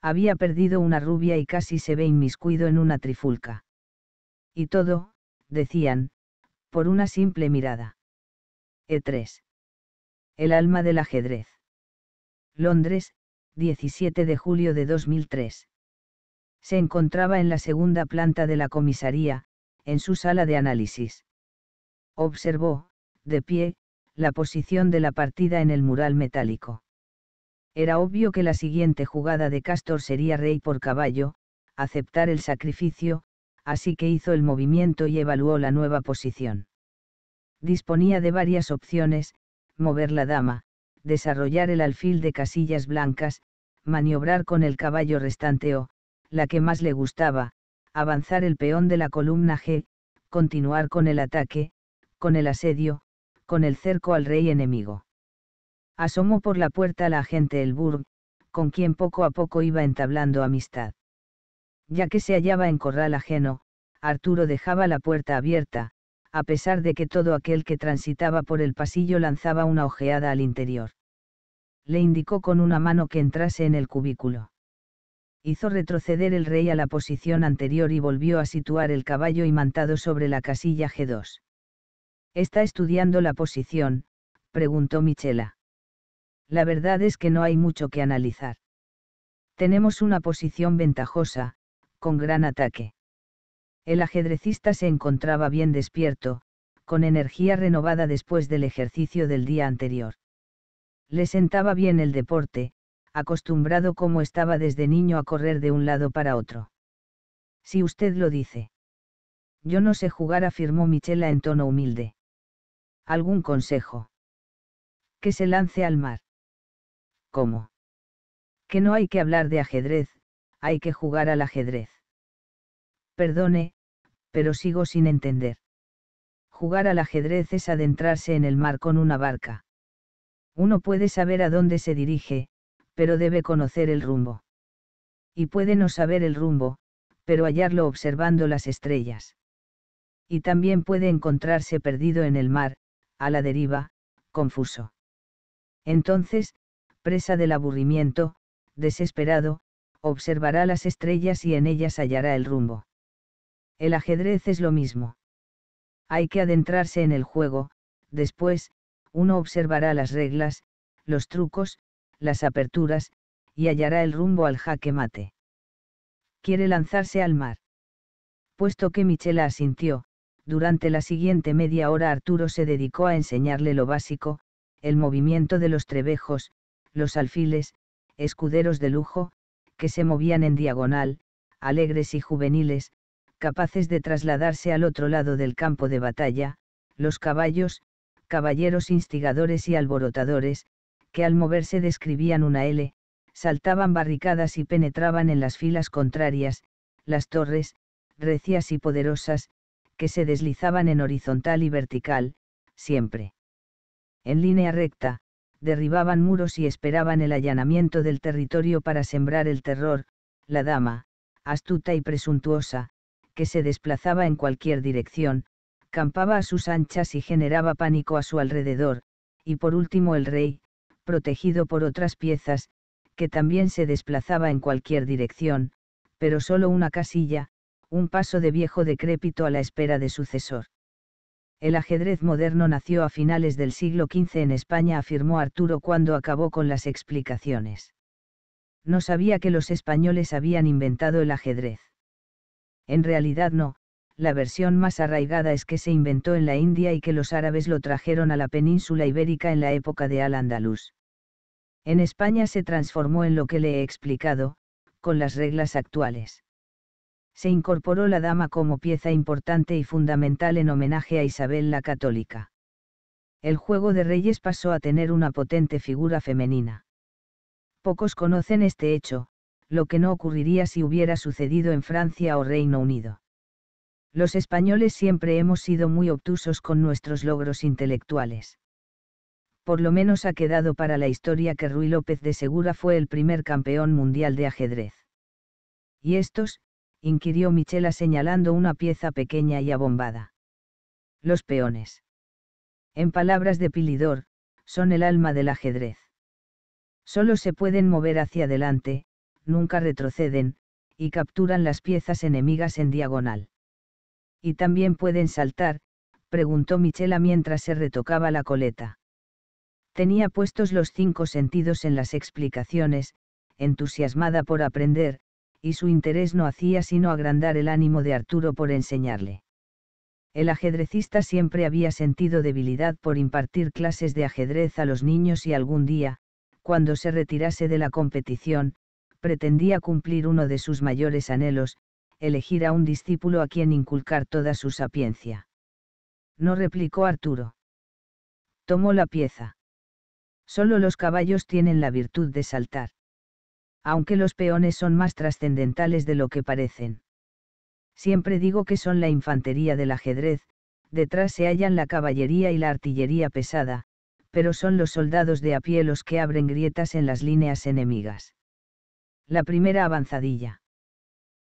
Había perdido una rubia y casi se ve inmiscuido en una trifulca. Y todo, decían, por una simple mirada. E3. El alma del ajedrez. Londres, 17 de julio de 2003. Se encontraba en la segunda planta de la comisaría, en su sala de análisis. Observó, de pie, la posición de la partida en el mural metálico. Era obvio que la siguiente jugada de Castor sería rey por caballo, aceptar el sacrificio, así que hizo el movimiento y evaluó la nueva posición. Disponía de varias opciones, mover la dama, desarrollar el alfil de casillas blancas, maniobrar con el caballo restante o, la que más le gustaba, avanzar el peón de la columna G, continuar con el ataque, con el asedio, con el cerco al rey enemigo. Asomó por la puerta la agente Elburg, con quien poco a poco iba entablando amistad. Ya que se hallaba en corral ajeno, Arturo dejaba la puerta abierta, a pesar de que todo aquel que transitaba por el pasillo lanzaba una ojeada al interior. Le indicó con una mano que entrase en el cubículo. Hizo retroceder el rey a la posición anterior y volvió a situar el caballo imantado sobre la casilla G2. ¿Está estudiando la posición? preguntó Michela. La verdad es que no hay mucho que analizar. Tenemos una posición ventajosa, con gran ataque. El ajedrecista se encontraba bien despierto, con energía renovada después del ejercicio del día anterior. Le sentaba bien el deporte, acostumbrado como estaba desde niño a correr de un lado para otro. Si usted lo dice. Yo no sé jugar, afirmó Michela en tono humilde. ¿Algún consejo? Que se lance al mar. ¿Cómo? Que no hay que hablar de ajedrez, hay que jugar al ajedrez. Perdone, pero sigo sin entender. Jugar al ajedrez es adentrarse en el mar con una barca. Uno puede saber a dónde se dirige, pero debe conocer el rumbo. Y puede no saber el rumbo, pero hallarlo observando las estrellas. Y también puede encontrarse perdido en el mar, a la deriva, confuso. Entonces, presa del aburrimiento, desesperado, observará las estrellas y en ellas hallará el rumbo. El ajedrez es lo mismo. Hay que adentrarse en el juego, después, uno observará las reglas, los trucos, las aperturas, y hallará el rumbo al jaque mate. Quiere lanzarse al mar. Puesto que Michela asintió, durante la siguiente media hora Arturo se dedicó a enseñarle lo básico, el movimiento de los trebejos, los alfiles, escuderos de lujo, que se movían en diagonal, alegres y juveniles, capaces de trasladarse al otro lado del campo de batalla, los caballos, caballeros instigadores y alborotadores, que al moverse describían una L, saltaban barricadas y penetraban en las filas contrarias, las torres, recias y poderosas, que se deslizaban en horizontal y vertical, siempre. En línea recta, derribaban muros y esperaban el allanamiento del territorio para sembrar el terror, la dama, astuta y presuntuosa, que se desplazaba en cualquier dirección, campaba a sus anchas y generaba pánico a su alrededor, y por último el rey, protegido por otras piezas, que también se desplazaba en cualquier dirección, pero solo una casilla, un paso de viejo decrépito a la espera de sucesor. El ajedrez moderno nació a finales del siglo XV en España, afirmó Arturo cuando acabó con las explicaciones. No sabía que los españoles habían inventado el ajedrez. En realidad no, la versión más arraigada es que se inventó en la India y que los árabes lo trajeron a la península ibérica en la época de Al-Andalus. En España se transformó en lo que le he explicado, con las reglas actuales. Se incorporó la dama como pieza importante y fundamental en homenaje a Isabel la Católica. El Juego de Reyes pasó a tener una potente figura femenina. Pocos conocen este hecho, lo que no ocurriría si hubiera sucedido en Francia o Reino Unido. Los españoles siempre hemos sido muy obtusos con nuestros logros intelectuales. Por lo menos ha quedado para la historia que Ruy López de Segura fue el primer campeón mundial de ajedrez. ¿Y estos? inquirió Michela señalando una pieza pequeña y abombada. Los peones. En palabras de Pilidor, son el alma del ajedrez. Solo se pueden mover hacia adelante, nunca retroceden, y capturan las piezas enemigas en diagonal. ¿Y también pueden saltar? preguntó Michela mientras se retocaba la coleta. Tenía puestos los cinco sentidos en las explicaciones, entusiasmada por aprender, y su interés no hacía sino agrandar el ánimo de Arturo por enseñarle. El ajedrecista siempre había sentido debilidad por impartir clases de ajedrez a los niños y algún día, cuando se retirase de la competición, pretendía cumplir uno de sus mayores anhelos, elegir a un discípulo a quien inculcar toda su sapiencia. No replicó Arturo. Tomó la pieza. Solo los caballos tienen la virtud de saltar. Aunque los peones son más trascendentales de lo que parecen. Siempre digo que son la infantería del ajedrez, detrás se hallan la caballería y la artillería pesada, pero son los soldados de a pie los que abren grietas en las líneas enemigas. La primera avanzadilla.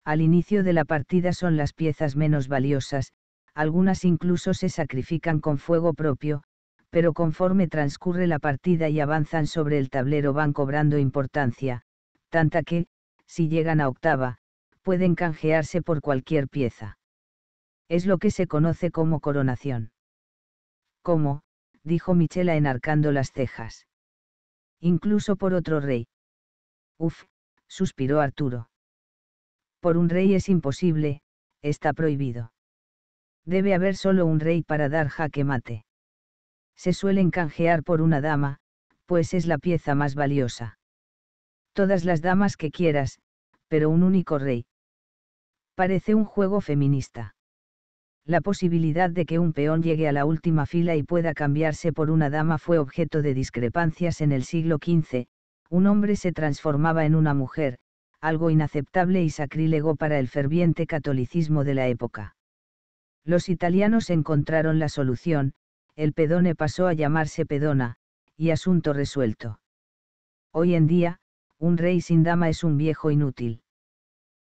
Al inicio de la partida son las piezas menos valiosas, algunas incluso se sacrifican con fuego propio, pero conforme transcurre la partida y avanzan sobre el tablero van cobrando importancia, tanta que, si llegan a octava, pueden canjearse por cualquier pieza. Es lo que se conoce como coronación. ¿Cómo? dijo Michela enarcando las cejas. Incluso por otro rey. Uf, suspiró Arturo. Por un rey es imposible, está prohibido. Debe haber solo un rey para dar jaque mate. Se suelen canjear por una dama, pues es la pieza más valiosa. Todas las damas que quieras, pero un único rey. Parece un juego feminista. La posibilidad de que un peón llegue a la última fila y pueda cambiarse por una dama fue objeto de discrepancias en el siglo XV, un hombre se transformaba en una mujer, algo inaceptable y sacrílego para el ferviente catolicismo de la época. Los italianos encontraron la solución, el pedone pasó a llamarse pedona, y asunto resuelto. Hoy en día, un rey sin dama es un viejo inútil.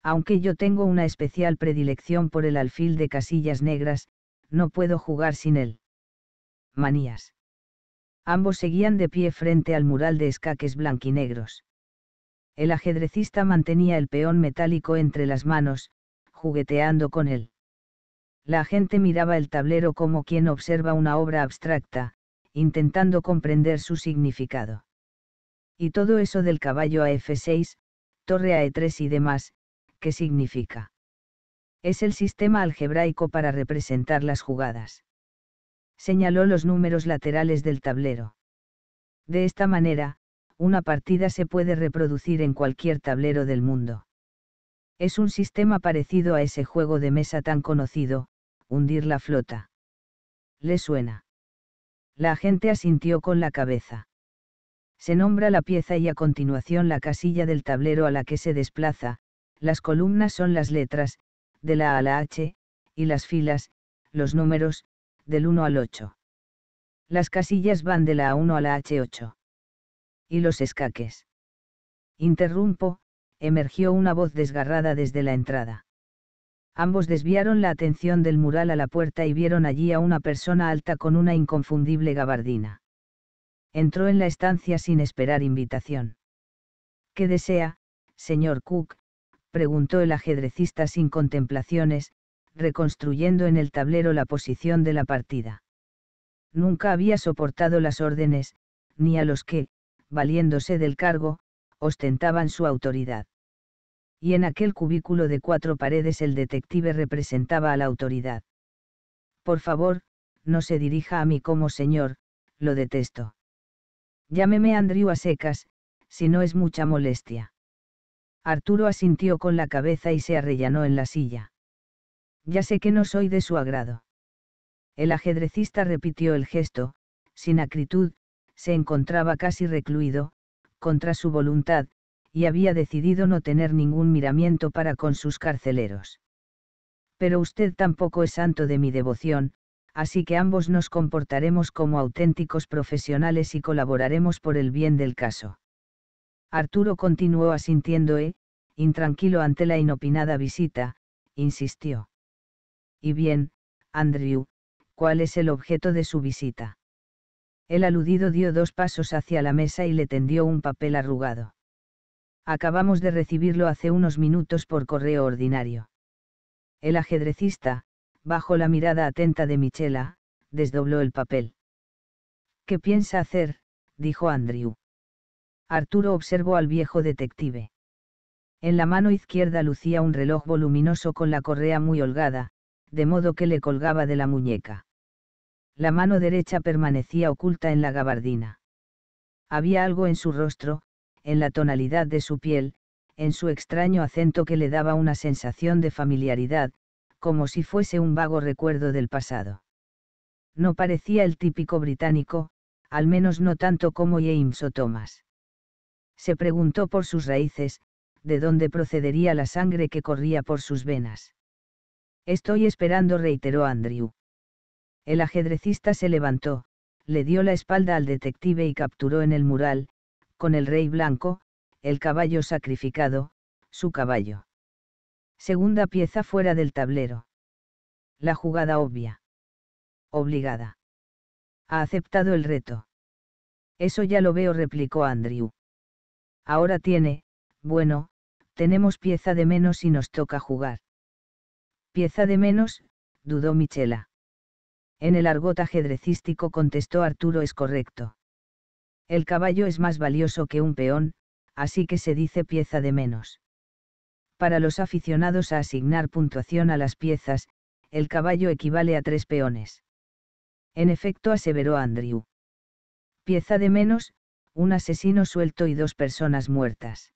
Aunque yo tengo una especial predilección por el alfil de casillas negras, no puedo jugar sin él. Manías. Ambos seguían de pie frente al mural de escaques blanquinegros. El ajedrecista mantenía el peón metálico entre las manos, jugueteando con él. La gente miraba el tablero como quien observa una obra abstracta, intentando comprender su significado. Y todo eso del caballo a F6, torre a E3 y demás, ¿qué significa? Es el sistema algebraico para representar las jugadas señaló los números laterales del tablero. De esta manera, una partida se puede reproducir en cualquier tablero del mundo. Es un sistema parecido a ese juego de mesa tan conocido, hundir la flota. ¿Le suena? La gente asintió con la cabeza. Se nombra la pieza y a continuación la casilla del tablero a la que se desplaza, las columnas son las letras, de la A a la H, y las filas, los números, del 1 al 8. Las casillas van de la A1 a la H8. Y los escaques. Interrumpo, emergió una voz desgarrada desde la entrada. Ambos desviaron la atención del mural a la puerta y vieron allí a una persona alta con una inconfundible gabardina. Entró en la estancia sin esperar invitación. ¿Qué desea, señor Cook? preguntó el ajedrecista sin contemplaciones, reconstruyendo en el tablero la posición de la partida. Nunca había soportado las órdenes, ni a los que, valiéndose del cargo, ostentaban su autoridad. Y en aquel cubículo de cuatro paredes el detective representaba a la autoridad. Por favor, no se dirija a mí como señor, lo detesto. Llámeme Andrew a secas, si no es mucha molestia. Arturo asintió con la cabeza y se arrellanó en la silla. Ya sé que no soy de su agrado. El ajedrecista repitió el gesto, sin acritud, se encontraba casi recluido, contra su voluntad, y había decidido no tener ningún miramiento para con sus carceleros. Pero usted tampoco es santo de mi devoción, así que ambos nos comportaremos como auténticos profesionales y colaboraremos por el bien del caso. Arturo continuó asintiendo e, intranquilo ante la inopinada visita, insistió. Y bien, Andrew, ¿cuál es el objeto de su visita? El aludido dio dos pasos hacia la mesa y le tendió un papel arrugado. Acabamos de recibirlo hace unos minutos por correo ordinario. El ajedrecista, bajo la mirada atenta de Michela, desdobló el papel. ¿Qué piensa hacer? dijo Andrew. Arturo observó al viejo detective. En la mano izquierda lucía un reloj voluminoso con la correa muy holgada, de modo que le colgaba de la muñeca. La mano derecha permanecía oculta en la gabardina. Había algo en su rostro, en la tonalidad de su piel, en su extraño acento que le daba una sensación de familiaridad, como si fuese un vago recuerdo del pasado. No parecía el típico británico, al menos no tanto como James o Thomas. Se preguntó por sus raíces, de dónde procedería la sangre que corría por sus venas. Estoy esperando, reiteró Andrew. El ajedrecista se levantó, le dio la espalda al detective y capturó en el mural, con el rey blanco, el caballo sacrificado, su caballo. Segunda pieza fuera del tablero. La jugada obvia. Obligada. Ha aceptado el reto. Eso ya lo veo, replicó Andrew. Ahora tiene, bueno, tenemos pieza de menos y nos toca jugar pieza de menos, dudó Michela. En el argot ajedrecístico contestó Arturo es correcto. El caballo es más valioso que un peón, así que se dice pieza de menos. Para los aficionados a asignar puntuación a las piezas, el caballo equivale a tres peones. En efecto, aseveró Andrew. Pieza de menos, un asesino suelto y dos personas muertas.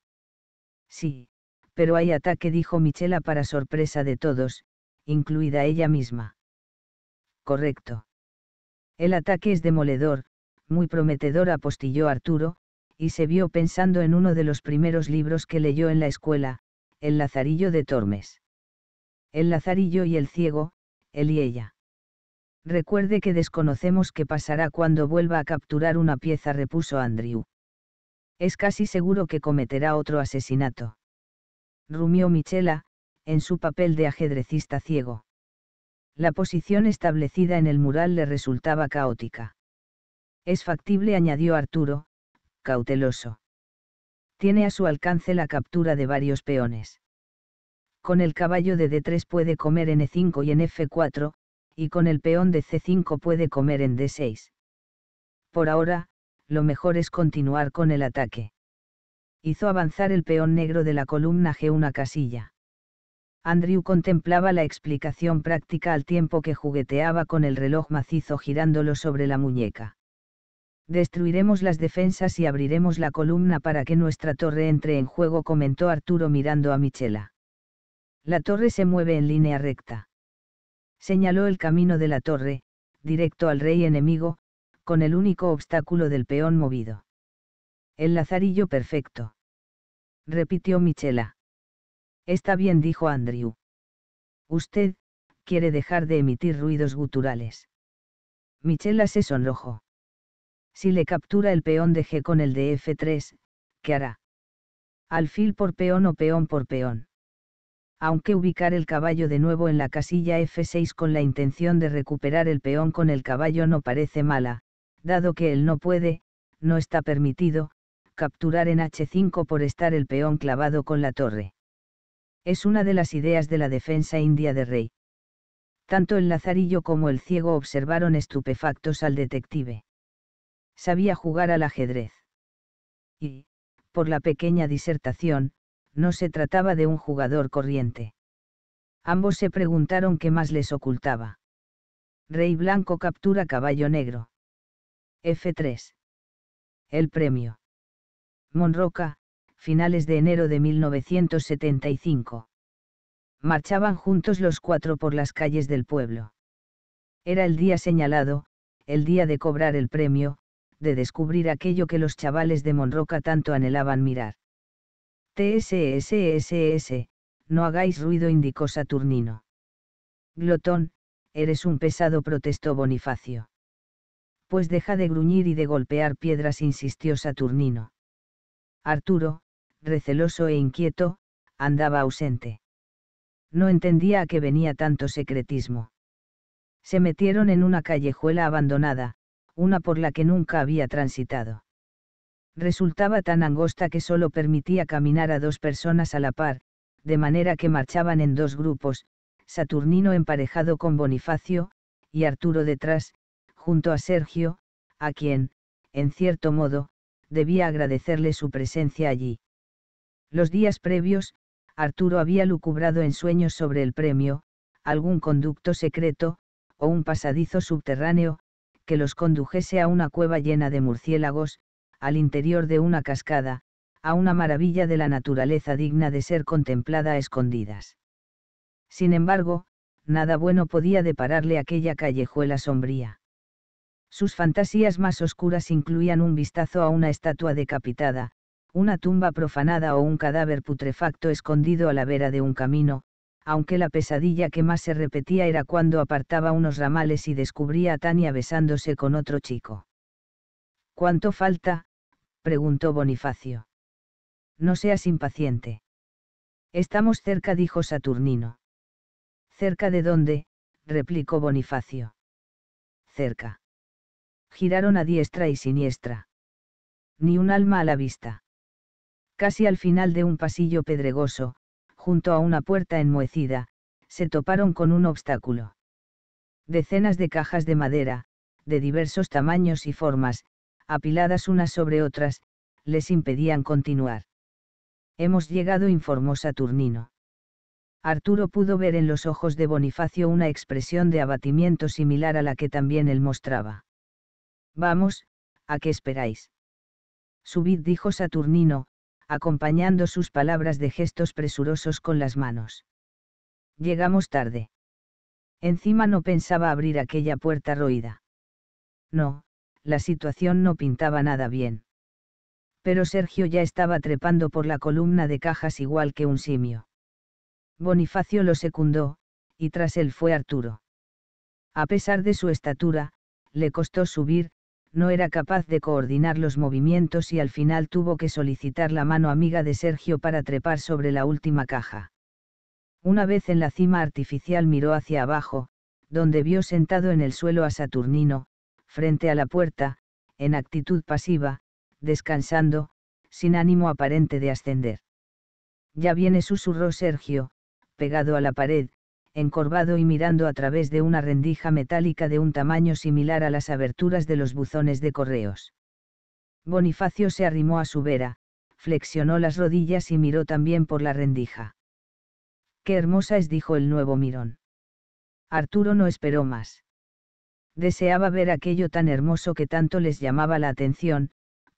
Sí, pero hay ataque, dijo Michela para sorpresa de todos, incluida ella misma. Correcto. El ataque es demoledor, muy prometedor, apostilló Arturo, y se vio pensando en uno de los primeros libros que leyó en la escuela, El Lazarillo de Tormes. El Lazarillo y el Ciego, él y ella. Recuerde que desconocemos qué pasará cuando vuelva a capturar una pieza, repuso Andrew. Es casi seguro que cometerá otro asesinato rumió Michela, en su papel de ajedrecista ciego. La posición establecida en el mural le resultaba caótica. Es factible, añadió Arturo, cauteloso. Tiene a su alcance la captura de varios peones. Con el caballo de D3 puede comer en E5 y en F4, y con el peón de C5 puede comer en D6. Por ahora, lo mejor es continuar con el ataque hizo avanzar el peón negro de la columna G una casilla. Andrew contemplaba la explicación práctica al tiempo que jugueteaba con el reloj macizo girándolo sobre la muñeca. Destruiremos las defensas y abriremos la columna para que nuestra torre entre en juego, comentó Arturo mirando a Michela. La torre se mueve en línea recta. Señaló el camino de la torre, directo al rey enemigo, con el único obstáculo del peón movido. El lazarillo perfecto repitió Michela. Está bien, dijo Andrew. Usted, quiere dejar de emitir ruidos guturales. Michela se sonrojó. Si le captura el peón de G con el de F3, ¿qué hará? Alfil por peón o peón por peón. Aunque ubicar el caballo de nuevo en la casilla F6 con la intención de recuperar el peón con el caballo no parece mala, dado que él no puede, no está permitido, capturar en h5 por estar el peón clavado con la torre. Es una de las ideas de la defensa india de rey. Tanto el lazarillo como el ciego observaron estupefactos al detective. Sabía jugar al ajedrez. Y, por la pequeña disertación, no se trataba de un jugador corriente. Ambos se preguntaron qué más les ocultaba. Rey Blanco captura caballo negro. F3. El premio. Monroca, finales de enero de 1975. Marchaban juntos los cuatro por las calles del pueblo. Era el día señalado, el día de cobrar el premio, de descubrir aquello que los chavales de Monroca tanto anhelaban mirar. TSSSS, no hagáis ruido, indicó Saturnino. Glotón, eres un pesado, protestó Bonifacio. Pues deja de gruñir y de golpear piedras, insistió Saturnino. Arturo, receloso e inquieto, andaba ausente. No entendía a qué venía tanto secretismo. Se metieron en una callejuela abandonada, una por la que nunca había transitado. Resultaba tan angosta que solo permitía caminar a dos personas a la par, de manera que marchaban en dos grupos, Saturnino emparejado con Bonifacio, y Arturo detrás, junto a Sergio, a quien, en cierto modo, debía agradecerle su presencia allí. Los días previos, Arturo había lucubrado en sueños sobre el premio, algún conducto secreto, o un pasadizo subterráneo, que los condujese a una cueva llena de murciélagos, al interior de una cascada, a una maravilla de la naturaleza digna de ser contemplada a escondidas. Sin embargo, nada bueno podía depararle aquella callejuela sombría. Sus fantasías más oscuras incluían un vistazo a una estatua decapitada, una tumba profanada o un cadáver putrefacto escondido a la vera de un camino, aunque la pesadilla que más se repetía era cuando apartaba unos ramales y descubría a Tania besándose con otro chico. ¿Cuánto falta? preguntó Bonifacio. No seas impaciente. Estamos cerca, dijo Saturnino. ¿Cerca de dónde? replicó Bonifacio. Cerca giraron a diestra y siniestra. Ni un alma a la vista. Casi al final de un pasillo pedregoso, junto a una puerta enmohecida, se toparon con un obstáculo. Decenas de cajas de madera, de diversos tamaños y formas, apiladas unas sobre otras, les impedían continuar. Hemos llegado, informó Saturnino. Arturo pudo ver en los ojos de Bonifacio una expresión de abatimiento similar a la que también él mostraba. Vamos, ¿a qué esperáis? Subid, dijo Saturnino, acompañando sus palabras de gestos presurosos con las manos. Llegamos tarde. Encima no pensaba abrir aquella puerta roída. No, la situación no pintaba nada bien. Pero Sergio ya estaba trepando por la columna de cajas igual que un simio. Bonifacio lo secundó, y tras él fue Arturo. A pesar de su estatura, le costó subir, no era capaz de coordinar los movimientos y al final tuvo que solicitar la mano amiga de Sergio para trepar sobre la última caja. Una vez en la cima artificial miró hacia abajo, donde vio sentado en el suelo a Saturnino, frente a la puerta, en actitud pasiva, descansando, sin ánimo aparente de ascender. Ya viene, susurró Sergio, pegado a la pared, encorvado y mirando a través de una rendija metálica de un tamaño similar a las aberturas de los buzones de correos. Bonifacio se arrimó a su vera, flexionó las rodillas y miró también por la rendija. Qué hermosa es, dijo el nuevo mirón. Arturo no esperó más. Deseaba ver aquello tan hermoso que tanto les llamaba la atención,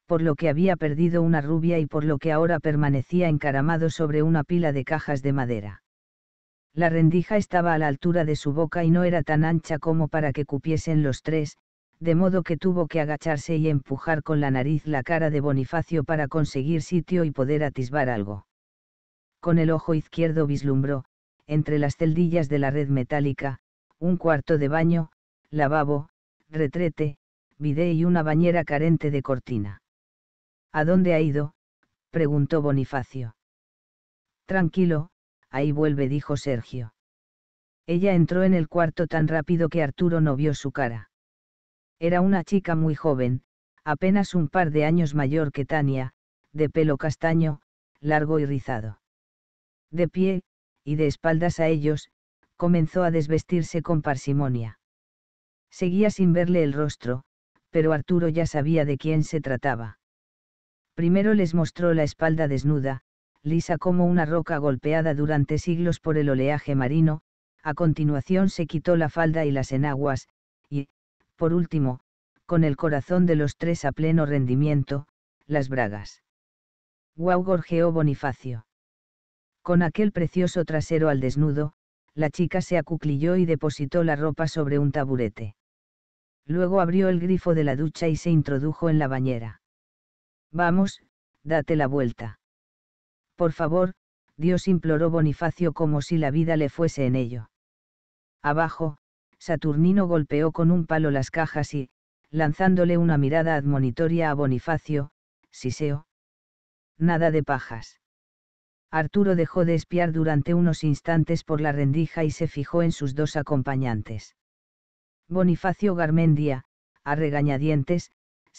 por lo que había perdido una rubia y por lo que ahora permanecía encaramado sobre una pila de cajas de madera. La rendija estaba a la altura de su boca y no era tan ancha como para que cupiesen los tres, de modo que tuvo que agacharse y empujar con la nariz la cara de Bonifacio para conseguir sitio y poder atisbar algo. Con el ojo izquierdo vislumbró, entre las celdillas de la red metálica, un cuarto de baño, lavabo, retrete, bidé y una bañera carente de cortina. ¿A dónde ha ido? preguntó Bonifacio. Tranquilo, ahí vuelve, dijo Sergio. Ella entró en el cuarto tan rápido que Arturo no vio su cara. Era una chica muy joven, apenas un par de años mayor que Tania, de pelo castaño, largo y rizado. De pie, y de espaldas a ellos, comenzó a desvestirse con parsimonia. Seguía sin verle el rostro, pero Arturo ya sabía de quién se trataba. Primero les mostró la espalda desnuda, lisa como una roca golpeada durante siglos por el oleaje marino, a continuación se quitó la falda y las enaguas, y, por último, con el corazón de los tres a pleno rendimiento, las bragas. Guau gorjeó Bonifacio. Con aquel precioso trasero al desnudo, la chica se acuclilló y depositó la ropa sobre un taburete. Luego abrió el grifo de la ducha y se introdujo en la bañera. Vamos, date la vuelta. Por favor, Dios imploró Bonifacio como si la vida le fuese en ello. Abajo, Saturnino golpeó con un palo las cajas y, lanzándole una mirada admonitoria a Bonifacio, Siseo. Nada de pajas. Arturo dejó de espiar durante unos instantes por la rendija y se fijó en sus dos acompañantes. Bonifacio Garmendia, a regañadientes,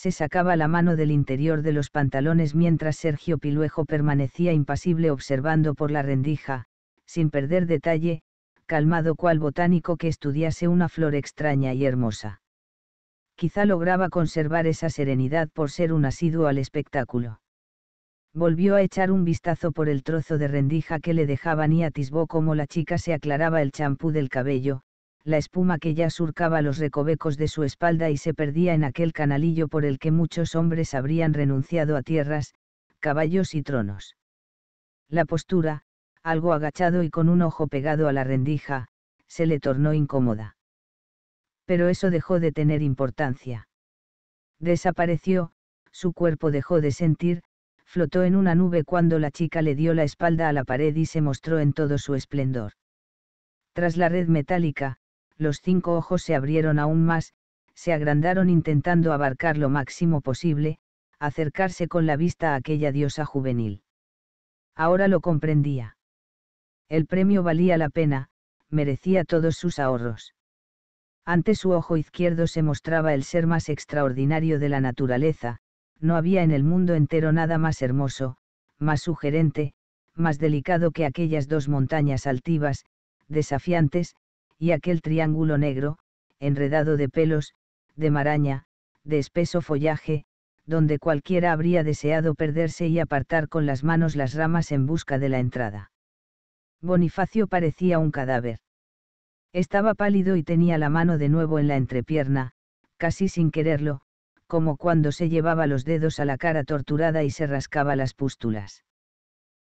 se sacaba la mano del interior de los pantalones mientras Sergio Piluejo permanecía impasible observando por la rendija, sin perder detalle, calmado cual botánico que estudiase una flor extraña y hermosa. Quizá lograba conservar esa serenidad por ser un asiduo al espectáculo. Volvió a echar un vistazo por el trozo de rendija que le dejaban y atisbó cómo la chica se aclaraba el champú del cabello, la espuma que ya surcaba los recovecos de su espalda y se perdía en aquel canalillo por el que muchos hombres habrían renunciado a tierras, caballos y tronos. La postura, algo agachado y con un ojo pegado a la rendija, se le tornó incómoda. Pero eso dejó de tener importancia. Desapareció, su cuerpo dejó de sentir, flotó en una nube cuando la chica le dio la espalda a la pared y se mostró en todo su esplendor. Tras la red metálica, los cinco ojos se abrieron aún más, se agrandaron intentando abarcar lo máximo posible, acercarse con la vista a aquella diosa juvenil. Ahora lo comprendía. El premio valía la pena, merecía todos sus ahorros. Ante su ojo izquierdo se mostraba el ser más extraordinario de la naturaleza, no había en el mundo entero nada más hermoso, más sugerente, más delicado que aquellas dos montañas altivas, desafiantes, y aquel triángulo negro, enredado de pelos, de maraña, de espeso follaje, donde cualquiera habría deseado perderse y apartar con las manos las ramas en busca de la entrada. Bonifacio parecía un cadáver. Estaba pálido y tenía la mano de nuevo en la entrepierna, casi sin quererlo, como cuando se llevaba los dedos a la cara torturada y se rascaba las pústulas.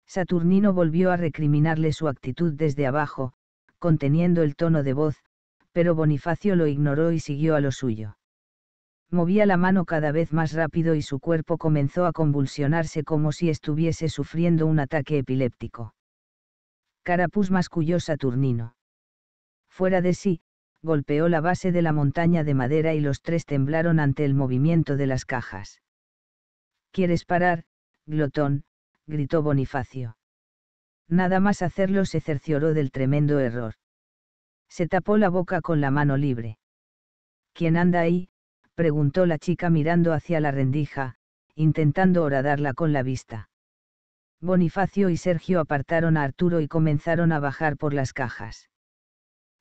Saturnino volvió a recriminarle su actitud desde abajo, conteniendo el tono de voz, pero Bonifacio lo ignoró y siguió a lo suyo. Movía la mano cada vez más rápido y su cuerpo comenzó a convulsionarse como si estuviese sufriendo un ataque epiléptico. Carapuz masculló Saturnino. Fuera de sí, golpeó la base de la montaña de madera y los tres temblaron ante el movimiento de las cajas. ¿Quieres parar, glotón? gritó Bonifacio. Nada más hacerlo se cercioró del tremendo error. Se tapó la boca con la mano libre. ¿Quién anda ahí? preguntó la chica mirando hacia la rendija, intentando horadarla con la vista. Bonifacio y Sergio apartaron a Arturo y comenzaron a bajar por las cajas.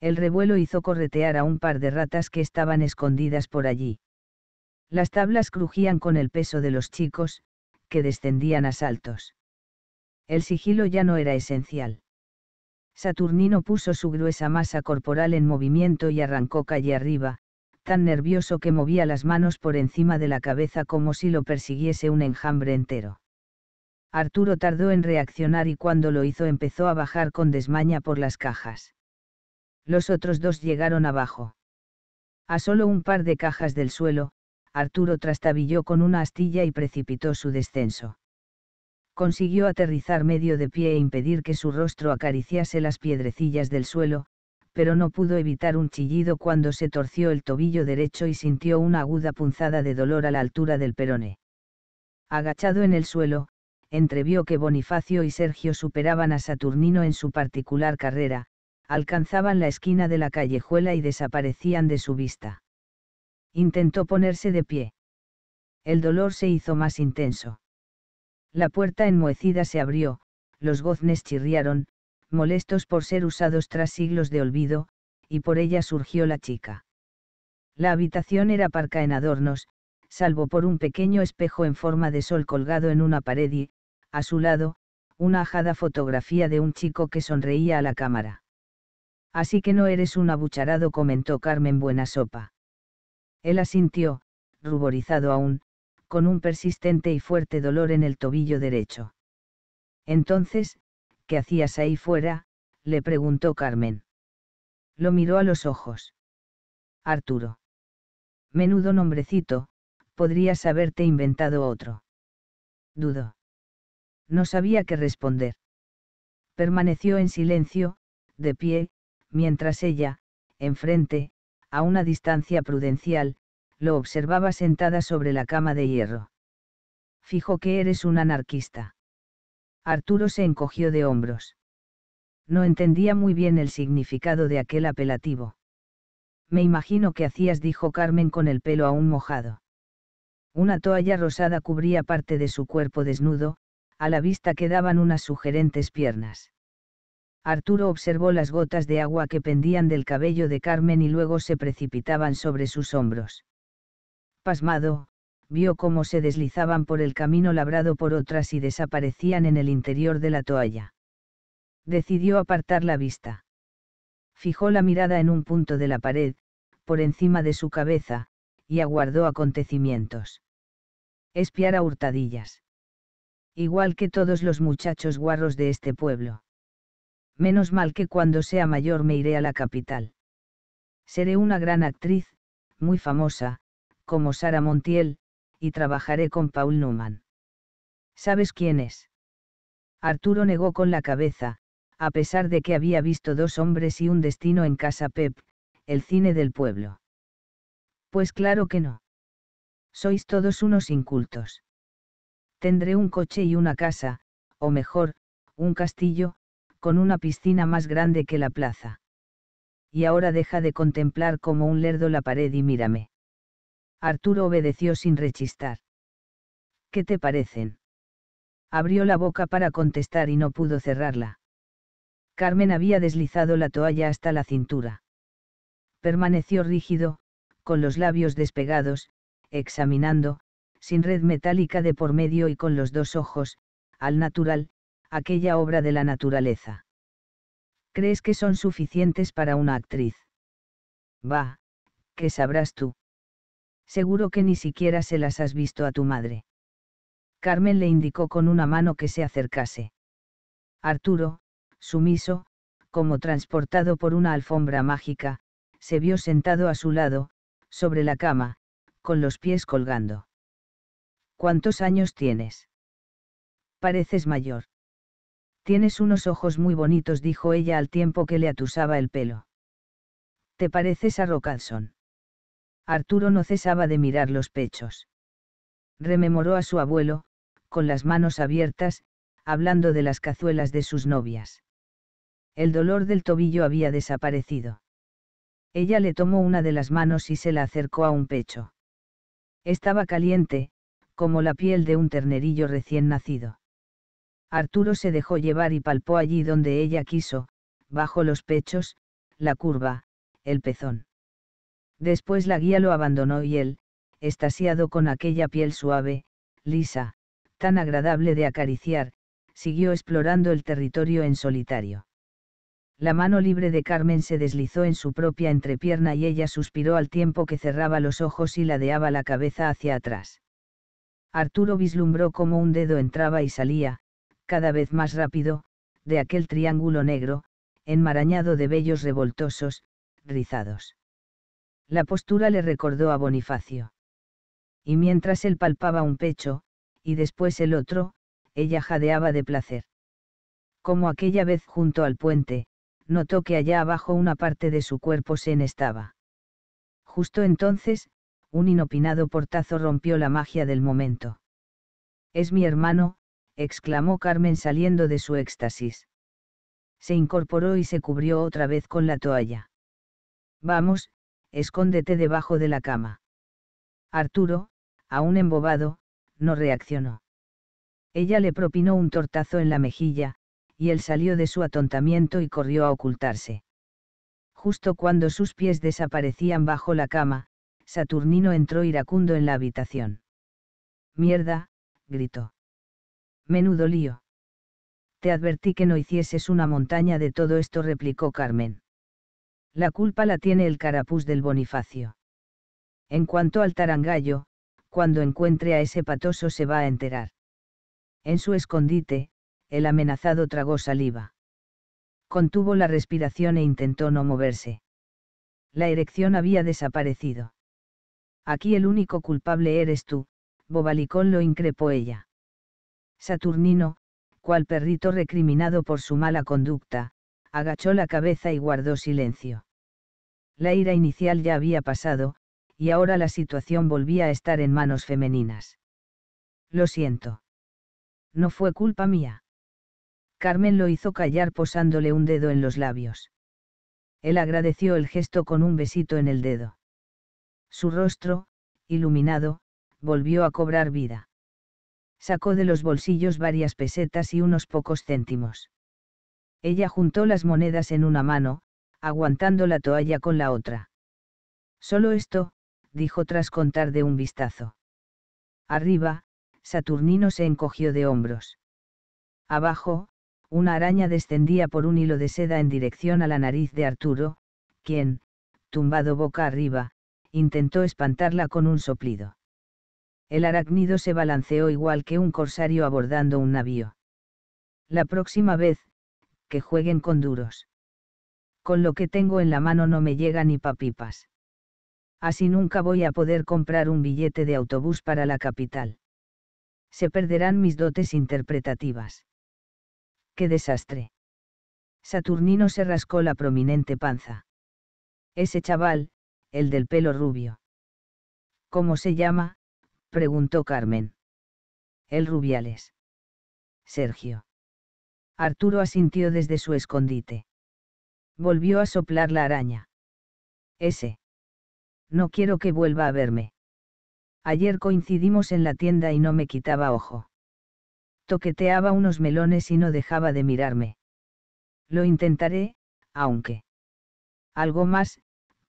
El revuelo hizo corretear a un par de ratas que estaban escondidas por allí. Las tablas crujían con el peso de los chicos, que descendían a saltos el sigilo ya no era esencial. Saturnino puso su gruesa masa corporal en movimiento y arrancó calle arriba, tan nervioso que movía las manos por encima de la cabeza como si lo persiguiese un enjambre entero. Arturo tardó en reaccionar y cuando lo hizo empezó a bajar con desmaña por las cajas. Los otros dos llegaron abajo. A solo un par de cajas del suelo, Arturo trastabilló con una astilla y precipitó su descenso consiguió aterrizar medio de pie e impedir que su rostro acariciase las piedrecillas del suelo, pero no pudo evitar un chillido cuando se torció el tobillo derecho y sintió una aguda punzada de dolor a la altura del perone. Agachado en el suelo, entrevió que Bonifacio y Sergio superaban a Saturnino en su particular carrera, alcanzaban la esquina de la callejuela y desaparecían de su vista. Intentó ponerse de pie. El dolor se hizo más intenso. La puerta enmohecida se abrió, los goznes chirriaron, molestos por ser usados tras siglos de olvido, y por ella surgió la chica. La habitación era parca en adornos, salvo por un pequeño espejo en forma de sol colgado en una pared y, a su lado, una ajada fotografía de un chico que sonreía a la cámara. Así que no eres un abucharado, comentó Carmen Buena Sopa. Él asintió, ruborizado aún, con un persistente y fuerte dolor en el tobillo derecho. Entonces, ¿qué hacías ahí fuera? le preguntó Carmen. Lo miró a los ojos. Arturo. Menudo nombrecito, podrías haberte inventado otro. Dudo. No sabía qué responder. Permaneció en silencio, de pie, mientras ella, enfrente, a una distancia prudencial, lo observaba sentada sobre la cama de hierro. Fijo que eres un anarquista. Arturo se encogió de hombros. No entendía muy bien el significado de aquel apelativo. Me imagino que hacías, dijo Carmen con el pelo aún mojado. Una toalla rosada cubría parte de su cuerpo desnudo, a la vista quedaban unas sugerentes piernas. Arturo observó las gotas de agua que pendían del cabello de Carmen y luego se precipitaban sobre sus hombros. Pasmado, vio cómo se deslizaban por el camino labrado por otras y desaparecían en el interior de la toalla. Decidió apartar la vista. Fijó la mirada en un punto de la pared, por encima de su cabeza, y aguardó acontecimientos. Espiar a hurtadillas. Igual que todos los muchachos guarros de este pueblo. Menos mal que cuando sea mayor me iré a la capital. Seré una gran actriz, muy famosa, como Sara Montiel, y trabajaré con Paul Newman. ¿Sabes quién es? Arturo negó con la cabeza, a pesar de que había visto dos hombres y un destino en Casa Pep, el cine del pueblo. Pues claro que no. Sois todos unos incultos. Tendré un coche y una casa, o mejor, un castillo, con una piscina más grande que la plaza. Y ahora deja de contemplar como un lerdo la pared y mírame. Arturo obedeció sin rechistar. ¿Qué te parecen? Abrió la boca para contestar y no pudo cerrarla. Carmen había deslizado la toalla hasta la cintura. Permaneció rígido, con los labios despegados, examinando, sin red metálica de por medio y con los dos ojos, al natural, aquella obra de la naturaleza. ¿Crees que son suficientes para una actriz? Va, ¿qué sabrás tú? Seguro que ni siquiera se las has visto a tu madre. Carmen le indicó con una mano que se acercase. Arturo, sumiso, como transportado por una alfombra mágica, se vio sentado a su lado, sobre la cama, con los pies colgando. ¿Cuántos años tienes? Pareces mayor. Tienes unos ojos muy bonitos, dijo ella al tiempo que le atusaba el pelo. Te pareces a Rocadson. Arturo no cesaba de mirar los pechos. Rememoró a su abuelo, con las manos abiertas, hablando de las cazuelas de sus novias. El dolor del tobillo había desaparecido. Ella le tomó una de las manos y se la acercó a un pecho. Estaba caliente, como la piel de un ternerillo recién nacido. Arturo se dejó llevar y palpó allí donde ella quiso, bajo los pechos, la curva, el pezón. Después la guía lo abandonó y él, estasiado con aquella piel suave, lisa, tan agradable de acariciar, siguió explorando el territorio en solitario. La mano libre de Carmen se deslizó en su propia entrepierna y ella suspiró al tiempo que cerraba los ojos y ladeaba la cabeza hacia atrás. Arturo vislumbró cómo un dedo entraba y salía, cada vez más rápido, de aquel triángulo negro, enmarañado de vellos revoltosos, rizados. La postura le recordó a Bonifacio. Y mientras él palpaba un pecho, y después el otro, ella jadeaba de placer. Como aquella vez junto al puente, notó que allá abajo una parte de su cuerpo se enestaba. Justo entonces, un inopinado portazo rompió la magia del momento. Es mi hermano, exclamó Carmen saliendo de su éxtasis. Se incorporó y se cubrió otra vez con la toalla. Vamos, escóndete debajo de la cama. Arturo, aún embobado, no reaccionó. Ella le propinó un tortazo en la mejilla, y él salió de su atontamiento y corrió a ocultarse. Justo cuando sus pies desaparecían bajo la cama, Saturnino entró iracundo en la habitación. Mierda, gritó. Menudo lío. Te advertí que no hicieses una montaña de todo esto, replicó Carmen. La culpa la tiene el carapuz del Bonifacio. En cuanto al tarangallo, cuando encuentre a ese patoso se va a enterar. En su escondite, el amenazado tragó saliva. Contuvo la respiración e intentó no moverse. La erección había desaparecido. Aquí el único culpable eres tú, Bobalicón lo increpó ella. Saturnino, cual perrito recriminado por su mala conducta, agachó la cabeza y guardó silencio. La ira inicial ya había pasado, y ahora la situación volvía a estar en manos femeninas. Lo siento. No fue culpa mía. Carmen lo hizo callar posándole un dedo en los labios. Él agradeció el gesto con un besito en el dedo. Su rostro, iluminado, volvió a cobrar vida. Sacó de los bolsillos varias pesetas y unos pocos céntimos. Ella juntó las monedas en una mano, aguantando la toalla con la otra. Solo esto, dijo tras contar de un vistazo. Arriba, Saturnino se encogió de hombros. Abajo, una araña descendía por un hilo de seda en dirección a la nariz de Arturo, quien, tumbado boca arriba, intentó espantarla con un soplido. El arácnido se balanceó igual que un corsario abordando un navío. La próxima vez, que jueguen con duros con lo que tengo en la mano no me llega ni papipas. Así nunca voy a poder comprar un billete de autobús para la capital. Se perderán mis dotes interpretativas. ¡Qué desastre! Saturnino se rascó la prominente panza. Ese chaval, el del pelo rubio. ¿Cómo se llama? preguntó Carmen. El Rubiales. Sergio. Arturo asintió desde su escondite. Volvió a soplar la araña. Ese. No quiero que vuelva a verme. Ayer coincidimos en la tienda y no me quitaba ojo. Toqueteaba unos melones y no dejaba de mirarme. Lo intentaré, aunque. ¿Algo más?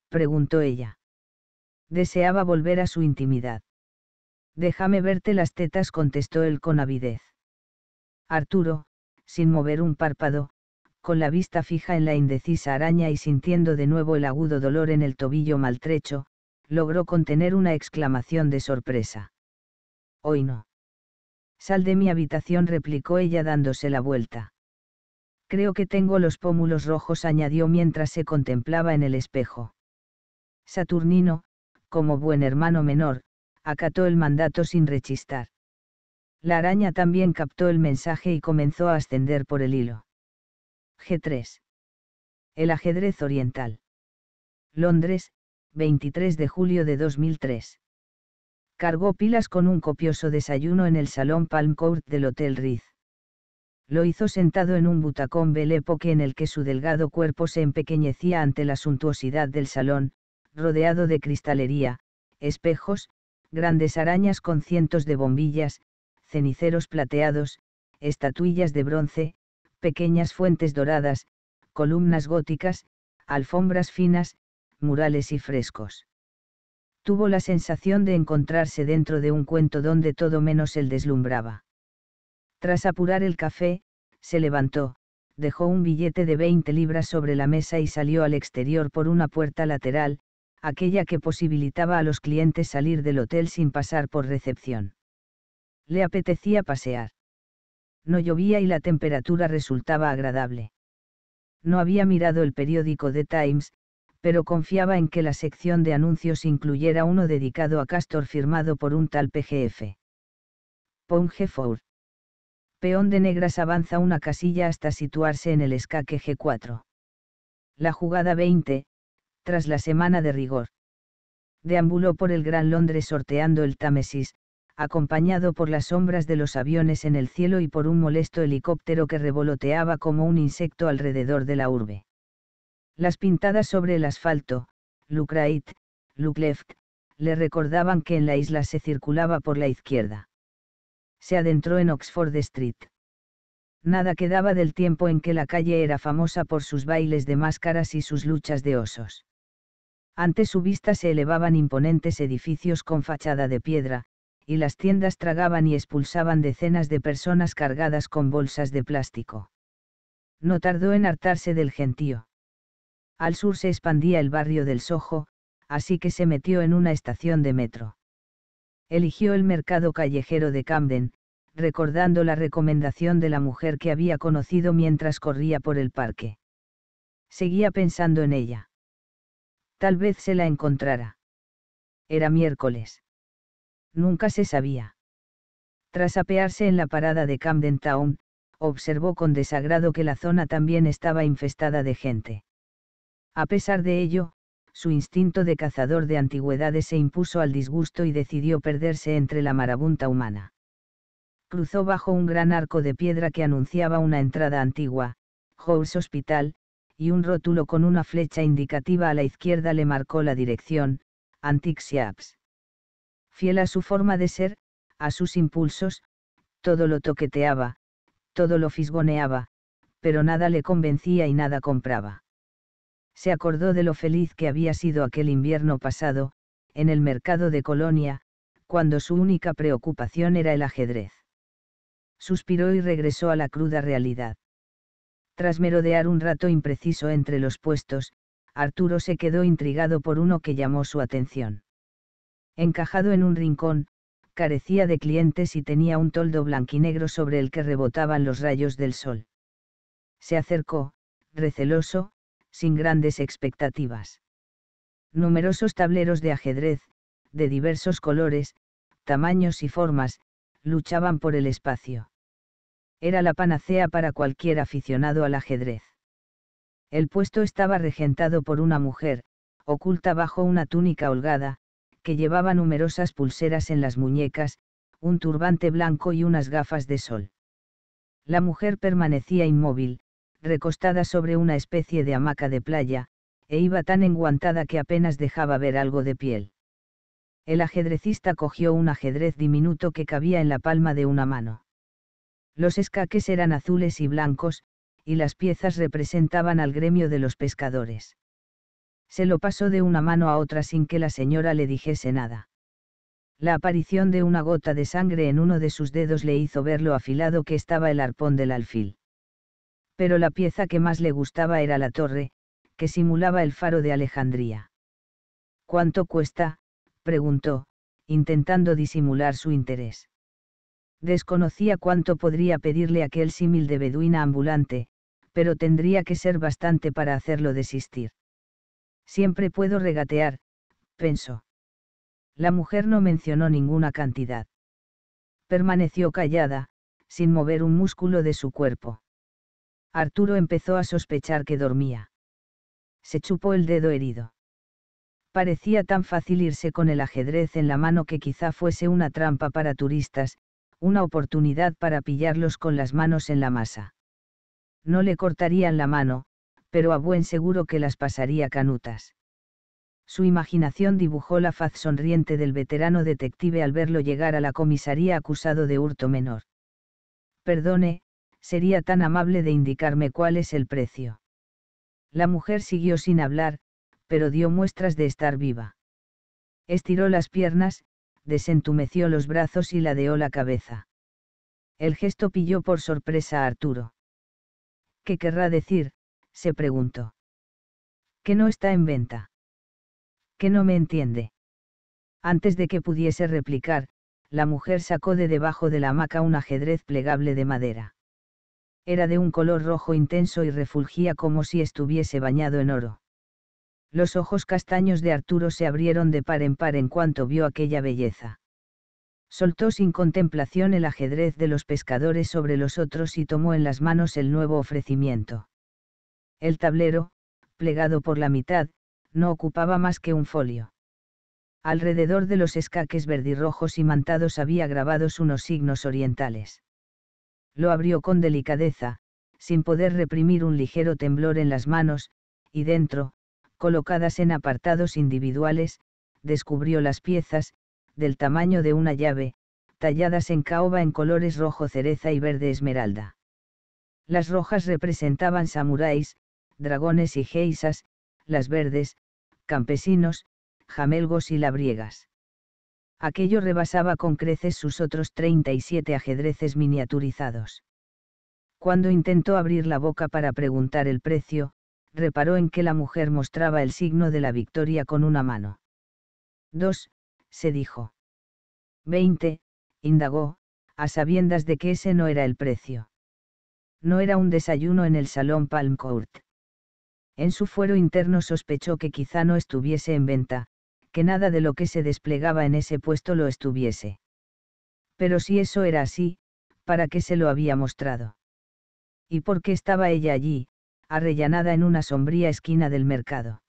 preguntó ella. Deseaba volver a su intimidad. Déjame verte las tetas, contestó él con avidez. Arturo, sin mover un párpado, con la vista fija en la indecisa araña y sintiendo de nuevo el agudo dolor en el tobillo maltrecho, logró contener una exclamación de sorpresa. Hoy no. Sal de mi habitación, replicó ella dándose la vuelta. Creo que tengo los pómulos rojos, añadió mientras se contemplaba en el espejo. Saturnino, como buen hermano menor, acató el mandato sin rechistar. La araña también captó el mensaje y comenzó a ascender por el hilo. G3. El ajedrez oriental. Londres, 23 de julio de 2003. Cargó pilas con un copioso desayuno en el Salón Palm Court del Hotel Ritz. Lo hizo sentado en un butacón Belle en el que su delgado cuerpo se empequeñecía ante la suntuosidad del salón, rodeado de cristalería, espejos, grandes arañas con cientos de bombillas, ceniceros plateados, estatuillas de bronce, pequeñas fuentes doradas, columnas góticas, alfombras finas, murales y frescos. Tuvo la sensación de encontrarse dentro de un cuento donde todo menos él deslumbraba. Tras apurar el café, se levantó, dejó un billete de 20 libras sobre la mesa y salió al exterior por una puerta lateral, aquella que posibilitaba a los clientes salir del hotel sin pasar por recepción. Le apetecía pasear no llovía y la temperatura resultaba agradable. No había mirado el periódico The Times, pero confiaba en que la sección de anuncios incluyera uno dedicado a Castor firmado por un tal PGF. Ponge Four. Peón de negras avanza una casilla hasta situarse en el escaque G4. La jugada 20, tras la semana de rigor. Deambuló por el Gran Londres sorteando el Támesis, acompañado por las sombras de los aviones en el cielo y por un molesto helicóptero que revoloteaba como un insecto alrededor de la urbe. Las pintadas sobre el asfalto, "lukrait", Luklevk, le recordaban que en la isla se circulaba por la izquierda. Se adentró en Oxford Street. Nada quedaba del tiempo en que la calle era famosa por sus bailes de máscaras y sus luchas de osos. Ante su vista se elevaban imponentes edificios con fachada de piedra, y las tiendas tragaban y expulsaban decenas de personas cargadas con bolsas de plástico. No tardó en hartarse del gentío. Al sur se expandía el barrio del Soho, así que se metió en una estación de metro. Eligió el mercado callejero de Camden, recordando la recomendación de la mujer que había conocido mientras corría por el parque. Seguía pensando en ella. Tal vez se la encontrara. Era miércoles nunca se sabía. Tras apearse en la parada de Camden Town, observó con desagrado que la zona también estaba infestada de gente. A pesar de ello, su instinto de cazador de antigüedades se impuso al disgusto y decidió perderse entre la marabunta humana. Cruzó bajo un gran arco de piedra que anunciaba una entrada antigua, House Hospital, y un rótulo con una flecha indicativa a la izquierda le marcó la dirección, Shops fiel a su forma de ser, a sus impulsos, todo lo toqueteaba, todo lo fisgoneaba, pero nada le convencía y nada compraba. Se acordó de lo feliz que había sido aquel invierno pasado, en el mercado de Colonia, cuando su única preocupación era el ajedrez. Suspiró y regresó a la cruda realidad. Tras merodear un rato impreciso entre los puestos, Arturo se quedó intrigado por uno que llamó su atención encajado en un rincón, carecía de clientes y tenía un toldo blanquinegro sobre el que rebotaban los rayos del sol. Se acercó, receloso, sin grandes expectativas. Numerosos tableros de ajedrez, de diversos colores, tamaños y formas, luchaban por el espacio. Era la panacea para cualquier aficionado al ajedrez. El puesto estaba regentado por una mujer, oculta bajo una túnica holgada, llevaba numerosas pulseras en las muñecas, un turbante blanco y unas gafas de sol. La mujer permanecía inmóvil, recostada sobre una especie de hamaca de playa, e iba tan enguantada que apenas dejaba ver algo de piel. El ajedrecista cogió un ajedrez diminuto que cabía en la palma de una mano. Los escaques eran azules y blancos, y las piezas representaban al gremio de los pescadores se lo pasó de una mano a otra sin que la señora le dijese nada. La aparición de una gota de sangre en uno de sus dedos le hizo ver lo afilado que estaba el arpón del alfil. Pero la pieza que más le gustaba era la torre, que simulaba el faro de Alejandría. ¿Cuánto cuesta? preguntó, intentando disimular su interés. Desconocía cuánto podría pedirle aquel símil de beduina ambulante, pero tendría que ser bastante para hacerlo desistir. Siempre puedo regatear, pensó. La mujer no mencionó ninguna cantidad. Permaneció callada, sin mover un músculo de su cuerpo. Arturo empezó a sospechar que dormía. Se chupó el dedo herido. Parecía tan fácil irse con el ajedrez en la mano que quizá fuese una trampa para turistas, una oportunidad para pillarlos con las manos en la masa. No le cortarían la mano, pero a buen seguro que las pasaría canutas. Su imaginación dibujó la faz sonriente del veterano detective al verlo llegar a la comisaría acusado de hurto menor. Perdone, sería tan amable de indicarme cuál es el precio. La mujer siguió sin hablar, pero dio muestras de estar viva. Estiró las piernas, desentumeció los brazos y ladeó la cabeza. El gesto pilló por sorpresa a Arturo. ¿Qué querrá decir, se preguntó. ¿Qué no está en venta. ¿Qué no me entiende. Antes de que pudiese replicar, la mujer sacó de debajo de la hamaca un ajedrez plegable de madera. Era de un color rojo intenso y refulgía como si estuviese bañado en oro. Los ojos castaños de Arturo se abrieron de par en par en cuanto vio aquella belleza. Soltó sin contemplación el ajedrez de los pescadores sobre los otros y tomó en las manos el nuevo ofrecimiento. El tablero, plegado por la mitad, no ocupaba más que un folio. Alrededor de los escaques verdirrojos y mantados había grabados unos signos orientales. Lo abrió con delicadeza, sin poder reprimir un ligero temblor en las manos, y dentro, colocadas en apartados individuales, descubrió las piezas, del tamaño de una llave, talladas en caoba en colores rojo cereza y verde esmeralda. Las rojas representaban samuráis, dragones y geisas, las verdes, campesinos, jamelgos y labriegas. Aquello rebasaba con creces sus otros 37 ajedreces miniaturizados. Cuando intentó abrir la boca para preguntar el precio, reparó en que la mujer mostraba el signo de la victoria con una mano. Dos, se dijo. Veinte, indagó, a sabiendas de que ese no era el precio. No era un desayuno en el salón Palm Court en su fuero interno sospechó que quizá no estuviese en venta, que nada de lo que se desplegaba en ese puesto lo estuviese. Pero si eso era así, ¿para qué se lo había mostrado? ¿Y por qué estaba ella allí, arrellanada en una sombría esquina del mercado?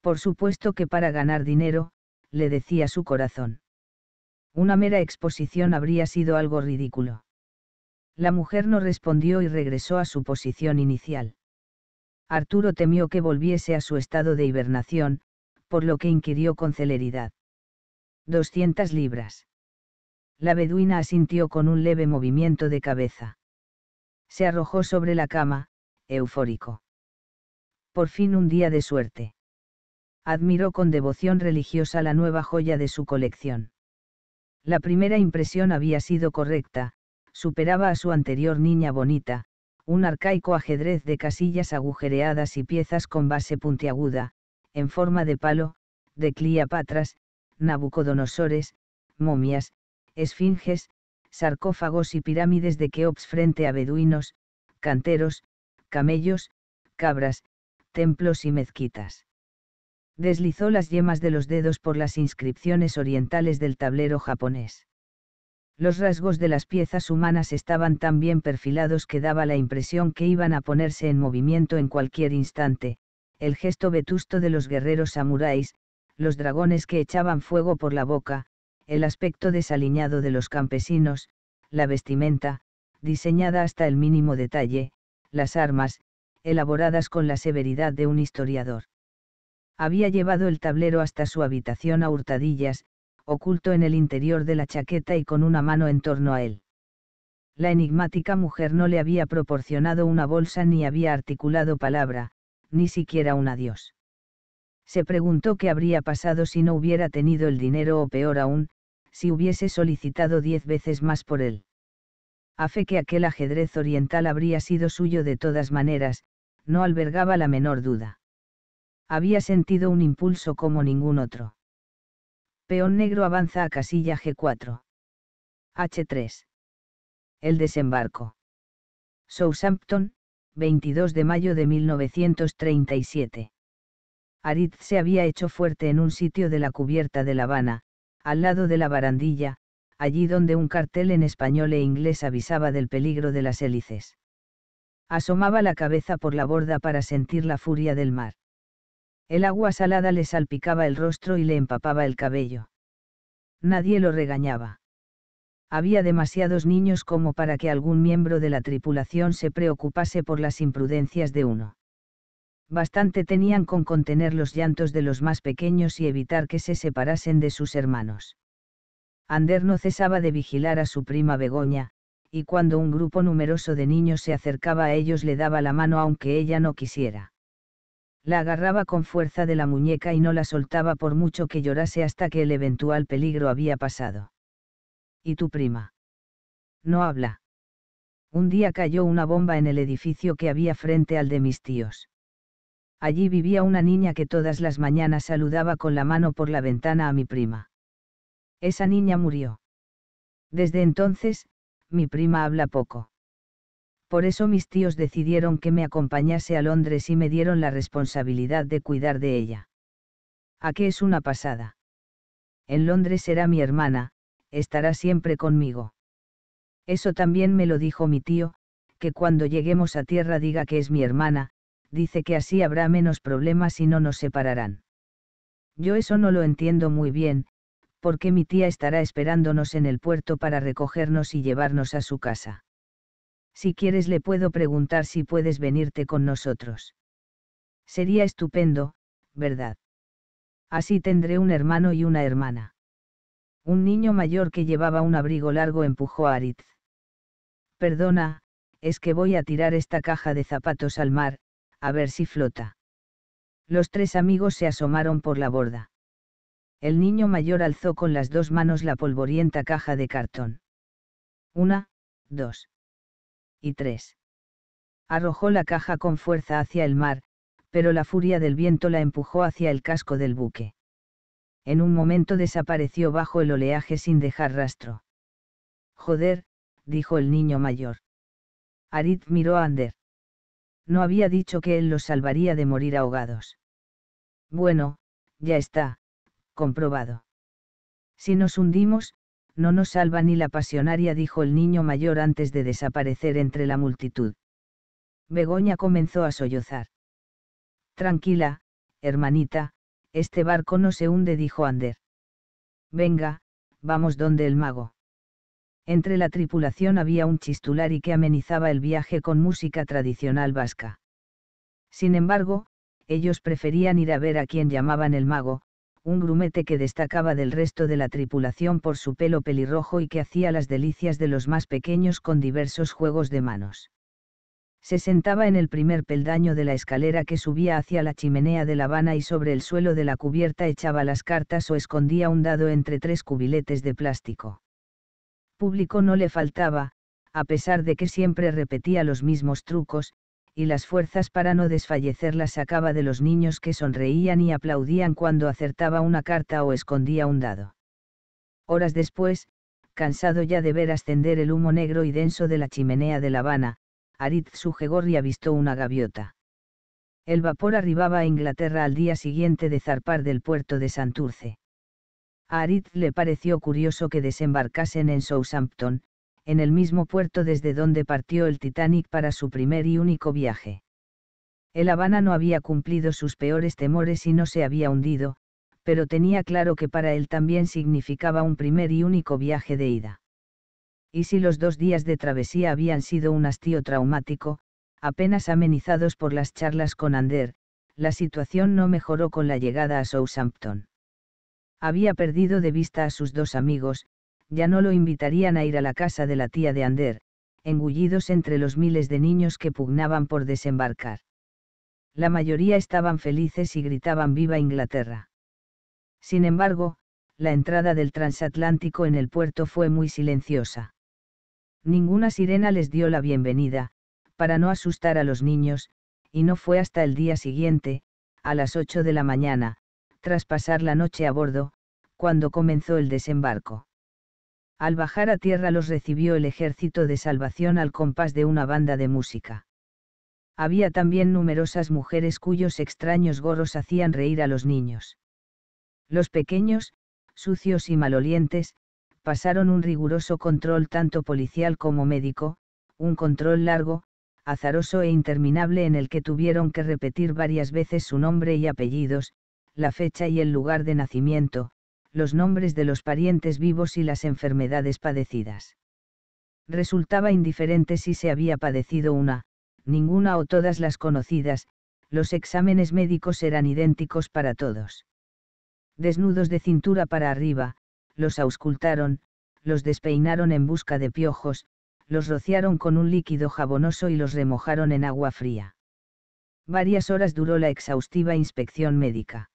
Por supuesto que para ganar dinero, le decía su corazón. Una mera exposición habría sido algo ridículo. La mujer no respondió y regresó a su posición inicial. Arturo temió que volviese a su estado de hibernación, por lo que inquirió con celeridad. 200 libras. La beduina asintió con un leve movimiento de cabeza. Se arrojó sobre la cama, eufórico. Por fin un día de suerte. Admiró con devoción religiosa la nueva joya de su colección. La primera impresión había sido correcta, superaba a su anterior niña bonita, un arcaico ajedrez de casillas agujereadas y piezas con base puntiaguda, en forma de palo, de Cleopatras, Nabucodonosores, momias, esfinges, sarcófagos y pirámides de Keops frente a beduinos, canteros, camellos, cabras, templos y mezquitas. Deslizó las yemas de los dedos por las inscripciones orientales del tablero japonés. Los rasgos de las piezas humanas estaban tan bien perfilados que daba la impresión que iban a ponerse en movimiento en cualquier instante, el gesto vetusto de los guerreros samuráis, los dragones que echaban fuego por la boca, el aspecto desaliñado de los campesinos, la vestimenta, diseñada hasta el mínimo detalle, las armas, elaboradas con la severidad de un historiador. Había llevado el tablero hasta su habitación a hurtadillas, oculto en el interior de la chaqueta y con una mano en torno a él. La enigmática mujer no le había proporcionado una bolsa ni había articulado palabra, ni siquiera un adiós. Se preguntó qué habría pasado si no hubiera tenido el dinero o peor aún, si hubiese solicitado diez veces más por él. A fe que aquel ajedrez oriental habría sido suyo de todas maneras, no albergaba la menor duda. Había sentido un impulso como ningún otro. Peón negro avanza a casilla G4. H3. El desembarco. Southampton, 22 de mayo de 1937. Arid se había hecho fuerte en un sitio de la cubierta de La Habana, al lado de la barandilla, allí donde un cartel en español e inglés avisaba del peligro de las hélices. Asomaba la cabeza por la borda para sentir la furia del mar. El agua salada le salpicaba el rostro y le empapaba el cabello. Nadie lo regañaba. Había demasiados niños como para que algún miembro de la tripulación se preocupase por las imprudencias de uno. Bastante tenían con contener los llantos de los más pequeños y evitar que se separasen de sus hermanos. Ander no cesaba de vigilar a su prima Begoña, y cuando un grupo numeroso de niños se acercaba a ellos le daba la mano aunque ella no quisiera la agarraba con fuerza de la muñeca y no la soltaba por mucho que llorase hasta que el eventual peligro había pasado. ¿Y tu prima? No habla. Un día cayó una bomba en el edificio que había frente al de mis tíos. Allí vivía una niña que todas las mañanas saludaba con la mano por la ventana a mi prima. Esa niña murió. Desde entonces, mi prima habla poco. Por eso mis tíos decidieron que me acompañase a Londres y me dieron la responsabilidad de cuidar de ella. ¿A qué es una pasada? En Londres será mi hermana, estará siempre conmigo. Eso también me lo dijo mi tío, que cuando lleguemos a tierra diga que es mi hermana, dice que así habrá menos problemas y no nos separarán. Yo eso no lo entiendo muy bien, porque mi tía estará esperándonos en el puerto para recogernos y llevarnos a su casa. Si quieres le puedo preguntar si puedes venirte con nosotros. Sería estupendo, ¿verdad? Así tendré un hermano y una hermana. Un niño mayor que llevaba un abrigo largo empujó a Aritz. Perdona, es que voy a tirar esta caja de zapatos al mar, a ver si flota. Los tres amigos se asomaron por la borda. El niño mayor alzó con las dos manos la polvorienta caja de cartón. Una, dos y tres. Arrojó la caja con fuerza hacia el mar, pero la furia del viento la empujó hacia el casco del buque. En un momento desapareció bajo el oleaje sin dejar rastro. Joder, dijo el niño mayor. Arid miró a Ander. No había dicho que él los salvaría de morir ahogados. Bueno, ya está, comprobado. Si nos hundimos, no nos salva ni la pasionaria, dijo el niño mayor antes de desaparecer entre la multitud. Begoña comenzó a sollozar. Tranquila, hermanita, este barco no se hunde, dijo Ander. Venga, vamos donde el mago. Entre la tripulación había un y que amenizaba el viaje con música tradicional vasca. Sin embargo, ellos preferían ir a ver a quien llamaban el mago, un grumete que destacaba del resto de la tripulación por su pelo pelirrojo y que hacía las delicias de los más pequeños con diversos juegos de manos. Se sentaba en el primer peldaño de la escalera que subía hacia la chimenea de la Habana y sobre el suelo de la cubierta echaba las cartas o escondía un dado entre tres cubiletes de plástico. Público no le faltaba, a pesar de que siempre repetía los mismos trucos, y las fuerzas para no desfallecer las sacaba de los niños que sonreían y aplaudían cuando acertaba una carta o escondía un dado. Horas después, cansado ya de ver ascender el humo negro y denso de la chimenea de La Habana, Aritz y avistó una gaviota. El vapor arribaba a Inglaterra al día siguiente de zarpar del puerto de Santurce. A le pareció curioso que desembarcasen en Southampton, en el mismo puerto desde donde partió el Titanic para su primer y único viaje. El Habana no había cumplido sus peores temores y no se había hundido, pero tenía claro que para él también significaba un primer y único viaje de ida. Y si los dos días de travesía habían sido un hastío traumático, apenas amenizados por las charlas con Ander, la situación no mejoró con la llegada a Southampton. Había perdido de vista a sus dos amigos, ya no lo invitarían a ir a la casa de la tía de Ander, engullidos entre los miles de niños que pugnaban por desembarcar. La mayoría estaban felices y gritaban Viva Inglaterra. Sin embargo, la entrada del transatlántico en el puerto fue muy silenciosa. Ninguna sirena les dio la bienvenida, para no asustar a los niños, y no fue hasta el día siguiente, a las 8 de la mañana, tras pasar la noche a bordo, cuando comenzó el desembarco. Al bajar a tierra los recibió el ejército de salvación al compás de una banda de música. Había también numerosas mujeres cuyos extraños gorros hacían reír a los niños. Los pequeños, sucios y malolientes, pasaron un riguroso control tanto policial como médico, un control largo, azaroso e interminable en el que tuvieron que repetir varias veces su nombre y apellidos, la fecha y el lugar de nacimiento, los nombres de los parientes vivos y las enfermedades padecidas. Resultaba indiferente si se había padecido una, ninguna o todas las conocidas, los exámenes médicos eran idénticos para todos. Desnudos de cintura para arriba, los auscultaron, los despeinaron en busca de piojos, los rociaron con un líquido jabonoso y los remojaron en agua fría. Varias horas duró la exhaustiva inspección médica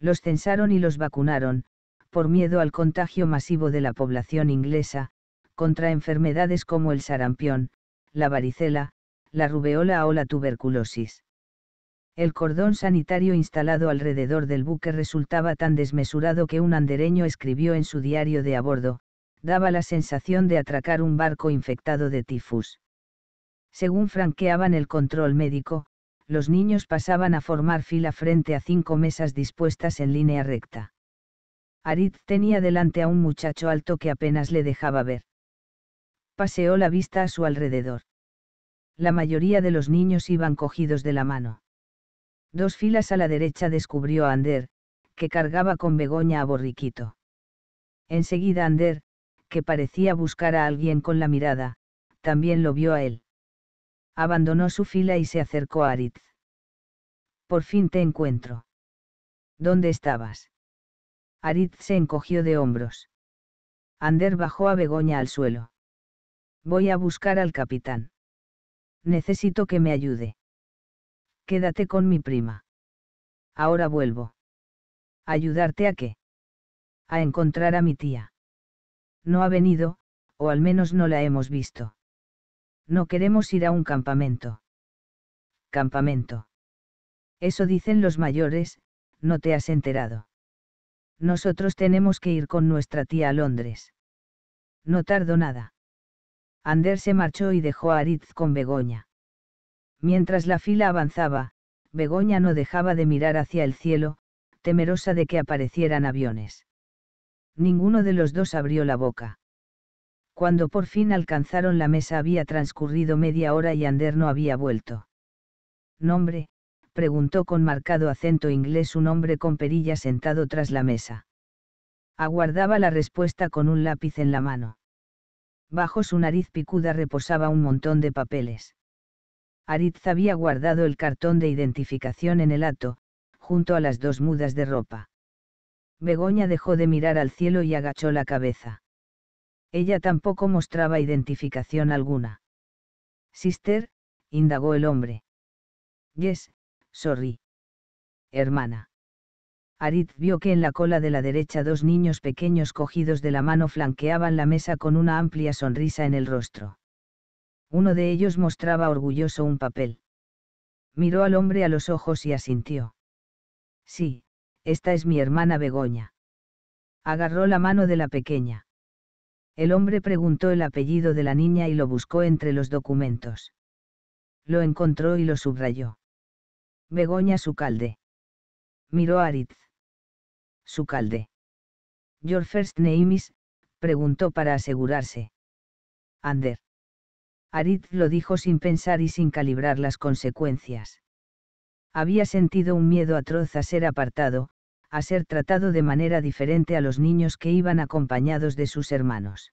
los censaron y los vacunaron, por miedo al contagio masivo de la población inglesa, contra enfermedades como el sarampión, la varicela, la rubeola o la tuberculosis. El cordón sanitario instalado alrededor del buque resultaba tan desmesurado que un andereño escribió en su diario de a bordo, daba la sensación de atracar un barco infectado de tifus. Según franqueaban el control médico, los niños pasaban a formar fila frente a cinco mesas dispuestas en línea recta. Arid tenía delante a un muchacho alto que apenas le dejaba ver. Paseó la vista a su alrededor. La mayoría de los niños iban cogidos de la mano. Dos filas a la derecha descubrió a Ander, que cargaba con Begoña a Borriquito. Enseguida Ander, que parecía buscar a alguien con la mirada, también lo vio a él. Abandonó su fila y se acercó a Aritz. Por fin te encuentro. ¿Dónde estabas? Aritz se encogió de hombros. Ander bajó a Begoña al suelo. Voy a buscar al capitán. Necesito que me ayude. Quédate con mi prima. Ahora vuelvo. ¿Ayudarte a qué? A encontrar a mi tía. No ha venido, o al menos no la hemos visto. No queremos ir a un campamento. Campamento. Eso dicen los mayores, no te has enterado. Nosotros tenemos que ir con nuestra tía a Londres. No tardó nada. Ander se marchó y dejó a Aritz con Begoña. Mientras la fila avanzaba, Begoña no dejaba de mirar hacia el cielo, temerosa de que aparecieran aviones. Ninguno de los dos abrió la boca. Cuando por fin alcanzaron la mesa había transcurrido media hora y Ander no había vuelto. ¿Nombre? preguntó con marcado acento inglés un hombre con perilla sentado tras la mesa. Aguardaba la respuesta con un lápiz en la mano. Bajo su nariz picuda reposaba un montón de papeles. Aritz había guardado el cartón de identificación en el hato, junto a las dos mudas de ropa. Begoña dejó de mirar al cielo y agachó la cabeza. Ella tampoco mostraba identificación alguna. Sister, indagó el hombre. Yes, sorry. Hermana. Arid vio que en la cola de la derecha dos niños pequeños cogidos de la mano flanqueaban la mesa con una amplia sonrisa en el rostro. Uno de ellos mostraba orgulloso un papel. Miró al hombre a los ojos y asintió. Sí, esta es mi hermana Begoña. Agarró la mano de la pequeña. El hombre preguntó el apellido de la niña y lo buscó entre los documentos. Lo encontró y lo subrayó. Begoña Sucalde. Miró a Su calde. Your first name is, preguntó para asegurarse. Ander. Aritz lo dijo sin pensar y sin calibrar las consecuencias. Había sentido un miedo atroz a ser apartado, a ser tratado de manera diferente a los niños que iban acompañados de sus hermanos.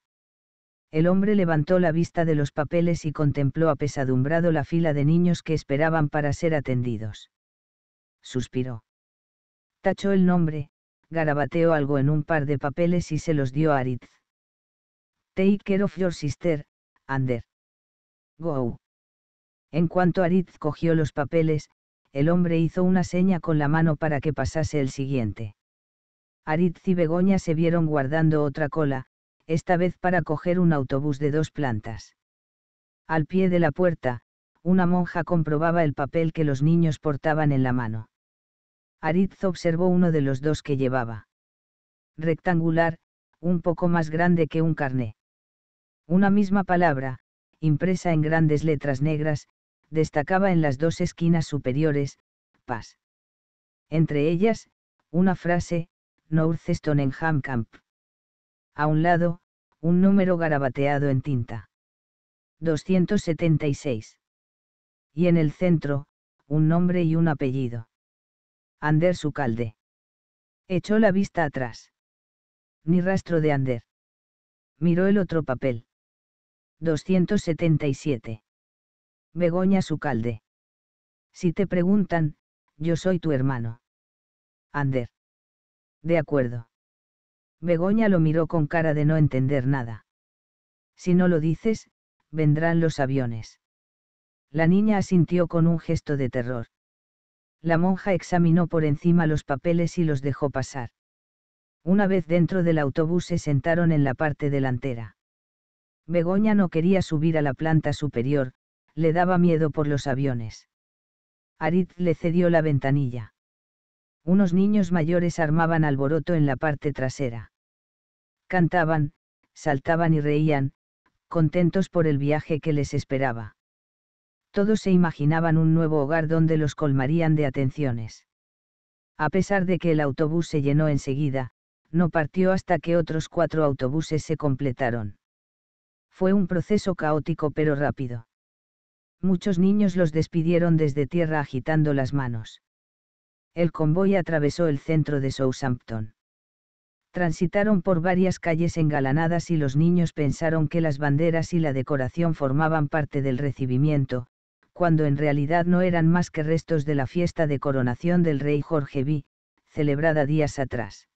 El hombre levantó la vista de los papeles y contempló apesadumbrado la fila de niños que esperaban para ser atendidos. Suspiró. Tachó el nombre, garabateó algo en un par de papeles y se los dio a Aritz. Take care of your sister, Ander. Go. En cuanto Aritz cogió los papeles, el hombre hizo una seña con la mano para que pasase el siguiente. Aritz y Begoña se vieron guardando otra cola, esta vez para coger un autobús de dos plantas. Al pie de la puerta, una monja comprobaba el papel que los niños portaban en la mano. Aritz observó uno de los dos que llevaba. Rectangular, un poco más grande que un carné. Una misma palabra, impresa en grandes letras negras, destacaba en las dos esquinas superiores, paz. Entre ellas, una frase, North Stoneham Camp. A un lado, un número garabateado en tinta. 276. Y en el centro, un nombre y un apellido. su Sucalde. Echó la vista atrás. Ni rastro de Ander. Miró el otro papel. 277. Begoña Sucalde. Si te preguntan, yo soy tu hermano. Ander. De acuerdo. Begoña lo miró con cara de no entender nada. Si no lo dices, vendrán los aviones. La niña asintió con un gesto de terror. La monja examinó por encima los papeles y los dejó pasar. Una vez dentro del autobús se sentaron en la parte delantera. Begoña no quería subir a la planta superior, le daba miedo por los aviones. Arit le cedió la ventanilla. Unos niños mayores armaban alboroto en la parte trasera. Cantaban, saltaban y reían, contentos por el viaje que les esperaba. Todos se imaginaban un nuevo hogar donde los colmarían de atenciones. A pesar de que el autobús se llenó enseguida, no partió hasta que otros cuatro autobuses se completaron. Fue un proceso caótico pero rápido muchos niños los despidieron desde tierra agitando las manos. El convoy atravesó el centro de Southampton. Transitaron por varias calles engalanadas y los niños pensaron que las banderas y la decoración formaban parte del recibimiento, cuando en realidad no eran más que restos de la fiesta de coronación del rey Jorge V, celebrada días atrás.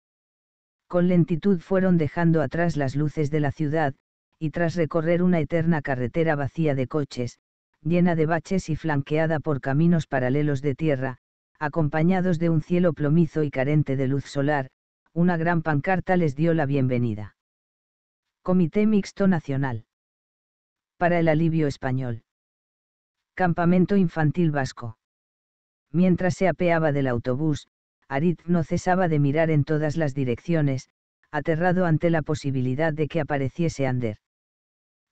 Con lentitud fueron dejando atrás las luces de la ciudad, y tras recorrer una eterna carretera vacía de coches, llena de baches y flanqueada por caminos paralelos de tierra, acompañados de un cielo plomizo y carente de luz solar, una gran pancarta les dio la bienvenida. Comité Mixto Nacional. Para el alivio español. Campamento Infantil Vasco. Mientras se apeaba del autobús, Arit no cesaba de mirar en todas las direcciones, aterrado ante la posibilidad de que apareciese Ander.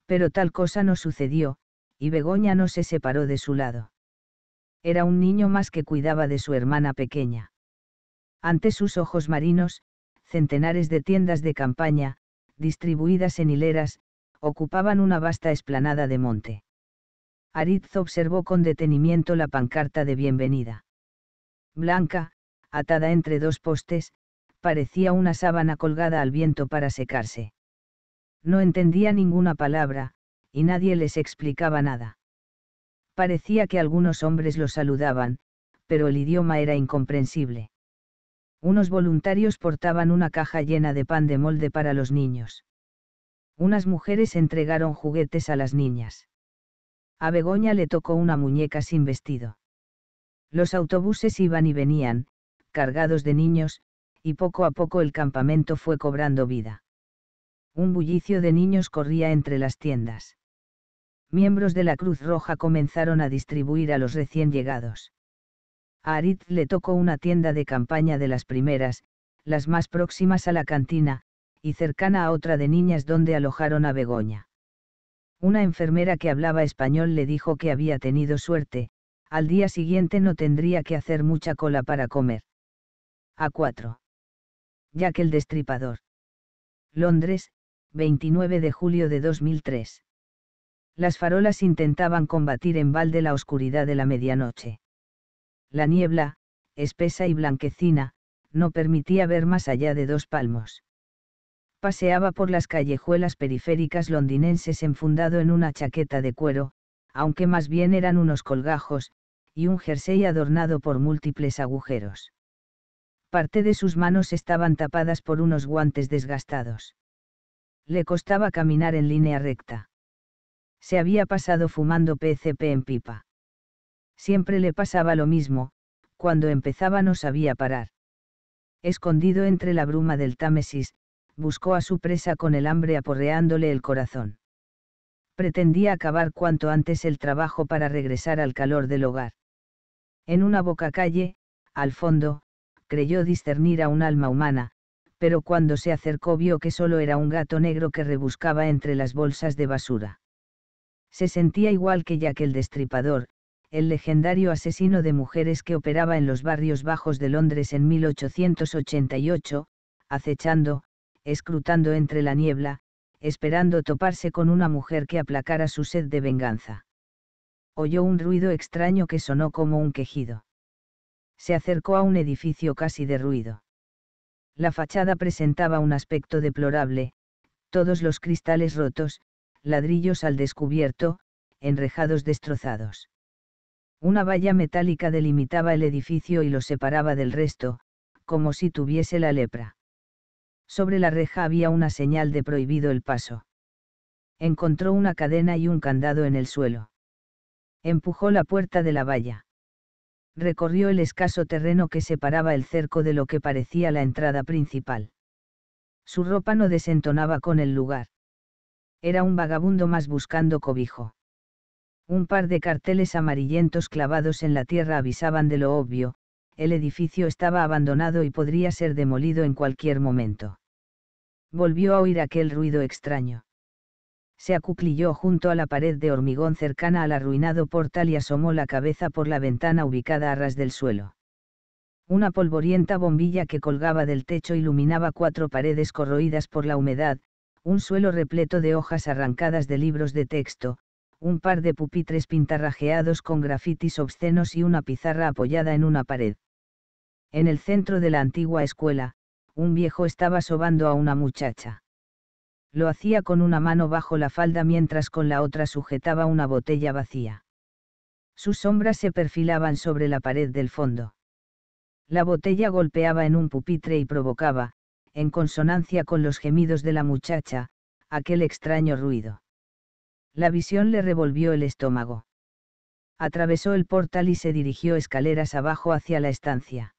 Pero tal cosa no sucedió, y Begoña no se separó de su lado. Era un niño más que cuidaba de su hermana pequeña. Ante sus ojos marinos, centenares de tiendas de campaña, distribuidas en hileras, ocupaban una vasta explanada de monte. Aritz observó con detenimiento la pancarta de bienvenida. Blanca, atada entre dos postes, parecía una sábana colgada al viento para secarse. No entendía ninguna palabra, y nadie les explicaba nada. Parecía que algunos hombres los saludaban, pero el idioma era incomprensible. Unos voluntarios portaban una caja llena de pan de molde para los niños. Unas mujeres entregaron juguetes a las niñas. A Begoña le tocó una muñeca sin vestido. Los autobuses iban y venían, cargados de niños, y poco a poco el campamento fue cobrando vida. Un bullicio de niños corría entre las tiendas miembros de la Cruz Roja comenzaron a distribuir a los recién llegados. A Arit le tocó una tienda de campaña de las primeras, las más próximas a la cantina, y cercana a otra de niñas donde alojaron a Begoña. Una enfermera que hablaba español le dijo que había tenido suerte, al día siguiente no tendría que hacer mucha cola para comer. A 4. Jack el Destripador. Londres, 29 de julio de 2003. Las farolas intentaban combatir en balde la oscuridad de la medianoche. La niebla, espesa y blanquecina, no permitía ver más allá de dos palmos. Paseaba por las callejuelas periféricas londinenses enfundado en una chaqueta de cuero, aunque más bien eran unos colgajos, y un jersey adornado por múltiples agujeros. Parte de sus manos estaban tapadas por unos guantes desgastados. Le costaba caminar en línea recta se había pasado fumando PCP en pipa. Siempre le pasaba lo mismo, cuando empezaba no sabía parar. Escondido entre la bruma del Támesis, buscó a su presa con el hambre aporreándole el corazón. Pretendía acabar cuanto antes el trabajo para regresar al calor del hogar. En una boca calle, al fondo, creyó discernir a un alma humana, pero cuando se acercó vio que solo era un gato negro que rebuscaba entre las bolsas de basura se sentía igual que que el Destripador, el legendario asesino de mujeres que operaba en los barrios bajos de Londres en 1888, acechando, escrutando entre la niebla, esperando toparse con una mujer que aplacara su sed de venganza. Oyó un ruido extraño que sonó como un quejido. Se acercó a un edificio casi derruido. La fachada presentaba un aspecto deplorable, todos los cristales rotos, ladrillos al descubierto, enrejados destrozados. Una valla metálica delimitaba el edificio y lo separaba del resto, como si tuviese la lepra. Sobre la reja había una señal de prohibido el paso. Encontró una cadena y un candado en el suelo. Empujó la puerta de la valla. Recorrió el escaso terreno que separaba el cerco de lo que parecía la entrada principal. Su ropa no desentonaba con el lugar. Era un vagabundo más buscando cobijo. Un par de carteles amarillentos clavados en la tierra avisaban de lo obvio, el edificio estaba abandonado y podría ser demolido en cualquier momento. Volvió a oír aquel ruido extraño. Se acuclilló junto a la pared de hormigón cercana al arruinado portal y asomó la cabeza por la ventana ubicada a ras del suelo. Una polvorienta bombilla que colgaba del techo iluminaba cuatro paredes corroídas por la humedad, un suelo repleto de hojas arrancadas de libros de texto, un par de pupitres pintarrajeados con grafitis obscenos y una pizarra apoyada en una pared. En el centro de la antigua escuela, un viejo estaba sobando a una muchacha. Lo hacía con una mano bajo la falda mientras con la otra sujetaba una botella vacía. Sus sombras se perfilaban sobre la pared del fondo. La botella golpeaba en un pupitre y provocaba, en consonancia con los gemidos de la muchacha, aquel extraño ruido. La visión le revolvió el estómago. Atravesó el portal y se dirigió escaleras abajo hacia la estancia.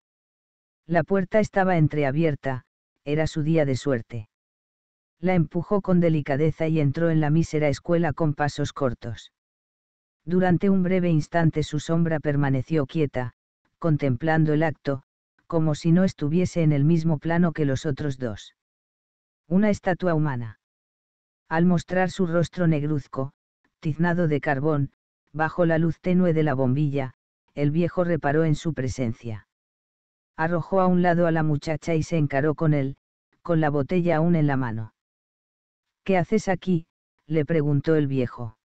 La puerta estaba entreabierta, era su día de suerte. La empujó con delicadeza y entró en la mísera escuela con pasos cortos. Durante un breve instante su sombra permaneció quieta, contemplando el acto, como si no estuviese en el mismo plano que los otros dos. Una estatua humana. Al mostrar su rostro negruzco, tiznado de carbón, bajo la luz tenue de la bombilla, el viejo reparó en su presencia. Arrojó a un lado a la muchacha y se encaró con él, con la botella aún en la mano. ¿Qué haces aquí? le preguntó el viejo.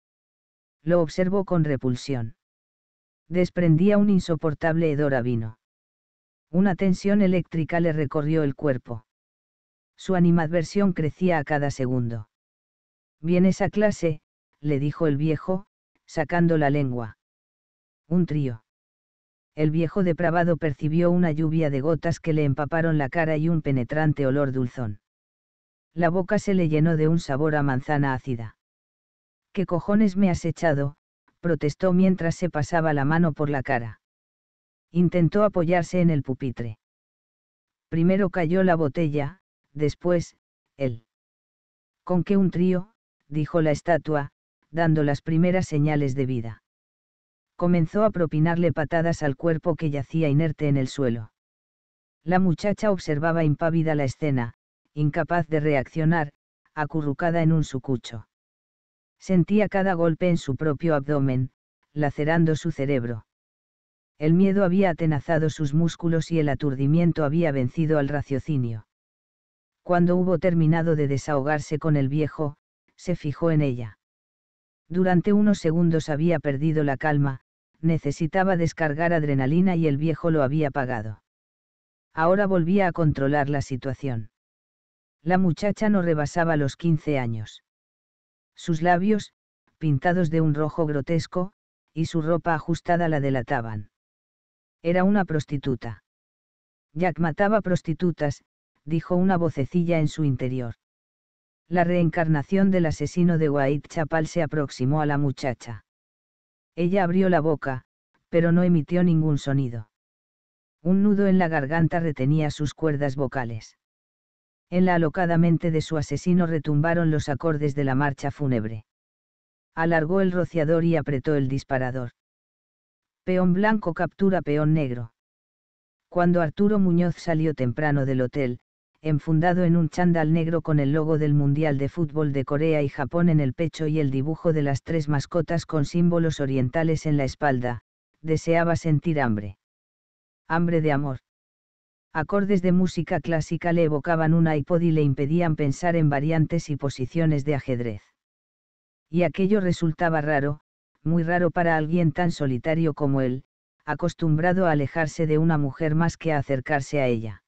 Lo observó con repulsión. Desprendía un insoportable hedor a vino. Una tensión eléctrica le recorrió el cuerpo. Su animadversión crecía a cada segundo. ¿Vienes a clase? le dijo el viejo, sacando la lengua. Un trío. El viejo depravado percibió una lluvia de gotas que le empaparon la cara y un penetrante olor dulzón. La boca se le llenó de un sabor a manzana ácida. ¿Qué cojones me has echado? protestó mientras se pasaba la mano por la cara intentó apoyarse en el pupitre. Primero cayó la botella, después, él. ¿Con qué un trío? dijo la estatua, dando las primeras señales de vida. Comenzó a propinarle patadas al cuerpo que yacía inerte en el suelo. La muchacha observaba impávida la escena, incapaz de reaccionar, acurrucada en un sucucho. Sentía cada golpe en su propio abdomen, lacerando su cerebro. El miedo había atenazado sus músculos y el aturdimiento había vencido al raciocinio. Cuando hubo terminado de desahogarse con el viejo, se fijó en ella. Durante unos segundos había perdido la calma, necesitaba descargar adrenalina y el viejo lo había pagado. Ahora volvía a controlar la situación. La muchacha no rebasaba los 15 años. Sus labios, pintados de un rojo grotesco, y su ropa ajustada la delataban. Era una prostituta. Jack mataba prostitutas, dijo una vocecilla en su interior. La reencarnación del asesino de Chapal se aproximó a la muchacha. Ella abrió la boca, pero no emitió ningún sonido. Un nudo en la garganta retenía sus cuerdas vocales. En la alocada mente de su asesino retumbaron los acordes de la marcha fúnebre. Alargó el rociador y apretó el disparador. Peón blanco captura peón negro. Cuando Arturo Muñoz salió temprano del hotel, enfundado en un chandal negro con el logo del Mundial de Fútbol de Corea y Japón en el pecho y el dibujo de las tres mascotas con símbolos orientales en la espalda, deseaba sentir hambre. Hambre de amor. Acordes de música clásica le evocaban un iPod y le impedían pensar en variantes y posiciones de ajedrez. Y aquello resultaba raro, muy raro para alguien tan solitario como él, acostumbrado a alejarse de una mujer más que a acercarse a ella.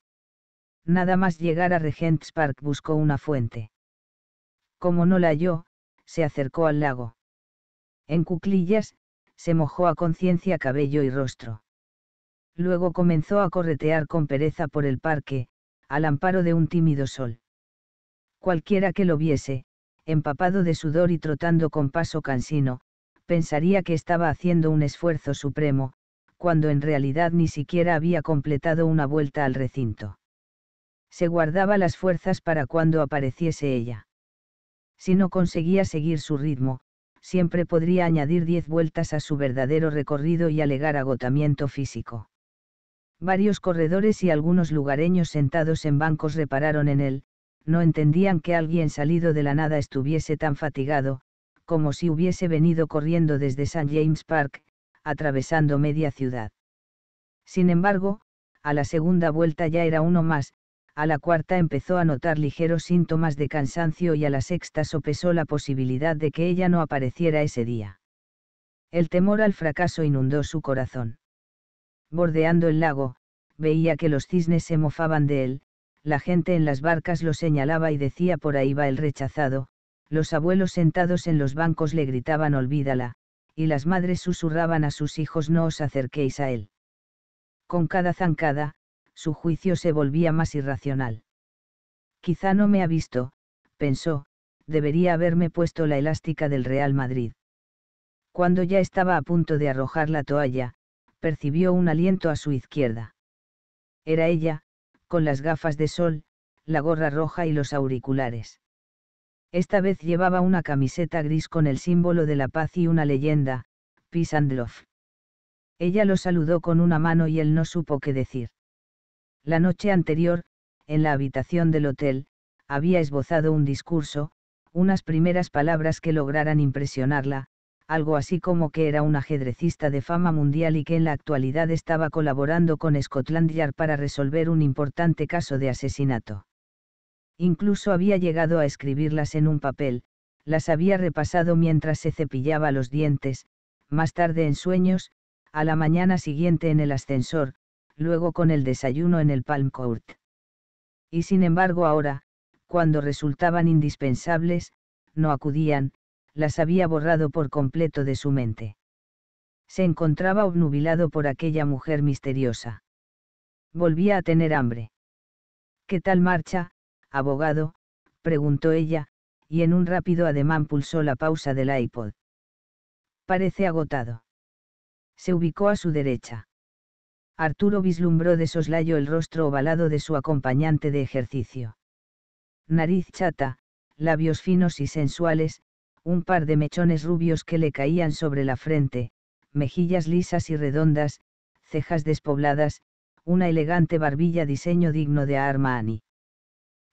Nada más llegar a Regent's Park buscó una fuente. Como no la halló, se acercó al lago. En cuclillas, se mojó a conciencia cabello y rostro. Luego comenzó a corretear con pereza por el parque, al amparo de un tímido sol. Cualquiera que lo viese, empapado de sudor y trotando con paso cansino, pensaría que estaba haciendo un esfuerzo supremo, cuando en realidad ni siquiera había completado una vuelta al recinto. Se guardaba las fuerzas para cuando apareciese ella. Si no conseguía seguir su ritmo, siempre podría añadir diez vueltas a su verdadero recorrido y alegar agotamiento físico. Varios corredores y algunos lugareños sentados en bancos repararon en él, no entendían que alguien salido de la nada estuviese tan fatigado, como si hubiese venido corriendo desde St. James Park, atravesando media ciudad. Sin embargo, a la segunda vuelta ya era uno más, a la cuarta empezó a notar ligeros síntomas de cansancio y a la sexta sopesó la posibilidad de que ella no apareciera ese día. El temor al fracaso inundó su corazón. Bordeando el lago, veía que los cisnes se mofaban de él, la gente en las barcas lo señalaba y decía por ahí va el rechazado, los abuelos sentados en los bancos le gritaban olvídala, y las madres susurraban a sus hijos no os acerquéis a él. Con cada zancada, su juicio se volvía más irracional. Quizá no me ha visto, pensó, debería haberme puesto la elástica del Real Madrid. Cuando ya estaba a punto de arrojar la toalla, percibió un aliento a su izquierda. Era ella, con las gafas de sol, la gorra roja y los auriculares. Esta vez llevaba una camiseta gris con el símbolo de la paz y una leyenda, Peace and Love. Ella lo saludó con una mano y él no supo qué decir. La noche anterior, en la habitación del hotel, había esbozado un discurso, unas primeras palabras que lograran impresionarla, algo así como que era un ajedrecista de fama mundial y que en la actualidad estaba colaborando con Scotland Yard para resolver un importante caso de asesinato. Incluso había llegado a escribirlas en un papel, las había repasado mientras se cepillaba los dientes, más tarde en sueños, a la mañana siguiente en el ascensor, luego con el desayuno en el Palm Court. Y sin embargo ahora, cuando resultaban indispensables, no acudían, las había borrado por completo de su mente. Se encontraba obnubilado por aquella mujer misteriosa. Volvía a tener hambre. ¿Qué tal marcha, ¿Abogado? preguntó ella, y en un rápido ademán pulsó la pausa del iPod. Parece agotado. Se ubicó a su derecha. Arturo vislumbró de soslayo el rostro ovalado de su acompañante de ejercicio. Nariz chata, labios finos y sensuales, un par de mechones rubios que le caían sobre la frente, mejillas lisas y redondas, cejas despobladas, una elegante barbilla diseño digno de Armani.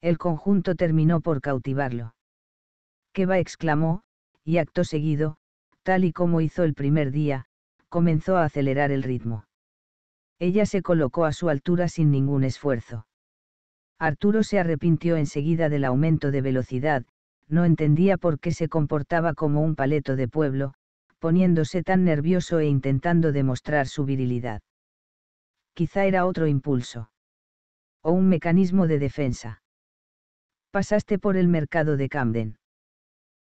El conjunto terminó por cautivarlo. va!» exclamó, y acto seguido, tal y como hizo el primer día, comenzó a acelerar el ritmo. Ella se colocó a su altura sin ningún esfuerzo. Arturo se arrepintió enseguida del aumento de velocidad, no entendía por qué se comportaba como un paleto de pueblo, poniéndose tan nervioso e intentando demostrar su virilidad. Quizá era otro impulso. O un mecanismo de defensa. ¿Pasaste por el mercado de Camden?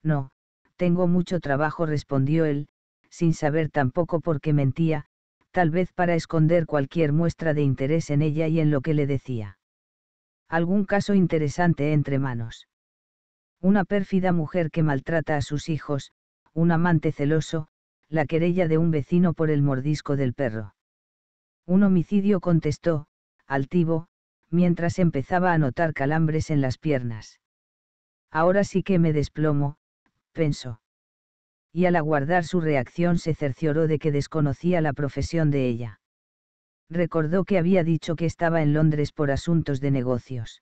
No, tengo mucho trabajo, respondió él, sin saber tampoco por qué mentía, tal vez para esconder cualquier muestra de interés en ella y en lo que le decía. Algún caso interesante entre manos. Una pérfida mujer que maltrata a sus hijos, un amante celoso, la querella de un vecino por el mordisco del perro. Un homicidio contestó, altivo, mientras empezaba a notar calambres en las piernas. Ahora sí que me desplomo, pensó. Y al aguardar su reacción se cercioró de que desconocía la profesión de ella. Recordó que había dicho que estaba en Londres por asuntos de negocios.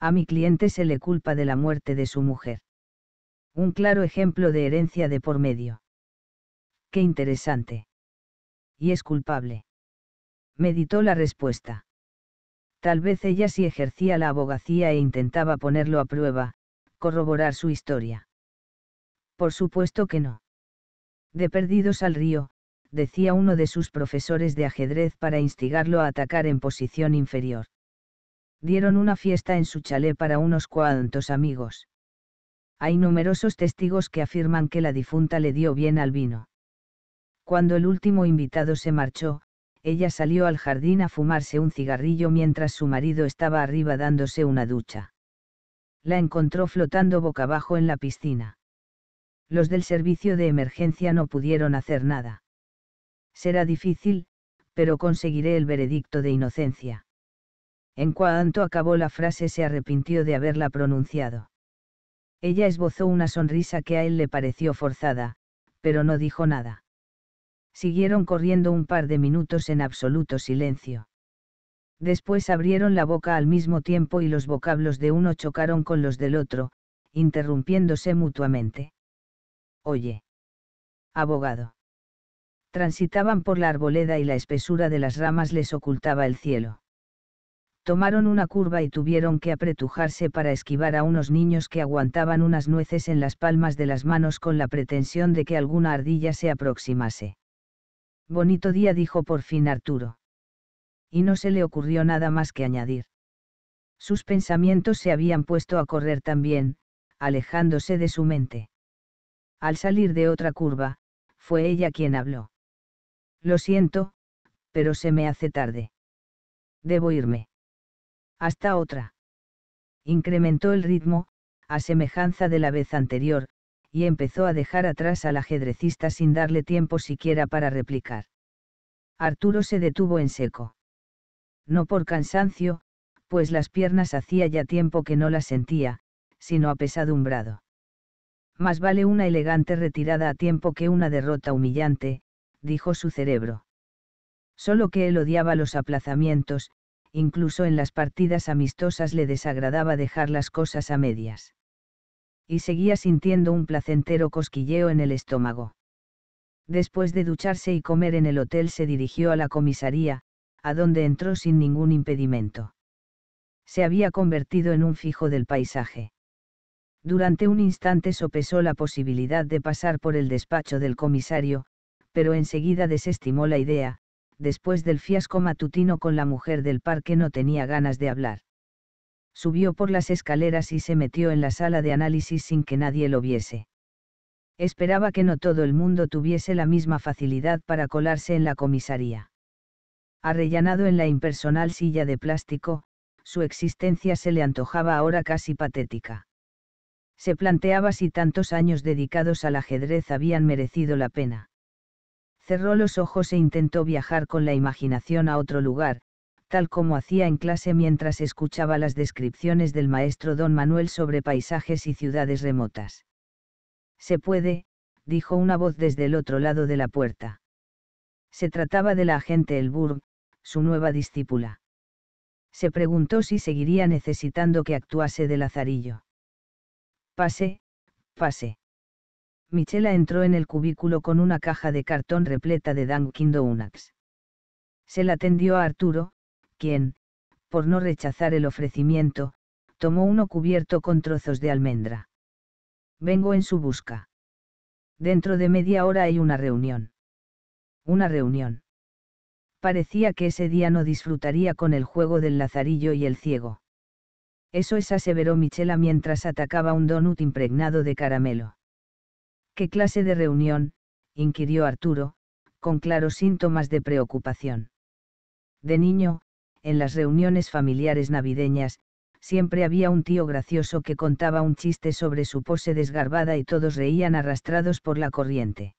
A mi cliente se le culpa de la muerte de su mujer. Un claro ejemplo de herencia de por medio. Qué interesante. Y es culpable. Meditó la respuesta Tal vez ella sí ejercía la abogacía e intentaba ponerlo a prueba, corroborar su historia. Por supuesto que no. De perdidos al río, decía uno de sus profesores de ajedrez para instigarlo a atacar en posición inferior. Dieron una fiesta en su chalet para unos cuantos amigos. Hay numerosos testigos que afirman que la difunta le dio bien al vino. Cuando el último invitado se marchó, ella salió al jardín a fumarse un cigarrillo mientras su marido estaba arriba dándose una ducha. La encontró flotando boca abajo en la piscina. Los del servicio de emergencia no pudieron hacer nada. Será difícil, pero conseguiré el veredicto de inocencia. En cuanto acabó la frase se arrepintió de haberla pronunciado. Ella esbozó una sonrisa que a él le pareció forzada, pero no dijo nada. Siguieron corriendo un par de minutos en absoluto silencio. Después abrieron la boca al mismo tiempo y los vocablos de uno chocaron con los del otro, interrumpiéndose mutuamente. Oye. Abogado. Transitaban por la arboleda y la espesura de las ramas les ocultaba el cielo. Tomaron una curva y tuvieron que apretujarse para esquivar a unos niños que aguantaban unas nueces en las palmas de las manos con la pretensión de que alguna ardilla se aproximase. Bonito día dijo por fin Arturo. Y no se le ocurrió nada más que añadir. Sus pensamientos se habían puesto a correr también, alejándose de su mente. Al salir de otra curva, fue ella quien habló. Lo siento, pero se me hace tarde. Debo irme. Hasta otra. Incrementó el ritmo, a semejanza de la vez anterior, y empezó a dejar atrás al ajedrecista sin darle tiempo siquiera para replicar. Arturo se detuvo en seco. No por cansancio, pues las piernas hacía ya tiempo que no las sentía, sino apesadumbrado. Más vale una elegante retirada a tiempo que una derrota humillante, dijo su cerebro. Solo que él odiaba los aplazamientos, incluso en las partidas amistosas le desagradaba dejar las cosas a medias y seguía sintiendo un placentero cosquilleo en el estómago. Después de ducharse y comer en el hotel se dirigió a la comisaría, a donde entró sin ningún impedimento. Se había convertido en un fijo del paisaje. Durante un instante sopesó la posibilidad de pasar por el despacho del comisario, pero enseguida desestimó la idea, después del fiasco matutino con la mujer del parque no tenía ganas de hablar. Subió por las escaleras y se metió en la sala de análisis sin que nadie lo viese. Esperaba que no todo el mundo tuviese la misma facilidad para colarse en la comisaría. Arrellanado en la impersonal silla de plástico, su existencia se le antojaba ahora casi patética. Se planteaba si tantos años dedicados al ajedrez habían merecido la pena cerró los ojos e intentó viajar con la imaginación a otro lugar, tal como hacía en clase mientras escuchaba las descripciones del maestro don Manuel sobre paisajes y ciudades remotas. Se puede, dijo una voz desde el otro lado de la puerta. Se trataba de la agente Elburg, su nueva discípula. Se preguntó si seguiría necesitando que actuase de lazarillo. Pase, pase. Michela entró en el cubículo con una caja de cartón repleta de Dunkin' Donuts. Se la tendió a Arturo, quien, por no rechazar el ofrecimiento, tomó uno cubierto con trozos de almendra. Vengo en su busca. Dentro de media hora hay una reunión. Una reunión. Parecía que ese día no disfrutaría con el juego del lazarillo y el ciego. Eso es, aseveró Michela mientras atacaba un donut impregnado de caramelo. ¿Qué clase de reunión? inquirió Arturo, con claros síntomas de preocupación. De niño, en las reuniones familiares navideñas, siempre había un tío gracioso que contaba un chiste sobre su pose desgarbada y todos reían arrastrados por la corriente.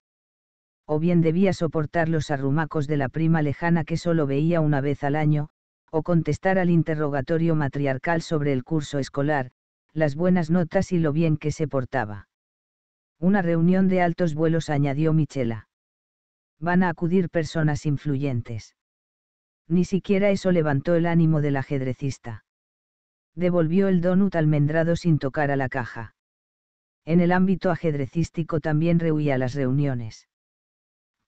O bien debía soportar los arrumacos de la prima lejana que solo veía una vez al año, o contestar al interrogatorio matriarcal sobre el curso escolar, las buenas notas y lo bien que se portaba. Una reunión de altos vuelos añadió Michela. Van a acudir personas influyentes ni siquiera eso levantó el ánimo del ajedrecista. Devolvió el donut almendrado sin tocar a la caja. En el ámbito ajedrecístico también rehuía las reuniones.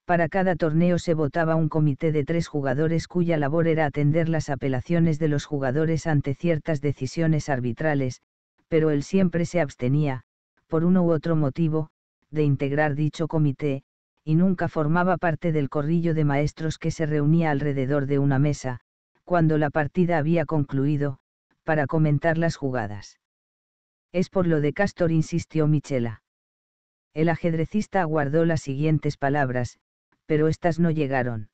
Para cada torneo se votaba un comité de tres jugadores cuya labor era atender las apelaciones de los jugadores ante ciertas decisiones arbitrales, pero él siempre se abstenía, por uno u otro motivo, de integrar dicho comité, y nunca formaba parte del corrillo de maestros que se reunía alrededor de una mesa, cuando la partida había concluido, para comentar las jugadas. Es por lo de Castor, insistió Michela. El ajedrecista aguardó las siguientes palabras, pero estas no llegaron.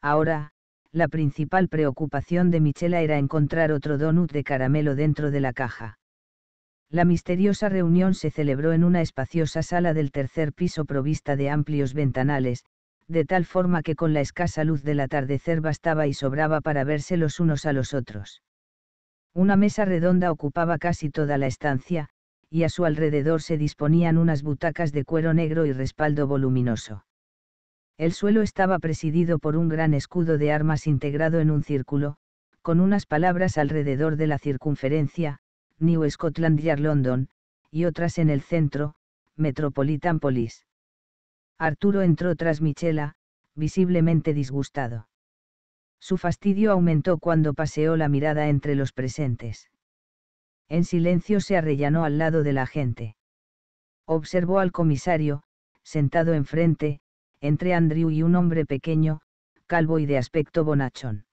Ahora, la principal preocupación de Michela era encontrar otro donut de caramelo dentro de la caja. La misteriosa reunión se celebró en una espaciosa sala del tercer piso provista de amplios ventanales, de tal forma que con la escasa luz del atardecer bastaba y sobraba para verse los unos a los otros. Una mesa redonda ocupaba casi toda la estancia, y a su alrededor se disponían unas butacas de cuero negro y respaldo voluminoso. El suelo estaba presidido por un gran escudo de armas integrado en un círculo, con unas palabras alrededor de la circunferencia, New Scotland Yard London, y otras en el centro, Metropolitan Police. Arturo entró tras Michela, visiblemente disgustado. Su fastidio aumentó cuando paseó la mirada entre los presentes. En silencio se arrellanó al lado de la gente. Observó al comisario, sentado enfrente, entre Andrew y un hombre pequeño, calvo y de aspecto bonachón.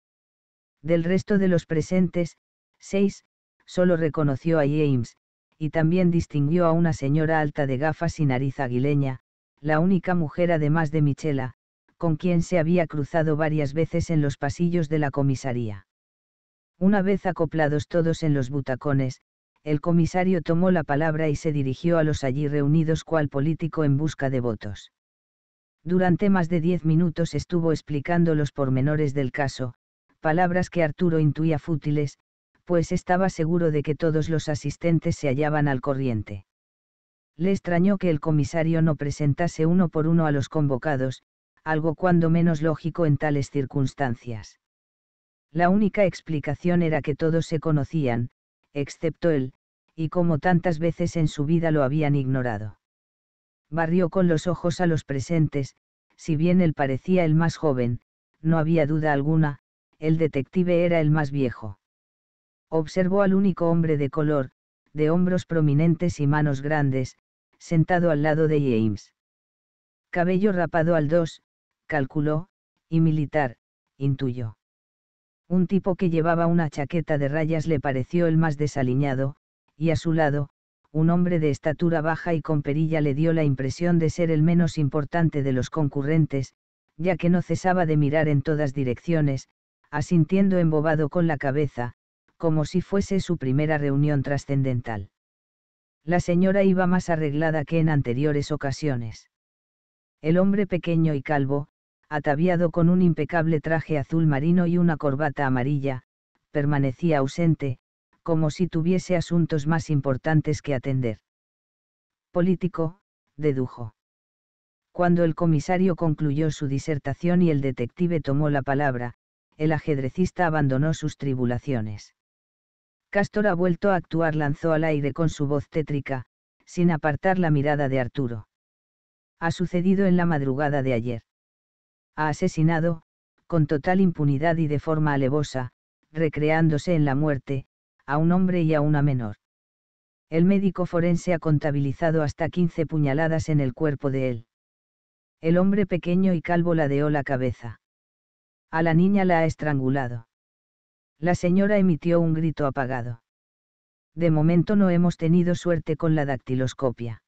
Del resto de los presentes, seis, solo reconoció a James, y también distinguió a una señora alta de gafas y nariz aguileña, la única mujer además de Michela, con quien se había cruzado varias veces en los pasillos de la comisaría. Una vez acoplados todos en los butacones, el comisario tomó la palabra y se dirigió a los allí reunidos cual político en busca de votos. Durante más de diez minutos estuvo explicando los pormenores del caso, palabras que Arturo intuía fútiles, pues estaba seguro de que todos los asistentes se hallaban al corriente. Le extrañó que el comisario no presentase uno por uno a los convocados, algo cuando menos lógico en tales circunstancias. La única explicación era que todos se conocían, excepto él, y como tantas veces en su vida lo habían ignorado. Barrió con los ojos a los presentes, si bien él parecía el más joven, no había duda alguna, el detective era el más viejo observó al único hombre de color, de hombros prominentes y manos grandes, sentado al lado de James. Cabello rapado al dos, calculó, y militar, intuyó. Un tipo que llevaba una chaqueta de rayas le pareció el más desaliñado, y a su lado, un hombre de estatura baja y con perilla le dio la impresión de ser el menos importante de los concurrentes, ya que no cesaba de mirar en todas direcciones, asintiendo embobado con la cabeza, como si fuese su primera reunión trascendental. La señora iba más arreglada que en anteriores ocasiones. El hombre pequeño y calvo, ataviado con un impecable traje azul marino y una corbata amarilla, permanecía ausente, como si tuviese asuntos más importantes que atender. Político, dedujo. Cuando el comisario concluyó su disertación y el detective tomó la palabra, el ajedrecista abandonó sus tribulaciones. Castor ha vuelto a actuar, lanzó al aire con su voz tétrica, sin apartar la mirada de Arturo. Ha sucedido en la madrugada de ayer. Ha asesinado, con total impunidad y de forma alevosa, recreándose en la muerte, a un hombre y a una menor. El médico forense ha contabilizado hasta 15 puñaladas en el cuerpo de él. El hombre pequeño y calvo ladeó la cabeza. A la niña la ha estrangulado. La señora emitió un grito apagado. De momento no hemos tenido suerte con la dactiloscopia.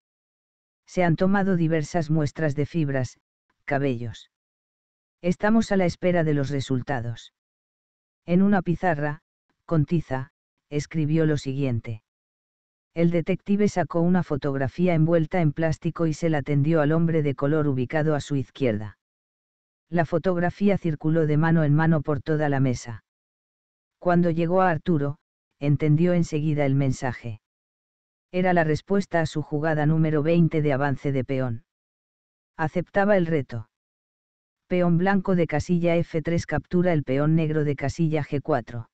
Se han tomado diversas muestras de fibras, cabellos. Estamos a la espera de los resultados. En una pizarra, con tiza, escribió lo siguiente. El detective sacó una fotografía envuelta en plástico y se la tendió al hombre de color ubicado a su izquierda. La fotografía circuló de mano en mano por toda la mesa. Cuando llegó a Arturo, entendió enseguida el mensaje. Era la respuesta a su jugada número 20 de avance de peón. Aceptaba el reto. Peón blanco de casilla F3 captura el peón negro de casilla G4.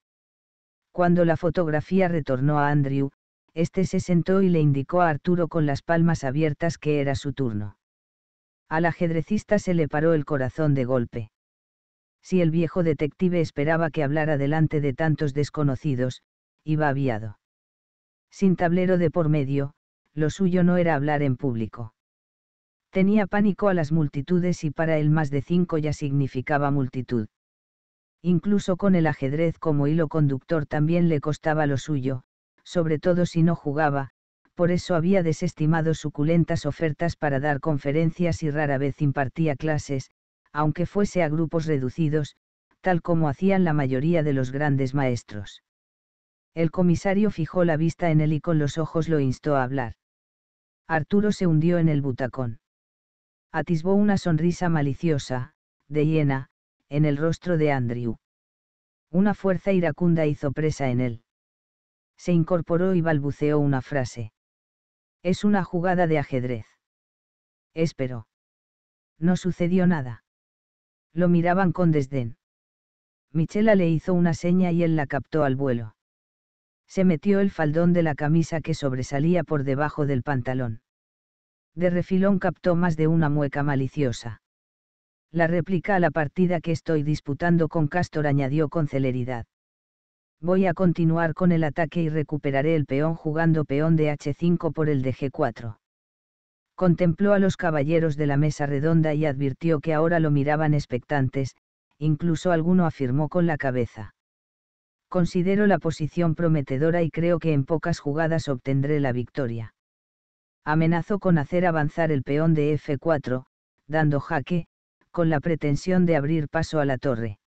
Cuando la fotografía retornó a Andrew, este se sentó y le indicó a Arturo con las palmas abiertas que era su turno. Al ajedrecista se le paró el corazón de golpe. Si el viejo detective esperaba que hablara delante de tantos desconocidos, iba aviado. Sin tablero de por medio, lo suyo no era hablar en público. Tenía pánico a las multitudes y para él más de cinco ya significaba multitud. Incluso con el ajedrez como hilo conductor también le costaba lo suyo, sobre todo si no jugaba, por eso había desestimado suculentas ofertas para dar conferencias y rara vez impartía clases, aunque fuese a grupos reducidos, tal como hacían la mayoría de los grandes maestros. El comisario fijó la vista en él y con los ojos lo instó a hablar. Arturo se hundió en el butacón. Atisbó una sonrisa maliciosa, de hiena, en el rostro de Andrew. Una fuerza iracunda hizo presa en él. Se incorporó y balbuceó una frase. Es una jugada de ajedrez. Espero. No sucedió nada. Lo miraban con desdén. Michela le hizo una seña y él la captó al vuelo. Se metió el faldón de la camisa que sobresalía por debajo del pantalón. De refilón captó más de una mueca maliciosa. La réplica a la partida que estoy disputando con Castor añadió con celeridad. Voy a continuar con el ataque y recuperaré el peón jugando peón de H5 por el de G4 contempló a los caballeros de la mesa redonda y advirtió que ahora lo miraban expectantes, incluso alguno afirmó con la cabeza. Considero la posición prometedora y creo que en pocas jugadas obtendré la victoria. Amenazó con hacer avanzar el peón de F4, dando jaque, con la pretensión de abrir paso a la torre.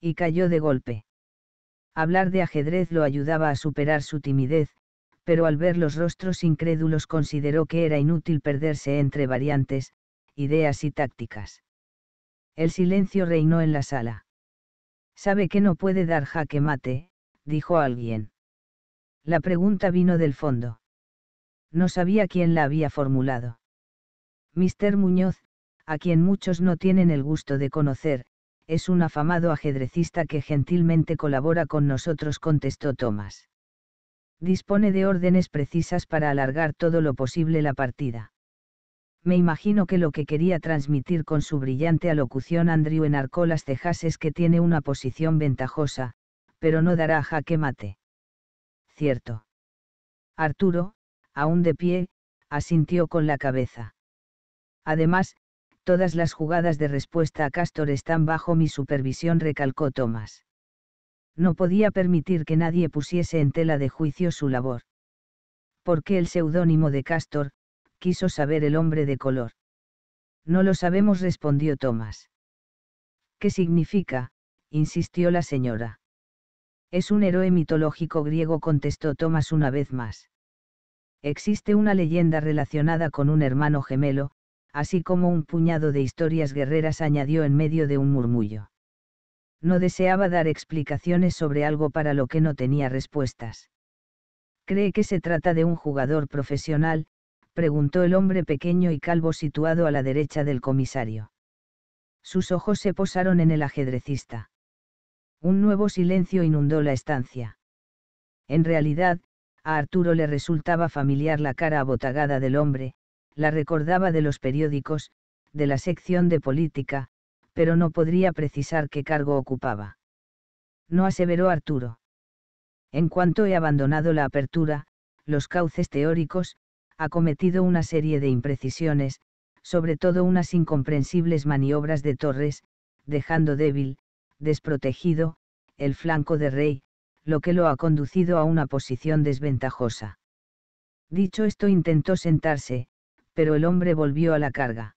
Y cayó de golpe. Hablar de ajedrez lo ayudaba a superar su timidez, pero al ver los rostros incrédulos consideró que era inútil perderse entre variantes, ideas y tácticas. El silencio reinó en la sala. Sabe que no puede dar jaque mate, dijo alguien. La pregunta vino del fondo. No sabía quién la había formulado. Mister Muñoz, a quien muchos no tienen el gusto de conocer, es un afamado ajedrecista que gentilmente colabora con nosotros, contestó Tomás dispone de órdenes precisas para alargar todo lo posible la partida. Me imagino que lo que quería transmitir con su brillante alocución Andrew enarcó las cejas es que tiene una posición ventajosa, pero no dará jaque mate. Cierto. Arturo, aún de pie, asintió con la cabeza. Además, todas las jugadas de respuesta a Castor están bajo mi supervisión, recalcó Tomás. No podía permitir que nadie pusiese en tela de juicio su labor. ¿Por qué el seudónimo de Castor? quiso saber el hombre de color. No lo sabemos, respondió Tomás. ¿Qué significa? insistió la señora. Es un héroe mitológico griego, contestó Tomás una vez más. Existe una leyenda relacionada con un hermano gemelo, así como un puñado de historias guerreras, añadió en medio de un murmullo no deseaba dar explicaciones sobre algo para lo que no tenía respuestas. ¿Cree que se trata de un jugador profesional? preguntó el hombre pequeño y calvo situado a la derecha del comisario. Sus ojos se posaron en el ajedrecista. Un nuevo silencio inundó la estancia. En realidad, a Arturo le resultaba familiar la cara abotagada del hombre, la recordaba de los periódicos, de la sección de política, pero no podría precisar qué cargo ocupaba. No aseveró Arturo. En cuanto he abandonado la apertura, los cauces teóricos, ha cometido una serie de imprecisiones, sobre todo unas incomprensibles maniobras de Torres, dejando débil, desprotegido, el flanco de Rey, lo que lo ha conducido a una posición desventajosa. Dicho esto intentó sentarse, pero el hombre volvió a la carga.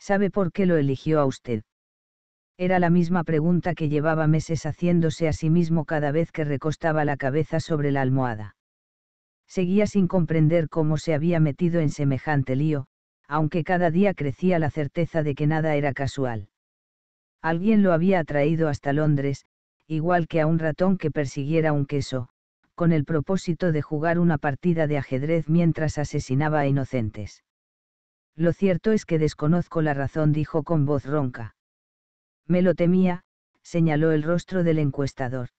¿Sabe por qué lo eligió a usted? Era la misma pregunta que llevaba meses haciéndose a sí mismo cada vez que recostaba la cabeza sobre la almohada. Seguía sin comprender cómo se había metido en semejante lío, aunque cada día crecía la certeza de que nada era casual. Alguien lo había atraído hasta Londres, igual que a un ratón que persiguiera un queso, con el propósito de jugar una partida de ajedrez mientras asesinaba a inocentes. Lo cierto es que desconozco la razón, dijo con voz ronca. Me lo temía, señaló el rostro del encuestador.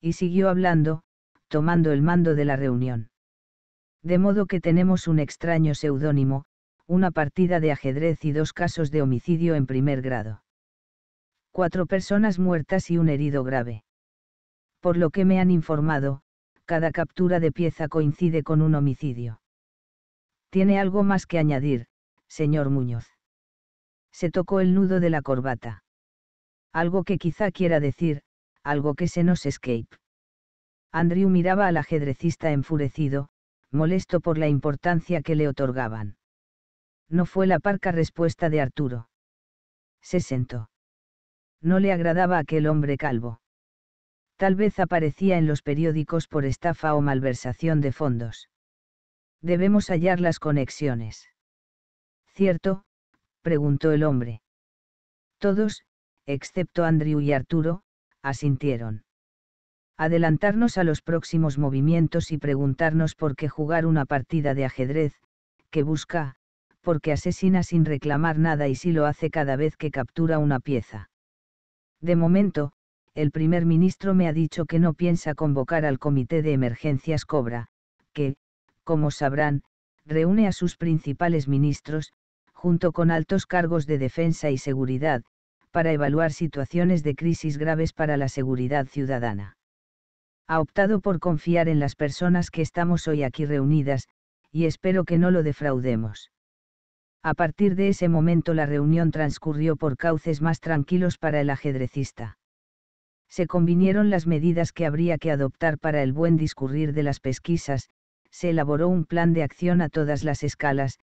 Y siguió hablando, tomando el mando de la reunión. De modo que tenemos un extraño seudónimo, una partida de ajedrez y dos casos de homicidio en primer grado. Cuatro personas muertas y un herido grave. Por lo que me han informado, cada captura de pieza coincide con un homicidio. ¿Tiene algo más que añadir, señor Muñoz. Se tocó el nudo de la corbata. Algo que quizá quiera decir, algo que se nos escape. Andrew miraba al ajedrecista enfurecido, molesto por la importancia que le otorgaban. No fue la parca respuesta de Arturo. Se sentó. No le agradaba aquel hombre calvo. Tal vez aparecía en los periódicos por estafa o malversación de fondos. Debemos hallar las conexiones. ¿Cierto? preguntó el hombre. Todos, excepto Andrew y Arturo, asintieron. Adelantarnos a los próximos movimientos y preguntarnos por qué jugar una partida de ajedrez, que busca, porque asesina sin reclamar nada y si lo hace cada vez que captura una pieza. De momento, el primer ministro me ha dicho que no piensa convocar al Comité de Emergencias Cobra, que, como sabrán, reúne a sus principales ministros, junto con altos cargos de defensa y seguridad, para evaluar situaciones de crisis graves para la seguridad ciudadana. Ha optado por confiar en las personas que estamos hoy aquí reunidas, y espero que no lo defraudemos. A partir de ese momento la reunión transcurrió por cauces más tranquilos para el ajedrecista. Se convinieron las medidas que habría que adoptar para el buen discurrir de las pesquisas, se elaboró un plan de acción a todas las escalas,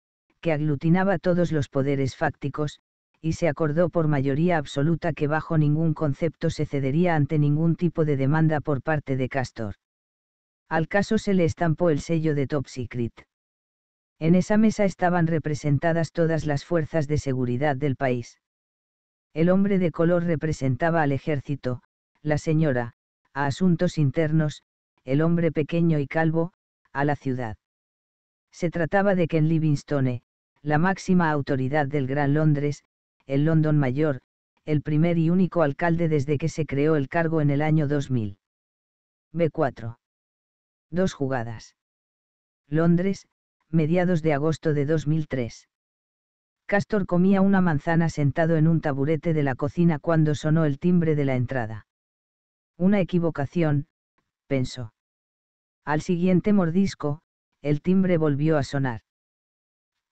que aglutinaba todos los poderes fácticos, y se acordó por mayoría absoluta que bajo ningún concepto se cedería ante ningún tipo de demanda por parte de Castor. Al caso se le estampó el sello de Top Secret. En esa mesa estaban representadas todas las fuerzas de seguridad del país. El hombre de color representaba al ejército, la señora, a asuntos internos, el hombre pequeño y calvo, a la ciudad. Se trataba de en Livingstone, la máxima autoridad del Gran Londres, el London Mayor, el primer y único alcalde desde que se creó el cargo en el año 2000. B4. Dos jugadas. Londres, mediados de agosto de 2003. Castor comía una manzana sentado en un taburete de la cocina cuando sonó el timbre de la entrada. Una equivocación, pensó. Al siguiente mordisco, el timbre volvió a sonar.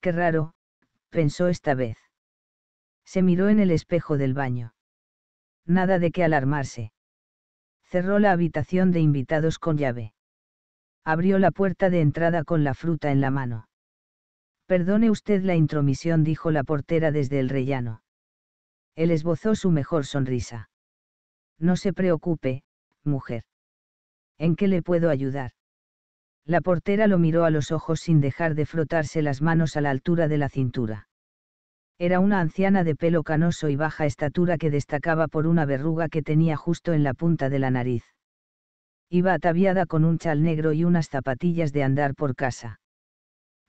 Qué raro, pensó esta vez. Se miró en el espejo del baño. Nada de qué alarmarse. Cerró la habitación de invitados con llave. Abrió la puerta de entrada con la fruta en la mano. Perdone usted la intromisión, dijo la portera desde el rellano. Él esbozó su mejor sonrisa. No se preocupe, mujer. ¿En qué le puedo ayudar? La portera lo miró a los ojos sin dejar de frotarse las manos a la altura de la cintura. Era una anciana de pelo canoso y baja estatura que destacaba por una verruga que tenía justo en la punta de la nariz. Iba ataviada con un chal negro y unas zapatillas de andar por casa.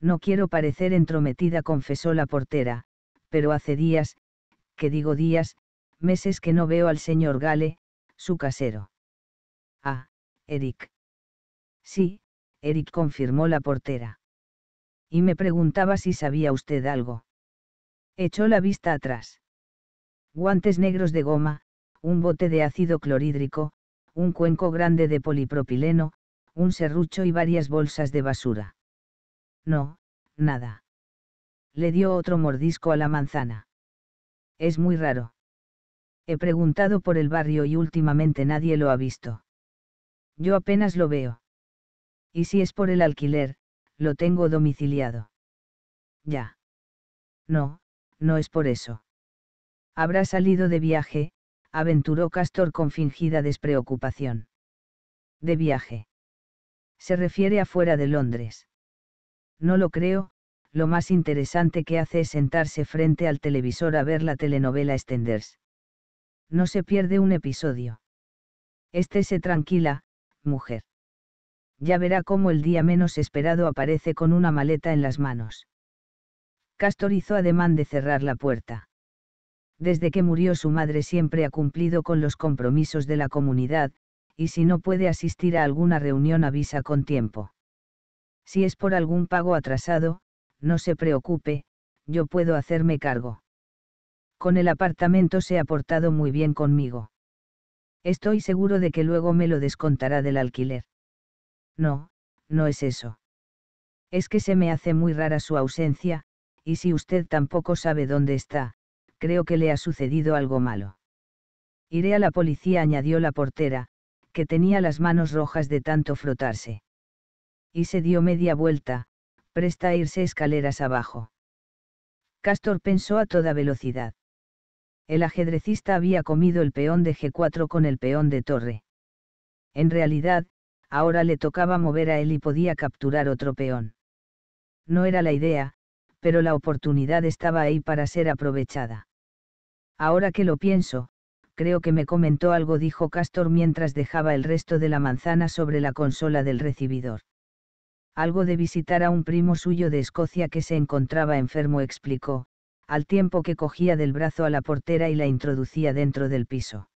No quiero parecer entrometida, confesó la portera, pero hace días, que digo días, meses que no veo al señor Gale, su casero. Ah, Eric. Sí, Eric confirmó la portera. Y me preguntaba si sabía usted algo. Echó la vista atrás. Guantes negros de goma, un bote de ácido clorhídrico, un cuenco grande de polipropileno, un serrucho y varias bolsas de basura. No, nada. Le dio otro mordisco a la manzana. Es muy raro. He preguntado por el barrio y últimamente nadie lo ha visto. Yo apenas lo veo. Y si es por el alquiler, lo tengo domiciliado. Ya. No, no es por eso. Habrá salido de viaje, aventuró Castor con fingida despreocupación. De viaje. Se refiere a fuera de Londres. No lo creo, lo más interesante que hace es sentarse frente al televisor a ver la telenovela Extenders. No se pierde un episodio. Este se tranquila, mujer ya verá cómo el día menos esperado aparece con una maleta en las manos. Castor hizo ademán de cerrar la puerta. Desde que murió su madre siempre ha cumplido con los compromisos de la comunidad, y si no puede asistir a alguna reunión avisa con tiempo. Si es por algún pago atrasado, no se preocupe, yo puedo hacerme cargo. Con el apartamento se ha portado muy bien conmigo. Estoy seguro de que luego me lo descontará del alquiler. No, no es eso. Es que se me hace muy rara su ausencia, y si usted tampoco sabe dónde está, creo que le ha sucedido algo malo. Iré a la policía, añadió la portera, que tenía las manos rojas de tanto frotarse. Y se dio media vuelta, presta a irse escaleras abajo. Castor pensó a toda velocidad. El ajedrecista había comido el peón de G4 con el peón de torre. En realidad, ahora le tocaba mover a él y podía capturar otro peón. No era la idea, pero la oportunidad estaba ahí para ser aprovechada. Ahora que lo pienso, creo que me comentó algo, dijo Castor mientras dejaba el resto de la manzana sobre la consola del recibidor. Algo de visitar a un primo suyo de Escocia que se encontraba enfermo, explicó, al tiempo que cogía del brazo a la portera y la introducía dentro del piso.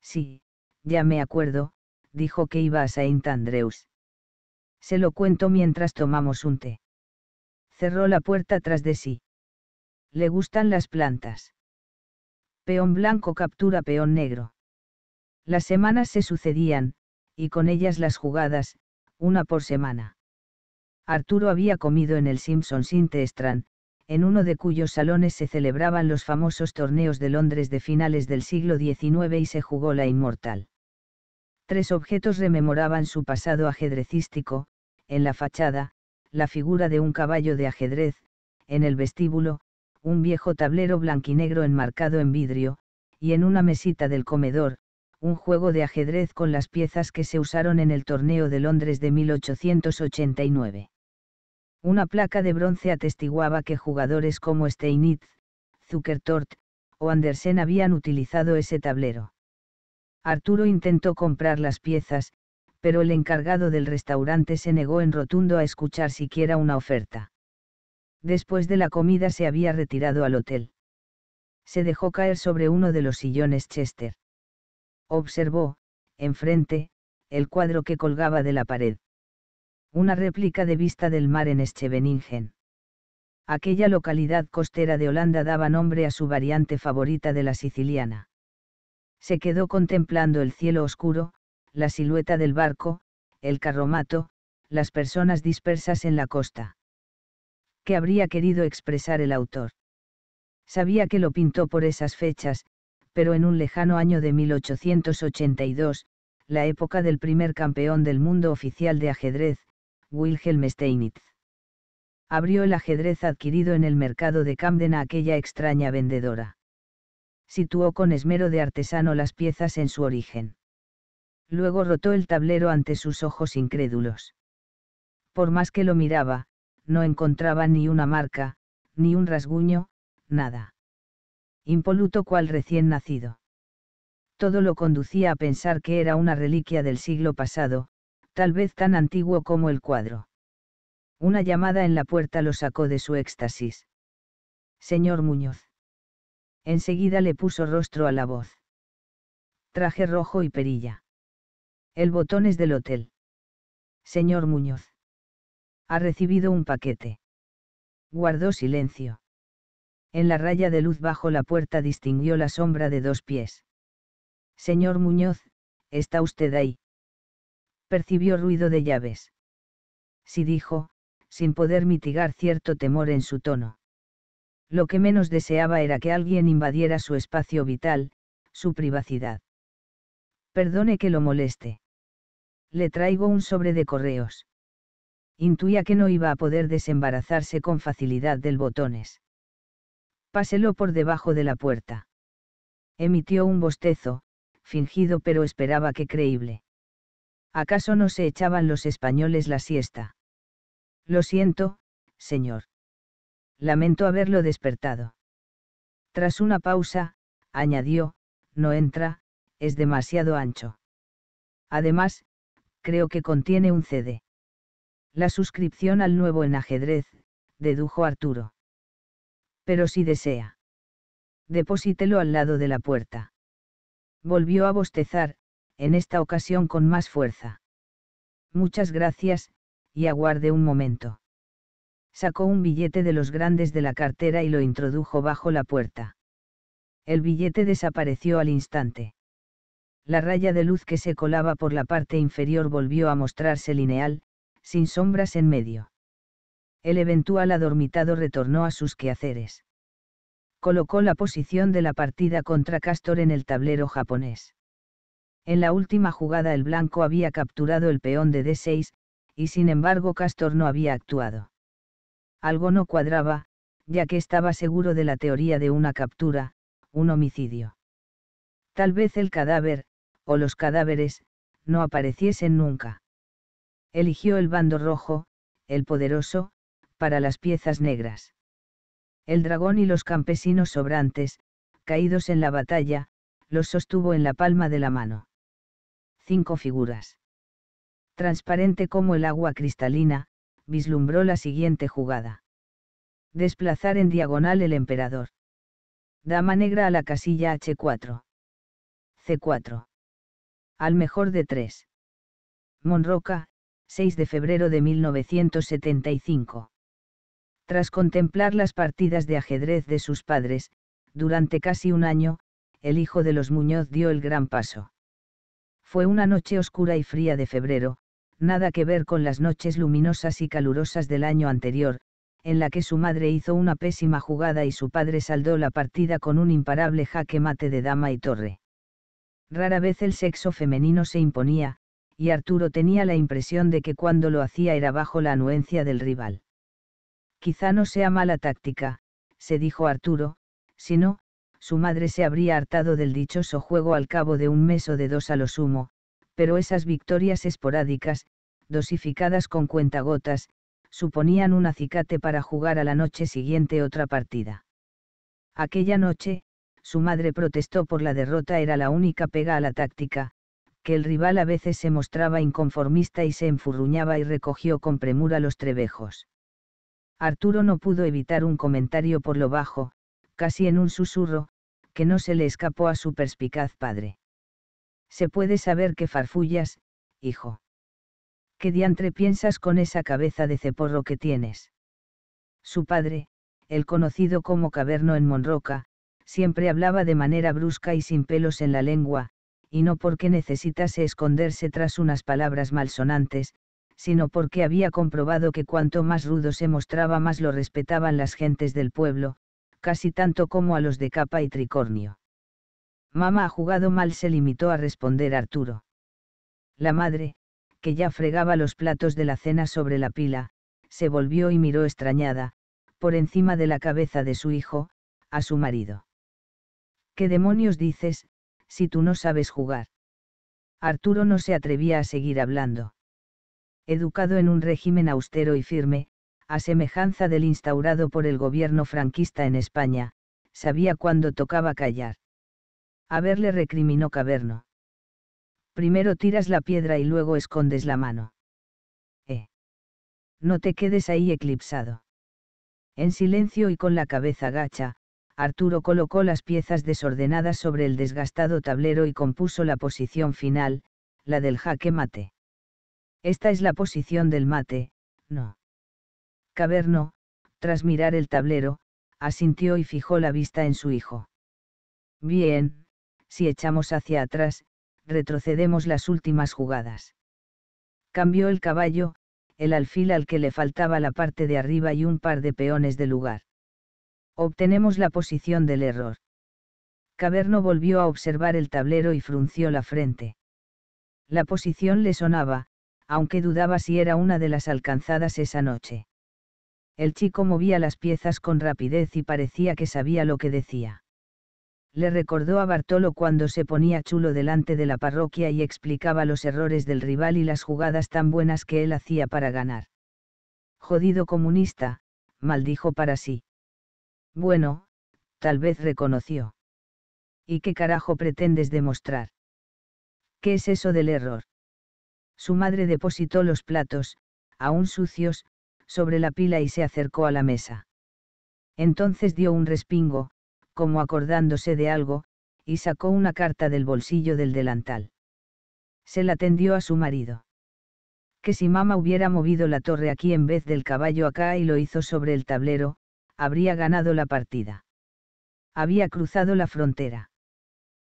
Sí, ya me acuerdo, dijo que iba a Saint andreus Se lo cuento mientras tomamos un té. Cerró la puerta tras de sí. Le gustan las plantas. Peón blanco captura peón negro. Las semanas se sucedían, y con ellas las jugadas, una por semana. Arturo había comido en el Simpson Strand, en uno de cuyos salones se celebraban los famosos torneos de Londres de finales del siglo XIX y se jugó la inmortal. Tres objetos rememoraban su pasado ajedrecístico, en la fachada, la figura de un caballo de ajedrez, en el vestíbulo, un viejo tablero blanquinegro enmarcado en vidrio, y en una mesita del comedor, un juego de ajedrez con las piezas que se usaron en el torneo de Londres de 1889. Una placa de bronce atestiguaba que jugadores como Steinitz, Zuckertort o Andersen habían utilizado ese tablero. Arturo intentó comprar las piezas, pero el encargado del restaurante se negó en rotundo a escuchar siquiera una oferta. Después de la comida se había retirado al hotel. Se dejó caer sobre uno de los sillones Chester. Observó, enfrente, el cuadro que colgaba de la pared. Una réplica de vista del mar en Scheveningen. Aquella localidad costera de Holanda daba nombre a su variante favorita de la siciliana se quedó contemplando el cielo oscuro, la silueta del barco, el carromato, las personas dispersas en la costa. ¿Qué habría querido expresar el autor? Sabía que lo pintó por esas fechas, pero en un lejano año de 1882, la época del primer campeón del mundo oficial de ajedrez, Wilhelm Steinitz. Abrió el ajedrez adquirido en el mercado de Camden a aquella extraña vendedora situó con esmero de artesano las piezas en su origen. Luego rotó el tablero ante sus ojos incrédulos. Por más que lo miraba, no encontraba ni una marca, ni un rasguño, nada. Impoluto cual recién nacido. Todo lo conducía a pensar que era una reliquia del siglo pasado, tal vez tan antiguo como el cuadro. Una llamada en la puerta lo sacó de su éxtasis. Señor Muñoz. Enseguida le puso rostro a la voz. Traje rojo y perilla. El botón es del hotel. Señor Muñoz. Ha recibido un paquete. Guardó silencio. En la raya de luz bajo la puerta distinguió la sombra de dos pies. Señor Muñoz, ¿está usted ahí? Percibió ruido de llaves. Sí dijo, sin poder mitigar cierto temor en su tono lo que menos deseaba era que alguien invadiera su espacio vital, su privacidad. Perdone que lo moleste. Le traigo un sobre de correos. Intuía que no iba a poder desembarazarse con facilidad del botones. Páselo por debajo de la puerta. Emitió un bostezo, fingido pero esperaba que creíble. ¿Acaso no se echaban los españoles la siesta? Lo siento, señor. Lamento haberlo despertado. Tras una pausa, añadió, no entra, es demasiado ancho. Además, creo que contiene un CD. La suscripción al nuevo en ajedrez, dedujo Arturo. Pero si desea. Deposítelo al lado de la puerta. Volvió a bostezar, en esta ocasión con más fuerza. Muchas gracias, y aguarde un momento. Sacó un billete de los grandes de la cartera y lo introdujo bajo la puerta. El billete desapareció al instante. La raya de luz que se colaba por la parte inferior volvió a mostrarse lineal, sin sombras en medio. El eventual adormitado retornó a sus quehaceres colocó la posición de la partida contra Castor en el tablero japonés. En la última jugada el blanco había capturado el peón de D6, y sin embargo Castor no había actuado. Algo no cuadraba, ya que estaba seguro de la teoría de una captura, un homicidio. Tal vez el cadáver, o los cadáveres, no apareciesen nunca. Eligió el bando rojo, el poderoso, para las piezas negras. El dragón y los campesinos sobrantes, caídos en la batalla, los sostuvo en la palma de la mano. Cinco figuras. Transparente como el agua cristalina, vislumbró la siguiente jugada. Desplazar en diagonal el emperador. Dama negra a la casilla H4. C4. Al mejor de tres. Monroca, 6 de febrero de 1975. Tras contemplar las partidas de ajedrez de sus padres, durante casi un año, el hijo de los Muñoz dio el gran paso. Fue una noche oscura y fría de febrero, nada que ver con las noches luminosas y calurosas del año anterior, en la que su madre hizo una pésima jugada y su padre saldó la partida con un imparable jaque mate de dama y torre. Rara vez el sexo femenino se imponía, y Arturo tenía la impresión de que cuando lo hacía era bajo la anuencia del rival. Quizá no sea mala táctica, se dijo Arturo, si no, su madre se habría hartado del dichoso juego al cabo de un mes o de dos a lo sumo, pero esas victorias esporádicas, dosificadas con cuentagotas, suponían un acicate para jugar a la noche siguiente otra partida. Aquella noche, su madre protestó por la derrota era la única pega a la táctica, que el rival a veces se mostraba inconformista y se enfurruñaba y recogió con premura los trebejos. Arturo no pudo evitar un comentario por lo bajo, casi en un susurro, que no se le escapó a su perspicaz padre. Se puede saber que farfullas, hijo. ¿Qué diantre piensas con esa cabeza de ceporro que tienes? Su padre, el conocido como Caverno en Monroca, siempre hablaba de manera brusca y sin pelos en la lengua, y no porque necesitase esconderse tras unas palabras malsonantes, sino porque había comprobado que cuanto más rudo se mostraba más lo respetaban las gentes del pueblo, casi tanto como a los de capa y tricornio. Mamá ha jugado mal, se limitó a responder Arturo. La madre, que ya fregaba los platos de la cena sobre la pila, se volvió y miró extrañada, por encima de la cabeza de su hijo, a su marido. ¿Qué demonios dices, si tú no sabes jugar? Arturo no se atrevía a seguir hablando. Educado en un régimen austero y firme, a semejanza del instaurado por el gobierno franquista en España, sabía cuándo tocaba callar. A ver, le recriminó Caverno. Primero tiras la piedra y luego escondes la mano. Eh. No te quedes ahí eclipsado. En silencio y con la cabeza gacha, Arturo colocó las piezas desordenadas sobre el desgastado tablero y compuso la posición final, la del jaque mate. Esta es la posición del mate, no. Caverno, tras mirar el tablero, asintió y fijó la vista en su hijo. Bien, si echamos hacia atrás, retrocedemos las últimas jugadas. Cambió el caballo, el alfil al que le faltaba la parte de arriba y un par de peones de lugar. Obtenemos la posición del error. Caverno volvió a observar el tablero y frunció la frente. La posición le sonaba, aunque dudaba si era una de las alcanzadas esa noche. El chico movía las piezas con rapidez y parecía que sabía lo que decía le recordó a Bartolo cuando se ponía chulo delante de la parroquia y explicaba los errores del rival y las jugadas tan buenas que él hacía para ganar. Jodido comunista, maldijo para sí. Bueno, tal vez reconoció. ¿Y qué carajo pretendes demostrar? ¿Qué es eso del error? Su madre depositó los platos, aún sucios, sobre la pila y se acercó a la mesa. Entonces dio un respingo, como acordándose de algo, y sacó una carta del bolsillo del delantal. Se la tendió a su marido. Que si mamá hubiera movido la torre aquí en vez del caballo acá y lo hizo sobre el tablero, habría ganado la partida. Había cruzado la frontera.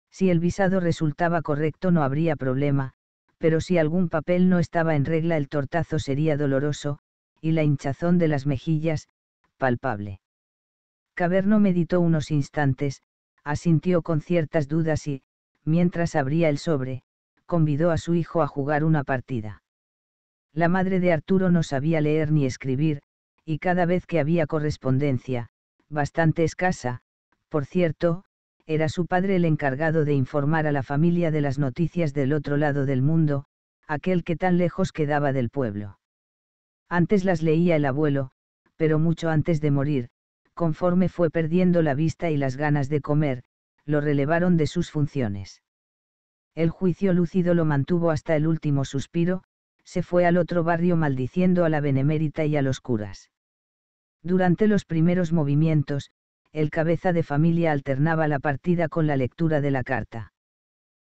Si el visado resultaba correcto no habría problema, pero si algún papel no estaba en regla el tortazo sería doloroso, y la hinchazón de las mejillas, palpable. Caberno meditó unos instantes, asintió con ciertas dudas y, mientras abría el sobre, convidó a su hijo a jugar una partida. La madre de Arturo no sabía leer ni escribir, y cada vez que había correspondencia, bastante escasa, por cierto, era su padre el encargado de informar a la familia de las noticias del otro lado del mundo, aquel que tan lejos quedaba del pueblo. Antes las leía el abuelo, pero mucho antes de morir, conforme fue perdiendo la vista y las ganas de comer, lo relevaron de sus funciones. El juicio lúcido lo mantuvo hasta el último suspiro, se fue al otro barrio maldiciendo a la benemérita y a los curas. Durante los primeros movimientos, el cabeza de familia alternaba la partida con la lectura de la carta.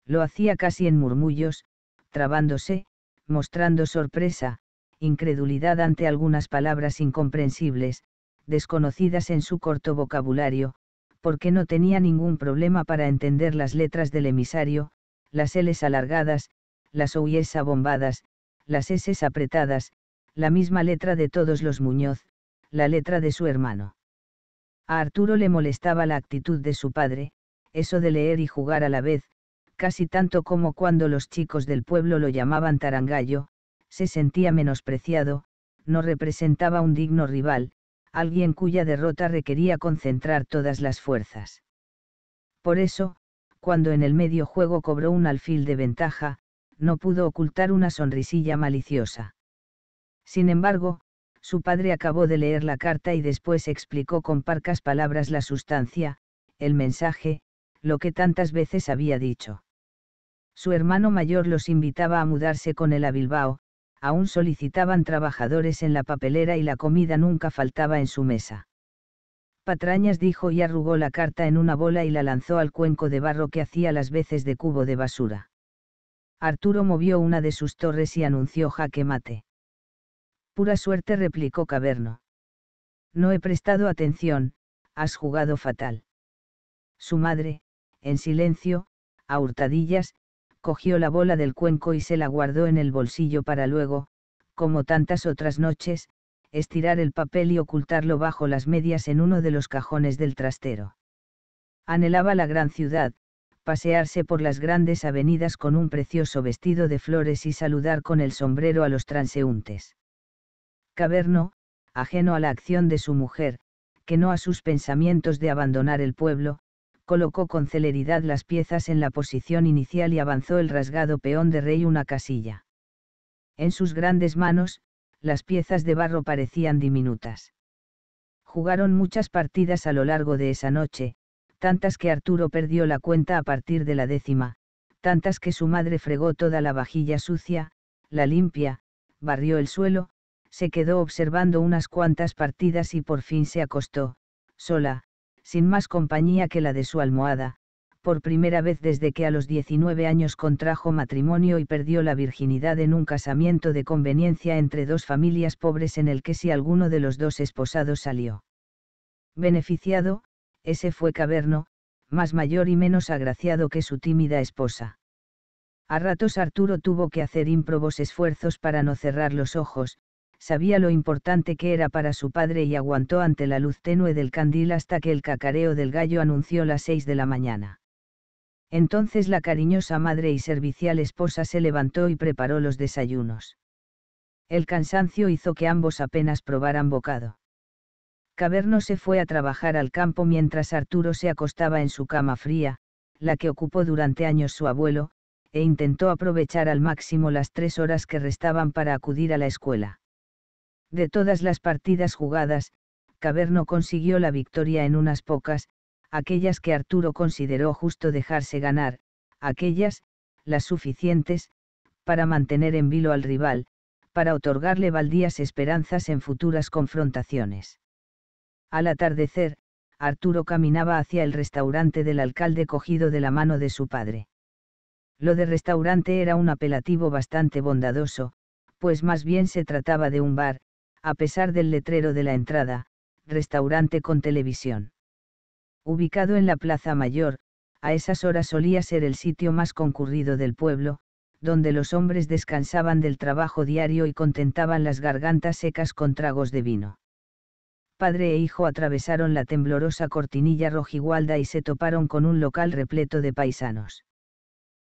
Lo hacía casi en murmullos, trabándose, mostrando sorpresa, incredulidad ante algunas palabras incomprensibles, desconocidas en su corto vocabulario, porque no tenía ningún problema para entender las letras del emisario, las Ls alargadas, las O's abombadas, las Ss apretadas, la misma letra de todos los Muñoz, la letra de su hermano. A Arturo le molestaba la actitud de su padre, eso de leer y jugar a la vez, casi tanto como cuando los chicos del pueblo lo llamaban tarangayo, se sentía menospreciado, no representaba un digno rival, alguien cuya derrota requería concentrar todas las fuerzas. Por eso, cuando en el medio juego cobró un alfil de ventaja, no pudo ocultar una sonrisilla maliciosa. Sin embargo, su padre acabó de leer la carta y después explicó con parcas palabras la sustancia, el mensaje, lo que tantas veces había dicho. Su hermano mayor los invitaba a mudarse con él a Bilbao, aún solicitaban trabajadores en la papelera y la comida nunca faltaba en su mesa. Patrañas dijo y arrugó la carta en una bola y la lanzó al cuenco de barro que hacía las veces de cubo de basura. Arturo movió una de sus torres y anunció jaque mate. Pura suerte replicó Caverno. No he prestado atención, has jugado fatal. Su madre, en silencio, a hurtadillas, cogió la bola del cuenco y se la guardó en el bolsillo para luego, como tantas otras noches, estirar el papel y ocultarlo bajo las medias en uno de los cajones del trastero. Anhelaba la gran ciudad, pasearse por las grandes avenidas con un precioso vestido de flores y saludar con el sombrero a los transeúntes. Caverno, ajeno a la acción de su mujer, que no a sus pensamientos de abandonar el pueblo, colocó con celeridad las piezas en la posición inicial y avanzó el rasgado peón de rey una casilla. En sus grandes manos, las piezas de barro parecían diminutas. Jugaron muchas partidas a lo largo de esa noche, tantas que Arturo perdió la cuenta a partir de la décima, tantas que su madre fregó toda la vajilla sucia, la limpia, barrió el suelo, se quedó observando unas cuantas partidas y por fin se acostó, sola, sin más compañía que la de su almohada, por primera vez desde que a los 19 años contrajo matrimonio y perdió la virginidad en un casamiento de conveniencia entre dos familias pobres en el que si alguno de los dos esposados salió beneficiado, ese fue Caverno, más mayor y menos agraciado que su tímida esposa. A ratos Arturo tuvo que hacer ímprobos esfuerzos para no cerrar los ojos, sabía lo importante que era para su padre y aguantó ante la luz tenue del candil hasta que el cacareo del gallo anunció las seis de la mañana. Entonces la cariñosa madre y servicial esposa se levantó y preparó los desayunos. El cansancio hizo que ambos apenas probaran bocado. Caverno se fue a trabajar al campo mientras Arturo se acostaba en su cama fría, la que ocupó durante años su abuelo, e intentó aprovechar al máximo las tres horas que restaban para acudir a la escuela. De todas las partidas jugadas, Caverno consiguió la victoria en unas pocas, aquellas que Arturo consideró justo dejarse ganar, aquellas, las suficientes, para mantener en vilo al rival, para otorgarle baldías esperanzas en futuras confrontaciones. Al atardecer, Arturo caminaba hacia el restaurante del alcalde cogido de la mano de su padre. Lo de restaurante era un apelativo bastante bondadoso, pues más bien se trataba de un bar, a pesar del letrero de la entrada, restaurante con televisión. Ubicado en la Plaza Mayor, a esas horas solía ser el sitio más concurrido del pueblo, donde los hombres descansaban del trabajo diario y contentaban las gargantas secas con tragos de vino. Padre e hijo atravesaron la temblorosa cortinilla rojigualda y se toparon con un local repleto de paisanos.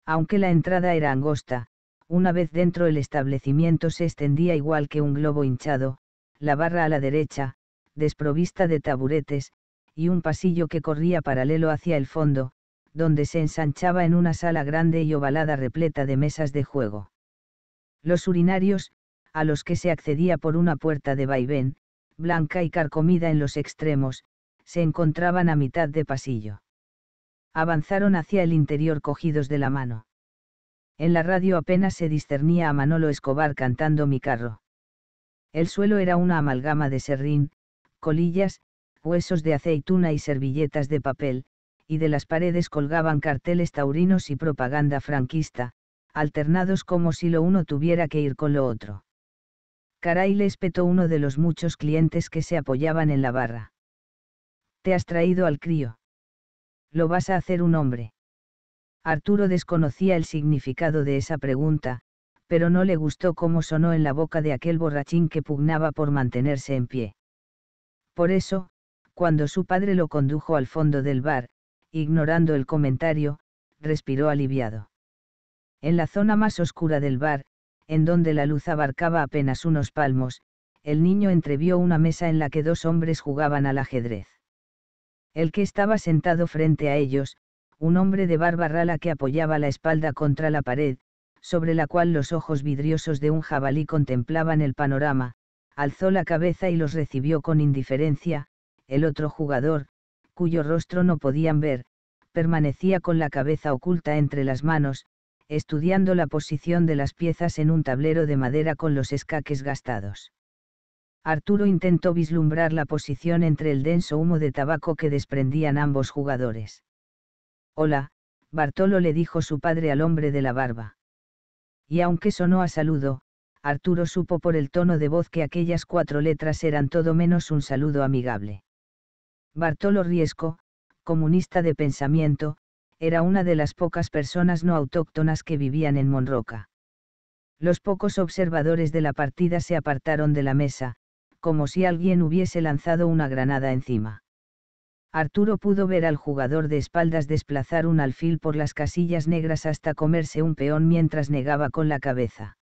Aunque la entrada era angosta, una vez dentro el establecimiento se extendía igual que un globo hinchado, la barra a la derecha, desprovista de taburetes, y un pasillo que corría paralelo hacia el fondo, donde se ensanchaba en una sala grande y ovalada repleta de mesas de juego. Los urinarios, a los que se accedía por una puerta de vaivén, blanca y carcomida en los extremos, se encontraban a mitad de pasillo. Avanzaron hacia el interior cogidos de la mano. En la radio apenas se discernía a Manolo Escobar cantando mi carro. El suelo era una amalgama de serrín, colillas, huesos de aceituna y servilletas de papel, y de las paredes colgaban carteles taurinos y propaganda franquista, alternados como si lo uno tuviera que ir con lo otro. Caray le espetó uno de los muchos clientes que se apoyaban en la barra. Te has traído al crío. Lo vas a hacer un hombre. Arturo desconocía el significado de esa pregunta, pero no le gustó cómo sonó en la boca de aquel borrachín que pugnaba por mantenerse en pie. Por eso, cuando su padre lo condujo al fondo del bar, ignorando el comentario, respiró aliviado. En la zona más oscura del bar, en donde la luz abarcaba apenas unos palmos, el niño entrevió una mesa en la que dos hombres jugaban al ajedrez. El que estaba sentado frente a ellos, un hombre de barba rala que apoyaba la espalda contra la pared, sobre la cual los ojos vidriosos de un jabalí contemplaban el panorama, alzó la cabeza y los recibió con indiferencia, el otro jugador, cuyo rostro no podían ver, permanecía con la cabeza oculta entre las manos, estudiando la posición de las piezas en un tablero de madera con los escaques gastados. Arturo intentó vislumbrar la posición entre el denso humo de tabaco que desprendían ambos jugadores. Hola, Bartolo le dijo su padre al hombre de la barba y aunque sonó a saludo, Arturo supo por el tono de voz que aquellas cuatro letras eran todo menos un saludo amigable. Bartolo Riesco, comunista de pensamiento, era una de las pocas personas no autóctonas que vivían en Monroca. Los pocos observadores de la partida se apartaron de la mesa, como si alguien hubiese lanzado una granada encima. Arturo pudo ver al jugador de espaldas desplazar un alfil por las casillas negras hasta comerse un peón mientras negaba con la cabeza.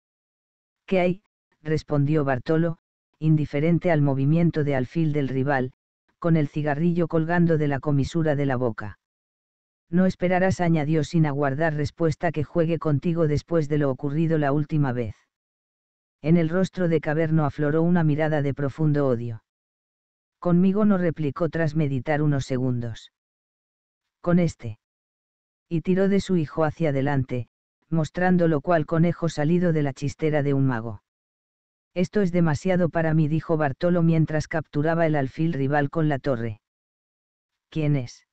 ¿Qué hay? respondió Bartolo, indiferente al movimiento de alfil del rival, con el cigarrillo colgando de la comisura de la boca. No esperarás, añadió sin aguardar respuesta que juegue contigo después de lo ocurrido la última vez. En el rostro de Caverno afloró una mirada de profundo odio. Conmigo no replicó tras meditar unos segundos. Con este. Y tiró de su hijo hacia adelante, mostrando lo cual conejo salido de la chistera de un mago. Esto es demasiado para mí, dijo Bartolo mientras capturaba el alfil rival con la torre. ¿Quién es?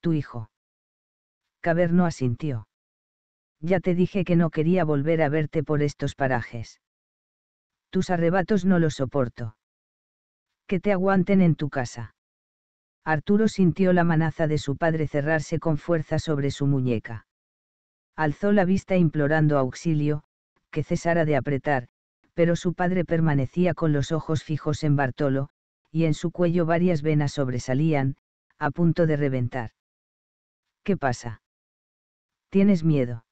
Tu hijo. Caverno asintió. Ya te dije que no quería volver a verte por estos parajes. Tus arrebatos no los soporto que te aguanten en tu casa. Arturo sintió la manaza de su padre cerrarse con fuerza sobre su muñeca. Alzó la vista implorando auxilio, que cesara de apretar, pero su padre permanecía con los ojos fijos en Bartolo, y en su cuello varias venas sobresalían, a punto de reventar. ¿Qué pasa? ¿Tienes miedo?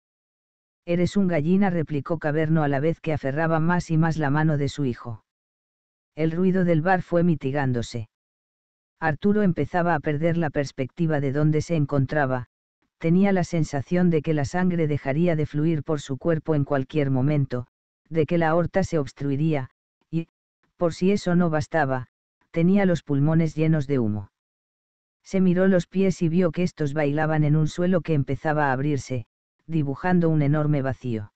Eres un gallina, replicó Caverno a la vez que aferraba más y más la mano de su hijo. El ruido del bar fue mitigándose. Arturo empezaba a perder la perspectiva de dónde se encontraba, tenía la sensación de que la sangre dejaría de fluir por su cuerpo en cualquier momento, de que la horta se obstruiría, y, por si eso no bastaba, tenía los pulmones llenos de humo. Se miró los pies y vio que estos bailaban en un suelo que empezaba a abrirse, dibujando un enorme vacío.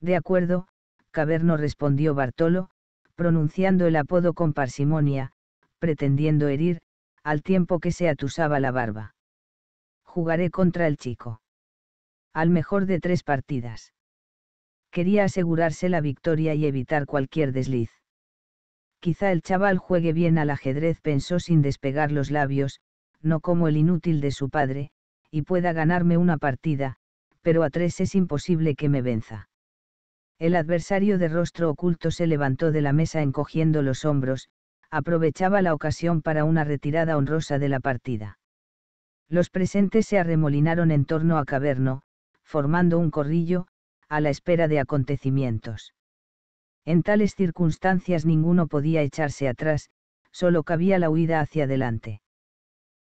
De acuerdo, Caverno respondió Bartolo, pronunciando el apodo con parsimonia, pretendiendo herir, al tiempo que se atusaba la barba. Jugaré contra el chico. Al mejor de tres partidas. Quería asegurarse la victoria y evitar cualquier desliz. Quizá el chaval juegue bien al ajedrez, pensó sin despegar los labios, no como el inútil de su padre, y pueda ganarme una partida, pero a tres es imposible que me venza. El adversario de rostro oculto se levantó de la mesa encogiendo los hombros, aprovechaba la ocasión para una retirada honrosa de la partida. Los presentes se arremolinaron en torno a Caverno, formando un corrillo, a la espera de acontecimientos. En tales circunstancias ninguno podía echarse atrás, solo cabía la huida hacia adelante.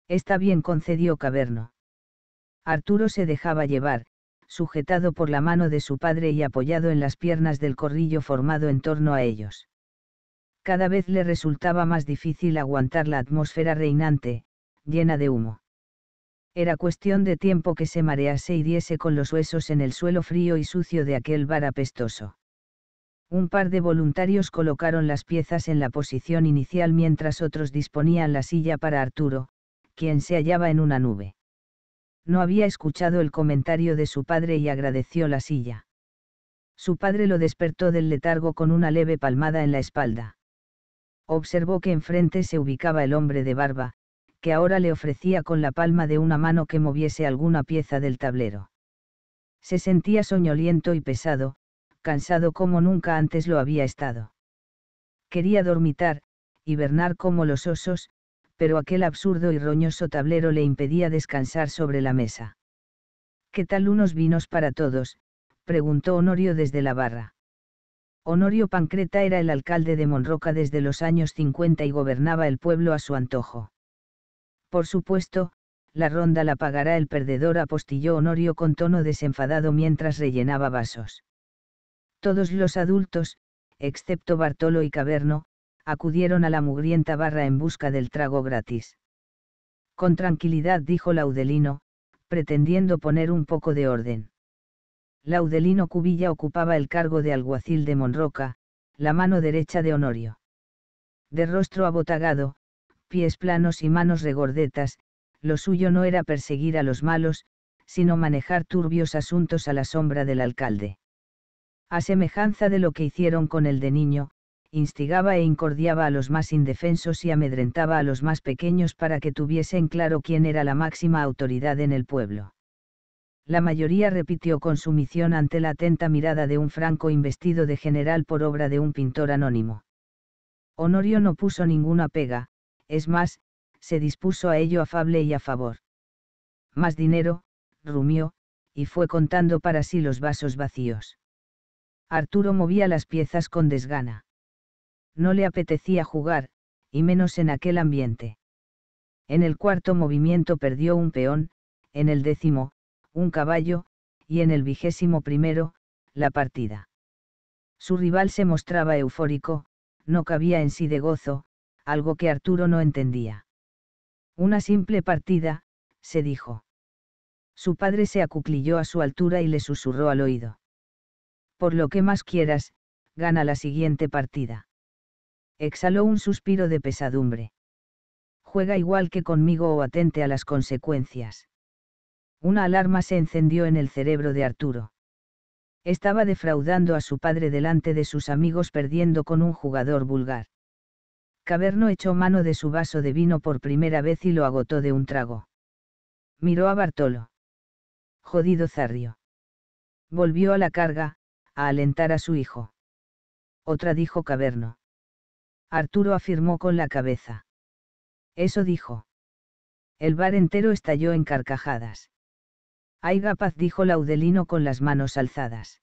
Está bien concedió Caverno. Arturo se dejaba llevar, sujetado por la mano de su padre y apoyado en las piernas del corrillo formado en torno a ellos. Cada vez le resultaba más difícil aguantar la atmósfera reinante, llena de humo. Era cuestión de tiempo que se marease y diese con los huesos en el suelo frío y sucio de aquel bar apestoso. Un par de voluntarios colocaron las piezas en la posición inicial mientras otros disponían la silla para Arturo, quien se hallaba en una nube no había escuchado el comentario de su padre y agradeció la silla. Su padre lo despertó del letargo con una leve palmada en la espalda. Observó que enfrente se ubicaba el hombre de barba, que ahora le ofrecía con la palma de una mano que moviese alguna pieza del tablero. Se sentía soñoliento y pesado, cansado como nunca antes lo había estado. Quería dormitar, hibernar como los osos, pero aquel absurdo y roñoso tablero le impedía descansar sobre la mesa. ¿Qué tal unos vinos para todos? preguntó Honorio desde la barra. Honorio Pancreta era el alcalde de Monroca desde los años 50 y gobernaba el pueblo a su antojo. Por supuesto, la ronda la pagará el perdedor, apostilló Honorio con tono desenfadado mientras rellenaba vasos. Todos los adultos, excepto Bartolo y Caverno, acudieron a la mugrienta barra en busca del trago gratis. Con tranquilidad dijo Laudelino, pretendiendo poner un poco de orden. Laudelino Cubilla ocupaba el cargo de alguacil de Monroca, la mano derecha de Honorio. De rostro abotagado, pies planos y manos regordetas, lo suyo no era perseguir a los malos, sino manejar turbios asuntos a la sombra del alcalde. A semejanza de lo que hicieron con el de niño, instigaba e incordiaba a los más indefensos y amedrentaba a los más pequeños para que tuviesen claro quién era la máxima autoridad en el pueblo. La mayoría repitió con sumisión ante la atenta mirada de un franco investido de general por obra de un pintor anónimo. Honorio no puso ninguna pega, es más, se dispuso a ello afable y a favor. Más dinero, rumió, y fue contando para sí los vasos vacíos. Arturo movía las piezas con desgana no le apetecía jugar, y menos en aquel ambiente. En el cuarto movimiento perdió un peón, en el décimo, un caballo, y en el vigésimo primero, la partida. Su rival se mostraba eufórico, no cabía en sí de gozo, algo que Arturo no entendía. Una simple partida, se dijo. Su padre se acuclilló a su altura y le susurró al oído. Por lo que más quieras, gana la siguiente partida. Exhaló un suspiro de pesadumbre. Juega igual que conmigo o atente a las consecuencias. Una alarma se encendió en el cerebro de Arturo. Estaba defraudando a su padre delante de sus amigos perdiendo con un jugador vulgar. Caverno echó mano de su vaso de vino por primera vez y lo agotó de un trago. Miró a Bartolo. Jodido zarrio. Volvió a la carga, a alentar a su hijo. Otra dijo Caverno. Arturo afirmó con la cabeza. Eso dijo. El bar entero estalló en carcajadas. Aiga paz dijo Laudelino con las manos alzadas.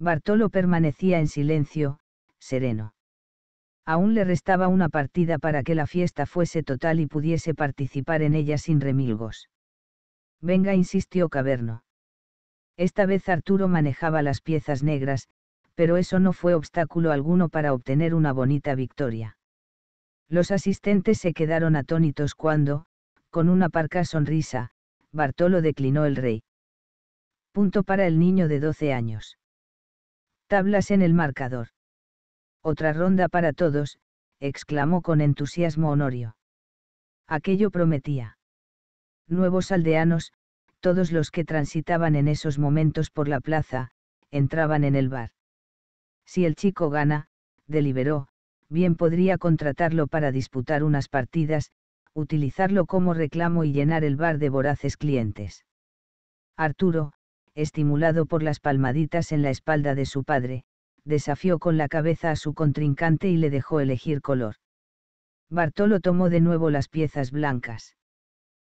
Bartolo permanecía en silencio, sereno. Aún le restaba una partida para que la fiesta fuese total y pudiese participar en ella sin remilgos. Venga, insistió Caverno. Esta vez Arturo manejaba las piezas negras, pero eso no fue obstáculo alguno para obtener una bonita victoria. Los asistentes se quedaron atónitos cuando, con una parca sonrisa, Bartolo declinó el rey. Punto para el niño de 12 años. Tablas en el marcador. Otra ronda para todos, exclamó con entusiasmo Honorio. Aquello prometía. Nuevos aldeanos, todos los que transitaban en esos momentos por la plaza, entraban en el bar. Si el chico gana, deliberó, bien podría contratarlo para disputar unas partidas, utilizarlo como reclamo y llenar el bar de voraces clientes. Arturo, estimulado por las palmaditas en la espalda de su padre, desafió con la cabeza a su contrincante y le dejó elegir color. Bartolo tomó de nuevo las piezas blancas.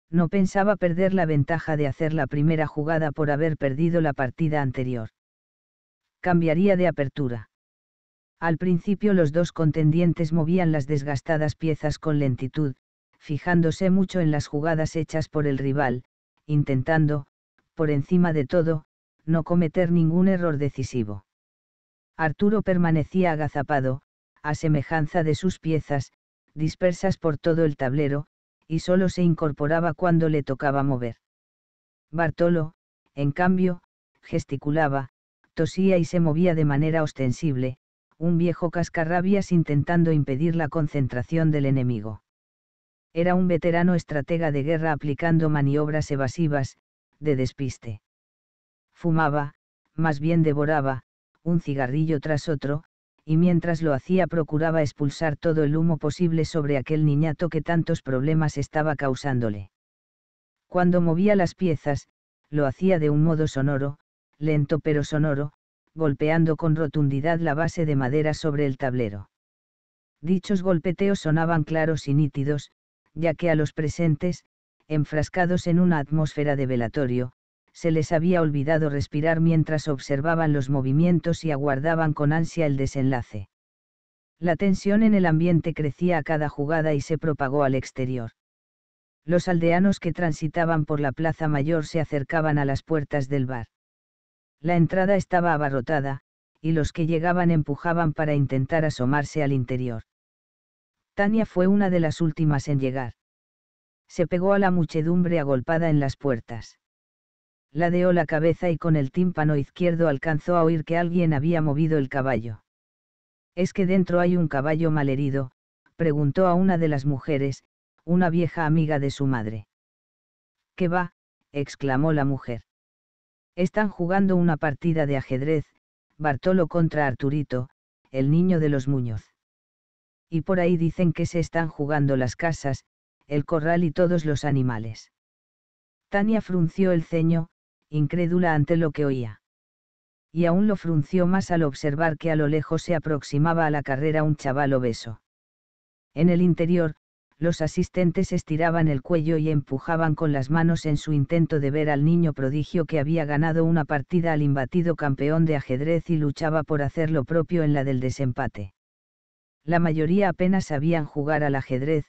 No pensaba perder la ventaja de hacer la primera jugada por haber perdido la partida anterior cambiaría de apertura. Al principio los dos contendientes movían las desgastadas piezas con lentitud, fijándose mucho en las jugadas hechas por el rival, intentando, por encima de todo, no cometer ningún error decisivo. Arturo permanecía agazapado, a semejanza de sus piezas, dispersas por todo el tablero, y solo se incorporaba cuando le tocaba mover. Bartolo, en cambio, gesticulaba, y se movía de manera ostensible, un viejo cascarrabias intentando impedir la concentración del enemigo. Era un veterano estratega de guerra aplicando maniobras evasivas, de despiste. Fumaba, más bien devoraba, un cigarrillo tras otro, y mientras lo hacía procuraba expulsar todo el humo posible sobre aquel niñato que tantos problemas estaba causándole. Cuando movía las piezas, lo hacía de un modo sonoro, lento pero sonoro, golpeando con rotundidad la base de madera sobre el tablero. Dichos golpeteos sonaban claros y nítidos, ya que a los presentes, enfrascados en una atmósfera de velatorio, se les había olvidado respirar mientras observaban los movimientos y aguardaban con ansia el desenlace. La tensión en el ambiente crecía a cada jugada y se propagó al exterior. Los aldeanos que transitaban por la plaza mayor se acercaban a las puertas del bar. La entrada estaba abarrotada, y los que llegaban empujaban para intentar asomarse al interior. Tania fue una de las últimas en llegar. Se pegó a la muchedumbre agolpada en las puertas. Ladeó la cabeza y con el tímpano izquierdo alcanzó a oír que alguien había movido el caballo. ¿Es que dentro hay un caballo malherido? preguntó a una de las mujeres, una vieja amiga de su madre. ¿Qué va? exclamó la mujer. Están jugando una partida de ajedrez, Bartolo contra Arturito, el niño de los Muñoz. Y por ahí dicen que se están jugando las casas, el corral y todos los animales. Tania frunció el ceño, incrédula ante lo que oía. Y aún lo frunció más al observar que a lo lejos se aproximaba a la carrera un chaval obeso. En el interior, los asistentes estiraban el cuello y empujaban con las manos en su intento de ver al niño prodigio que había ganado una partida al imbatido campeón de ajedrez y luchaba por hacer lo propio en la del desempate. La mayoría apenas sabían jugar al ajedrez,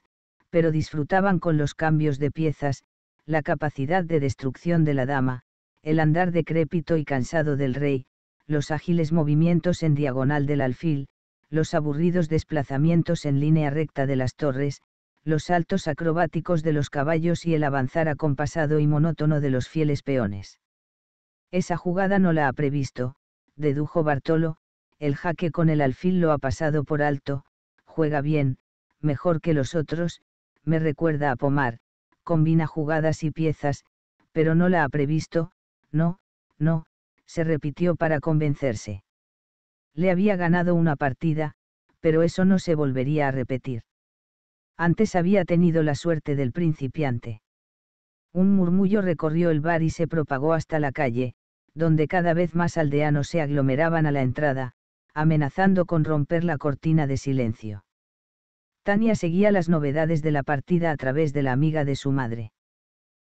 pero disfrutaban con los cambios de piezas, la capacidad de destrucción de la dama, el andar decrépito y cansado del rey, los ágiles movimientos en diagonal del alfil, los aburridos desplazamientos en línea recta de las torres, los saltos acrobáticos de los caballos y el avanzar acompasado y monótono de los fieles peones. Esa jugada no la ha previsto, dedujo Bartolo, el jaque con el alfil lo ha pasado por alto, juega bien, mejor que los otros, me recuerda a Pomar, combina jugadas y piezas, pero no la ha previsto, no, no, se repitió para convencerse. Le había ganado una partida, pero eso no se volvería a repetir. Antes había tenido la suerte del principiante. Un murmullo recorrió el bar y se propagó hasta la calle, donde cada vez más aldeanos se aglomeraban a la entrada, amenazando con romper la cortina de silencio. Tania seguía las novedades de la partida a través de la amiga de su madre.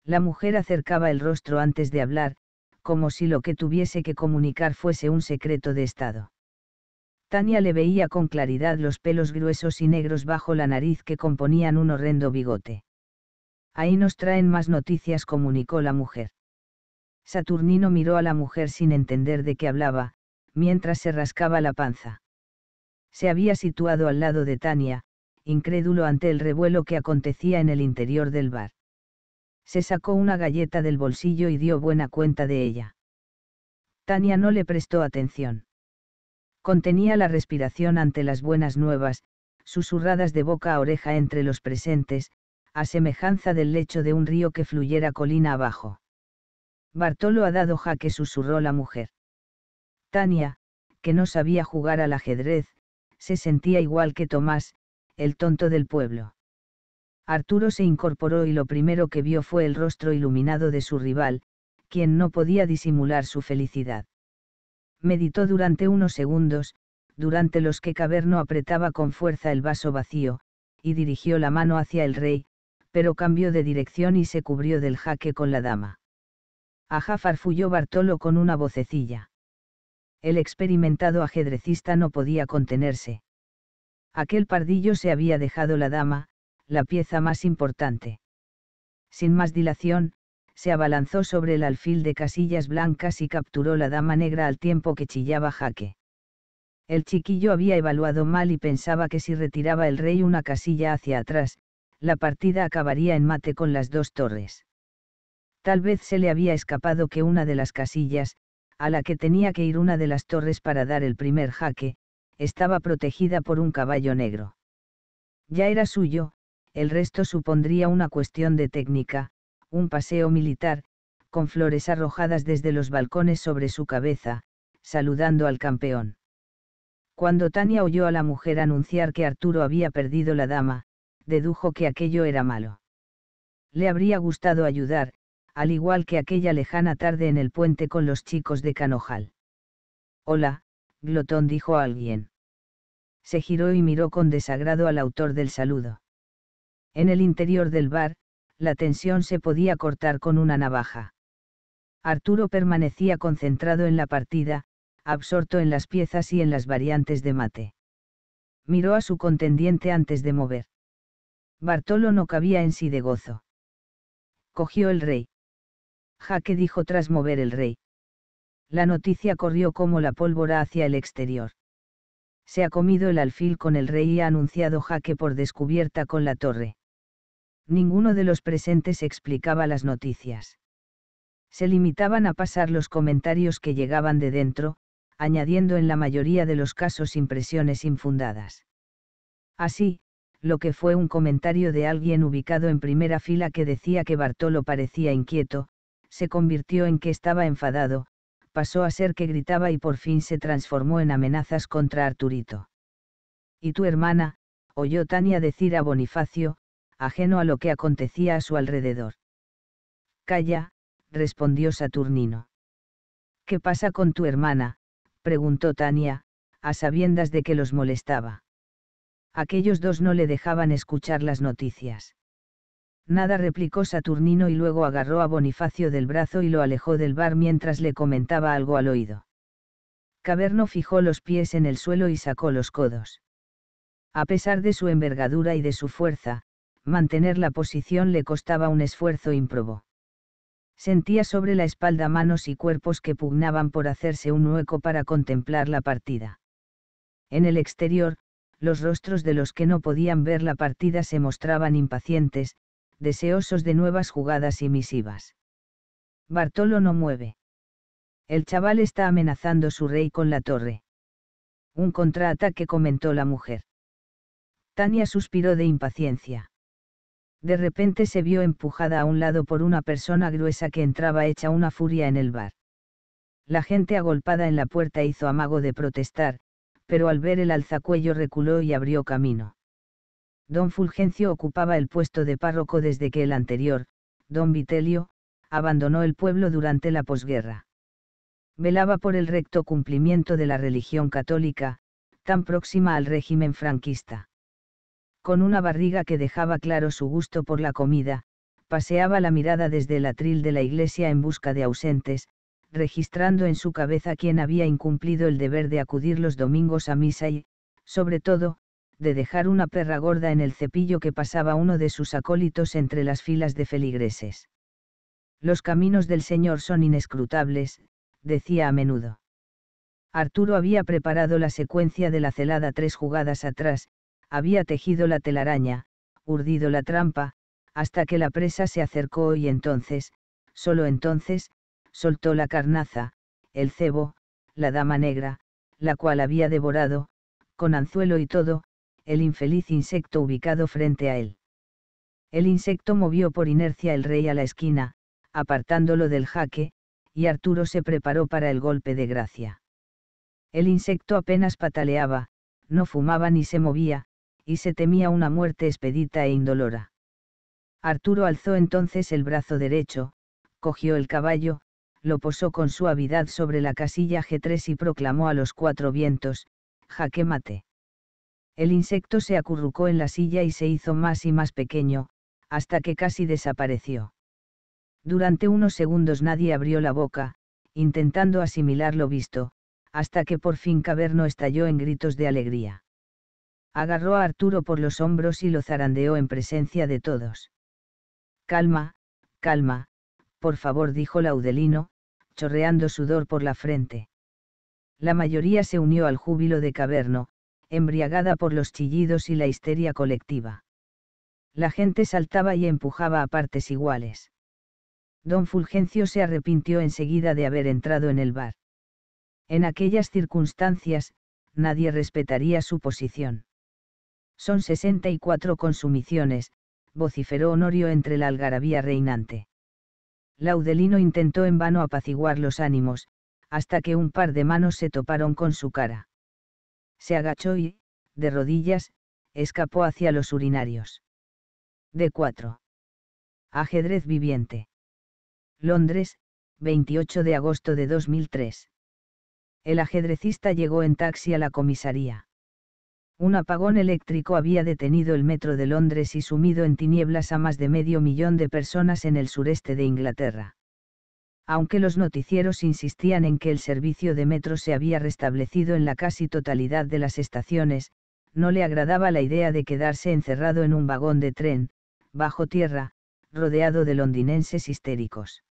La mujer acercaba el rostro antes de hablar, como si lo que tuviese que comunicar fuese un secreto de Estado. Tania le veía con claridad los pelos gruesos y negros bajo la nariz que componían un horrendo bigote. Ahí nos traen más noticias, comunicó la mujer. Saturnino miró a la mujer sin entender de qué hablaba, mientras se rascaba la panza. Se había situado al lado de Tania, incrédulo ante el revuelo que acontecía en el interior del bar. Se sacó una galleta del bolsillo y dio buena cuenta de ella. Tania no le prestó atención contenía la respiración ante las buenas nuevas, susurradas de boca a oreja entre los presentes, a semejanza del lecho de un río que fluyera colina abajo. Bartolo ha dado jaque, susurró la mujer. Tania, que no sabía jugar al ajedrez, se sentía igual que Tomás, el tonto del pueblo. Arturo se incorporó y lo primero que vio fue el rostro iluminado de su rival, quien no podía disimular su felicidad meditó durante unos segundos, durante los que Caverno apretaba con fuerza el vaso vacío, y dirigió la mano hacia el rey, pero cambió de dirección y se cubrió del jaque con la dama. Jafar fuyó Bartolo con una vocecilla. El experimentado ajedrecista no podía contenerse. Aquel pardillo se había dejado la dama, la pieza más importante. Sin más dilación, se abalanzó sobre el alfil de casillas blancas y capturó la dama negra al tiempo que chillaba jaque. El chiquillo había evaluado mal y pensaba que si retiraba el rey una casilla hacia atrás, la partida acabaría en mate con las dos torres. Tal vez se le había escapado que una de las casillas, a la que tenía que ir una de las torres para dar el primer jaque, estaba protegida por un caballo negro. Ya era suyo, el resto supondría una cuestión de técnica, un paseo militar, con flores arrojadas desde los balcones sobre su cabeza, saludando al campeón. Cuando Tania oyó a la mujer anunciar que Arturo había perdido la dama, dedujo que aquello era malo. Le habría gustado ayudar, al igual que aquella lejana tarde en el puente con los chicos de Canojal. Hola, glotón dijo alguien. Se giró y miró con desagrado al autor del saludo. En el interior del bar, la tensión se podía cortar con una navaja. Arturo permanecía concentrado en la partida, absorto en las piezas y en las variantes de mate. Miró a su contendiente antes de mover. Bartolo no cabía en sí de gozo. Cogió el rey. Jaque dijo tras mover el rey. La noticia corrió como la pólvora hacia el exterior. Se ha comido el alfil con el rey y ha anunciado Jaque por descubierta con la torre ninguno de los presentes explicaba las noticias. Se limitaban a pasar los comentarios que llegaban de dentro, añadiendo en la mayoría de los casos impresiones infundadas. Así, lo que fue un comentario de alguien ubicado en primera fila que decía que Bartolo parecía inquieto, se convirtió en que estaba enfadado, pasó a ser que gritaba y por fin se transformó en amenazas contra Arturito. ¿Y tu hermana? oyó Tania decir a Bonifacio, ajeno a lo que acontecía a su alrededor. Calla, respondió Saturnino. ¿Qué pasa con tu hermana? preguntó Tania, a sabiendas de que los molestaba. Aquellos dos no le dejaban escuchar las noticias. Nada replicó Saturnino y luego agarró a Bonifacio del brazo y lo alejó del bar mientras le comentaba algo al oído. Caverno fijó los pies en el suelo y sacó los codos. A pesar de su envergadura y de su fuerza, mantener la posición le costaba un esfuerzo ímprobo. Sentía sobre la espalda manos y cuerpos que pugnaban por hacerse un hueco para contemplar la partida. En el exterior, los rostros de los que no podían ver la partida se mostraban impacientes, deseosos de nuevas jugadas y misivas. Bartolo no mueve. El chaval está amenazando su rey con la torre. Un contraataque comentó la mujer. Tania suspiró de impaciencia de repente se vio empujada a un lado por una persona gruesa que entraba hecha una furia en el bar. La gente agolpada en la puerta hizo amago de protestar, pero al ver el alzacuello reculó y abrió camino. Don Fulgencio ocupaba el puesto de párroco desde que el anterior, don Vitelio, abandonó el pueblo durante la posguerra. Velaba por el recto cumplimiento de la religión católica, tan próxima al régimen franquista con una barriga que dejaba claro su gusto por la comida, paseaba la mirada desde el atril de la iglesia en busca de ausentes, registrando en su cabeza quién había incumplido el deber de acudir los domingos a misa y, sobre todo, de dejar una perra gorda en el cepillo que pasaba uno de sus acólitos entre las filas de feligreses. Los caminos del Señor son inescrutables, decía a menudo. Arturo había preparado la secuencia de la celada tres jugadas atrás, había tejido la telaraña, urdido la trampa, hasta que la presa se acercó y entonces, solo entonces, soltó la carnaza, el cebo, la dama negra, la cual había devorado, con anzuelo y todo, el infeliz insecto ubicado frente a él. El insecto movió por inercia el rey a la esquina, apartándolo del jaque, y Arturo se preparó para el golpe de gracia. El insecto apenas pataleaba, no fumaba ni se movía, y se temía una muerte expedita e indolora. Arturo alzó entonces el brazo derecho, cogió el caballo, lo posó con suavidad sobre la casilla G3 y proclamó a los cuatro vientos, jaque mate. El insecto se acurrucó en la silla y se hizo más y más pequeño, hasta que casi desapareció. Durante unos segundos nadie abrió la boca, intentando asimilar lo visto, hasta que por fin Caverno estalló en gritos de alegría agarró a Arturo por los hombros y lo zarandeó en presencia de todos. Calma, calma, por favor, dijo Laudelino, chorreando sudor por la frente. La mayoría se unió al júbilo de Caverno, embriagada por los chillidos y la histeria colectiva. La gente saltaba y empujaba a partes iguales. Don Fulgencio se arrepintió enseguida de haber entrado en el bar. En aquellas circunstancias, nadie respetaría su posición. Son 64 consumiciones, vociferó Honorio entre la algarabía reinante. Laudelino intentó en vano apaciguar los ánimos, hasta que un par de manos se toparon con su cara. Se agachó y, de rodillas, escapó hacia los urinarios. D4. Ajedrez viviente. Londres, 28 de agosto de 2003. El ajedrecista llegó en taxi a la comisaría. Un apagón eléctrico había detenido el metro de Londres y sumido en tinieblas a más de medio millón de personas en el sureste de Inglaterra. Aunque los noticieros insistían en que el servicio de metro se había restablecido en la casi totalidad de las estaciones, no le agradaba la idea de quedarse encerrado en un vagón de tren, bajo tierra, rodeado de londinenses histéricos.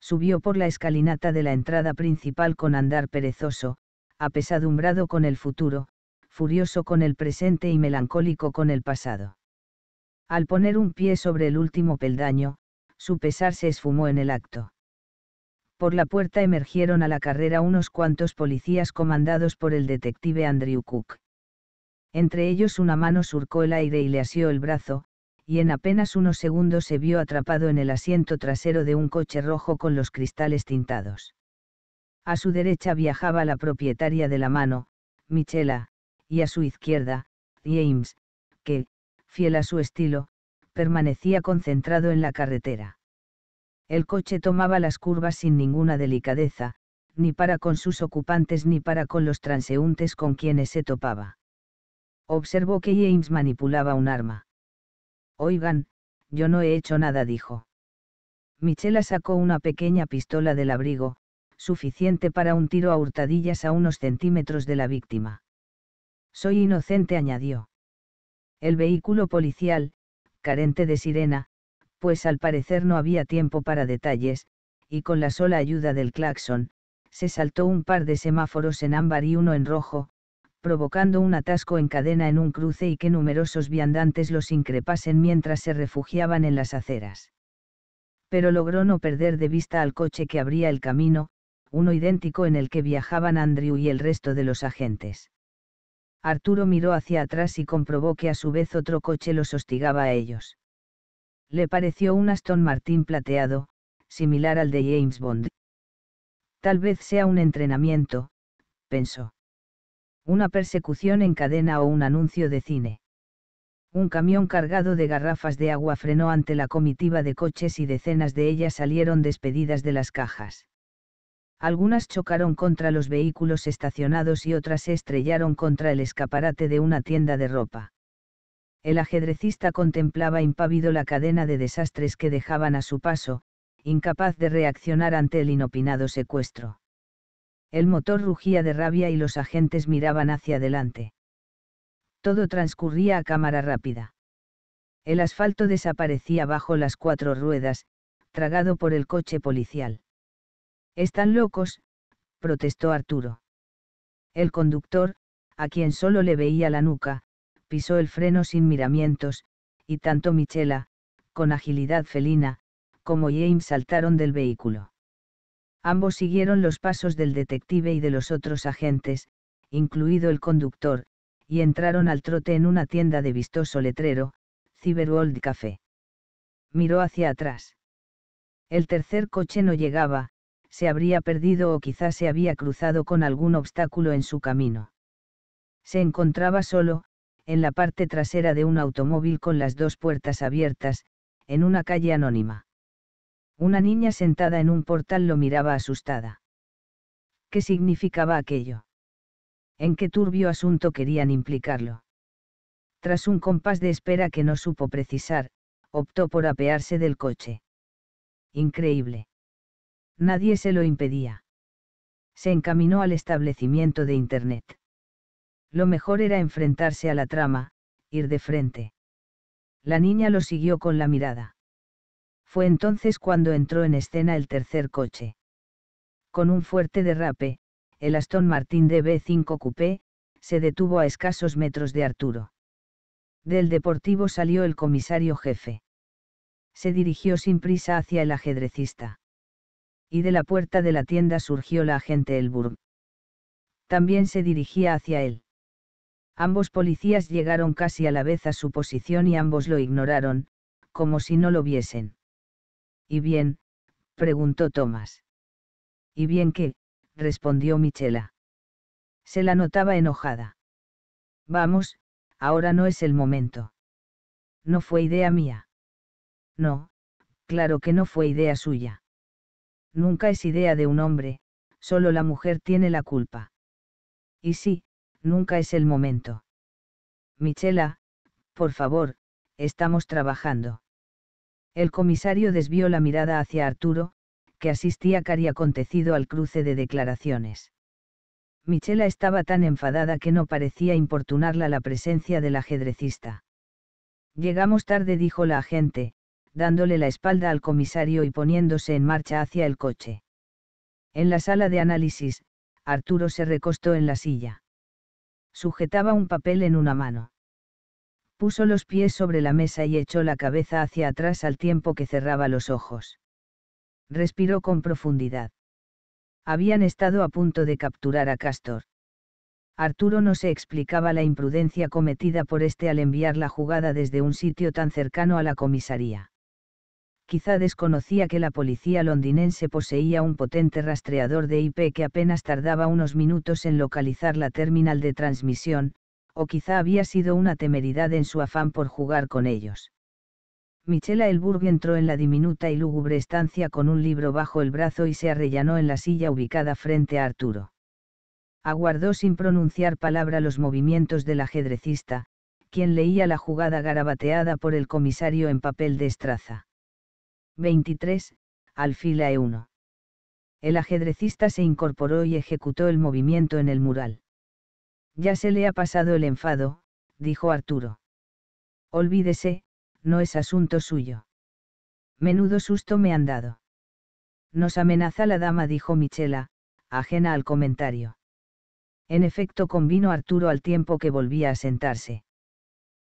Subió por la escalinata de la entrada principal con andar perezoso, apesadumbrado con el futuro, furioso con el presente y melancólico con el pasado. Al poner un pie sobre el último peldaño, su pesar se esfumó en el acto. Por la puerta emergieron a la carrera unos cuantos policías comandados por el detective Andrew Cook. Entre ellos una mano surcó el aire y le asió el brazo, y en apenas unos segundos se vio atrapado en el asiento trasero de un coche rojo con los cristales tintados. A su derecha viajaba la propietaria de la mano, Michela, y a su izquierda, James, que, fiel a su estilo, permanecía concentrado en la carretera. El coche tomaba las curvas sin ninguna delicadeza, ni para con sus ocupantes ni para con los transeúntes con quienes se topaba. Observó que James manipulaba un arma. Oigan, yo no he hecho nada, dijo. Michela sacó una pequeña pistola del abrigo, suficiente para un tiro a hurtadillas a unos centímetros de la víctima. Soy inocente, añadió. El vehículo policial, carente de sirena, pues al parecer no había tiempo para detalles, y con la sola ayuda del claxon, se saltó un par de semáforos en ámbar y uno en rojo, provocando un atasco en cadena en un cruce y que numerosos viandantes los increpasen mientras se refugiaban en las aceras. Pero logró no perder de vista al coche que abría el camino, uno idéntico en el que viajaban Andrew y el resto de los agentes. Arturo miró hacia atrás y comprobó que a su vez otro coche los hostigaba a ellos. Le pareció un Aston Martin plateado, similar al de James Bond. Tal vez sea un entrenamiento, pensó. Una persecución en cadena o un anuncio de cine. Un camión cargado de garrafas de agua frenó ante la comitiva de coches y decenas de ellas salieron despedidas de las cajas algunas chocaron contra los vehículos estacionados y otras se estrellaron contra el escaparate de una tienda de ropa. El ajedrecista contemplaba impávido la cadena de desastres que dejaban a su paso, incapaz de reaccionar ante el inopinado secuestro. El motor rugía de rabia y los agentes miraban hacia adelante. Todo transcurría a cámara rápida. El asfalto desaparecía bajo las cuatro ruedas, tragado por el coche policial. Están locos, protestó Arturo. El conductor, a quien solo le veía la nuca, pisó el freno sin miramientos, y tanto Michela, con agilidad felina, como James saltaron del vehículo. Ambos siguieron los pasos del detective y de los otros agentes, incluido el conductor, y entraron al trote en una tienda de vistoso letrero, Cyberworld Café. Miró hacia atrás. El tercer coche no llegaba, se habría perdido o quizás se había cruzado con algún obstáculo en su camino. Se encontraba solo, en la parte trasera de un automóvil con las dos puertas abiertas, en una calle anónima. Una niña sentada en un portal lo miraba asustada. ¿Qué significaba aquello? ¿En qué turbio asunto querían implicarlo? Tras un compás de espera que no supo precisar, optó por apearse del coche. Increíble. Nadie se lo impedía. Se encaminó al establecimiento de Internet. Lo mejor era enfrentarse a la trama, ir de frente. La niña lo siguió con la mirada. Fue entonces cuando entró en escena el tercer coche. Con un fuerte derrape, el Aston Martin DB5 Coupé, se detuvo a escasos metros de Arturo. Del deportivo salió el comisario jefe. Se dirigió sin prisa hacia el ajedrecista y de la puerta de la tienda surgió la agente Elburg. También se dirigía hacia él. Ambos policías llegaron casi a la vez a su posición y ambos lo ignoraron, como si no lo viesen. ¿Y bien? preguntó Thomas. ¿Y bien qué? respondió Michela. Se la notaba enojada. Vamos, ahora no es el momento. No fue idea mía. No, claro que no fue idea suya nunca es idea de un hombre, solo la mujer tiene la culpa. Y sí, nunca es el momento. Michela, por favor, estamos trabajando. El comisario desvió la mirada hacia Arturo, que asistía cari acontecido al cruce de declaraciones. Michela estaba tan enfadada que no parecía importunarla la presencia del ajedrecista. Llegamos tarde, dijo la agente, dándole la espalda al comisario y poniéndose en marcha hacia el coche. En la sala de análisis, Arturo se recostó en la silla. Sujetaba un papel en una mano. Puso los pies sobre la mesa y echó la cabeza hacia atrás al tiempo que cerraba los ojos. Respiró con profundidad. Habían estado a punto de capturar a Castor. Arturo no se explicaba la imprudencia cometida por este al enviar la jugada desde un sitio tan cercano a la comisaría quizá desconocía que la policía londinense poseía un potente rastreador de IP que apenas tardaba unos minutos en localizar la terminal de transmisión, o quizá había sido una temeridad en su afán por jugar con ellos. Michela Elburg entró en la diminuta y lúgubre estancia con un libro bajo el brazo y se arrellanó en la silla ubicada frente a Arturo. Aguardó sin pronunciar palabra los movimientos del ajedrecista, quien leía la jugada garabateada por el comisario en papel de estraza. 23, alfil E1. El ajedrecista se incorporó y ejecutó el movimiento en el mural. Ya se le ha pasado el enfado, dijo Arturo. Olvídese, no es asunto suyo. Menudo susto me han dado. Nos amenaza la dama, dijo Michela, ajena al comentario. En efecto, convino Arturo al tiempo que volvía a sentarse.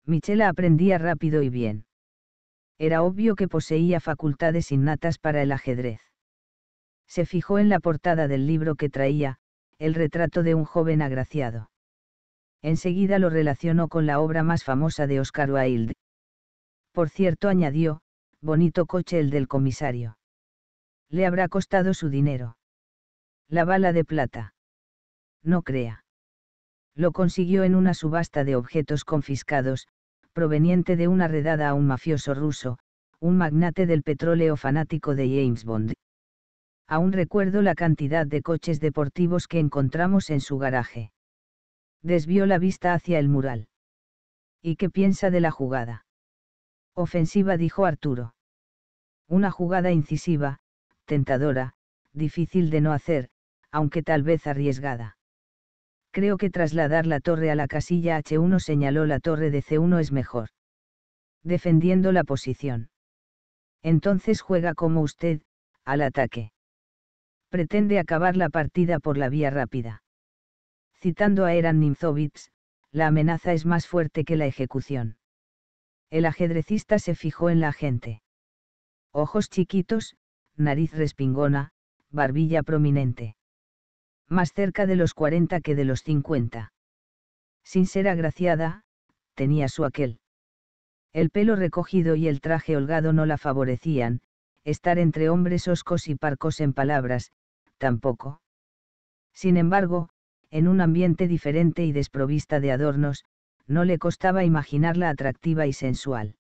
Michela aprendía rápido y bien era obvio que poseía facultades innatas para el ajedrez. Se fijó en la portada del libro que traía, el retrato de un joven agraciado. Enseguida lo relacionó con la obra más famosa de Oscar Wilde. Por cierto, añadió, bonito coche el del comisario. Le habrá costado su dinero. La bala de plata. No crea. Lo consiguió en una subasta de objetos confiscados, proveniente de una redada a un mafioso ruso, un magnate del petróleo fanático de James Bond. Aún recuerdo la cantidad de coches deportivos que encontramos en su garaje. Desvió la vista hacia el mural. ¿Y qué piensa de la jugada? Ofensiva dijo Arturo. Una jugada incisiva, tentadora, difícil de no hacer, aunque tal vez arriesgada creo que trasladar la torre a la casilla H1 señaló la torre de C1 es mejor. Defendiendo la posición. Entonces juega como usted, al ataque. Pretende acabar la partida por la vía rápida. Citando a Eran Nimzovitz, la amenaza es más fuerte que la ejecución. El ajedrecista se fijó en la gente. Ojos chiquitos, nariz respingona, barbilla prominente más cerca de los 40 que de los 50. Sin ser agraciada, tenía su aquel. El pelo recogido y el traje holgado no la favorecían, estar entre hombres oscos y parcos en palabras, tampoco. Sin embargo, en un ambiente diferente y desprovista de adornos, no le costaba imaginarla atractiva y sensual.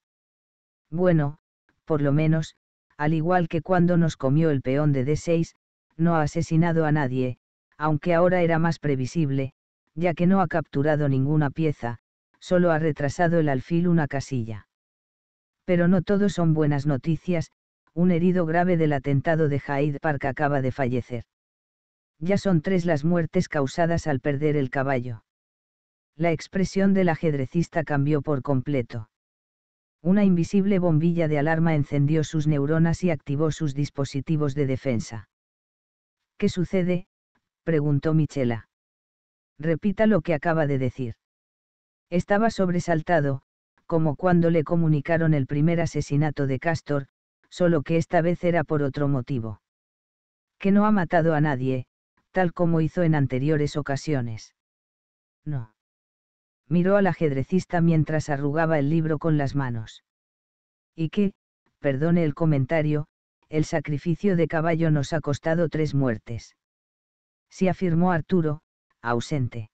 Bueno, por lo menos, al igual que cuando nos comió el peón de D6, no ha asesinado a nadie, aunque ahora era más previsible, ya que no ha capturado ninguna pieza, solo ha retrasado el alfil una casilla. Pero no todo son buenas noticias, un herido grave del atentado de Hyde Park acaba de fallecer. Ya son tres las muertes causadas al perder el caballo. La expresión del ajedrecista cambió por completo. Una invisible bombilla de alarma encendió sus neuronas y activó sus dispositivos de defensa. ¿Qué sucede? preguntó Michela. Repita lo que acaba de decir. Estaba sobresaltado, como cuando le comunicaron el primer asesinato de Castor, solo que esta vez era por otro motivo. Que no ha matado a nadie, tal como hizo en anteriores ocasiones. No. Miró al ajedrecista mientras arrugaba el libro con las manos. Y que, perdone el comentario, el sacrificio de caballo nos ha costado tres muertes se afirmó Arturo, ausente.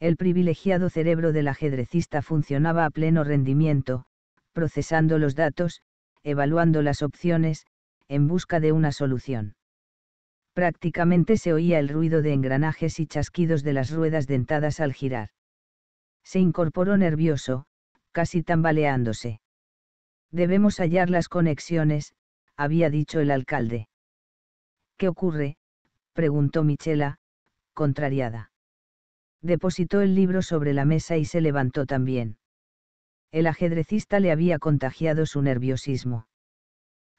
El privilegiado cerebro del ajedrecista funcionaba a pleno rendimiento, procesando los datos, evaluando las opciones, en busca de una solución. Prácticamente se oía el ruido de engranajes y chasquidos de las ruedas dentadas al girar. Se incorporó nervioso, casi tambaleándose. Debemos hallar las conexiones, había dicho el alcalde. ¿Qué ocurre, preguntó Michela, contrariada. Depositó el libro sobre la mesa y se levantó también. El ajedrecista le había contagiado su nerviosismo.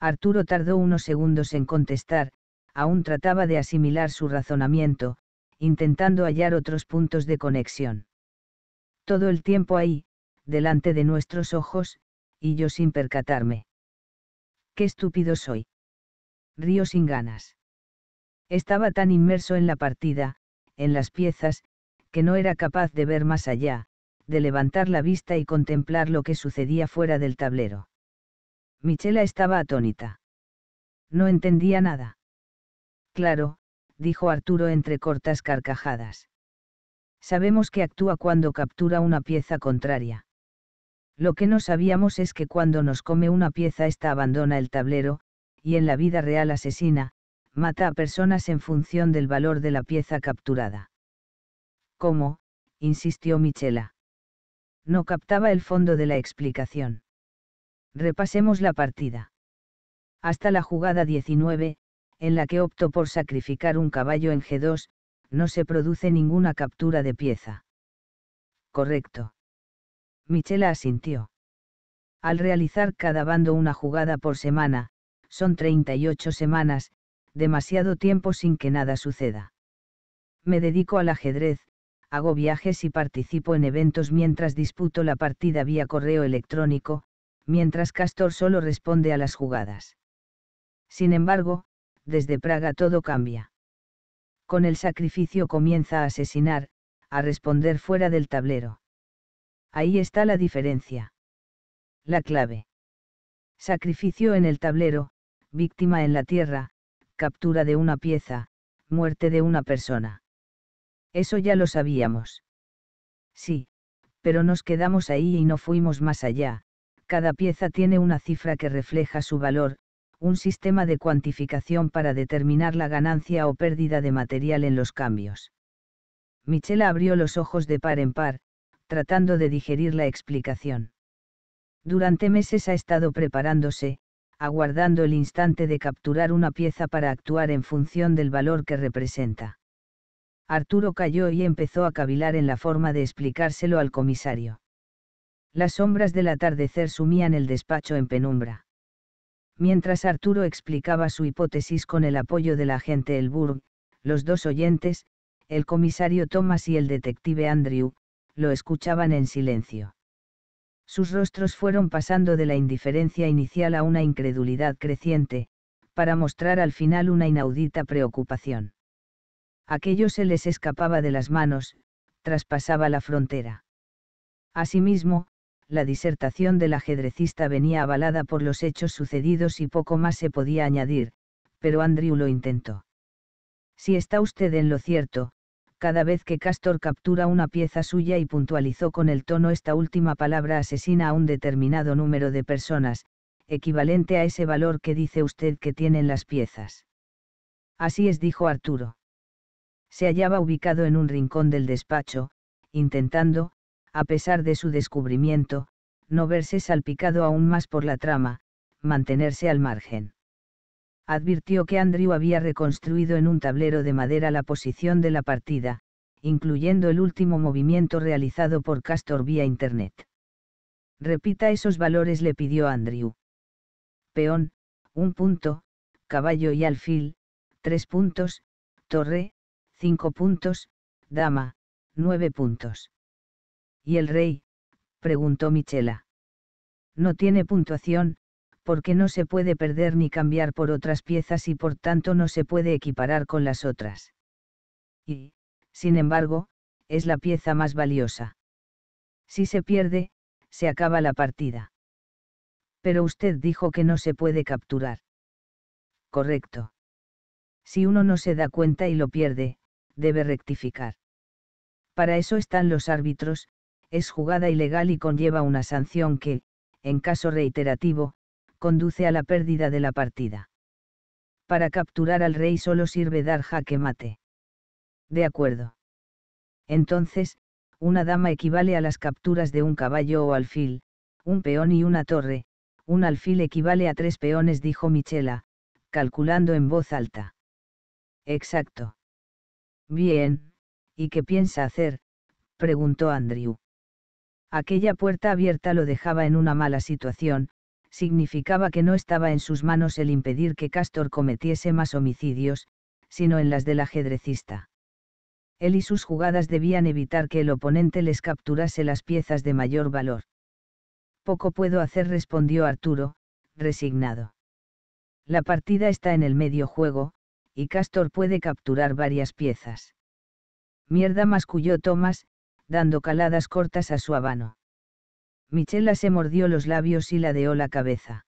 Arturo tardó unos segundos en contestar, aún trataba de asimilar su razonamiento, intentando hallar otros puntos de conexión. Todo el tiempo ahí, delante de nuestros ojos, y yo sin percatarme. Qué estúpido soy. Río sin ganas. Estaba tan inmerso en la partida, en las piezas, que no era capaz de ver más allá, de levantar la vista y contemplar lo que sucedía fuera del tablero. Michela estaba atónita. No entendía nada. Claro, dijo Arturo entre cortas carcajadas. Sabemos que actúa cuando captura una pieza contraria. Lo que no sabíamos es que cuando nos come una pieza esta abandona el tablero, y en la vida real asesina, mata a personas en función del valor de la pieza capturada. ¿Cómo? insistió Michela. No captaba el fondo de la explicación. Repasemos la partida. Hasta la jugada 19, en la que optó por sacrificar un caballo en G2, no se produce ninguna captura de pieza. Correcto. Michela asintió. Al realizar cada bando una jugada por semana, son 38 semanas, demasiado tiempo sin que nada suceda. Me dedico al ajedrez, hago viajes y participo en eventos mientras disputo la partida vía correo electrónico, mientras Castor solo responde a las jugadas. Sin embargo, desde Praga todo cambia. Con el sacrificio comienza a asesinar, a responder fuera del tablero. Ahí está la diferencia. La clave. Sacrificio en el tablero, víctima en la tierra, captura de una pieza, muerte de una persona. Eso ya lo sabíamos. Sí, pero nos quedamos ahí y no fuimos más allá. Cada pieza tiene una cifra que refleja su valor, un sistema de cuantificación para determinar la ganancia o pérdida de material en los cambios. Michela abrió los ojos de par en par, tratando de digerir la explicación. Durante meses ha estado preparándose, aguardando el instante de capturar una pieza para actuar en función del valor que representa. Arturo calló y empezó a cavilar en la forma de explicárselo al comisario. Las sombras del atardecer sumían el despacho en penumbra. Mientras Arturo explicaba su hipótesis con el apoyo del agente Elburg, los dos oyentes, el comisario Thomas y el detective Andrew, lo escuchaban en silencio. Sus rostros fueron pasando de la indiferencia inicial a una incredulidad creciente, para mostrar al final una inaudita preocupación. Aquello se les escapaba de las manos, traspasaba la frontera. Asimismo, la disertación del ajedrecista venía avalada por los hechos sucedidos y poco más se podía añadir, pero Andrew lo intentó. Si está usted en lo cierto, cada vez que Castor captura una pieza suya y puntualizó con el tono esta última palabra asesina a un determinado número de personas, equivalente a ese valor que dice usted que tienen las piezas. Así es, dijo Arturo. Se hallaba ubicado en un rincón del despacho, intentando, a pesar de su descubrimiento, no verse salpicado aún más por la trama, mantenerse al margen advirtió que Andrew había reconstruido en un tablero de madera la posición de la partida, incluyendo el último movimiento realizado por Castor vía Internet. Repita esos valores le pidió Andrew. Peón, un punto, caballo y alfil, tres puntos, torre, cinco puntos, dama, nueve puntos. ¿Y el rey? preguntó Michela. No tiene puntuación, porque no se puede perder ni cambiar por otras piezas y por tanto no se puede equiparar con las otras. Y, sin embargo, es la pieza más valiosa. Si se pierde, se acaba la partida. Pero usted dijo que no se puede capturar. Correcto. Si uno no se da cuenta y lo pierde, debe rectificar. Para eso están los árbitros, es jugada ilegal y conlleva una sanción que, en caso reiterativo, conduce a la pérdida de la partida. Para capturar al rey solo sirve dar jaque mate. De acuerdo. Entonces, una dama equivale a las capturas de un caballo o alfil, un peón y una torre, un alfil equivale a tres peones, dijo Michela, calculando en voz alta. Exacto. Bien, ¿y qué piensa hacer? preguntó Andrew. Aquella puerta abierta lo dejaba en una mala situación, significaba que no estaba en sus manos el impedir que Castor cometiese más homicidios, sino en las del ajedrecista. Él y sus jugadas debían evitar que el oponente les capturase las piezas de mayor valor. Poco puedo hacer, respondió Arturo, resignado. La partida está en el medio juego, y Castor puede capturar varias piezas. Mierda, masculló Tomás, dando caladas cortas a su habano. Michela se mordió los labios y ladeó la cabeza.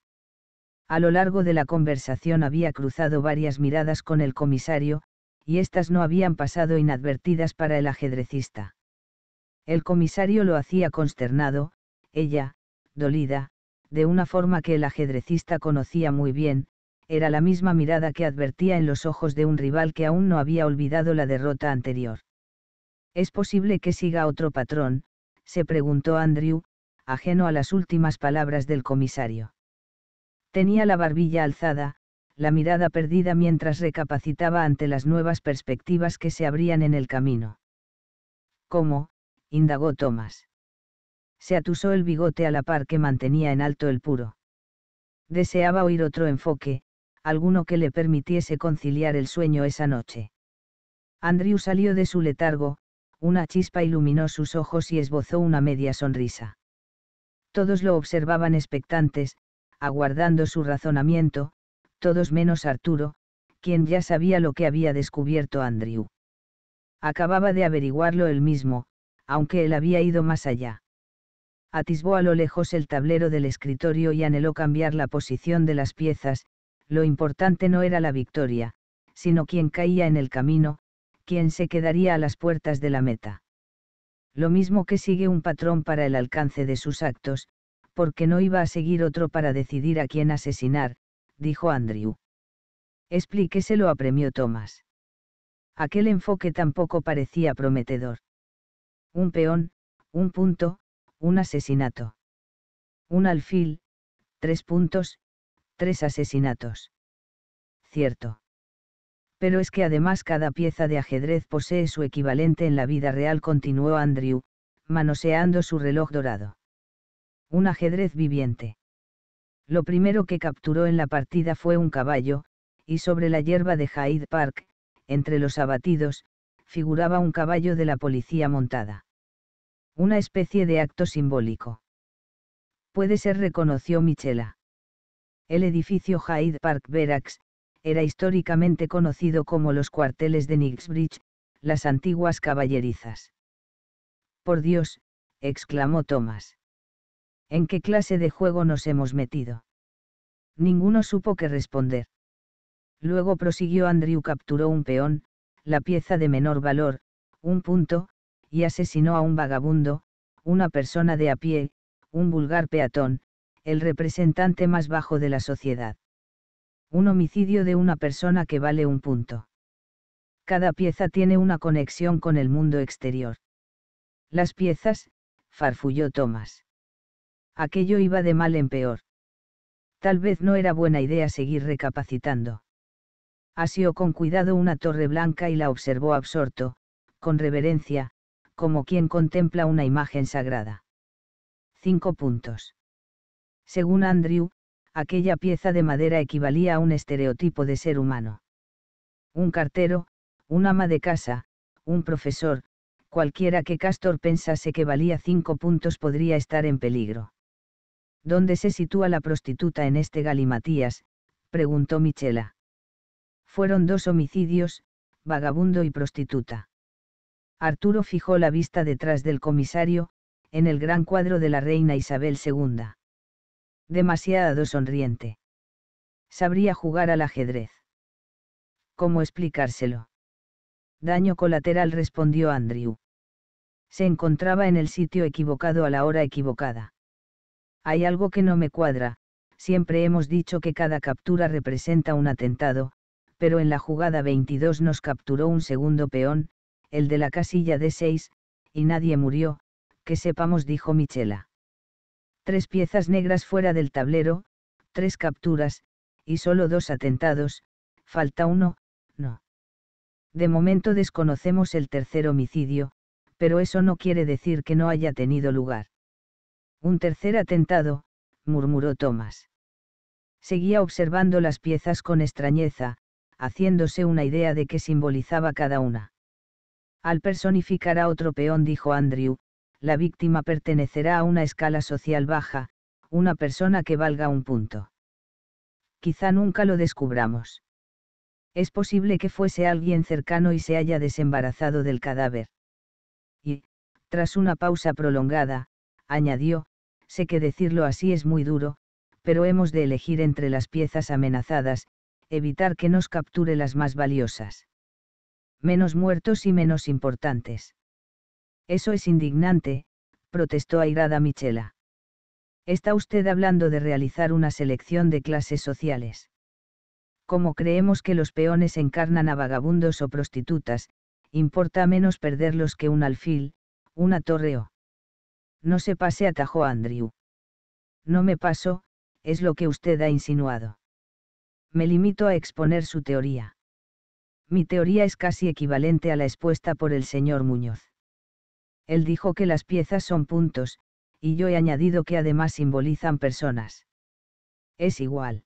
A lo largo de la conversación había cruzado varias miradas con el comisario, y éstas no habían pasado inadvertidas para el ajedrecista. El comisario lo hacía consternado, ella, dolida, de una forma que el ajedrecista conocía muy bien, era la misma mirada que advertía en los ojos de un rival que aún no había olvidado la derrota anterior. ¿Es posible que siga otro patrón? se preguntó Andrew, ajeno a las últimas palabras del comisario. Tenía la barbilla alzada, la mirada perdida mientras recapacitaba ante las nuevas perspectivas que se abrían en el camino. ¿Cómo? indagó Tomás. Se atusó el bigote a la par que mantenía en alto el puro. Deseaba oír otro enfoque, alguno que le permitiese conciliar el sueño esa noche. Andrew salió de su letargo, una chispa iluminó sus ojos y esbozó una media sonrisa. Todos lo observaban expectantes, aguardando su razonamiento, todos menos Arturo, quien ya sabía lo que había descubierto Andrew. Acababa de averiguarlo él mismo, aunque él había ido más allá. Atisbó a lo lejos el tablero del escritorio y anheló cambiar la posición de las piezas, lo importante no era la victoria, sino quien caía en el camino, quien se quedaría a las puertas de la meta lo mismo que sigue un patrón para el alcance de sus actos, porque no iba a seguir otro para decidir a quién asesinar, dijo Andrew. Explíqueselo apremió Thomas. Aquel enfoque tampoco parecía prometedor. Un peón, un punto, un asesinato. Un alfil, tres puntos, tres asesinatos. Cierto pero es que además cada pieza de ajedrez posee su equivalente en la vida real, continuó Andrew, manoseando su reloj dorado. Un ajedrez viviente. Lo primero que capturó en la partida fue un caballo, y sobre la hierba de Hyde Park, entre los abatidos, figuraba un caballo de la policía montada. Una especie de acto simbólico. Puede ser, reconoció Michela. El edificio Hyde Park Verax, era históricamente conocido como los cuarteles de Nixbridge, las antiguas caballerizas. Por Dios, exclamó Thomas. ¿En qué clase de juego nos hemos metido? Ninguno supo qué responder. Luego prosiguió Andrew capturó un peón, la pieza de menor valor, un punto, y asesinó a un vagabundo, una persona de a pie, un vulgar peatón, el representante más bajo de la sociedad un homicidio de una persona que vale un punto. Cada pieza tiene una conexión con el mundo exterior. Las piezas, farfulló Thomas. Aquello iba de mal en peor. Tal vez no era buena idea seguir recapacitando. Asió con cuidado una torre blanca y la observó absorto, con reverencia, como quien contempla una imagen sagrada. 5 puntos. Según Andrew, aquella pieza de madera equivalía a un estereotipo de ser humano. Un cartero, un ama de casa, un profesor, cualquiera que Castor pensase que valía cinco puntos podría estar en peligro. ¿Dónde se sitúa la prostituta en este galimatías? preguntó Michela. Fueron dos homicidios, vagabundo y prostituta. Arturo fijó la vista detrás del comisario, en el gran cuadro de la reina Isabel II demasiado sonriente. Sabría jugar al ajedrez. ¿Cómo explicárselo? Daño colateral respondió Andrew. Se encontraba en el sitio equivocado a la hora equivocada. Hay algo que no me cuadra, siempre hemos dicho que cada captura representa un atentado, pero en la jugada 22 nos capturó un segundo peón, el de la casilla D6, y nadie murió, que sepamos, dijo Michela tres piezas negras fuera del tablero, tres capturas, y solo dos atentados, falta uno, no. De momento desconocemos el tercer homicidio, pero eso no quiere decir que no haya tenido lugar. Un tercer atentado, murmuró Thomas. Seguía observando las piezas con extrañeza, haciéndose una idea de qué simbolizaba cada una. Al personificar a otro peón dijo Andrew, la víctima pertenecerá a una escala social baja, una persona que valga un punto. Quizá nunca lo descubramos. Es posible que fuese alguien cercano y se haya desembarazado del cadáver. Y, tras una pausa prolongada, añadió, sé que decirlo así es muy duro, pero hemos de elegir entre las piezas amenazadas, evitar que nos capture las más valiosas. Menos muertos y menos importantes. Eso es indignante, protestó airada Michela. Está usted hablando de realizar una selección de clases sociales. Como creemos que los peones encarnan a vagabundos o prostitutas, importa menos perderlos que un alfil, una torre o... No se pase, atajó Andrew. No me paso, es lo que usted ha insinuado. Me limito a exponer su teoría. Mi teoría es casi equivalente a la expuesta por el señor Muñoz. Él dijo que las piezas son puntos, y yo he añadido que además simbolizan personas. Es igual.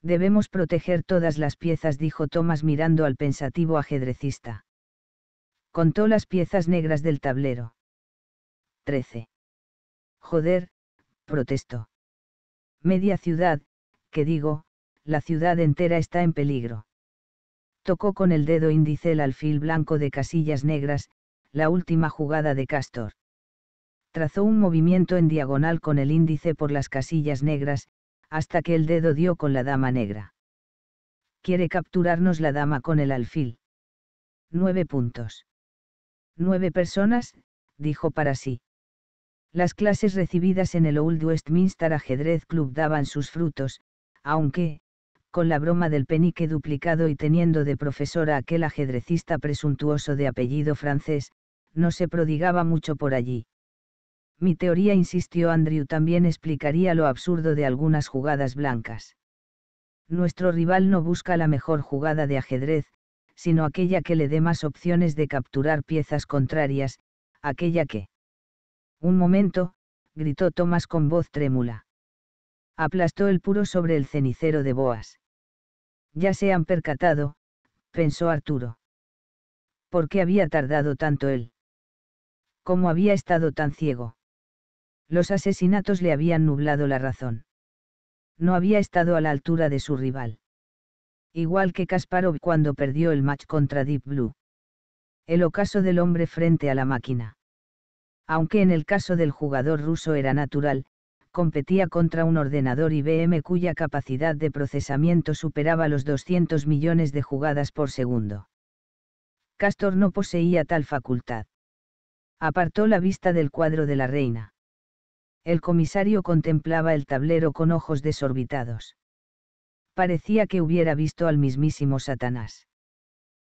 Debemos proteger todas las piezas, dijo Thomas mirando al pensativo ajedrecista. Contó las piezas negras del tablero. 13. Joder, protestó. Media ciudad, que digo, la ciudad entera está en peligro. Tocó con el dedo índice el alfil blanco de casillas negras, la última jugada de Castor. Trazó un movimiento en diagonal con el índice por las casillas negras, hasta que el dedo dio con la dama negra. Quiere capturarnos la dama con el alfil. Nueve puntos. Nueve personas, dijo para sí. Las clases recibidas en el Old Westminster Ajedrez Club daban sus frutos, aunque, con la broma del penique duplicado y teniendo de profesora aquel ajedrecista presuntuoso de apellido francés, no se prodigaba mucho por allí. Mi teoría, insistió Andrew, también explicaría lo absurdo de algunas jugadas blancas. Nuestro rival no busca la mejor jugada de ajedrez, sino aquella que le dé más opciones de capturar piezas contrarias, aquella que... Un momento, gritó Thomas con voz trémula. Aplastó el puro sobre el cenicero de Boas. Ya se han percatado, pensó Arturo. ¿Por qué había tardado tanto él? ¿Cómo había estado tan ciego? Los asesinatos le habían nublado la razón. No había estado a la altura de su rival. Igual que Kasparov cuando perdió el match contra Deep Blue. El ocaso del hombre frente a la máquina. Aunque en el caso del jugador ruso era natural, competía contra un ordenador IBM cuya capacidad de procesamiento superaba los 200 millones de jugadas por segundo. Castor no poseía tal facultad apartó la vista del cuadro de la reina. El comisario contemplaba el tablero con ojos desorbitados. Parecía que hubiera visto al mismísimo Satanás.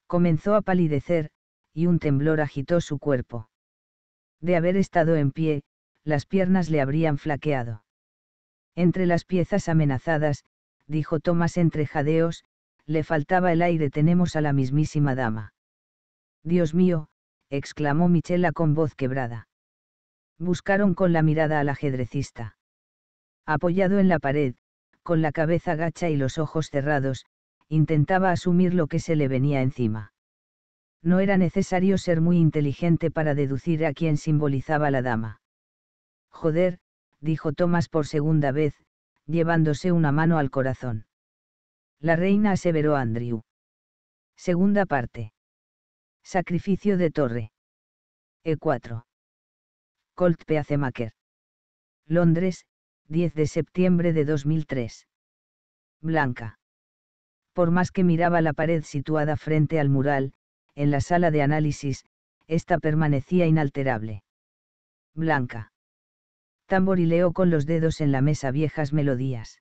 Comenzó a palidecer, y un temblor agitó su cuerpo. De haber estado en pie, las piernas le habrían flaqueado. Entre las piezas amenazadas, dijo Tomás entre jadeos, le faltaba el aire, tenemos a la mismísima dama. Dios mío, exclamó Michela con voz quebrada. Buscaron con la mirada al ajedrecista. Apoyado en la pared, con la cabeza gacha y los ojos cerrados, intentaba asumir lo que se le venía encima. No era necesario ser muy inteligente para deducir a quién simbolizaba la dama. Joder, dijo Tomás por segunda vez, llevándose una mano al corazón. La reina aseveró a Andrew. Segunda parte. Sacrificio de torre. E4. Colt Peacemaker. Londres, 10 de septiembre de 2003. Blanca. Por más que miraba la pared situada frente al mural, en la sala de análisis, esta permanecía inalterable. Blanca. Tamborileó con los dedos en la mesa viejas melodías.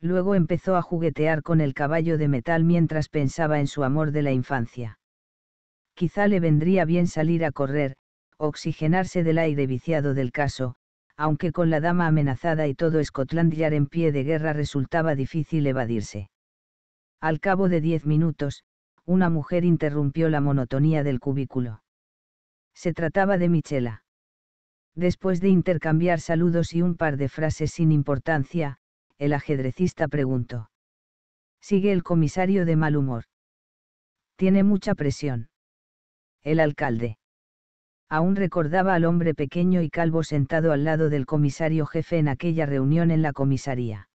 Luego empezó a juguetear con el caballo de metal mientras pensaba en su amor de la infancia quizá le vendría bien salir a correr, oxigenarse del aire viciado del caso, aunque con la dama amenazada y todo Scotland Yard en pie de guerra resultaba difícil evadirse. Al cabo de diez minutos, una mujer interrumpió la monotonía del cubículo. Se trataba de Michela. Después de intercambiar saludos y un par de frases sin importancia, el ajedrecista preguntó. Sigue el comisario de mal humor. Tiene mucha presión el alcalde. Aún recordaba al hombre pequeño y calvo sentado al lado del comisario jefe en aquella reunión en la comisaría.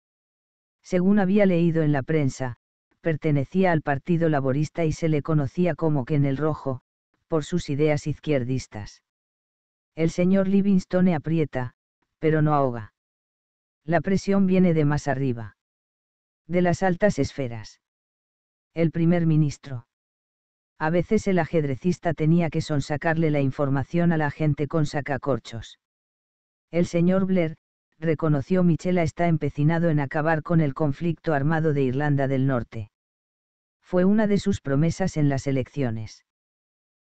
Según había leído en la prensa, pertenecía al Partido Laborista y se le conocía como que en el rojo, por sus ideas izquierdistas. El señor Livingstone aprieta, pero no ahoga. La presión viene de más arriba. De las altas esferas. El primer ministro a veces el ajedrecista tenía que sonsacarle la información a la gente con sacacorchos. El señor Blair, reconoció Michela, está empecinado en acabar con el conflicto armado de Irlanda del Norte. Fue una de sus promesas en las elecciones.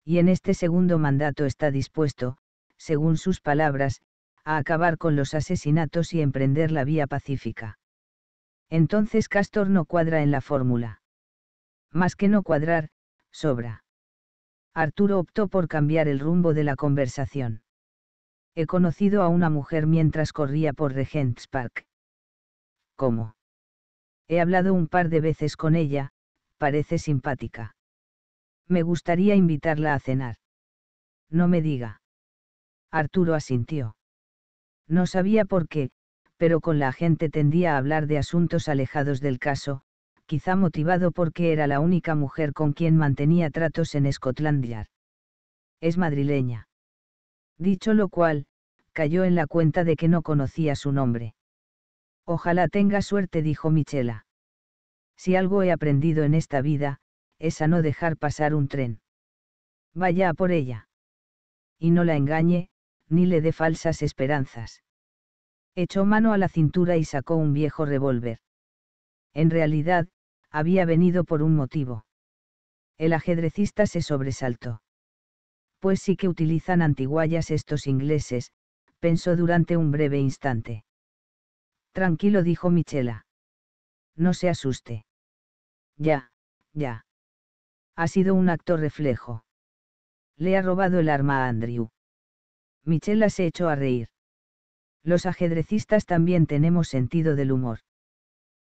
Y en este segundo mandato está dispuesto, según sus palabras, a acabar con los asesinatos y emprender la vía pacífica. Entonces Castor no cuadra en la fórmula. Más que no cuadrar, Sobra. Arturo optó por cambiar el rumbo de la conversación. He conocido a una mujer mientras corría por Regent's Park. ¿Cómo? He hablado un par de veces con ella, parece simpática. Me gustaría invitarla a cenar. No me diga. Arturo asintió. No sabía por qué, pero con la gente tendía a hablar de asuntos alejados del caso, quizá motivado porque era la única mujer con quien mantenía tratos en Scotland Yard. Es madrileña. Dicho lo cual, cayó en la cuenta de que no conocía su nombre. Ojalá tenga suerte, dijo Michela. Si algo he aprendido en esta vida, es a no dejar pasar un tren. Vaya por ella. Y no la engañe, ni le dé falsas esperanzas. Echó mano a la cintura y sacó un viejo revólver. En realidad, había venido por un motivo. El ajedrecista se sobresaltó. Pues sí que utilizan antiguallas estos ingleses, pensó durante un breve instante. Tranquilo dijo Michela. No se asuste. Ya, ya. Ha sido un acto reflejo. Le ha robado el arma a Andrew. Michela se echó a reír. Los ajedrecistas también tenemos sentido del humor.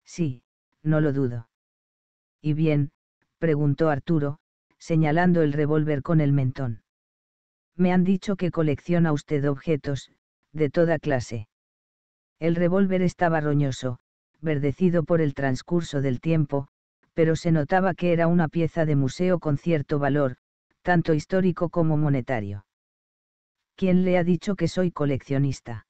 Sí, no lo dudo. ¿Y bien? preguntó Arturo, señalando el revólver con el mentón. Me han dicho que colecciona usted objetos, de toda clase. El revólver estaba roñoso, verdecido por el transcurso del tiempo, pero se notaba que era una pieza de museo con cierto valor, tanto histórico como monetario. ¿Quién le ha dicho que soy coleccionista?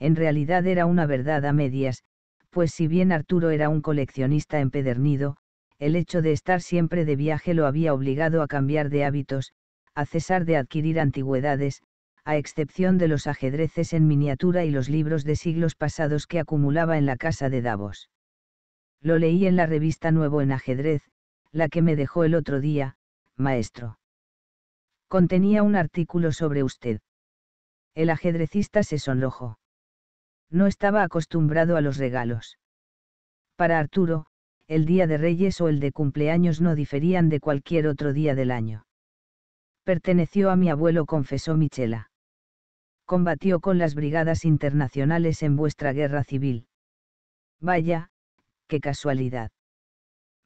En realidad era una verdad a medias, pues si bien Arturo era un coleccionista empedernido, el hecho de estar siempre de viaje lo había obligado a cambiar de hábitos, a cesar de adquirir antigüedades, a excepción de los ajedreces en miniatura y los libros de siglos pasados que acumulaba en la casa de Davos. Lo leí en la revista Nuevo en Ajedrez, la que me dejó el otro día, maestro. Contenía un artículo sobre usted. El ajedrecista se sonrojó. No estaba acostumbrado a los regalos. Para Arturo, el día de reyes o el de cumpleaños no diferían de cualquier otro día del año. Perteneció a mi abuelo, confesó Michela. Combatió con las brigadas internacionales en vuestra guerra civil. Vaya, qué casualidad.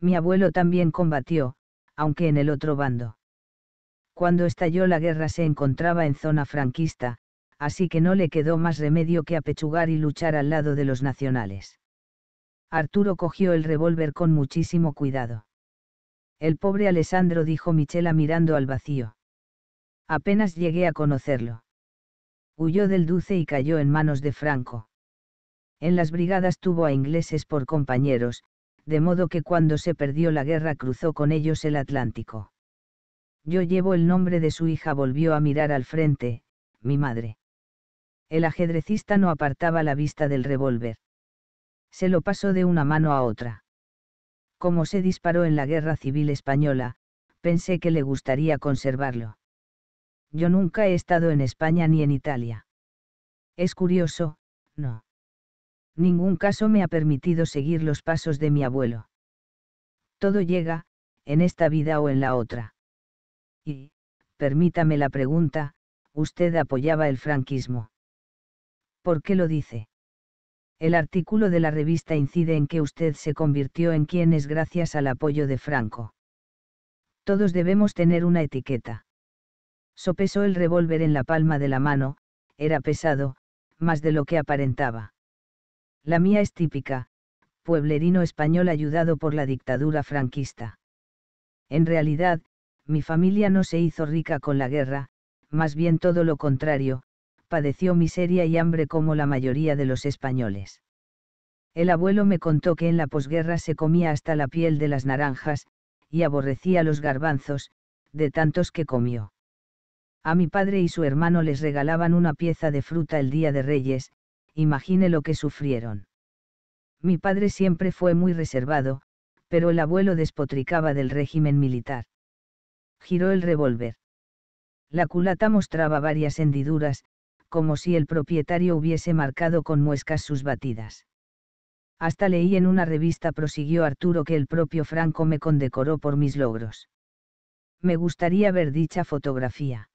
Mi abuelo también combatió, aunque en el otro bando. Cuando estalló la guerra se encontraba en zona franquista, así que no le quedó más remedio que apechugar y luchar al lado de los nacionales. Arturo cogió el revólver con muchísimo cuidado. El pobre Alessandro dijo Michela mirando al vacío. Apenas llegué a conocerlo. Huyó del Duce y cayó en manos de Franco. En las brigadas tuvo a ingleses por compañeros, de modo que cuando se perdió la guerra cruzó con ellos el Atlántico. Yo llevo el nombre de su hija, volvió a mirar al frente, mi madre. El ajedrecista no apartaba la vista del revólver se lo pasó de una mano a otra. Como se disparó en la Guerra Civil Española, pensé que le gustaría conservarlo. Yo nunca he estado en España ni en Italia. Es curioso, no. Ningún caso me ha permitido seguir los pasos de mi abuelo. Todo llega, en esta vida o en la otra. Y, permítame la pregunta, usted apoyaba el franquismo. ¿Por qué lo dice? El artículo de la revista incide en que usted se convirtió en quien es gracias al apoyo de Franco. Todos debemos tener una etiqueta. Sopesó el revólver en la palma de la mano, era pesado, más de lo que aparentaba. La mía es típica, pueblerino español ayudado por la dictadura franquista. En realidad, mi familia no se hizo rica con la guerra, más bien todo lo contrario, padeció miseria y hambre como la mayoría de los españoles. El abuelo me contó que en la posguerra se comía hasta la piel de las naranjas, y aborrecía los garbanzos, de tantos que comió. A mi padre y su hermano les regalaban una pieza de fruta el día de Reyes, imagine lo que sufrieron. Mi padre siempre fue muy reservado, pero el abuelo despotricaba del régimen militar. Giró el revólver. La culata mostraba varias hendiduras, como si el propietario hubiese marcado con muescas sus batidas. Hasta leí en una revista, prosiguió Arturo, que el propio Franco me condecoró por mis logros. Me gustaría ver dicha fotografía.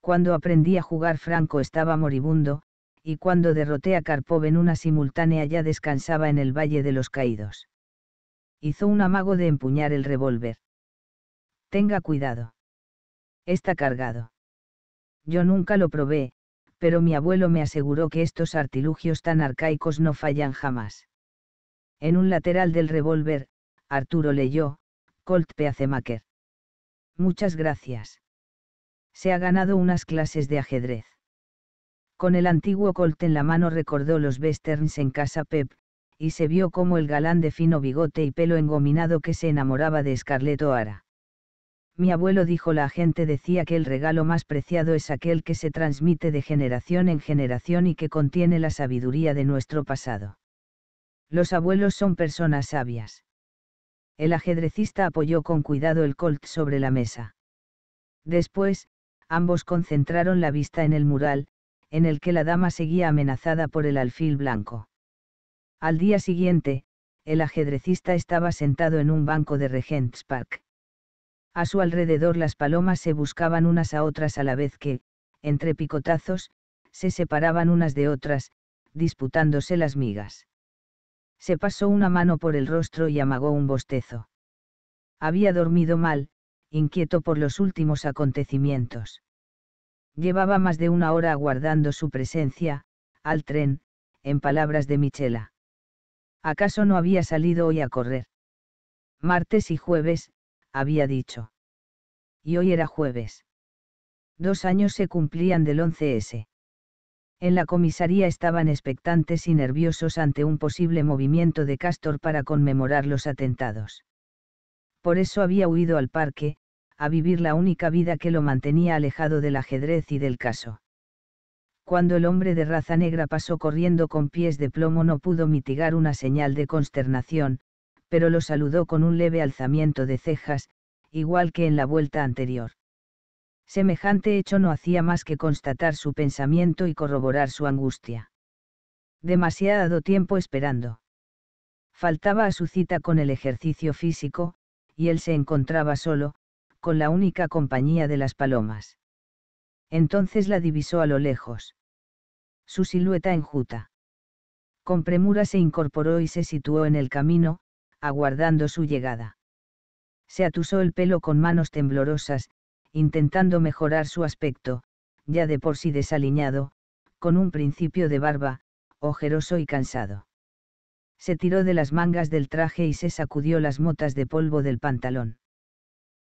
Cuando aprendí a jugar Franco estaba moribundo, y cuando derroté a Karpov en una simultánea ya descansaba en el Valle de los Caídos. Hizo un amago de empuñar el revólver. Tenga cuidado. Está cargado. Yo nunca lo probé, pero mi abuelo me aseguró que estos artilugios tan arcaicos no fallan jamás. En un lateral del revólver, Arturo leyó, Colt Peacemaker. Muchas gracias. Se ha ganado unas clases de ajedrez. Con el antiguo Colt en la mano recordó los westerns en casa Pep, y se vio como el galán de fino bigote y pelo engominado que se enamoraba de Scarlett O'Hara. Mi abuelo dijo la gente decía que el regalo más preciado es aquel que se transmite de generación en generación y que contiene la sabiduría de nuestro pasado. Los abuelos son personas sabias. El ajedrecista apoyó con cuidado el colt sobre la mesa. Después, ambos concentraron la vista en el mural, en el que la dama seguía amenazada por el alfil blanco. Al día siguiente, el ajedrecista estaba sentado en un banco de Regent's Park. A su alrededor las palomas se buscaban unas a otras a la vez que, entre picotazos, se separaban unas de otras, disputándose las migas. Se pasó una mano por el rostro y amagó un bostezo. Había dormido mal, inquieto por los últimos acontecimientos. Llevaba más de una hora aguardando su presencia, al tren, en palabras de Michela. ¿Acaso no había salido hoy a correr? Martes y jueves, había dicho. Y hoy era jueves. Dos años se cumplían del 11S. En la comisaría estaban expectantes y nerviosos ante un posible movimiento de Castor para conmemorar los atentados. Por eso había huido al parque, a vivir la única vida que lo mantenía alejado del ajedrez y del caso. Cuando el hombre de raza negra pasó corriendo con pies de plomo no pudo mitigar una señal de consternación, pero lo saludó con un leve alzamiento de cejas, igual que en la vuelta anterior. Semejante hecho no hacía más que constatar su pensamiento y corroborar su angustia. Demasiado tiempo esperando. Faltaba a su cita con el ejercicio físico, y él se encontraba solo, con la única compañía de las palomas. Entonces la divisó a lo lejos. Su silueta enjuta. Con premura se incorporó y se situó en el camino, aguardando su llegada. Se atusó el pelo con manos temblorosas, intentando mejorar su aspecto, ya de por sí desaliñado, con un principio de barba, ojeroso y cansado. Se tiró de las mangas del traje y se sacudió las motas de polvo del pantalón.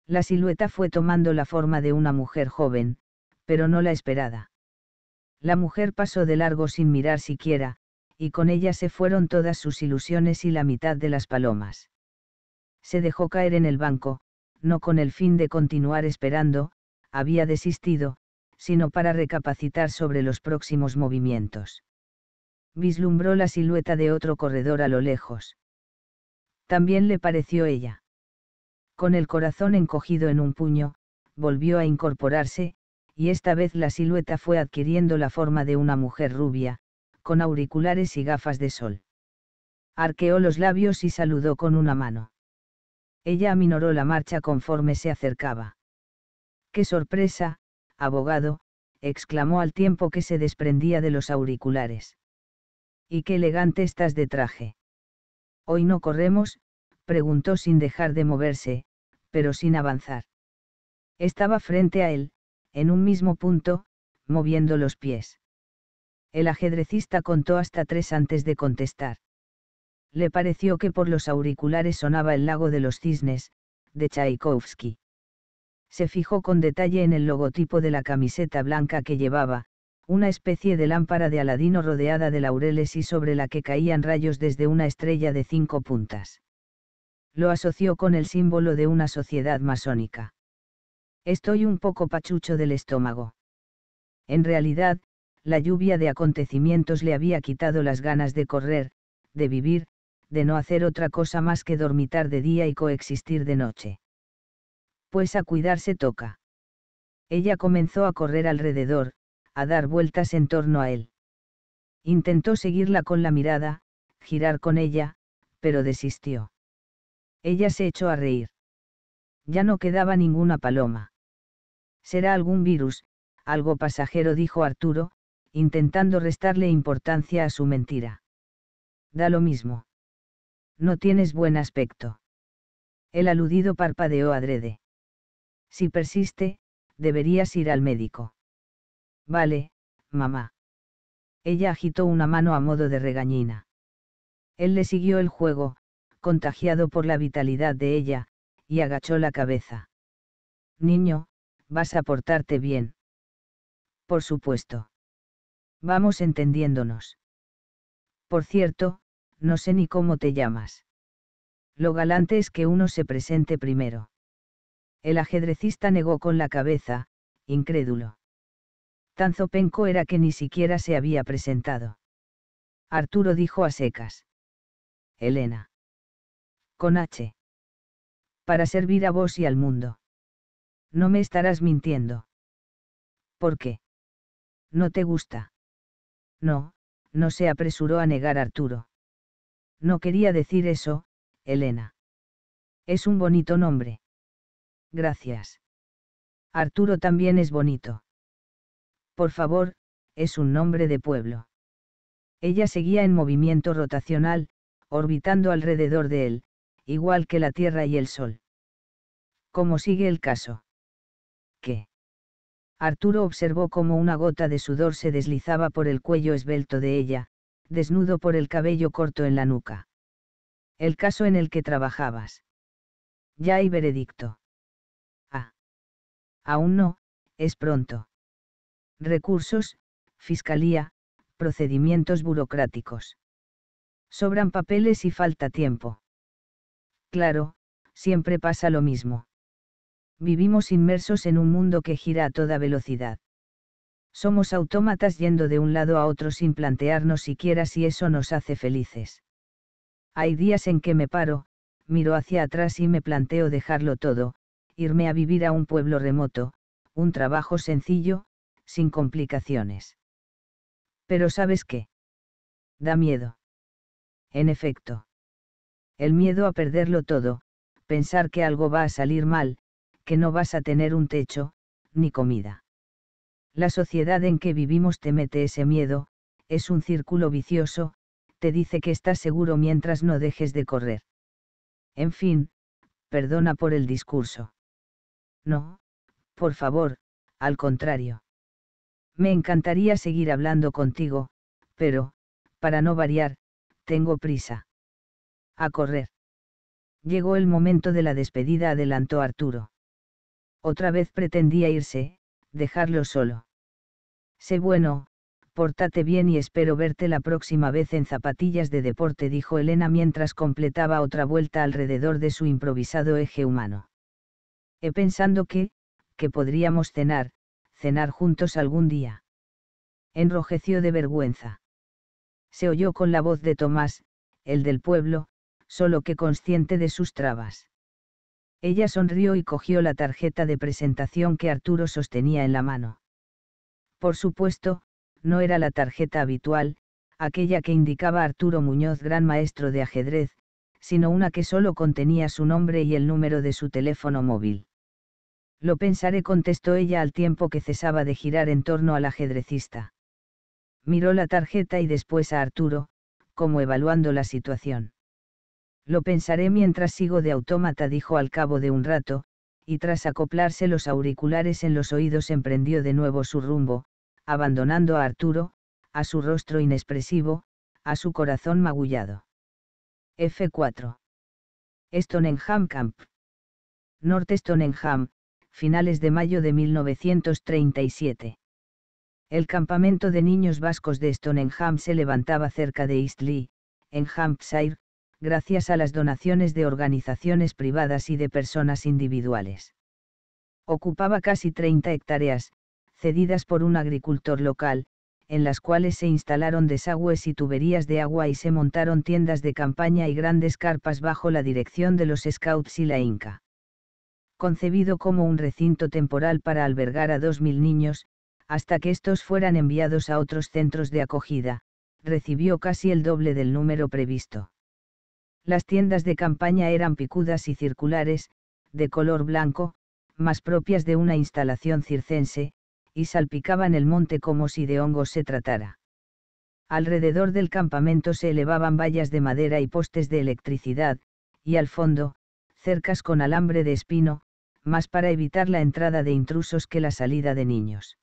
La silueta fue tomando la forma de una mujer joven, pero no la esperada. La mujer pasó de largo sin mirar siquiera, y con ella se fueron todas sus ilusiones y la mitad de las palomas. Se dejó caer en el banco, no con el fin de continuar esperando, había desistido, sino para recapacitar sobre los próximos movimientos. Vislumbró la silueta de otro corredor a lo lejos. También le pareció ella. Con el corazón encogido en un puño, volvió a incorporarse, y esta vez la silueta fue adquiriendo la forma de una mujer rubia, con auriculares y gafas de sol. Arqueó los labios y saludó con una mano. Ella aminoró la marcha conforme se acercaba. ¡Qué sorpresa, abogado! exclamó al tiempo que se desprendía de los auriculares. Y qué elegante estás de traje. Hoy no corremos, preguntó sin dejar de moverse, pero sin avanzar. Estaba frente a él, en un mismo punto, moviendo los pies. El ajedrecista contó hasta tres antes de contestar. Le pareció que por los auriculares sonaba el lago de los cisnes, de Tchaikovsky. Se fijó con detalle en el logotipo de la camiseta blanca que llevaba, una especie de lámpara de Aladino rodeada de laureles y sobre la que caían rayos desde una estrella de cinco puntas. Lo asoció con el símbolo de una sociedad masónica. Estoy un poco pachucho del estómago. En realidad, la lluvia de acontecimientos le había quitado las ganas de correr, de vivir, de no hacer otra cosa más que dormitar de día y coexistir de noche. Pues a cuidarse toca. Ella comenzó a correr alrededor, a dar vueltas en torno a él. Intentó seguirla con la mirada, girar con ella, pero desistió. Ella se echó a reír. Ya no quedaba ninguna paloma. Será algún virus, algo pasajero, dijo Arturo, intentando restarle importancia a su mentira. Da lo mismo. No tienes buen aspecto. El aludido parpadeó adrede. Si persiste, deberías ir al médico. Vale, mamá. Ella agitó una mano a modo de regañina. Él le siguió el juego, contagiado por la vitalidad de ella, y agachó la cabeza. Niño, vas a portarte bien. Por supuesto. Vamos entendiéndonos. Por cierto, no sé ni cómo te llamas. Lo galante es que uno se presente primero. El ajedrecista negó con la cabeza, incrédulo. Tan zopenco era que ni siquiera se había presentado. Arturo dijo a secas. Elena. Con H. Para servir a vos y al mundo. No me estarás mintiendo. ¿Por qué? No te gusta. No, no se apresuró a negar Arturo. No quería decir eso, Elena. Es un bonito nombre. Gracias. Arturo también es bonito. Por favor, es un nombre de pueblo. Ella seguía en movimiento rotacional, orbitando alrededor de él, igual que la Tierra y el Sol. ¿Cómo sigue el caso? ¿Qué? Arturo observó cómo una gota de sudor se deslizaba por el cuello esbelto de ella, desnudo por el cabello corto en la nuca. El caso en el que trabajabas. Ya hay veredicto. Ah. Aún no, es pronto. Recursos, fiscalía, procedimientos burocráticos. Sobran papeles y falta tiempo. Claro, siempre pasa lo mismo vivimos inmersos en un mundo que gira a toda velocidad. Somos autómatas yendo de un lado a otro sin plantearnos siquiera si eso nos hace felices. Hay días en que me paro, miro hacia atrás y me planteo dejarlo todo, irme a vivir a un pueblo remoto, un trabajo sencillo, sin complicaciones. Pero sabes qué? Da miedo. En efecto. El miedo a perderlo todo, pensar que algo va a salir mal, que no vas a tener un techo, ni comida. La sociedad en que vivimos te mete ese miedo, es un círculo vicioso, te dice que estás seguro mientras no dejes de correr. En fin, perdona por el discurso. No, por favor, al contrario. Me encantaría seguir hablando contigo, pero, para no variar, tengo prisa. A correr. Llegó el momento de la despedida, adelantó Arturo. Otra vez pretendía irse, dejarlo solo. Sé bueno, pórtate bien y espero verte la próxima vez en zapatillas de deporte, dijo Elena mientras completaba otra vuelta alrededor de su improvisado eje humano. He pensando que, que podríamos cenar, cenar juntos algún día. Enrojeció de vergüenza. Se oyó con la voz de Tomás, el del pueblo, solo que consciente de sus trabas. Ella sonrió y cogió la tarjeta de presentación que Arturo sostenía en la mano. Por supuesto, no era la tarjeta habitual, aquella que indicaba Arturo Muñoz gran maestro de ajedrez, sino una que solo contenía su nombre y el número de su teléfono móvil. Lo pensaré, contestó ella al tiempo que cesaba de girar en torno al ajedrecista. Miró la tarjeta y después a Arturo, como evaluando la situación. Lo pensaré mientras sigo de autómata, dijo al cabo de un rato, y tras acoplarse los auriculares en los oídos emprendió de nuevo su rumbo, abandonando a Arturo, a su rostro inexpresivo, a su corazón magullado. F4. Stoneham Camp. Norte Stonenham, finales de mayo de 1937. El campamento de niños vascos de Stonenham se levantaba cerca de Eastleigh, en Hampshire, gracias a las donaciones de organizaciones privadas y de personas individuales. Ocupaba casi 30 hectáreas, cedidas por un agricultor local, en las cuales se instalaron desagües y tuberías de agua y se montaron tiendas de campaña y grandes carpas bajo la dirección de los Scouts y la Inca. Concebido como un recinto temporal para albergar a 2.000 niños, hasta que estos fueran enviados a otros centros de acogida, recibió casi el doble del número previsto. Las tiendas de campaña eran picudas y circulares, de color blanco, más propias de una instalación circense, y salpicaban el monte como si de hongos se tratara. Alrededor del campamento se elevaban vallas de madera y postes de electricidad, y al fondo, cercas con alambre de espino, más para evitar la entrada de intrusos que la salida de niños.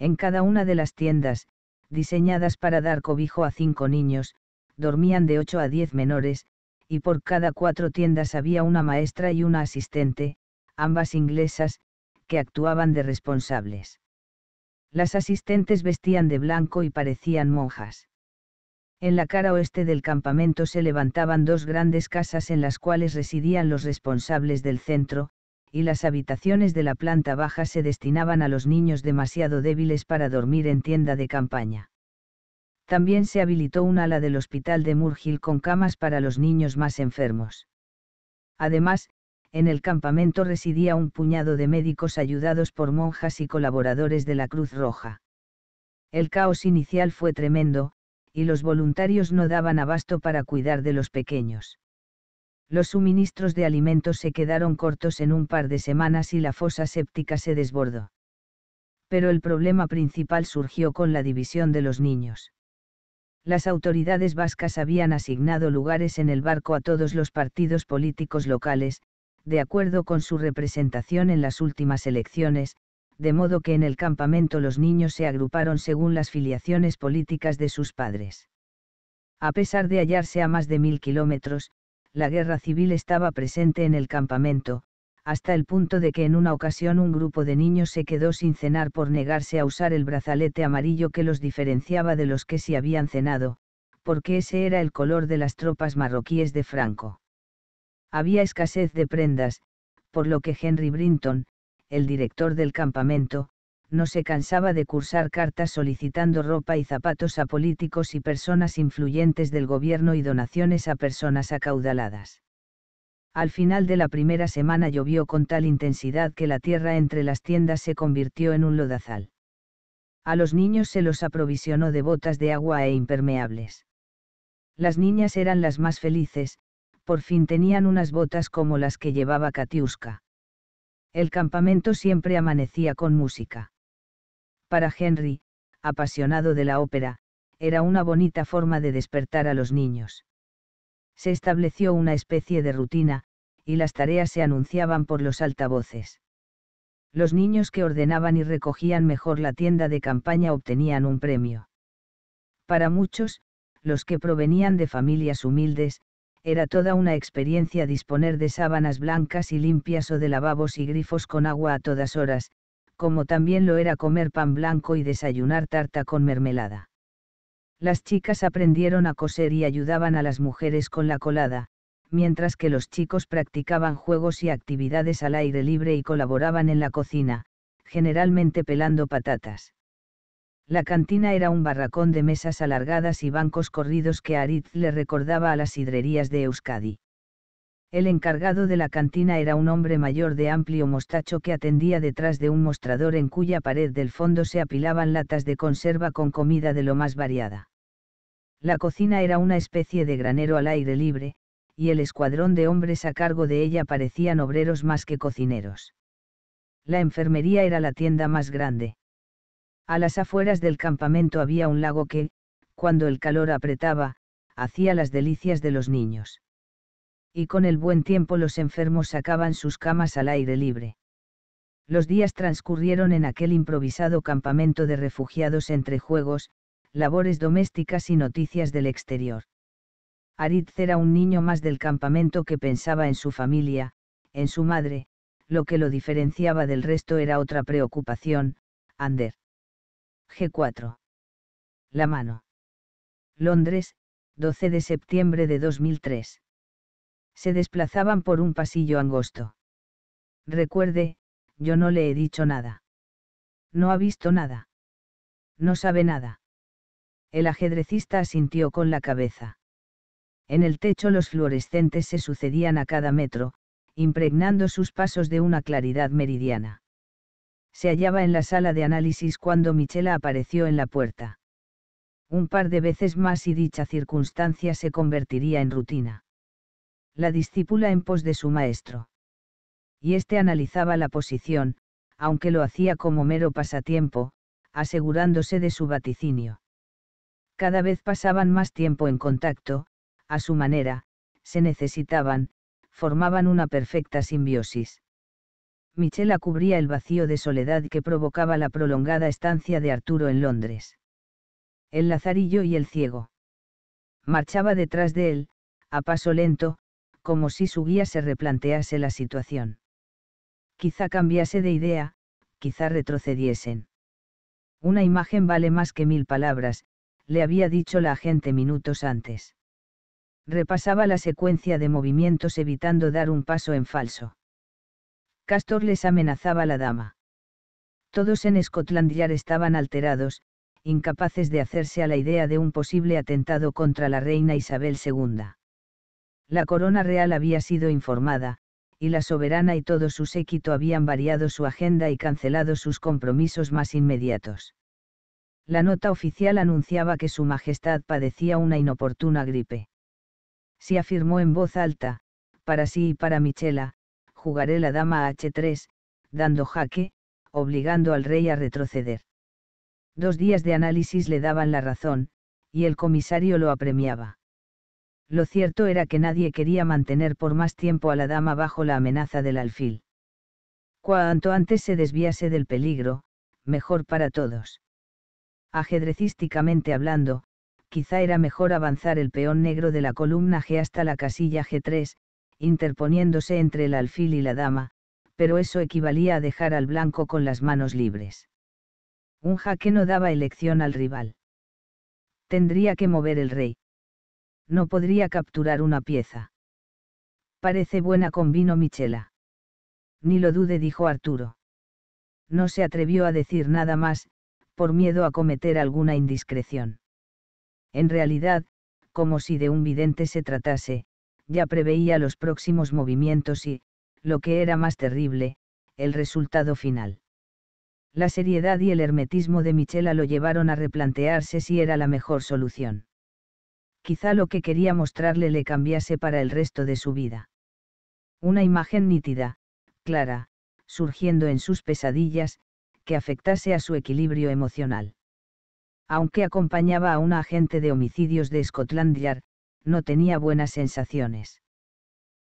En cada una de las tiendas, diseñadas para dar cobijo a cinco niños, dormían de 8 a 10 menores, y por cada cuatro tiendas había una maestra y una asistente, ambas inglesas, que actuaban de responsables. Las asistentes vestían de blanco y parecían monjas. En la cara oeste del campamento se levantaban dos grandes casas en las cuales residían los responsables del centro, y las habitaciones de la planta baja se destinaban a los niños demasiado débiles para dormir en tienda de campaña. También se habilitó un ala del Hospital de Murgil con camas para los niños más enfermos. Además, en el campamento residía un puñado de médicos ayudados por monjas y colaboradores de la Cruz Roja. El caos inicial fue tremendo, y los voluntarios no daban abasto para cuidar de los pequeños. Los suministros de alimentos se quedaron cortos en un par de semanas y la fosa séptica se desbordó. Pero el problema principal surgió con la división de los niños las autoridades vascas habían asignado lugares en el barco a todos los partidos políticos locales, de acuerdo con su representación en las últimas elecciones, de modo que en el campamento los niños se agruparon según las filiaciones políticas de sus padres. A pesar de hallarse a más de mil kilómetros, la guerra civil estaba presente en el campamento, hasta el punto de que en una ocasión un grupo de niños se quedó sin cenar por negarse a usar el brazalete amarillo que los diferenciaba de los que se habían cenado, porque ese era el color de las tropas marroquíes de Franco. Había escasez de prendas, por lo que Henry Brinton, el director del campamento, no se cansaba de cursar cartas solicitando ropa y zapatos a políticos y personas influyentes del gobierno y donaciones a personas acaudaladas. Al final de la primera semana llovió con tal intensidad que la tierra entre las tiendas se convirtió en un lodazal. A los niños se los aprovisionó de botas de agua e impermeables. Las niñas eran las más felices, por fin tenían unas botas como las que llevaba Katiuska. El campamento siempre amanecía con música. Para Henry, apasionado de la ópera, era una bonita forma de despertar a los niños. Se estableció una especie de rutina, y las tareas se anunciaban por los altavoces. Los niños que ordenaban y recogían mejor la tienda de campaña obtenían un premio. Para muchos, los que provenían de familias humildes, era toda una experiencia disponer de sábanas blancas y limpias o de lavabos y grifos con agua a todas horas, como también lo era comer pan blanco y desayunar tarta con mermelada. Las chicas aprendieron a coser y ayudaban a las mujeres con la colada, mientras que los chicos practicaban juegos y actividades al aire libre y colaboraban en la cocina, generalmente pelando patatas. La cantina era un barracón de mesas alargadas y bancos corridos que a Aritz le recordaba a las hidrerías de Euskadi. El encargado de la cantina era un hombre mayor de amplio mostacho que atendía detrás de un mostrador en cuya pared del fondo se apilaban latas de conserva con comida de lo más variada. La cocina era una especie de granero al aire libre, y el escuadrón de hombres a cargo de ella parecían obreros más que cocineros. La enfermería era la tienda más grande. A las afueras del campamento había un lago que, cuando el calor apretaba, hacía las delicias de los niños. Y con el buen tiempo los enfermos sacaban sus camas al aire libre. Los días transcurrieron en aquel improvisado campamento de refugiados entre juegos, labores domésticas y noticias del exterior. Aritz era un niño más del campamento que pensaba en su familia, en su madre, lo que lo diferenciaba del resto era otra preocupación, Ander. G4. La mano. Londres, 12 de septiembre de 2003. Se desplazaban por un pasillo angosto. Recuerde, yo no le he dicho nada. No ha visto nada. No sabe nada. El ajedrecista asintió con la cabeza. En el techo los fluorescentes se sucedían a cada metro, impregnando sus pasos de una claridad meridiana. Se hallaba en la sala de análisis cuando Michela apareció en la puerta. Un par de veces más y dicha circunstancia se convertiría en rutina. La discípula en pos de su maestro. Y éste analizaba la posición, aunque lo hacía como mero pasatiempo, asegurándose de su vaticinio. Cada vez pasaban más tiempo en contacto, a su manera, se necesitaban, formaban una perfecta simbiosis. Michela cubría el vacío de soledad que provocaba la prolongada estancia de Arturo en Londres. El lazarillo y el ciego. Marchaba detrás de él, a paso lento, como si su guía se replantease la situación. Quizá cambiase de idea, quizá retrocediesen. Una imagen vale más que mil palabras, le había dicho la gente minutos antes repasaba la secuencia de movimientos evitando dar un paso en falso. Castor les amenazaba la dama. Todos en Scotland Yard estaban alterados, incapaces de hacerse a la idea de un posible atentado contra la reina Isabel II. La corona real había sido informada, y la soberana y todo su séquito habían variado su agenda y cancelado sus compromisos más inmediatos. La nota oficial anunciaba que Su Majestad padecía una inoportuna gripe si afirmó en voz alta, para sí y para Michela, jugaré la dama h3, dando jaque, obligando al rey a retroceder. Dos días de análisis le daban la razón, y el comisario lo apremiaba. Lo cierto era que nadie quería mantener por más tiempo a la dama bajo la amenaza del alfil. Cuanto antes se desviase del peligro, mejor para todos. Ajedrecísticamente hablando, quizá era mejor avanzar el peón negro de la columna G hasta la casilla G3, interponiéndose entre el alfil y la dama, pero eso equivalía a dejar al blanco con las manos libres. Un jaque no daba elección al rival. Tendría que mover el rey. No podría capturar una pieza. Parece buena con vino Michela. Ni lo dude, dijo Arturo. No se atrevió a decir nada más, por miedo a cometer alguna indiscreción. En realidad, como si de un vidente se tratase, ya preveía los próximos movimientos y, lo que era más terrible, el resultado final. La seriedad y el hermetismo de Michela lo llevaron a replantearse si era la mejor solución. Quizá lo que quería mostrarle le cambiase para el resto de su vida. Una imagen nítida, clara, surgiendo en sus pesadillas, que afectase a su equilibrio emocional aunque acompañaba a un agente de homicidios de Scotland Yard, no tenía buenas sensaciones.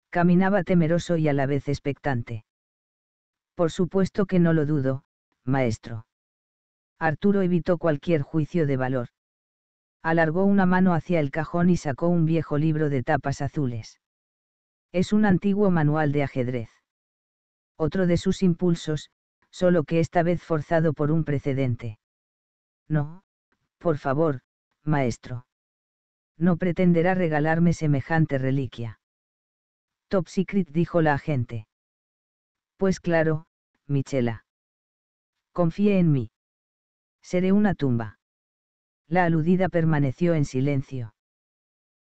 Caminaba temeroso y a la vez expectante. Por supuesto que no lo dudo, maestro. Arturo evitó cualquier juicio de valor. Alargó una mano hacia el cajón y sacó un viejo libro de tapas azules. Es un antiguo manual de ajedrez. Otro de sus impulsos, solo que esta vez forzado por un precedente. No, por favor, maestro. No pretenderá regalarme semejante reliquia. Top Secret dijo la agente. Pues claro, Michela. Confíe en mí. Seré una tumba. La aludida permaneció en silencio.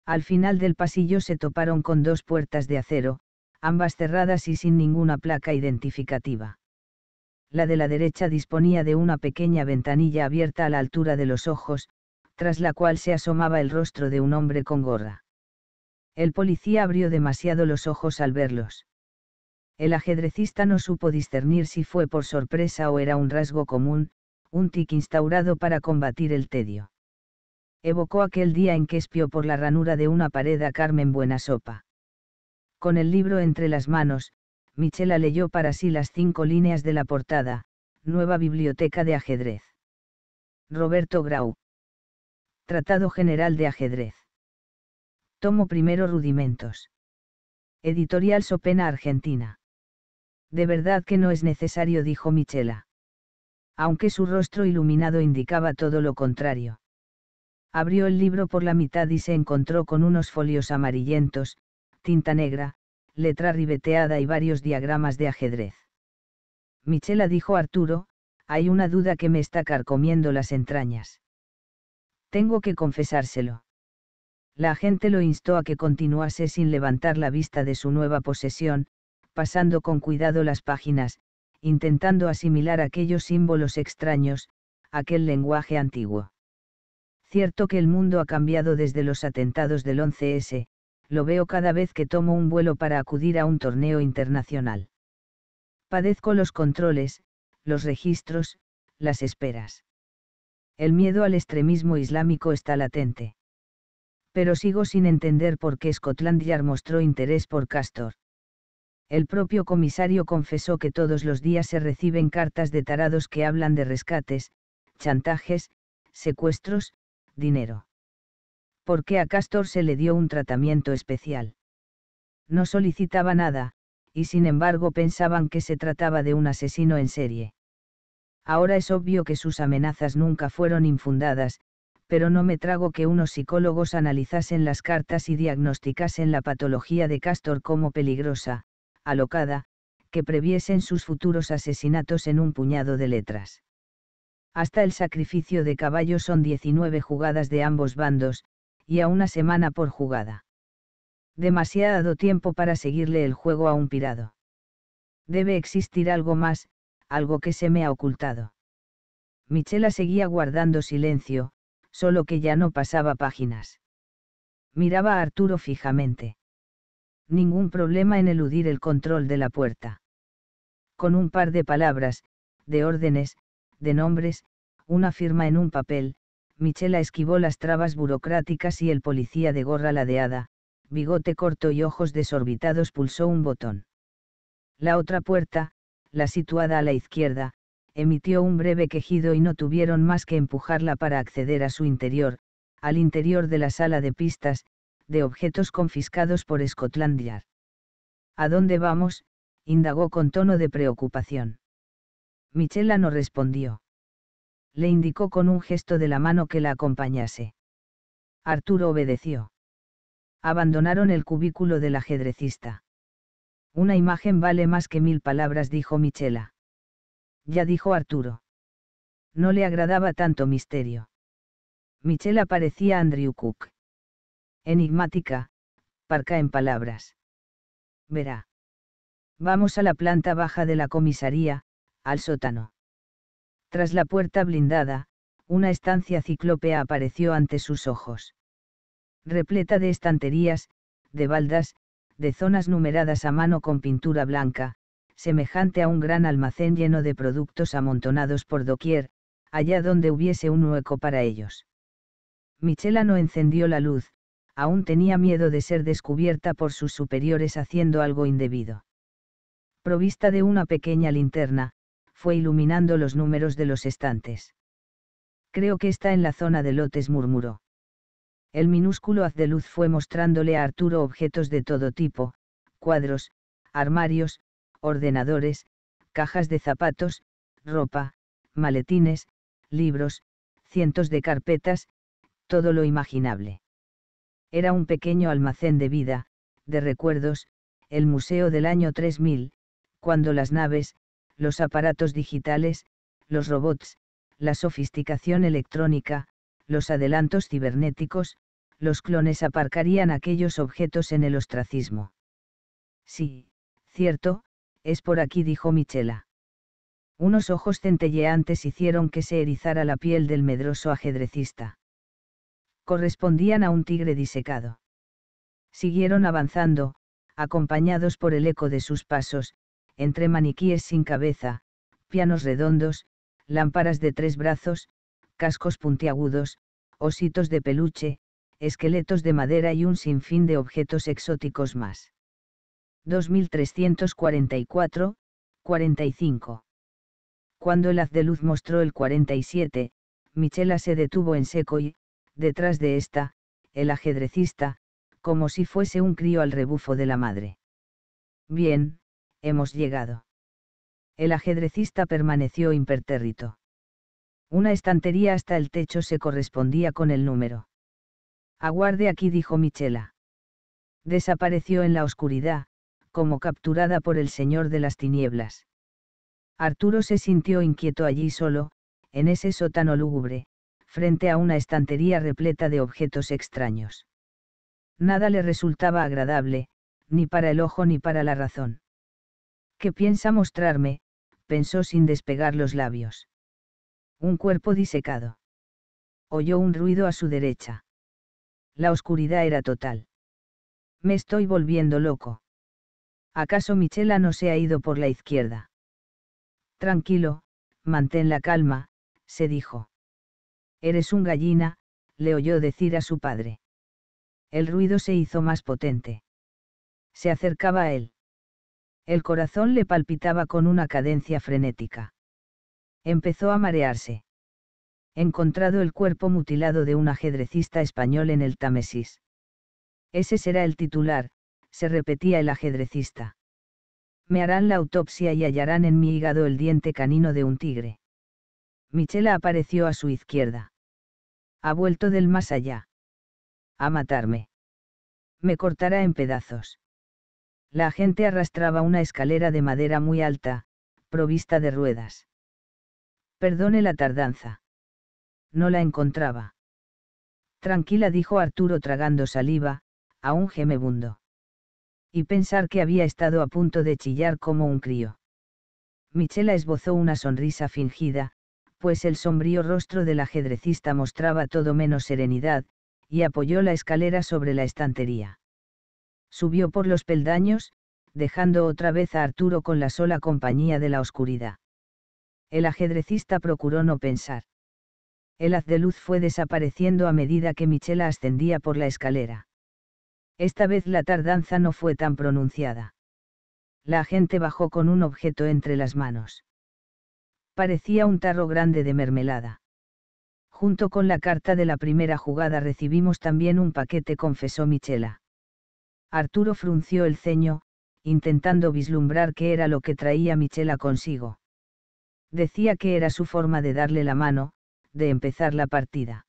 Al final del pasillo se toparon con dos puertas de acero, ambas cerradas y sin ninguna placa identificativa la de la derecha disponía de una pequeña ventanilla abierta a la altura de los ojos, tras la cual se asomaba el rostro de un hombre con gorra. El policía abrió demasiado los ojos al verlos. El ajedrecista no supo discernir si fue por sorpresa o era un rasgo común, un tic instaurado para combatir el tedio. Evocó aquel día en que espió por la ranura de una pared a Carmen Buenasopa. Con el libro entre las manos, Michela leyó para sí las cinco líneas de la portada, Nueva Biblioteca de Ajedrez. Roberto Grau. Tratado General de Ajedrez. Tomo primero Rudimentos. Editorial Sopena Argentina. De verdad que no es necesario, dijo Michela. Aunque su rostro iluminado indicaba todo lo contrario. Abrió el libro por la mitad y se encontró con unos folios amarillentos, tinta negra, letra ribeteada y varios diagramas de ajedrez. Michela dijo a Arturo, hay una duda que me está carcomiendo las entrañas. Tengo que confesárselo. La agente lo instó a que continuase sin levantar la vista de su nueva posesión, pasando con cuidado las páginas, intentando asimilar aquellos símbolos extraños, aquel lenguaje antiguo. Cierto que el mundo ha cambiado desde los atentados del 11S, lo veo cada vez que tomo un vuelo para acudir a un torneo internacional. Padezco los controles, los registros, las esperas. El miedo al extremismo islámico está latente. Pero sigo sin entender por qué Scotland Yard mostró interés por Castor. El propio comisario confesó que todos los días se reciben cartas de tarados que hablan de rescates, chantajes, secuestros, dinero porque a Castor se le dio un tratamiento especial. No solicitaba nada, y sin embargo pensaban que se trataba de un asesino en serie. Ahora es obvio que sus amenazas nunca fueron infundadas, pero no me trago que unos psicólogos analizasen las cartas y diagnosticasen la patología de Castor como peligrosa, alocada, que previesen sus futuros asesinatos en un puñado de letras. Hasta el sacrificio de caballos son 19 jugadas de ambos bandos, y a una semana por jugada. Demasiado tiempo para seguirle el juego a un pirado. Debe existir algo más, algo que se me ha ocultado. Michela seguía guardando silencio, solo que ya no pasaba páginas. Miraba a Arturo fijamente. Ningún problema en eludir el control de la puerta. Con un par de palabras, de órdenes, de nombres, una firma en un papel, Michela esquivó las trabas burocráticas y el policía de gorra ladeada, bigote corto y ojos desorbitados pulsó un botón. La otra puerta, la situada a la izquierda, emitió un breve quejido y no tuvieron más que empujarla para acceder a su interior, al interior de la sala de pistas, de objetos confiscados por Scotland Yard. ¿A dónde vamos? indagó con tono de preocupación. Michela no respondió le indicó con un gesto de la mano que la acompañase. Arturo obedeció. Abandonaron el cubículo del ajedrecista. Una imagen vale más que mil palabras, dijo Michela. Ya dijo Arturo. No le agradaba tanto misterio. Michela parecía Andrew Cook. Enigmática, parca en palabras. Verá. Vamos a la planta baja de la comisaría, al sótano. Tras la puerta blindada, una estancia ciclópea apareció ante sus ojos. Repleta de estanterías, de baldas, de zonas numeradas a mano con pintura blanca, semejante a un gran almacén lleno de productos amontonados por doquier, allá donde hubiese un hueco para ellos. Michela no encendió la luz, aún tenía miedo de ser descubierta por sus superiores haciendo algo indebido. Provista de una pequeña linterna, fue iluminando los números de los estantes. Creo que está en la zona de lotes, murmuró. El minúsculo haz de luz fue mostrándole a Arturo objetos de todo tipo, cuadros, armarios, ordenadores, cajas de zapatos, ropa, maletines, libros, cientos de carpetas, todo lo imaginable. Era un pequeño almacén de vida, de recuerdos, el museo del año 3000, cuando las naves, los aparatos digitales, los robots, la sofisticación electrónica, los adelantos cibernéticos, los clones aparcarían aquellos objetos en el ostracismo. Sí, cierto, es por aquí, dijo Michela. Unos ojos centelleantes hicieron que se erizara la piel del medroso ajedrecista. Correspondían a un tigre disecado. Siguieron avanzando, acompañados por el eco de sus pasos, entre maniquíes sin cabeza, pianos redondos, lámparas de tres brazos, cascos puntiagudos, ositos de peluche, esqueletos de madera y un sinfín de objetos exóticos más. 2344, 45. Cuando el haz de luz mostró el 47, Michela se detuvo en seco y, detrás de ésta, el ajedrecista, como si fuese un crío al rebufo de la madre. Bien, hemos llegado. El ajedrecista permaneció impertérrito. Una estantería hasta el techo se correspondía con el número. Aguarde aquí, dijo Michela. Desapareció en la oscuridad, como capturada por el señor de las tinieblas. Arturo se sintió inquieto allí solo, en ese sótano lúgubre, frente a una estantería repleta de objetos extraños. Nada le resultaba agradable, ni para el ojo ni para la razón que piensa mostrarme? pensó sin despegar los labios. Un cuerpo disecado. Oyó un ruido a su derecha. La oscuridad era total. Me estoy volviendo loco. ¿Acaso Michela no se ha ido por la izquierda? Tranquilo, mantén la calma, se dijo. Eres un gallina, le oyó decir a su padre. El ruido se hizo más potente. Se acercaba a él. El corazón le palpitaba con una cadencia frenética. Empezó a marearse. Encontrado el cuerpo mutilado de un ajedrecista español en el Támesis. Ese será el titular, se repetía el ajedrecista. Me harán la autopsia y hallarán en mi hígado el diente canino de un tigre. Michela apareció a su izquierda. Ha vuelto del más allá. A matarme. Me cortará en pedazos. La gente arrastraba una escalera de madera muy alta, provista de ruedas. Perdone la tardanza. No la encontraba. Tranquila, dijo Arturo tragando saliva, a un gemebundo. Y pensar que había estado a punto de chillar como un crío. Michela esbozó una sonrisa fingida, pues el sombrío rostro del ajedrecista mostraba todo menos serenidad, y apoyó la escalera sobre la estantería. Subió por los peldaños, dejando otra vez a Arturo con la sola compañía de la oscuridad. El ajedrecista procuró no pensar. El haz de luz fue desapareciendo a medida que Michela ascendía por la escalera. Esta vez la tardanza no fue tan pronunciada. La agente bajó con un objeto entre las manos. Parecía un tarro grande de mermelada. Junto con la carta de la primera jugada recibimos también un paquete, confesó Michela. Arturo frunció el ceño, intentando vislumbrar qué era lo que traía Michela consigo. Decía que era su forma de darle la mano, de empezar la partida.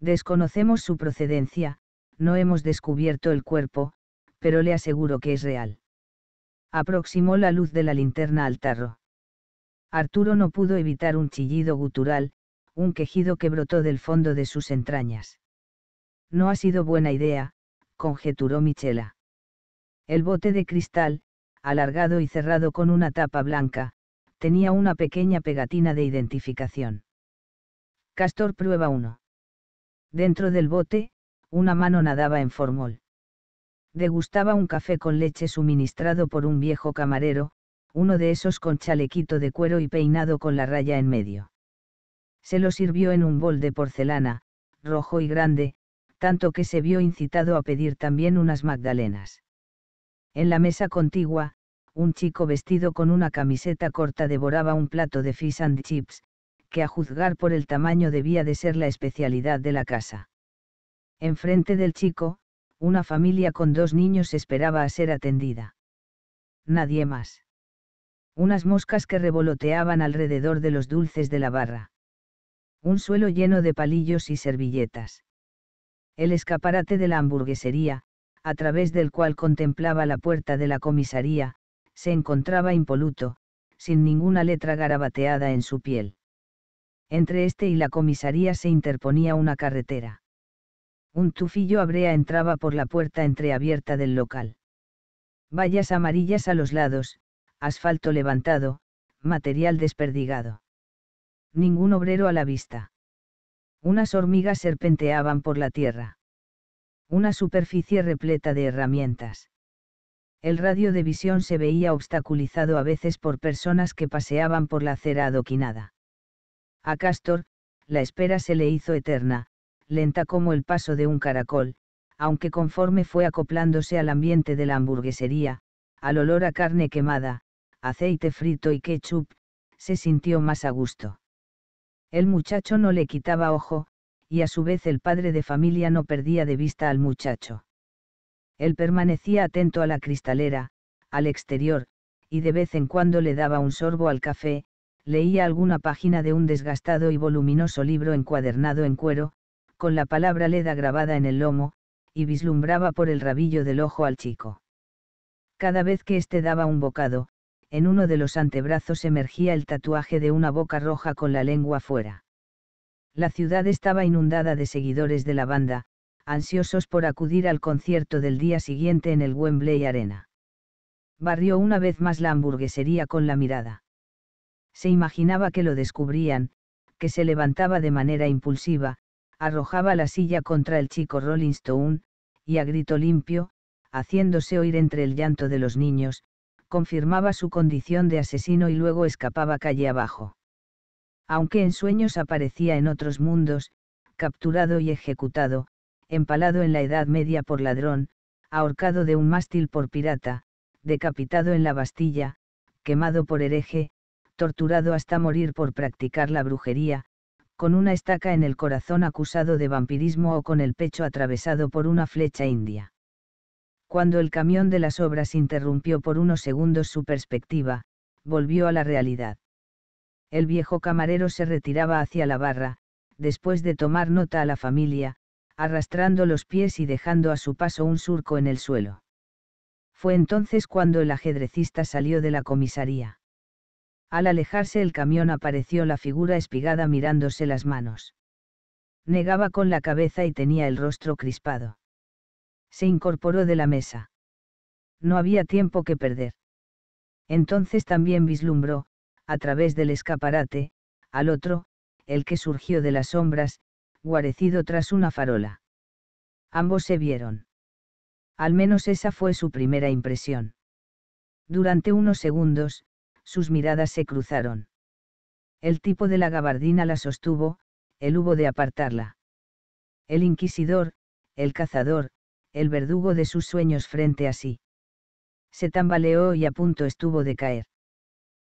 Desconocemos su procedencia, no hemos descubierto el cuerpo, pero le aseguro que es real. Aproximó la luz de la linterna al tarro. Arturo no pudo evitar un chillido gutural, un quejido que brotó del fondo de sus entrañas. No ha sido buena idea, conjeturó Michela. El bote de cristal, alargado y cerrado con una tapa blanca, tenía una pequeña pegatina de identificación. Castor prueba 1. Dentro del bote, una mano nadaba en formol. Degustaba un café con leche suministrado por un viejo camarero, uno de esos con chalequito de cuero y peinado con la raya en medio. Se lo sirvió en un bol de porcelana, rojo y grande, tanto que se vio incitado a pedir también unas magdalenas. En la mesa contigua, un chico vestido con una camiseta corta devoraba un plato de fish and chips, que a juzgar por el tamaño debía de ser la especialidad de la casa. Enfrente del chico, una familia con dos niños esperaba a ser atendida. Nadie más. Unas moscas que revoloteaban alrededor de los dulces de la barra. Un suelo lleno de palillos y servilletas el escaparate de la hamburguesería, a través del cual contemplaba la puerta de la comisaría, se encontraba impoluto, sin ninguna letra garabateada en su piel. Entre este y la comisaría se interponía una carretera. Un tufillo abrea entraba por la puerta entreabierta del local. Vallas amarillas a los lados, asfalto levantado, material desperdigado. Ningún obrero a la vista. Unas hormigas serpenteaban por la tierra. Una superficie repleta de herramientas. El radio de visión se veía obstaculizado a veces por personas que paseaban por la acera adoquinada. A Castor, la espera se le hizo eterna, lenta como el paso de un caracol, aunque conforme fue acoplándose al ambiente de la hamburguesería, al olor a carne quemada, aceite frito y ketchup, se sintió más a gusto. El muchacho no le quitaba ojo, y a su vez el padre de familia no perdía de vista al muchacho. Él permanecía atento a la cristalera, al exterior, y de vez en cuando le daba un sorbo al café, leía alguna página de un desgastado y voluminoso libro encuadernado en cuero, con la palabra leda grabada en el lomo, y vislumbraba por el rabillo del ojo al chico. Cada vez que éste daba un bocado, en uno de los antebrazos emergía el tatuaje de una boca roja con la lengua fuera. La ciudad estaba inundada de seguidores de la banda, ansiosos por acudir al concierto del día siguiente en el Wembley Arena. Barrió una vez más la hamburguesería con la mirada. Se imaginaba que lo descubrían, que se levantaba de manera impulsiva, arrojaba la silla contra el chico Rolling Stone, y a grito limpio, haciéndose oír entre el llanto de los niños, confirmaba su condición de asesino y luego escapaba calle abajo. Aunque en sueños aparecía en otros mundos, capturado y ejecutado, empalado en la Edad Media por ladrón, ahorcado de un mástil por pirata, decapitado en la Bastilla, quemado por hereje, torturado hasta morir por practicar la brujería, con una estaca en el corazón acusado de vampirismo o con el pecho atravesado por una flecha india. Cuando el camión de las obras interrumpió por unos segundos su perspectiva, volvió a la realidad. El viejo camarero se retiraba hacia la barra, después de tomar nota a la familia, arrastrando los pies y dejando a su paso un surco en el suelo. Fue entonces cuando el ajedrecista salió de la comisaría. Al alejarse el camión apareció la figura espigada mirándose las manos. Negaba con la cabeza y tenía el rostro crispado se incorporó de la mesa. No había tiempo que perder. Entonces también vislumbró, a través del escaparate, al otro, el que surgió de las sombras, guarecido tras una farola. Ambos se vieron. Al menos esa fue su primera impresión. Durante unos segundos, sus miradas se cruzaron. El tipo de la gabardina la sostuvo, él hubo de apartarla. El inquisidor, el cazador, el verdugo de sus sueños frente a sí. Se tambaleó y a punto estuvo de caer.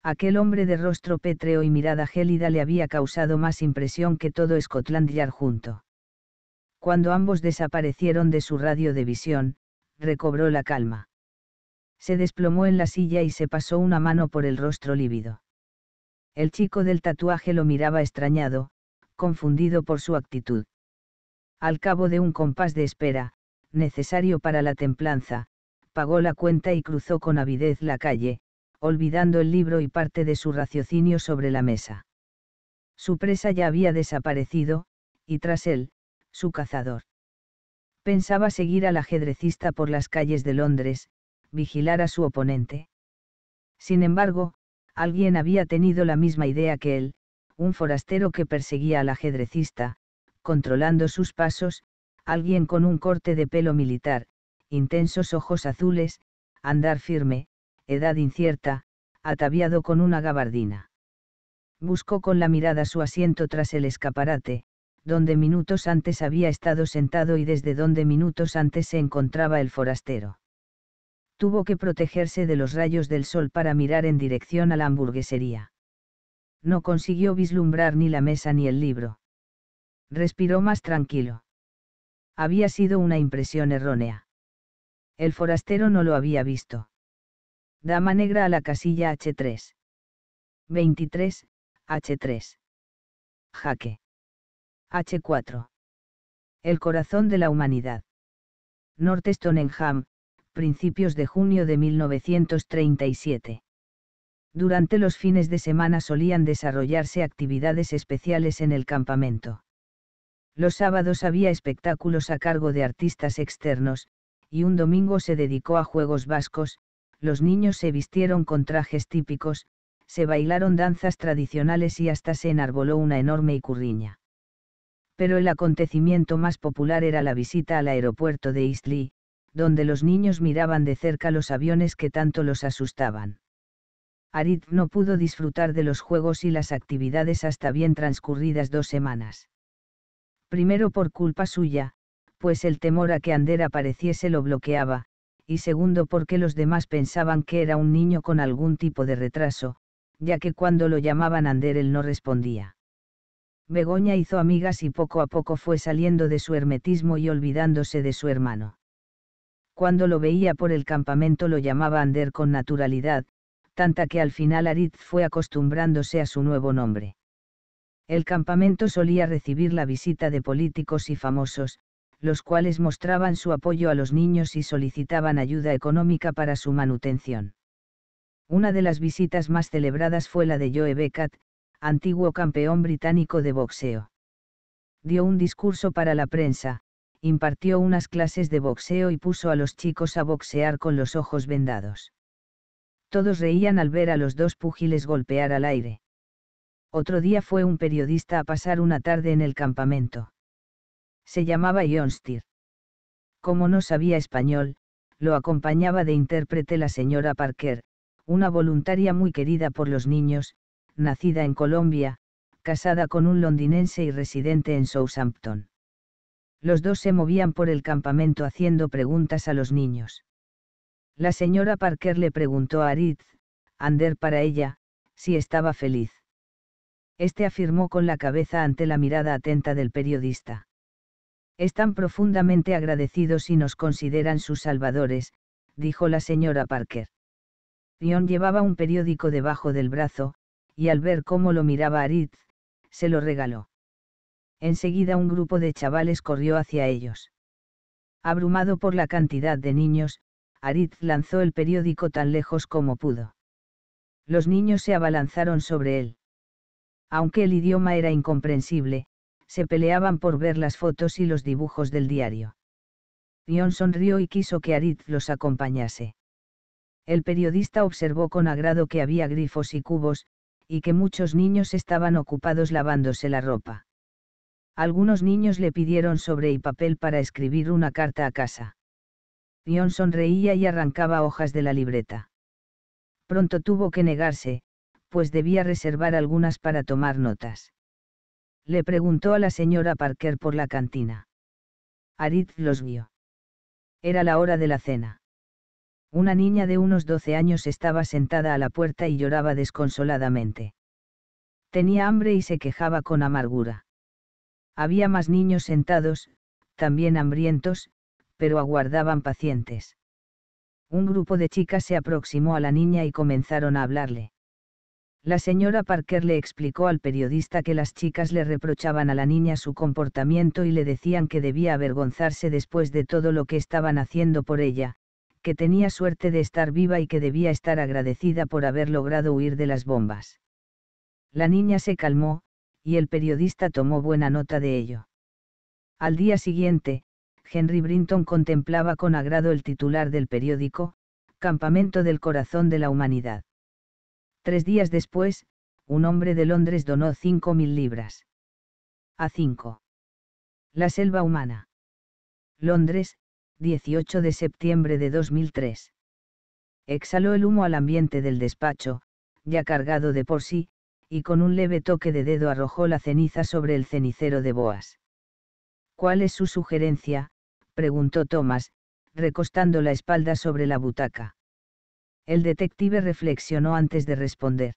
Aquel hombre de rostro pétreo y mirada gélida le había causado más impresión que todo Scotland Yard junto. Cuando ambos desaparecieron de su radio de visión, recobró la calma. Se desplomó en la silla y se pasó una mano por el rostro lívido. El chico del tatuaje lo miraba extrañado, confundido por su actitud. Al cabo de un compás de espera, necesario para la templanza, pagó la cuenta y cruzó con avidez la calle, olvidando el libro y parte de su raciocinio sobre la mesa. Su presa ya había desaparecido, y tras él, su cazador. Pensaba seguir al ajedrecista por las calles de Londres, vigilar a su oponente. Sin embargo, alguien había tenido la misma idea que él, un forastero que perseguía al ajedrecista, controlando sus pasos, alguien con un corte de pelo militar, intensos ojos azules, andar firme, edad incierta, ataviado con una gabardina. Buscó con la mirada su asiento tras el escaparate, donde minutos antes había estado sentado y desde donde minutos antes se encontraba el forastero. Tuvo que protegerse de los rayos del sol para mirar en dirección a la hamburguesería. No consiguió vislumbrar ni la mesa ni el libro. Respiró más tranquilo había sido una impresión errónea. El forastero no lo había visto. Dama negra a la casilla H3. 23, H3. Jaque. H4. El corazón de la humanidad. Norte Stoneham, principios de junio de 1937. Durante los fines de semana solían desarrollarse actividades especiales en el campamento. Los sábados había espectáculos a cargo de artistas externos, y un domingo se dedicó a juegos vascos, los niños se vistieron con trajes típicos, se bailaron danzas tradicionales y hasta se enarboló una enorme icurriña. Pero el acontecimiento más popular era la visita al aeropuerto de Eastleigh, donde los niños miraban de cerca los aviones que tanto los asustaban. Arit no pudo disfrutar de los juegos y las actividades hasta bien transcurridas dos semanas primero por culpa suya, pues el temor a que Ander apareciese lo bloqueaba, y segundo porque los demás pensaban que era un niño con algún tipo de retraso, ya que cuando lo llamaban Ander él no respondía. Begoña hizo amigas y poco a poco fue saliendo de su hermetismo y olvidándose de su hermano. Cuando lo veía por el campamento lo llamaba Ander con naturalidad, tanta que al final Aritz fue acostumbrándose a su nuevo nombre. El campamento solía recibir la visita de políticos y famosos, los cuales mostraban su apoyo a los niños y solicitaban ayuda económica para su manutención. Una de las visitas más celebradas fue la de Joe Beckett, antiguo campeón británico de boxeo. Dio un discurso para la prensa, impartió unas clases de boxeo y puso a los chicos a boxear con los ojos vendados. Todos reían al ver a los dos púgiles golpear al aire. Otro día fue un periodista a pasar una tarde en el campamento. Se llamaba Ionstir. Como no sabía español, lo acompañaba de intérprete la señora Parker, una voluntaria muy querida por los niños, nacida en Colombia, casada con un londinense y residente en Southampton. Los dos se movían por el campamento haciendo preguntas a los niños. La señora Parker le preguntó a Aritz, Ander para ella, si estaba feliz. Este afirmó con la cabeza ante la mirada atenta del periodista. Están profundamente agradecidos y nos consideran sus salvadores, dijo la señora Parker. rion llevaba un periódico debajo del brazo, y al ver cómo lo miraba Arid, se lo regaló. Enseguida un grupo de chavales corrió hacia ellos. Abrumado por la cantidad de niños, Arid lanzó el periódico tan lejos como pudo. Los niños se abalanzaron sobre él aunque el idioma era incomprensible, se peleaban por ver las fotos y los dibujos del diario. Dion sonrió y quiso que Arid los acompañase. El periodista observó con agrado que había grifos y cubos, y que muchos niños estaban ocupados lavándose la ropa. Algunos niños le pidieron sobre y papel para escribir una carta a casa. Dion sonreía y arrancaba hojas de la libreta. Pronto tuvo que negarse, pues debía reservar algunas para tomar notas. Le preguntó a la señora Parker por la cantina. Arid los vio. Era la hora de la cena. Una niña de unos 12 años estaba sentada a la puerta y lloraba desconsoladamente. Tenía hambre y se quejaba con amargura. Había más niños sentados, también hambrientos, pero aguardaban pacientes. Un grupo de chicas se aproximó a la niña y comenzaron a hablarle. La señora Parker le explicó al periodista que las chicas le reprochaban a la niña su comportamiento y le decían que debía avergonzarse después de todo lo que estaban haciendo por ella, que tenía suerte de estar viva y que debía estar agradecida por haber logrado huir de las bombas. La niña se calmó, y el periodista tomó buena nota de ello. Al día siguiente, Henry Brinton contemplaba con agrado el titular del periódico, Campamento del Corazón de la Humanidad. Tres días después, un hombre de Londres donó 5.000 libras. A5. La selva humana. Londres, 18 de septiembre de 2003. Exhaló el humo al ambiente del despacho, ya cargado de por sí, y con un leve toque de dedo arrojó la ceniza sobre el cenicero de Boas. ¿Cuál es su sugerencia? preguntó Thomas, recostando la espalda sobre la butaca. El detective reflexionó antes de responder.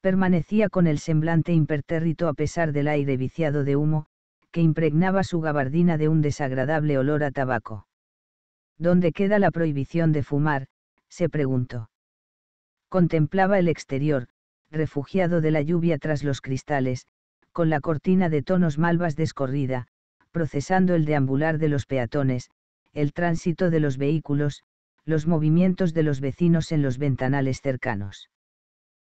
Permanecía con el semblante impertérrito a pesar del aire viciado de humo, que impregnaba su gabardina de un desagradable olor a tabaco. ¿Dónde queda la prohibición de fumar? se preguntó. Contemplaba el exterior, refugiado de la lluvia tras los cristales, con la cortina de tonos malvas descorrida, procesando el deambular de los peatones, el tránsito de los vehículos, los movimientos de los vecinos en los ventanales cercanos.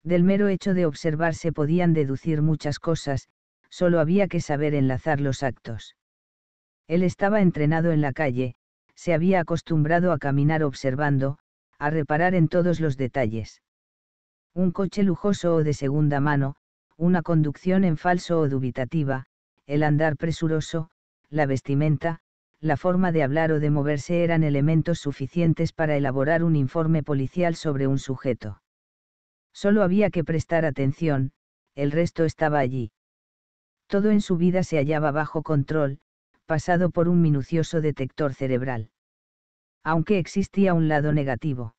Del mero hecho de observar se podían deducir muchas cosas, solo había que saber enlazar los actos. Él estaba entrenado en la calle, se había acostumbrado a caminar observando, a reparar en todos los detalles. Un coche lujoso o de segunda mano, una conducción en falso o dubitativa, el andar presuroso, la vestimenta, la forma de hablar o de moverse eran elementos suficientes para elaborar un informe policial sobre un sujeto. Solo había que prestar atención, el resto estaba allí. Todo en su vida se hallaba bajo control, pasado por un minucioso detector cerebral. Aunque existía un lado negativo.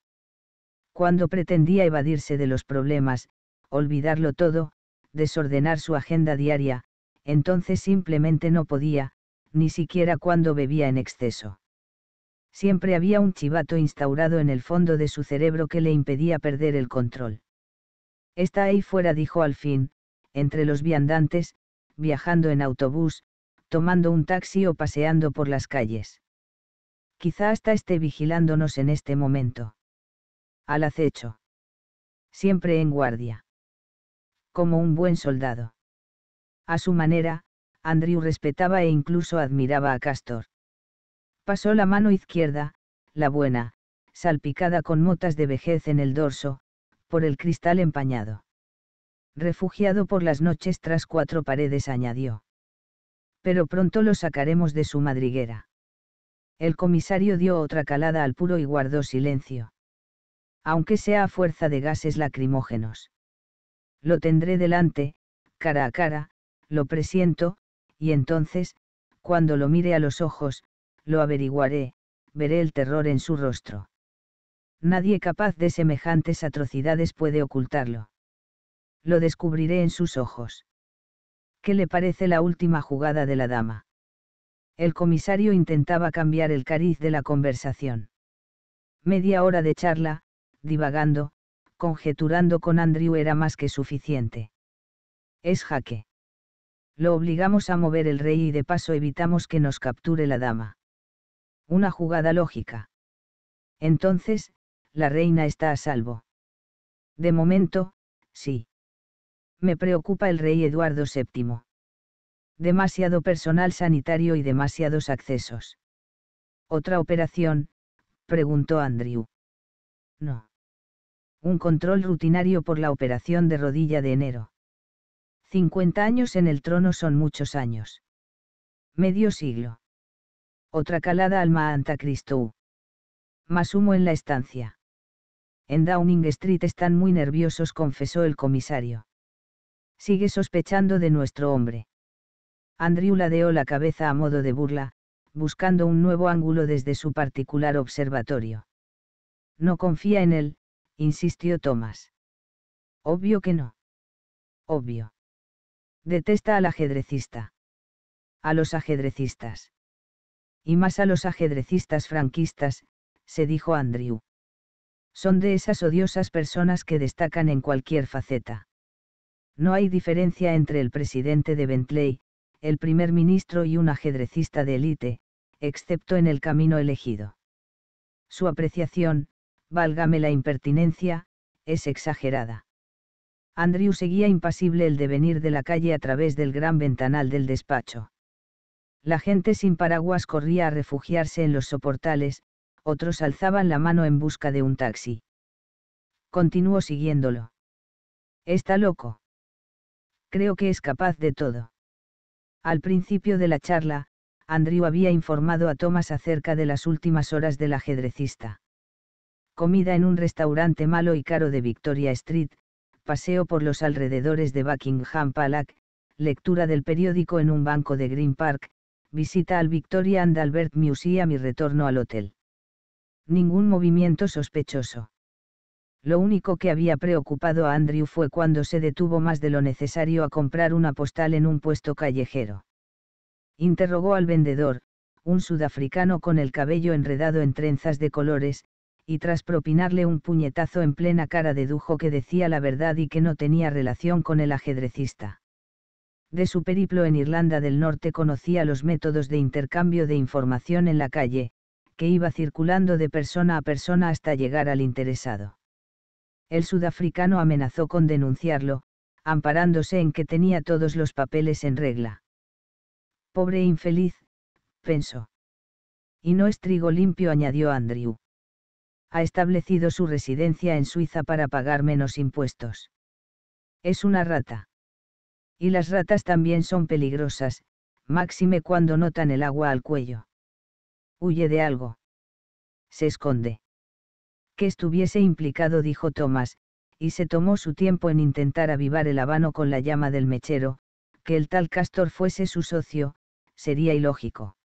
Cuando pretendía evadirse de los problemas, olvidarlo todo, desordenar su agenda diaria, entonces simplemente no podía, ni siquiera cuando bebía en exceso. Siempre había un chivato instaurado en el fondo de su cerebro que le impedía perder el control. Está ahí fuera, dijo al fin, entre los viandantes, viajando en autobús, tomando un taxi o paseando por las calles. Quizá hasta esté vigilándonos en este momento. Al acecho. Siempre en guardia. Como un buen soldado. A su manera, Andrew respetaba e incluso admiraba a Castor. Pasó la mano izquierda, la buena, salpicada con motas de vejez en el dorso, por el cristal empañado. Refugiado por las noches tras cuatro paredes, añadió. Pero pronto lo sacaremos de su madriguera. El comisario dio otra calada al puro y guardó silencio. Aunque sea a fuerza de gases lacrimógenos. Lo tendré delante, cara a cara, lo presiento, y entonces, cuando lo mire a los ojos, lo averiguaré, veré el terror en su rostro. Nadie capaz de semejantes atrocidades puede ocultarlo. Lo descubriré en sus ojos. ¿Qué le parece la última jugada de la dama? El comisario intentaba cambiar el cariz de la conversación. Media hora de charla, divagando, conjeturando con Andrew era más que suficiente. Es jaque. Lo obligamos a mover el rey y de paso evitamos que nos capture la dama. Una jugada lógica. Entonces, la reina está a salvo. De momento, sí. Me preocupa el rey Eduardo VII. Demasiado personal sanitario y demasiados accesos. ¿Otra operación? preguntó Andrew. No. Un control rutinario por la operación de rodilla de enero. 50 años en el trono son muchos años. Medio siglo. Otra calada alma antacristo. Más humo en la estancia. En Downing Street están muy nerviosos, confesó el comisario. Sigue sospechando de nuestro hombre. Andrew ladeó la cabeza a modo de burla, buscando un nuevo ángulo desde su particular observatorio. No confía en él, insistió Thomas. Obvio que no. Obvio. Detesta al ajedrecista. A los ajedrecistas. Y más a los ajedrecistas franquistas, se dijo Andrew. Son de esas odiosas personas que destacan en cualquier faceta. No hay diferencia entre el presidente de Bentley, el primer ministro y un ajedrecista de élite, excepto en el camino elegido. Su apreciación, válgame la impertinencia, es exagerada. Andrew seguía impasible el devenir de la calle a través del gran ventanal del despacho. La gente sin paraguas corría a refugiarse en los soportales, otros alzaban la mano en busca de un taxi. Continuó siguiéndolo. Está loco. Creo que es capaz de todo. Al principio de la charla, Andrew había informado a Thomas acerca de las últimas horas del ajedrecista. Comida en un restaurante malo y caro de Victoria Street, paseo por los alrededores de Buckingham Palace, lectura del periódico en un banco de Green Park, visita al Victoria and Albert Museum y retorno al hotel. Ningún movimiento sospechoso. Lo único que había preocupado a Andrew fue cuando se detuvo más de lo necesario a comprar una postal en un puesto callejero. Interrogó al vendedor, un sudafricano con el cabello enredado en trenzas de colores, y tras propinarle un puñetazo en plena cara dedujo que decía la verdad y que no tenía relación con el ajedrecista. De su periplo en Irlanda del Norte conocía los métodos de intercambio de información en la calle, que iba circulando de persona a persona hasta llegar al interesado. El sudafricano amenazó con denunciarlo, amparándose en que tenía todos los papeles en regla. Pobre infeliz, pensó. Y no es trigo limpio, añadió Andrew ha establecido su residencia en Suiza para pagar menos impuestos. Es una rata. Y las ratas también son peligrosas, máxime cuando notan el agua al cuello. Huye de algo. Se esconde. Que estuviese implicado, dijo Tomás, y se tomó su tiempo en intentar avivar el habano con la llama del mechero, que el tal Castor fuese su socio, sería ilógico.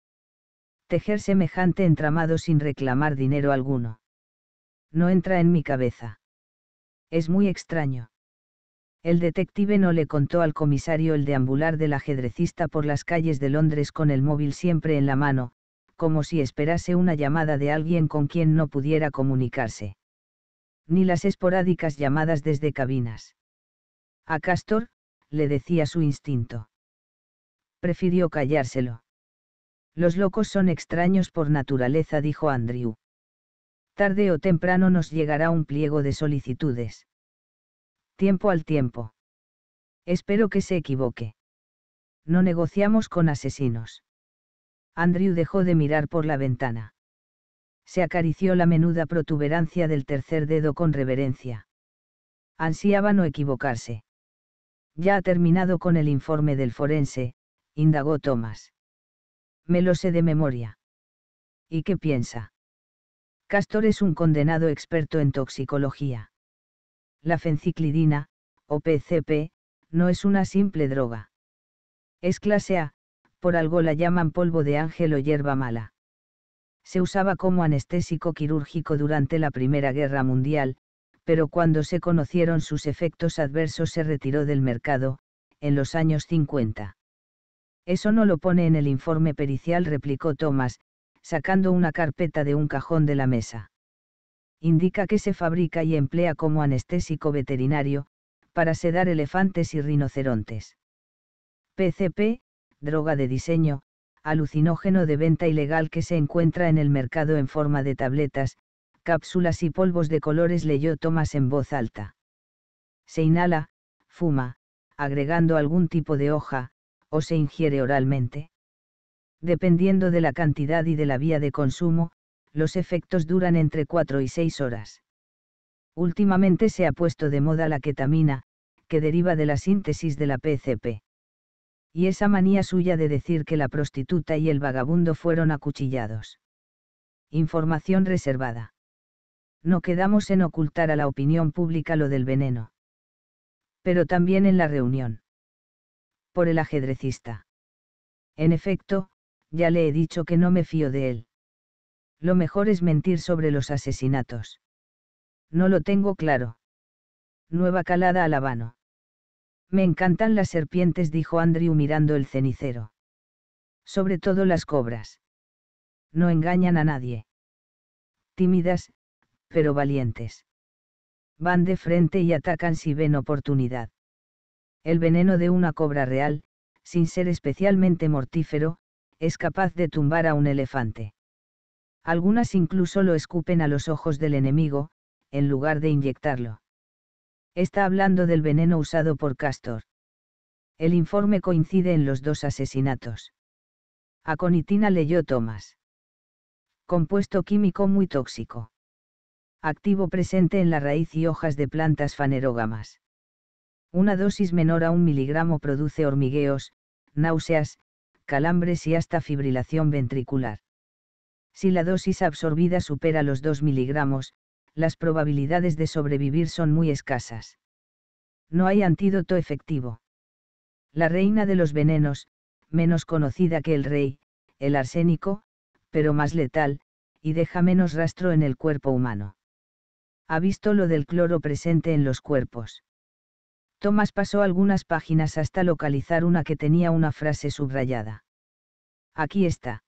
Tejer semejante entramado sin reclamar dinero alguno. No entra en mi cabeza. Es muy extraño. El detective no le contó al comisario el deambular del ajedrecista por las calles de Londres con el móvil siempre en la mano, como si esperase una llamada de alguien con quien no pudiera comunicarse. Ni las esporádicas llamadas desde cabinas. A Castor, le decía su instinto. Prefirió callárselo. Los locos son extraños por naturaleza, dijo Andrew tarde o temprano nos llegará un pliego de solicitudes. Tiempo al tiempo. Espero que se equivoque. No negociamos con asesinos. Andrew dejó de mirar por la ventana. Se acarició la menuda protuberancia del tercer dedo con reverencia. Ansiaba no equivocarse. Ya ha terminado con el informe del forense, indagó Thomas. Me lo sé de memoria. ¿Y qué piensa? Castor es un condenado experto en toxicología. La fenciclidina, o PCP, no es una simple droga. Es clase A, por algo la llaman polvo de ángel o hierba mala. Se usaba como anestésico quirúrgico durante la Primera Guerra Mundial, pero cuando se conocieron sus efectos adversos se retiró del mercado, en los años 50. Eso no lo pone en el informe pericial, replicó Thomas, sacando una carpeta de un cajón de la mesa. Indica que se fabrica y emplea como anestésico veterinario, para sedar elefantes y rinocerontes. PCP, droga de diseño, alucinógeno de venta ilegal que se encuentra en el mercado en forma de tabletas, cápsulas y polvos de colores leyó Thomas en voz alta. Se inhala, fuma, agregando algún tipo de hoja, o se ingiere oralmente. Dependiendo de la cantidad y de la vía de consumo, los efectos duran entre 4 y 6 horas. Últimamente se ha puesto de moda la ketamina, que deriva de la síntesis de la PCP. Y esa manía suya de decir que la prostituta y el vagabundo fueron acuchillados. Información reservada. No quedamos en ocultar a la opinión pública lo del veneno. Pero también en la reunión. Por el ajedrecista. En efecto, ya le he dicho que no me fío de él. Lo mejor es mentir sobre los asesinatos. No lo tengo claro. Nueva calada al habano. Me encantan las serpientes, dijo Andrew mirando el cenicero. Sobre todo las cobras. No engañan a nadie. Tímidas, pero valientes. Van de frente y atacan si ven oportunidad. El veneno de una cobra real, sin ser especialmente mortífero, es capaz de tumbar a un elefante. Algunas incluso lo escupen a los ojos del enemigo, en lugar de inyectarlo. Está hablando del veneno usado por Castor. El informe coincide en los dos asesinatos. Aconitina leyó Thomas. Compuesto químico muy tóxico. Activo presente en la raíz y hojas de plantas fanerógamas. Una dosis menor a un miligramo produce hormigueos, náuseas, calambres y hasta fibrilación ventricular. Si la dosis absorbida supera los 2 miligramos, las probabilidades de sobrevivir son muy escasas. No hay antídoto efectivo. La reina de los venenos, menos conocida que el rey, el arsénico, pero más letal, y deja menos rastro en el cuerpo humano. Ha visto lo del cloro presente en los cuerpos. Thomas pasó algunas páginas hasta localizar una que tenía una frase subrayada. Aquí está.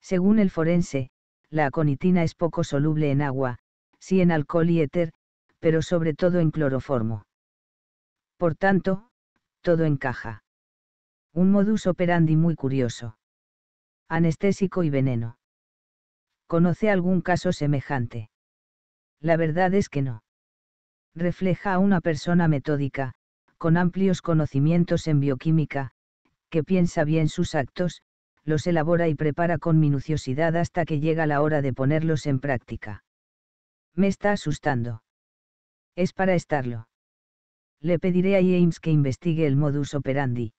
Según el forense, la aconitina es poco soluble en agua, sí en alcohol y éter, pero sobre todo en cloroformo. Por tanto, todo encaja. Un modus operandi muy curioso. Anestésico y veneno. ¿Conoce algún caso semejante? La verdad es que no refleja a una persona metódica, con amplios conocimientos en bioquímica, que piensa bien sus actos, los elabora y prepara con minuciosidad hasta que llega la hora de ponerlos en práctica. Me está asustando. Es para estarlo. Le pediré a James que investigue el modus operandi.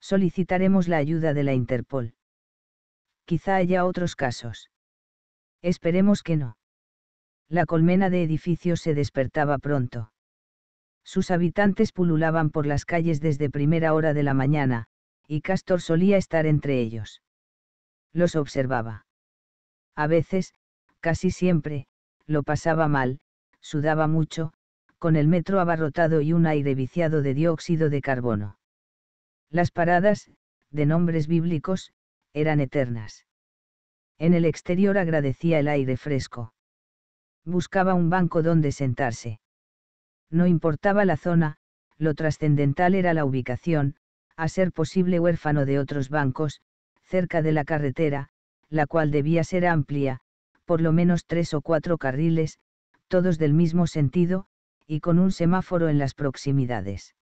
Solicitaremos la ayuda de la Interpol. Quizá haya otros casos. Esperemos que no la colmena de edificios se despertaba pronto. Sus habitantes pululaban por las calles desde primera hora de la mañana, y Castor solía estar entre ellos. Los observaba. A veces, casi siempre, lo pasaba mal, sudaba mucho, con el metro abarrotado y un aire viciado de dióxido de carbono. Las paradas, de nombres bíblicos, eran eternas. En el exterior agradecía el aire fresco buscaba un banco donde sentarse. No importaba la zona, lo trascendental era la ubicación, a ser posible huérfano de otros bancos, cerca de la carretera, la cual debía ser amplia, por lo menos tres o cuatro carriles, todos del mismo sentido, y con un semáforo en las proximidades.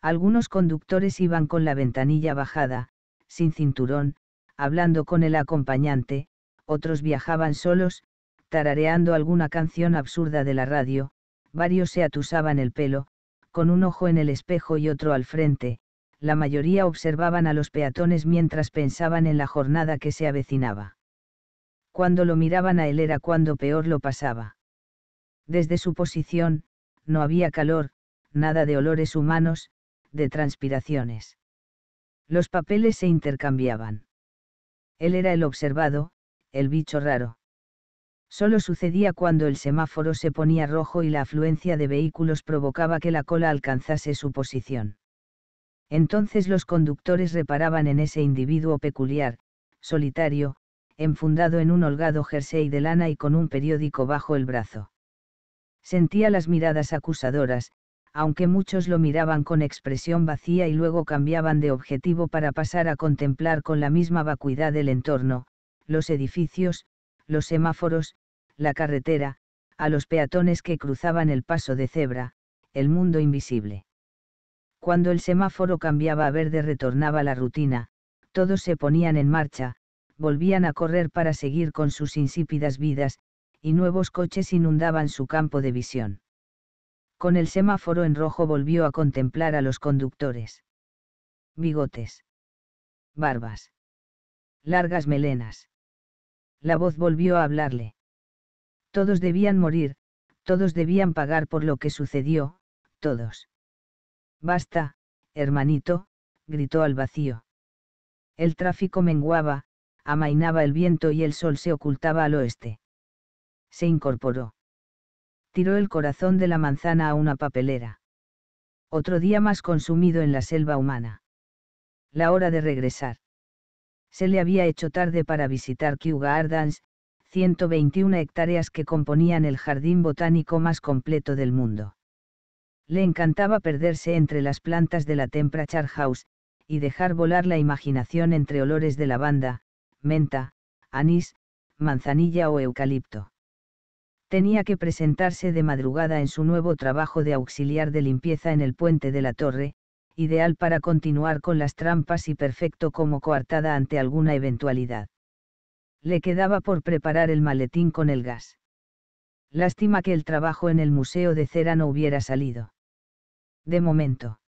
Algunos conductores iban con la ventanilla bajada, sin cinturón, hablando con el acompañante, otros viajaban solos, tarareando alguna canción absurda de la radio, varios se atusaban el pelo, con un ojo en el espejo y otro al frente, la mayoría observaban a los peatones mientras pensaban en la jornada que se avecinaba. Cuando lo miraban a él era cuando peor lo pasaba. Desde su posición, no había calor, nada de olores humanos, de transpiraciones. Los papeles se intercambiaban. Él era el observado, el bicho raro. Solo sucedía cuando el semáforo se ponía rojo y la afluencia de vehículos provocaba que la cola alcanzase su posición. Entonces los conductores reparaban en ese individuo peculiar, solitario, enfundado en un holgado jersey de lana y con un periódico bajo el brazo. Sentía las miradas acusadoras, aunque muchos lo miraban con expresión vacía y luego cambiaban de objetivo para pasar a contemplar con la misma vacuidad el entorno, los edificios, los semáforos, la carretera, a los peatones que cruzaban el paso de cebra, el mundo invisible. Cuando el semáforo cambiaba a verde retornaba la rutina, todos se ponían en marcha, volvían a correr para seguir con sus insípidas vidas, y nuevos coches inundaban su campo de visión. Con el semáforo en rojo volvió a contemplar a los conductores. Bigotes. Barbas. Largas melenas. La voz volvió a hablarle. Todos debían morir, todos debían pagar por lo que sucedió, todos. Basta, hermanito, gritó al vacío. El tráfico menguaba, amainaba el viento y el sol se ocultaba al oeste. Se incorporó. Tiró el corazón de la manzana a una papelera. Otro día más consumido en la selva humana. La hora de regresar. Se le había hecho tarde para visitar Kew Gardens, 121 hectáreas que componían el jardín botánico más completo del mundo. Le encantaba perderse entre las plantas de la Temprachar House, y dejar volar la imaginación entre olores de lavanda, menta, anís, manzanilla o eucalipto. Tenía que presentarse de madrugada en su nuevo trabajo de auxiliar de limpieza en el puente de la torre, ideal para continuar con las trampas y perfecto como coartada ante alguna eventualidad le quedaba por preparar el maletín con el gas. Lástima que el trabajo en el Museo de Cera no hubiera salido. De momento.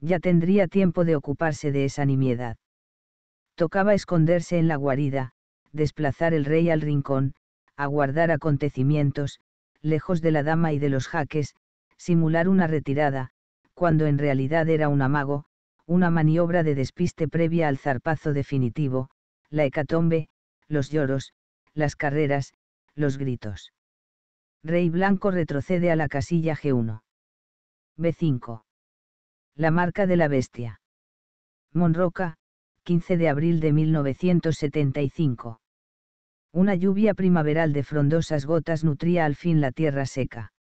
Ya tendría tiempo de ocuparse de esa nimiedad. Tocaba esconderse en la guarida, desplazar el rey al rincón, aguardar acontecimientos, lejos de la dama y de los jaques, simular una retirada, cuando en realidad era un amago, una maniobra de despiste previa al zarpazo definitivo, la hecatombe, los lloros, las carreras, los gritos. Rey Blanco retrocede a la casilla G1. B5. La marca de la bestia. Monroca, 15 de abril de 1975. Una lluvia primaveral de frondosas gotas nutría al fin la tierra seca.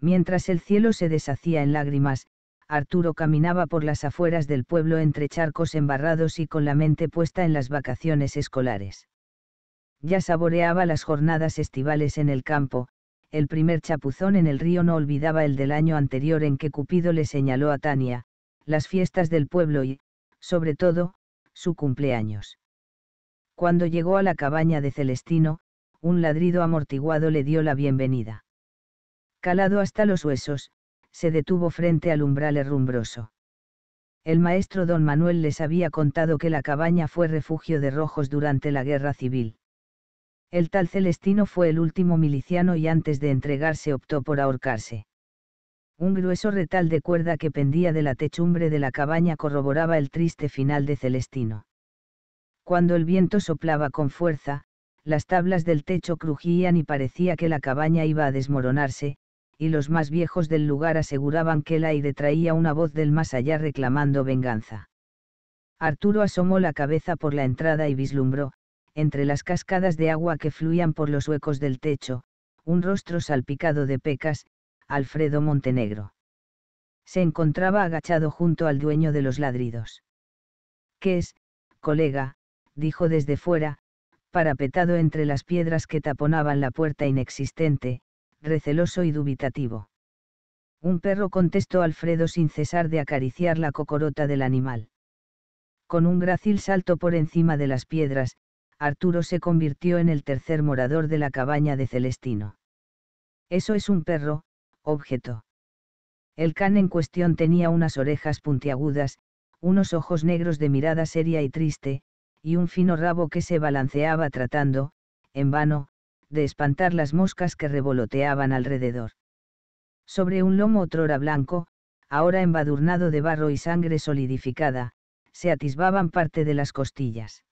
Mientras el cielo se deshacía en lágrimas, Arturo caminaba por las afueras del pueblo entre charcos embarrados y con la mente puesta en las vacaciones escolares. Ya saboreaba las jornadas estivales en el campo, el primer chapuzón en el río no olvidaba el del año anterior en que Cupido le señaló a Tania, las fiestas del pueblo y, sobre todo, su cumpleaños. Cuando llegó a la cabaña de Celestino, un ladrido amortiguado le dio la bienvenida. Calado hasta los huesos, se detuvo frente al umbral herrumbroso. El maestro don Manuel les había contado que la cabaña fue refugio de rojos durante la guerra civil. El tal Celestino fue el último miliciano y antes de entregarse optó por ahorcarse. Un grueso retal de cuerda que pendía de la techumbre de la cabaña corroboraba el triste final de Celestino. Cuando el viento soplaba con fuerza, las tablas del techo crujían y parecía que la cabaña iba a desmoronarse, y los más viejos del lugar aseguraban que el aire traía una voz del más allá reclamando venganza. Arturo asomó la cabeza por la entrada y vislumbró, entre las cascadas de agua que fluían por los huecos del techo, un rostro salpicado de pecas, Alfredo Montenegro. Se encontraba agachado junto al dueño de los ladridos. ¿Qué es, colega? dijo desde fuera, parapetado entre las piedras que taponaban la puerta inexistente, receloso y dubitativo. Un perro contestó Alfredo sin cesar de acariciar la cocorota del animal. Con un grácil salto por encima de las piedras, Arturo se convirtió en el tercer morador de la cabaña de Celestino. Eso es un perro, objeto. El can en cuestión tenía unas orejas puntiagudas, unos ojos negros de mirada seria y triste, y un fino rabo que se balanceaba tratando, en vano, de espantar las moscas que revoloteaban alrededor. Sobre un lomo otrora blanco, ahora embadurnado de barro y sangre solidificada, se atisbaban parte de las costillas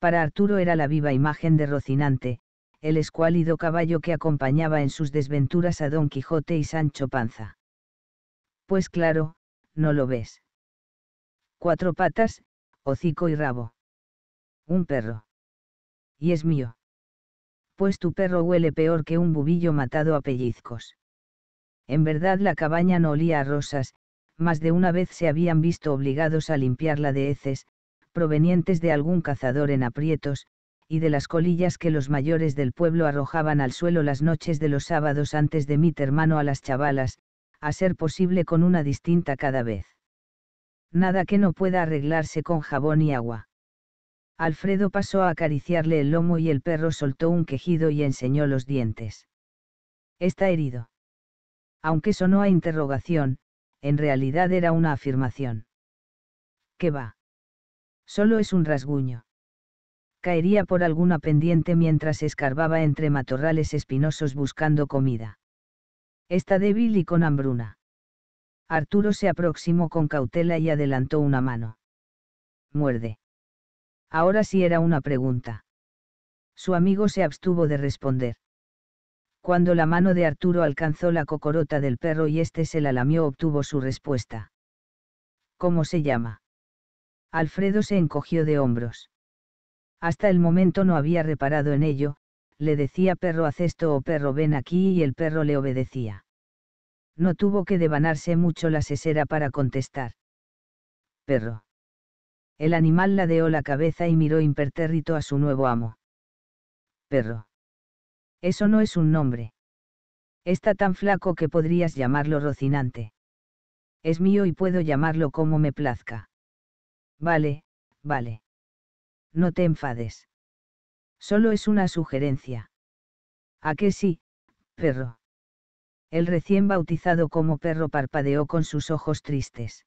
para Arturo era la viva imagen de Rocinante, el escuálido caballo que acompañaba en sus desventuras a Don Quijote y Sancho Panza. Pues claro, no lo ves. Cuatro patas, hocico y rabo. Un perro. Y es mío. Pues tu perro huele peor que un bubillo matado a pellizcos. En verdad la cabaña no olía a rosas, más de una vez se habían visto obligados a limpiarla de heces, provenientes de algún cazador en aprietos, y de las colillas que los mayores del pueblo arrojaban al suelo las noches de los sábados antes de mi hermano a las chavalas, a ser posible con una distinta cada vez. Nada que no pueda arreglarse con jabón y agua. Alfredo pasó a acariciarle el lomo y el perro soltó un quejido y enseñó los dientes. Está herido. Aunque sonó a interrogación, en realidad era una afirmación. ¿Qué va? Solo es un rasguño. Caería por alguna pendiente mientras escarbaba entre matorrales espinosos buscando comida. Está débil y con hambruna. Arturo se aproximó con cautela y adelantó una mano. Muerde. Ahora sí era una pregunta. Su amigo se abstuvo de responder. Cuando la mano de Arturo alcanzó la cocorota del perro y éste se la lamió, obtuvo su respuesta. ¿Cómo se llama? Alfredo se encogió de hombros. Hasta el momento no había reparado en ello, le decía perro haz esto o oh perro ven aquí y el perro le obedecía. No tuvo que devanarse mucho la sesera para contestar. Perro. El animal ladeó la cabeza y miró impertérrito a su nuevo amo. Perro. Eso no es un nombre. Está tan flaco que podrías llamarlo Rocinante. Es mío y puedo llamarlo como me plazca. Vale, vale. No te enfades. Solo es una sugerencia. ¿A qué sí, perro? El recién bautizado como perro parpadeó con sus ojos tristes.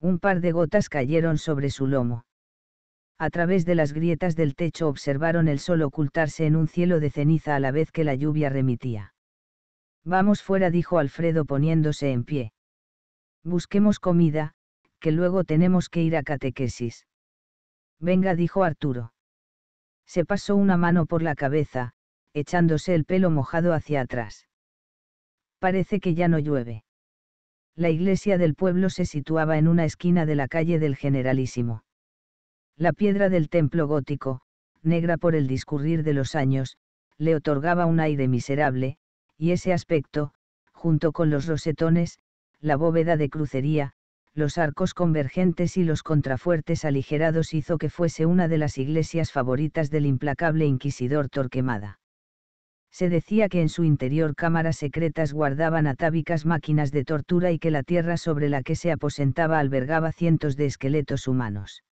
Un par de gotas cayeron sobre su lomo. A través de las grietas del techo observaron el sol ocultarse en un cielo de ceniza a la vez que la lluvia remitía. Vamos fuera, dijo Alfredo poniéndose en pie. Busquemos comida, que luego tenemos que ir a catequesis. Venga, dijo Arturo. Se pasó una mano por la cabeza, echándose el pelo mojado hacia atrás. Parece que ya no llueve. La iglesia del pueblo se situaba en una esquina de la calle del Generalísimo. La piedra del templo gótico, negra por el discurrir de los años, le otorgaba un aire miserable, y ese aspecto, junto con los rosetones, la bóveda de crucería, los arcos convergentes y los contrafuertes aligerados hizo que fuese una de las iglesias favoritas del implacable inquisidor Torquemada. Se decía que en su interior cámaras secretas guardaban atávicas máquinas de tortura y que la tierra sobre la que se aposentaba albergaba cientos de esqueletos humanos.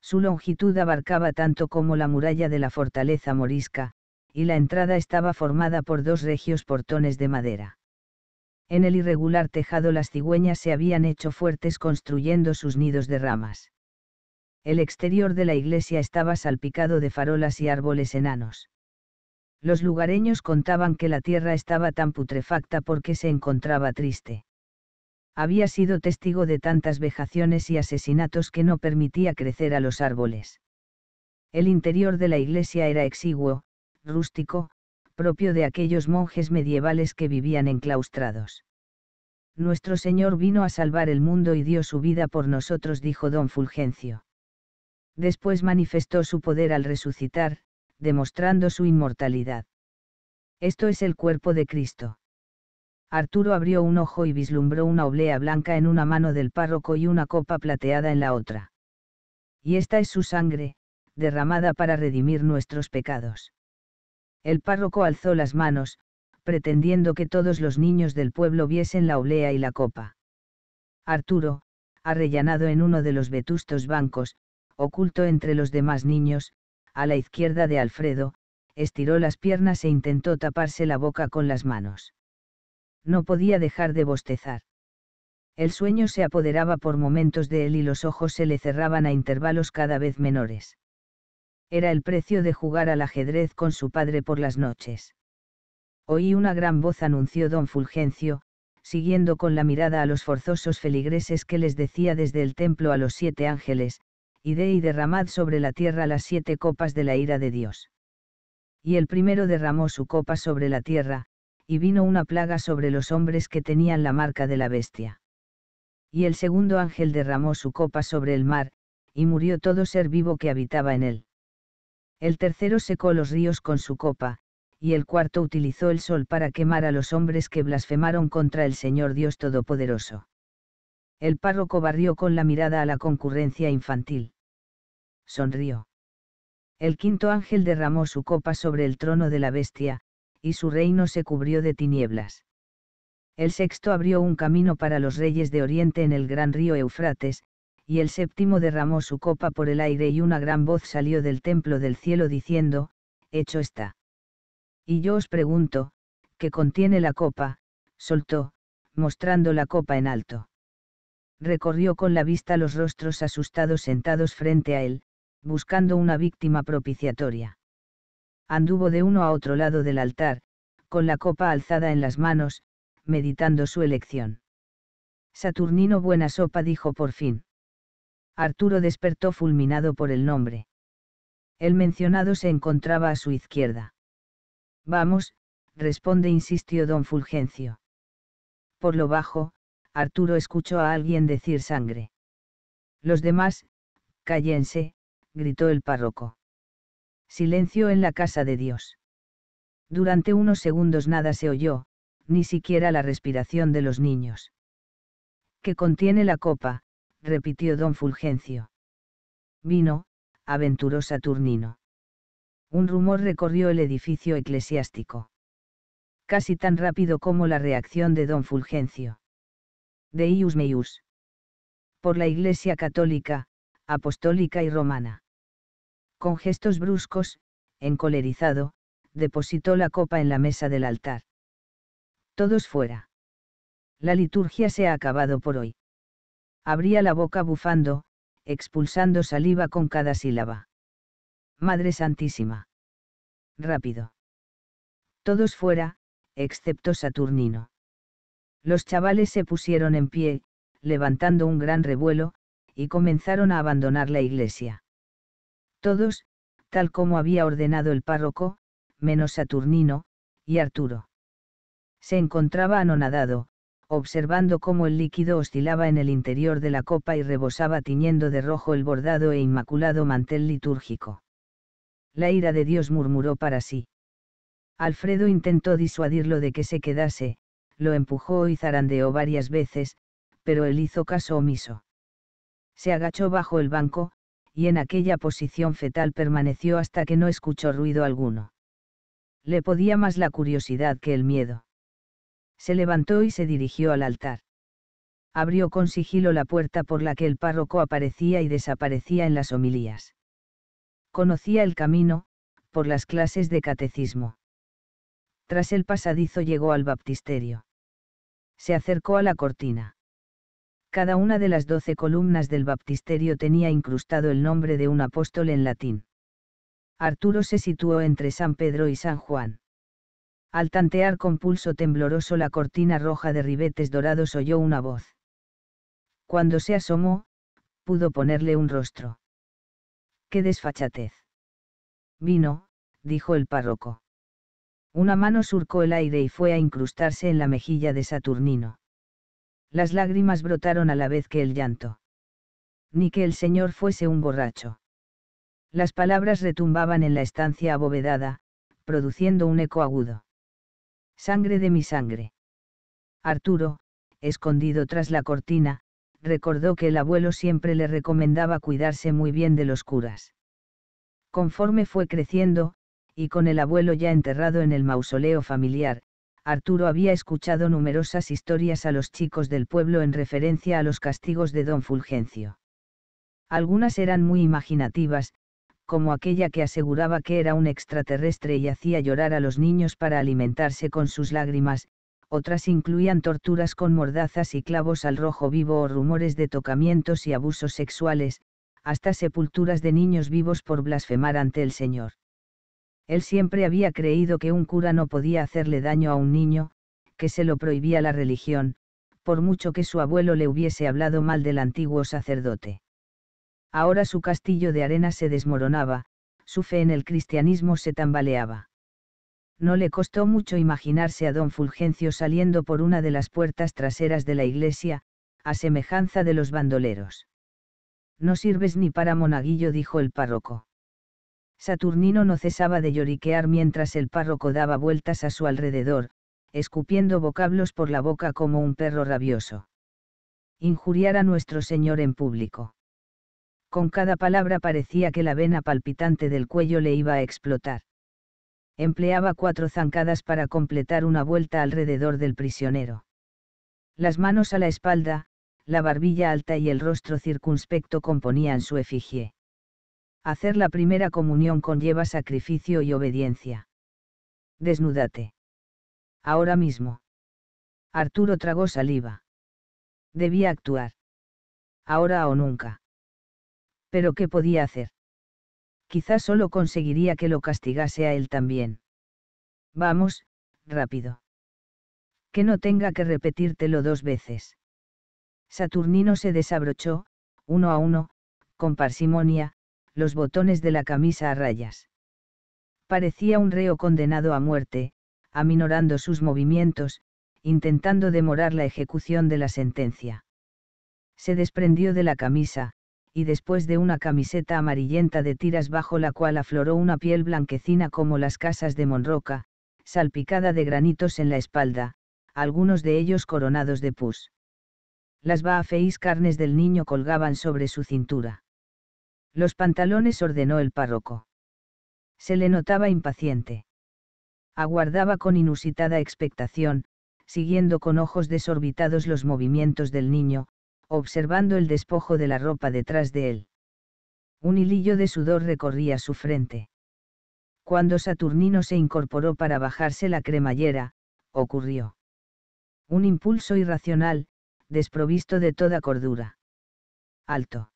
Su longitud abarcaba tanto como la muralla de la fortaleza morisca, y la entrada estaba formada por dos regios portones de madera. En el irregular tejado las cigüeñas se habían hecho fuertes construyendo sus nidos de ramas. El exterior de la iglesia estaba salpicado de farolas y árboles enanos. Los lugareños contaban que la tierra estaba tan putrefacta porque se encontraba triste. Había sido testigo de tantas vejaciones y asesinatos que no permitía crecer a los árboles. El interior de la iglesia era exiguo, rústico, propio de aquellos monjes medievales que vivían enclaustrados. Nuestro Señor vino a salvar el mundo y dio su vida por nosotros, dijo don Fulgencio. Después manifestó su poder al resucitar, demostrando su inmortalidad. Esto es el cuerpo de Cristo. Arturo abrió un ojo y vislumbró una oblea blanca en una mano del párroco y una copa plateada en la otra. Y esta es su sangre, derramada para redimir nuestros pecados. El párroco alzó las manos, pretendiendo que todos los niños del pueblo viesen la olea y la copa. Arturo, arrellanado en uno de los vetustos bancos, oculto entre los demás niños, a la izquierda de Alfredo, estiró las piernas e intentó taparse la boca con las manos. No podía dejar de bostezar. El sueño se apoderaba por momentos de él y los ojos se le cerraban a intervalos cada vez menores. Era el precio de jugar al ajedrez con su padre por las noches. Oí una gran voz anunció don Fulgencio, siguiendo con la mirada a los forzosos feligreses que les decía desde el templo a los siete ángeles, y de y derramad sobre la tierra las siete copas de la ira de Dios. Y el primero derramó su copa sobre la tierra, y vino una plaga sobre los hombres que tenían la marca de la bestia. Y el segundo ángel derramó su copa sobre el mar, y murió todo ser vivo que habitaba en él el tercero secó los ríos con su copa, y el cuarto utilizó el sol para quemar a los hombres que blasfemaron contra el Señor Dios Todopoderoso. El párroco barrió con la mirada a la concurrencia infantil. Sonrió. El quinto ángel derramó su copa sobre el trono de la bestia, y su reino se cubrió de tinieblas. El sexto abrió un camino para los reyes de Oriente en el gran río Eufrates, y el séptimo derramó su copa por el aire y una gran voz salió del templo del cielo diciendo, Hecho está. Y yo os pregunto, ¿qué contiene la copa? soltó, mostrando la copa en alto. Recorrió con la vista los rostros asustados sentados frente a él, buscando una víctima propiciatoria. Anduvo de uno a otro lado del altar, con la copa alzada en las manos, meditando su elección. Saturnino buena sopa dijo por fin. Arturo despertó fulminado por el nombre. El mencionado se encontraba a su izquierda. Vamos, responde, insistió don Fulgencio. Por lo bajo, Arturo escuchó a alguien decir sangre. Los demás, cállense, gritó el párroco. Silencio en la casa de Dios. Durante unos segundos nada se oyó, ni siquiera la respiración de los niños. ¿Qué contiene la copa? repitió don Fulgencio. Vino, aventuró Saturnino. Un rumor recorrió el edificio eclesiástico. Casi tan rápido como la reacción de don Fulgencio. De ius meius. Por la Iglesia católica, apostólica y romana. Con gestos bruscos, encolerizado, depositó la copa en la mesa del altar. Todos fuera. La liturgia se ha acabado por hoy abría la boca bufando, expulsando saliva con cada sílaba. Madre Santísima. Rápido. Todos fuera, excepto Saturnino. Los chavales se pusieron en pie, levantando un gran revuelo, y comenzaron a abandonar la iglesia. Todos, tal como había ordenado el párroco, menos Saturnino, y Arturo. Se encontraba anonadado, observando cómo el líquido oscilaba en el interior de la copa y rebosaba tiñendo de rojo el bordado e inmaculado mantel litúrgico. La ira de Dios murmuró para sí. Alfredo intentó disuadirlo de que se quedase, lo empujó y zarandeó varias veces, pero él hizo caso omiso. Se agachó bajo el banco, y en aquella posición fetal permaneció hasta que no escuchó ruido alguno. Le podía más la curiosidad que el miedo se levantó y se dirigió al altar. Abrió con sigilo la puerta por la que el párroco aparecía y desaparecía en las homilías. Conocía el camino, por las clases de catecismo. Tras el pasadizo llegó al baptisterio. Se acercó a la cortina. Cada una de las doce columnas del baptisterio tenía incrustado el nombre de un apóstol en latín. Arturo se situó entre San Pedro y San Juan. Al tantear con pulso tembloroso la cortina roja de ribetes dorados oyó una voz. Cuando se asomó, pudo ponerle un rostro. ¡Qué desfachatez! Vino, dijo el párroco. Una mano surcó el aire y fue a incrustarse en la mejilla de Saturnino. Las lágrimas brotaron a la vez que el llanto. Ni que el señor fuese un borracho. Las palabras retumbaban en la estancia abovedada, produciendo un eco agudo. Sangre de mi sangre. Arturo, escondido tras la cortina, recordó que el abuelo siempre le recomendaba cuidarse muy bien de los curas. Conforme fue creciendo, y con el abuelo ya enterrado en el mausoleo familiar, Arturo había escuchado numerosas historias a los chicos del pueblo en referencia a los castigos de don Fulgencio. Algunas eran muy imaginativas, como aquella que aseguraba que era un extraterrestre y hacía llorar a los niños para alimentarse con sus lágrimas, otras incluían torturas con mordazas y clavos al rojo vivo o rumores de tocamientos y abusos sexuales, hasta sepulturas de niños vivos por blasfemar ante el Señor. Él siempre había creído que un cura no podía hacerle daño a un niño, que se lo prohibía la religión, por mucho que su abuelo le hubiese hablado mal del antiguo sacerdote ahora su castillo de arena se desmoronaba, su fe en el cristianismo se tambaleaba. No le costó mucho imaginarse a don Fulgencio saliendo por una de las puertas traseras de la iglesia, a semejanza de los bandoleros. No sirves ni para monaguillo, dijo el párroco. Saturnino no cesaba de lloriquear mientras el párroco daba vueltas a su alrededor, escupiendo vocablos por la boca como un perro rabioso. Injuriar a nuestro Señor en público. Con cada palabra parecía que la vena palpitante del cuello le iba a explotar. Empleaba cuatro zancadas para completar una vuelta alrededor del prisionero. Las manos a la espalda, la barbilla alta y el rostro circunspecto componían su efigie. Hacer la primera comunión conlleva sacrificio y obediencia. Desnúdate. Ahora mismo. Arturo tragó saliva. Debía actuar. Ahora o nunca. Pero ¿qué podía hacer? Quizás solo conseguiría que lo castigase a él también. Vamos, rápido. Que no tenga que repetírtelo dos veces. Saturnino se desabrochó, uno a uno, con parsimonia, los botones de la camisa a rayas. Parecía un reo condenado a muerte, aminorando sus movimientos, intentando demorar la ejecución de la sentencia. Se desprendió de la camisa, y después de una camiseta amarillenta de tiras bajo la cual afloró una piel blanquecina como las casas de Monroca, salpicada de granitos en la espalda, algunos de ellos coronados de pus. Las vafeis carnes del niño colgaban sobre su cintura. Los pantalones ordenó el párroco. Se le notaba impaciente. Aguardaba con inusitada expectación, siguiendo con ojos desorbitados los movimientos del niño, observando el despojo de la ropa detrás de él. Un hilillo de sudor recorría su frente. Cuando Saturnino se incorporó para bajarse la cremallera, ocurrió. Un impulso irracional, desprovisto de toda cordura. Alto.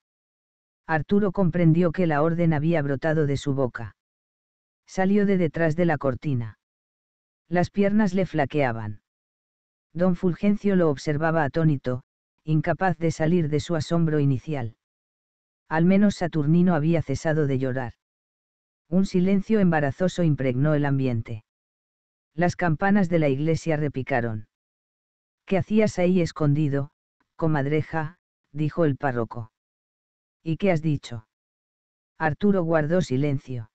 Arturo comprendió que la orden había brotado de su boca. Salió de detrás de la cortina. Las piernas le flaqueaban. Don Fulgencio lo observaba atónito, incapaz de salir de su asombro inicial. Al menos Saturnino había cesado de llorar. Un silencio embarazoso impregnó el ambiente. Las campanas de la iglesia repicaron. ¿Qué hacías ahí escondido, comadreja? dijo el párroco. ¿Y qué has dicho? Arturo guardó silencio.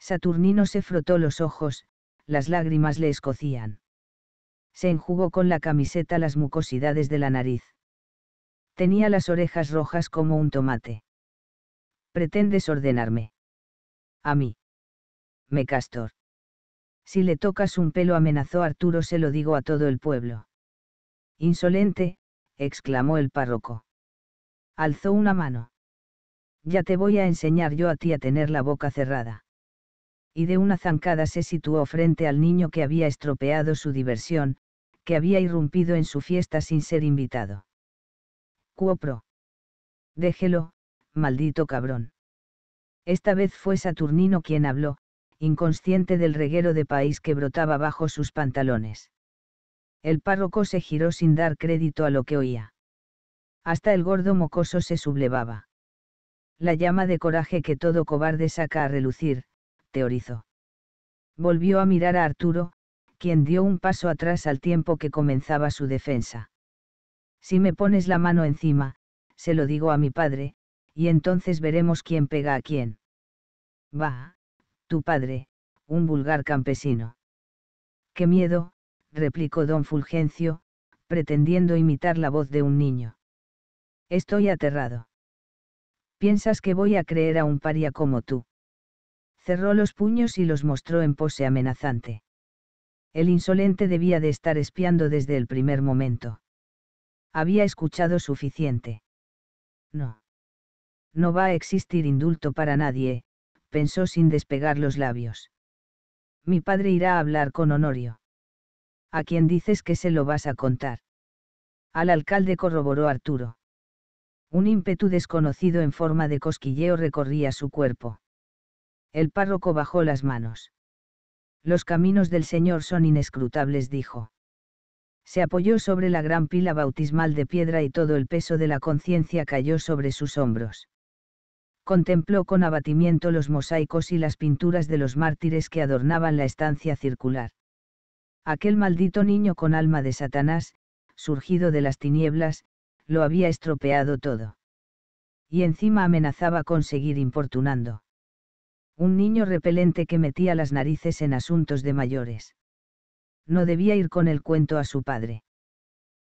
Saturnino se frotó los ojos, las lágrimas le escocían se enjugó con la camiseta las mucosidades de la nariz. Tenía las orejas rojas como un tomate. ¿Pretendes ordenarme? A mí. Me castor. Si le tocas un pelo amenazó Arturo se lo digo a todo el pueblo. Insolente, exclamó el párroco. Alzó una mano. Ya te voy a enseñar yo a ti a tener la boca cerrada. Y de una zancada se situó frente al niño que había estropeado su diversión, que había irrumpido en su fiesta sin ser invitado. Cuopro. Déjelo, maldito cabrón. Esta vez fue Saturnino quien habló, inconsciente del reguero de país que brotaba bajo sus pantalones. El párroco se giró sin dar crédito a lo que oía. Hasta el gordo mocoso se sublevaba. La llama de coraje que todo cobarde saca a relucir, teorizó. Volvió a mirar a Arturo, quien dio un paso atrás al tiempo que comenzaba su defensa. Si me pones la mano encima, se lo digo a mi padre, y entonces veremos quién pega a quién. Va, tu padre, un vulgar campesino. Qué miedo, replicó don Fulgencio, pretendiendo imitar la voz de un niño. Estoy aterrado. ¿Piensas que voy a creer a un paria como tú? Cerró los puños y los mostró en pose amenazante. El insolente debía de estar espiando desde el primer momento. Había escuchado suficiente. No. No va a existir indulto para nadie, pensó sin despegar los labios. Mi padre irá a hablar con Honorio. ¿A quién dices que se lo vas a contar? Al alcalde corroboró Arturo. Un ímpetu desconocido en forma de cosquilleo recorría su cuerpo. El párroco bajó las manos. Los caminos del Señor son inescrutables, dijo. Se apoyó sobre la gran pila bautismal de piedra y todo el peso de la conciencia cayó sobre sus hombros. Contempló con abatimiento los mosaicos y las pinturas de los mártires que adornaban la estancia circular. Aquel maldito niño con alma de Satanás, surgido de las tinieblas, lo había estropeado todo. Y encima amenazaba con seguir importunando un niño repelente que metía las narices en asuntos de mayores. No debía ir con el cuento a su padre.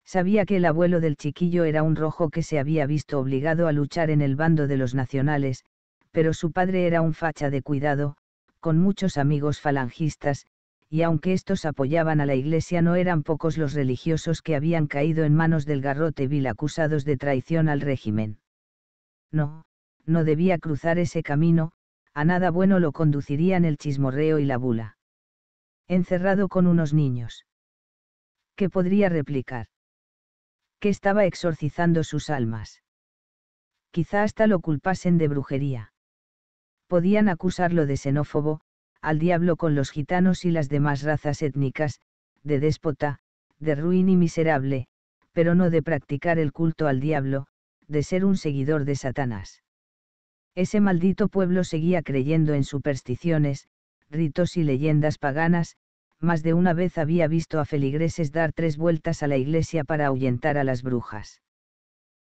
Sabía que el abuelo del chiquillo era un rojo que se había visto obligado a luchar en el bando de los nacionales, pero su padre era un facha de cuidado, con muchos amigos falangistas, y aunque estos apoyaban a la Iglesia no eran pocos los religiosos que habían caído en manos del garrote vil acusados de traición al régimen. No, no debía cruzar ese camino, a nada bueno lo conducirían el chismorreo y la bula. Encerrado con unos niños. ¿Qué podría replicar? Que estaba exorcizando sus almas. Quizá hasta lo culpasen de brujería. Podían acusarlo de xenófobo, al diablo con los gitanos y las demás razas étnicas, de déspota, de ruin y miserable, pero no de practicar el culto al diablo, de ser un seguidor de Satanás. Ese maldito pueblo seguía creyendo en supersticiones, ritos y leyendas paganas, más de una vez había visto a feligreses dar tres vueltas a la iglesia para ahuyentar a las brujas.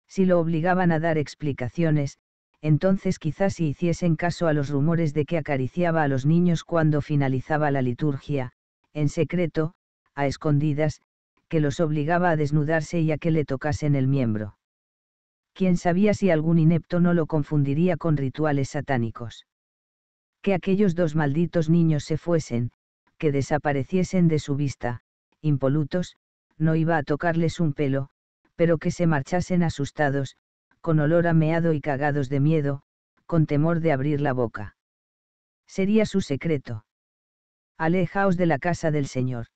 Si lo obligaban a dar explicaciones, entonces quizás si hiciesen caso a los rumores de que acariciaba a los niños cuando finalizaba la liturgia, en secreto, a escondidas, que los obligaba a desnudarse y a que le tocasen el miembro quién sabía si algún inepto no lo confundiría con rituales satánicos. Que aquellos dos malditos niños se fuesen, que desapareciesen de su vista, impolutos, no iba a tocarles un pelo, pero que se marchasen asustados, con olor ameado y cagados de miedo, con temor de abrir la boca. Sería su secreto. Alejaos de la casa del Señor.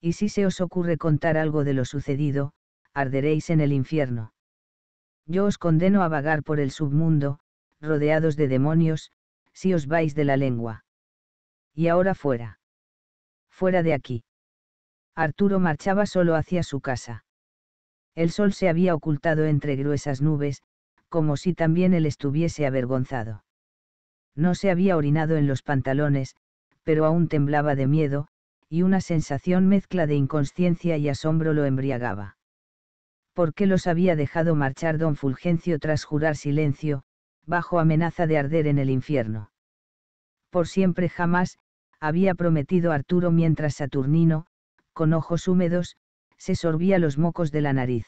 Y si se os ocurre contar algo de lo sucedido, arderéis en el infierno yo os condeno a vagar por el submundo, rodeados de demonios, si os vais de la lengua. Y ahora fuera. Fuera de aquí. Arturo marchaba solo hacia su casa. El sol se había ocultado entre gruesas nubes, como si también él estuviese avergonzado. No se había orinado en los pantalones, pero aún temblaba de miedo, y una sensación mezcla de inconsciencia y asombro lo embriagaba. ¿por qué los había dejado marchar don Fulgencio tras jurar silencio, bajo amenaza de arder en el infierno? Por siempre jamás, había prometido Arturo mientras Saturnino, con ojos húmedos, se sorbía los mocos de la nariz.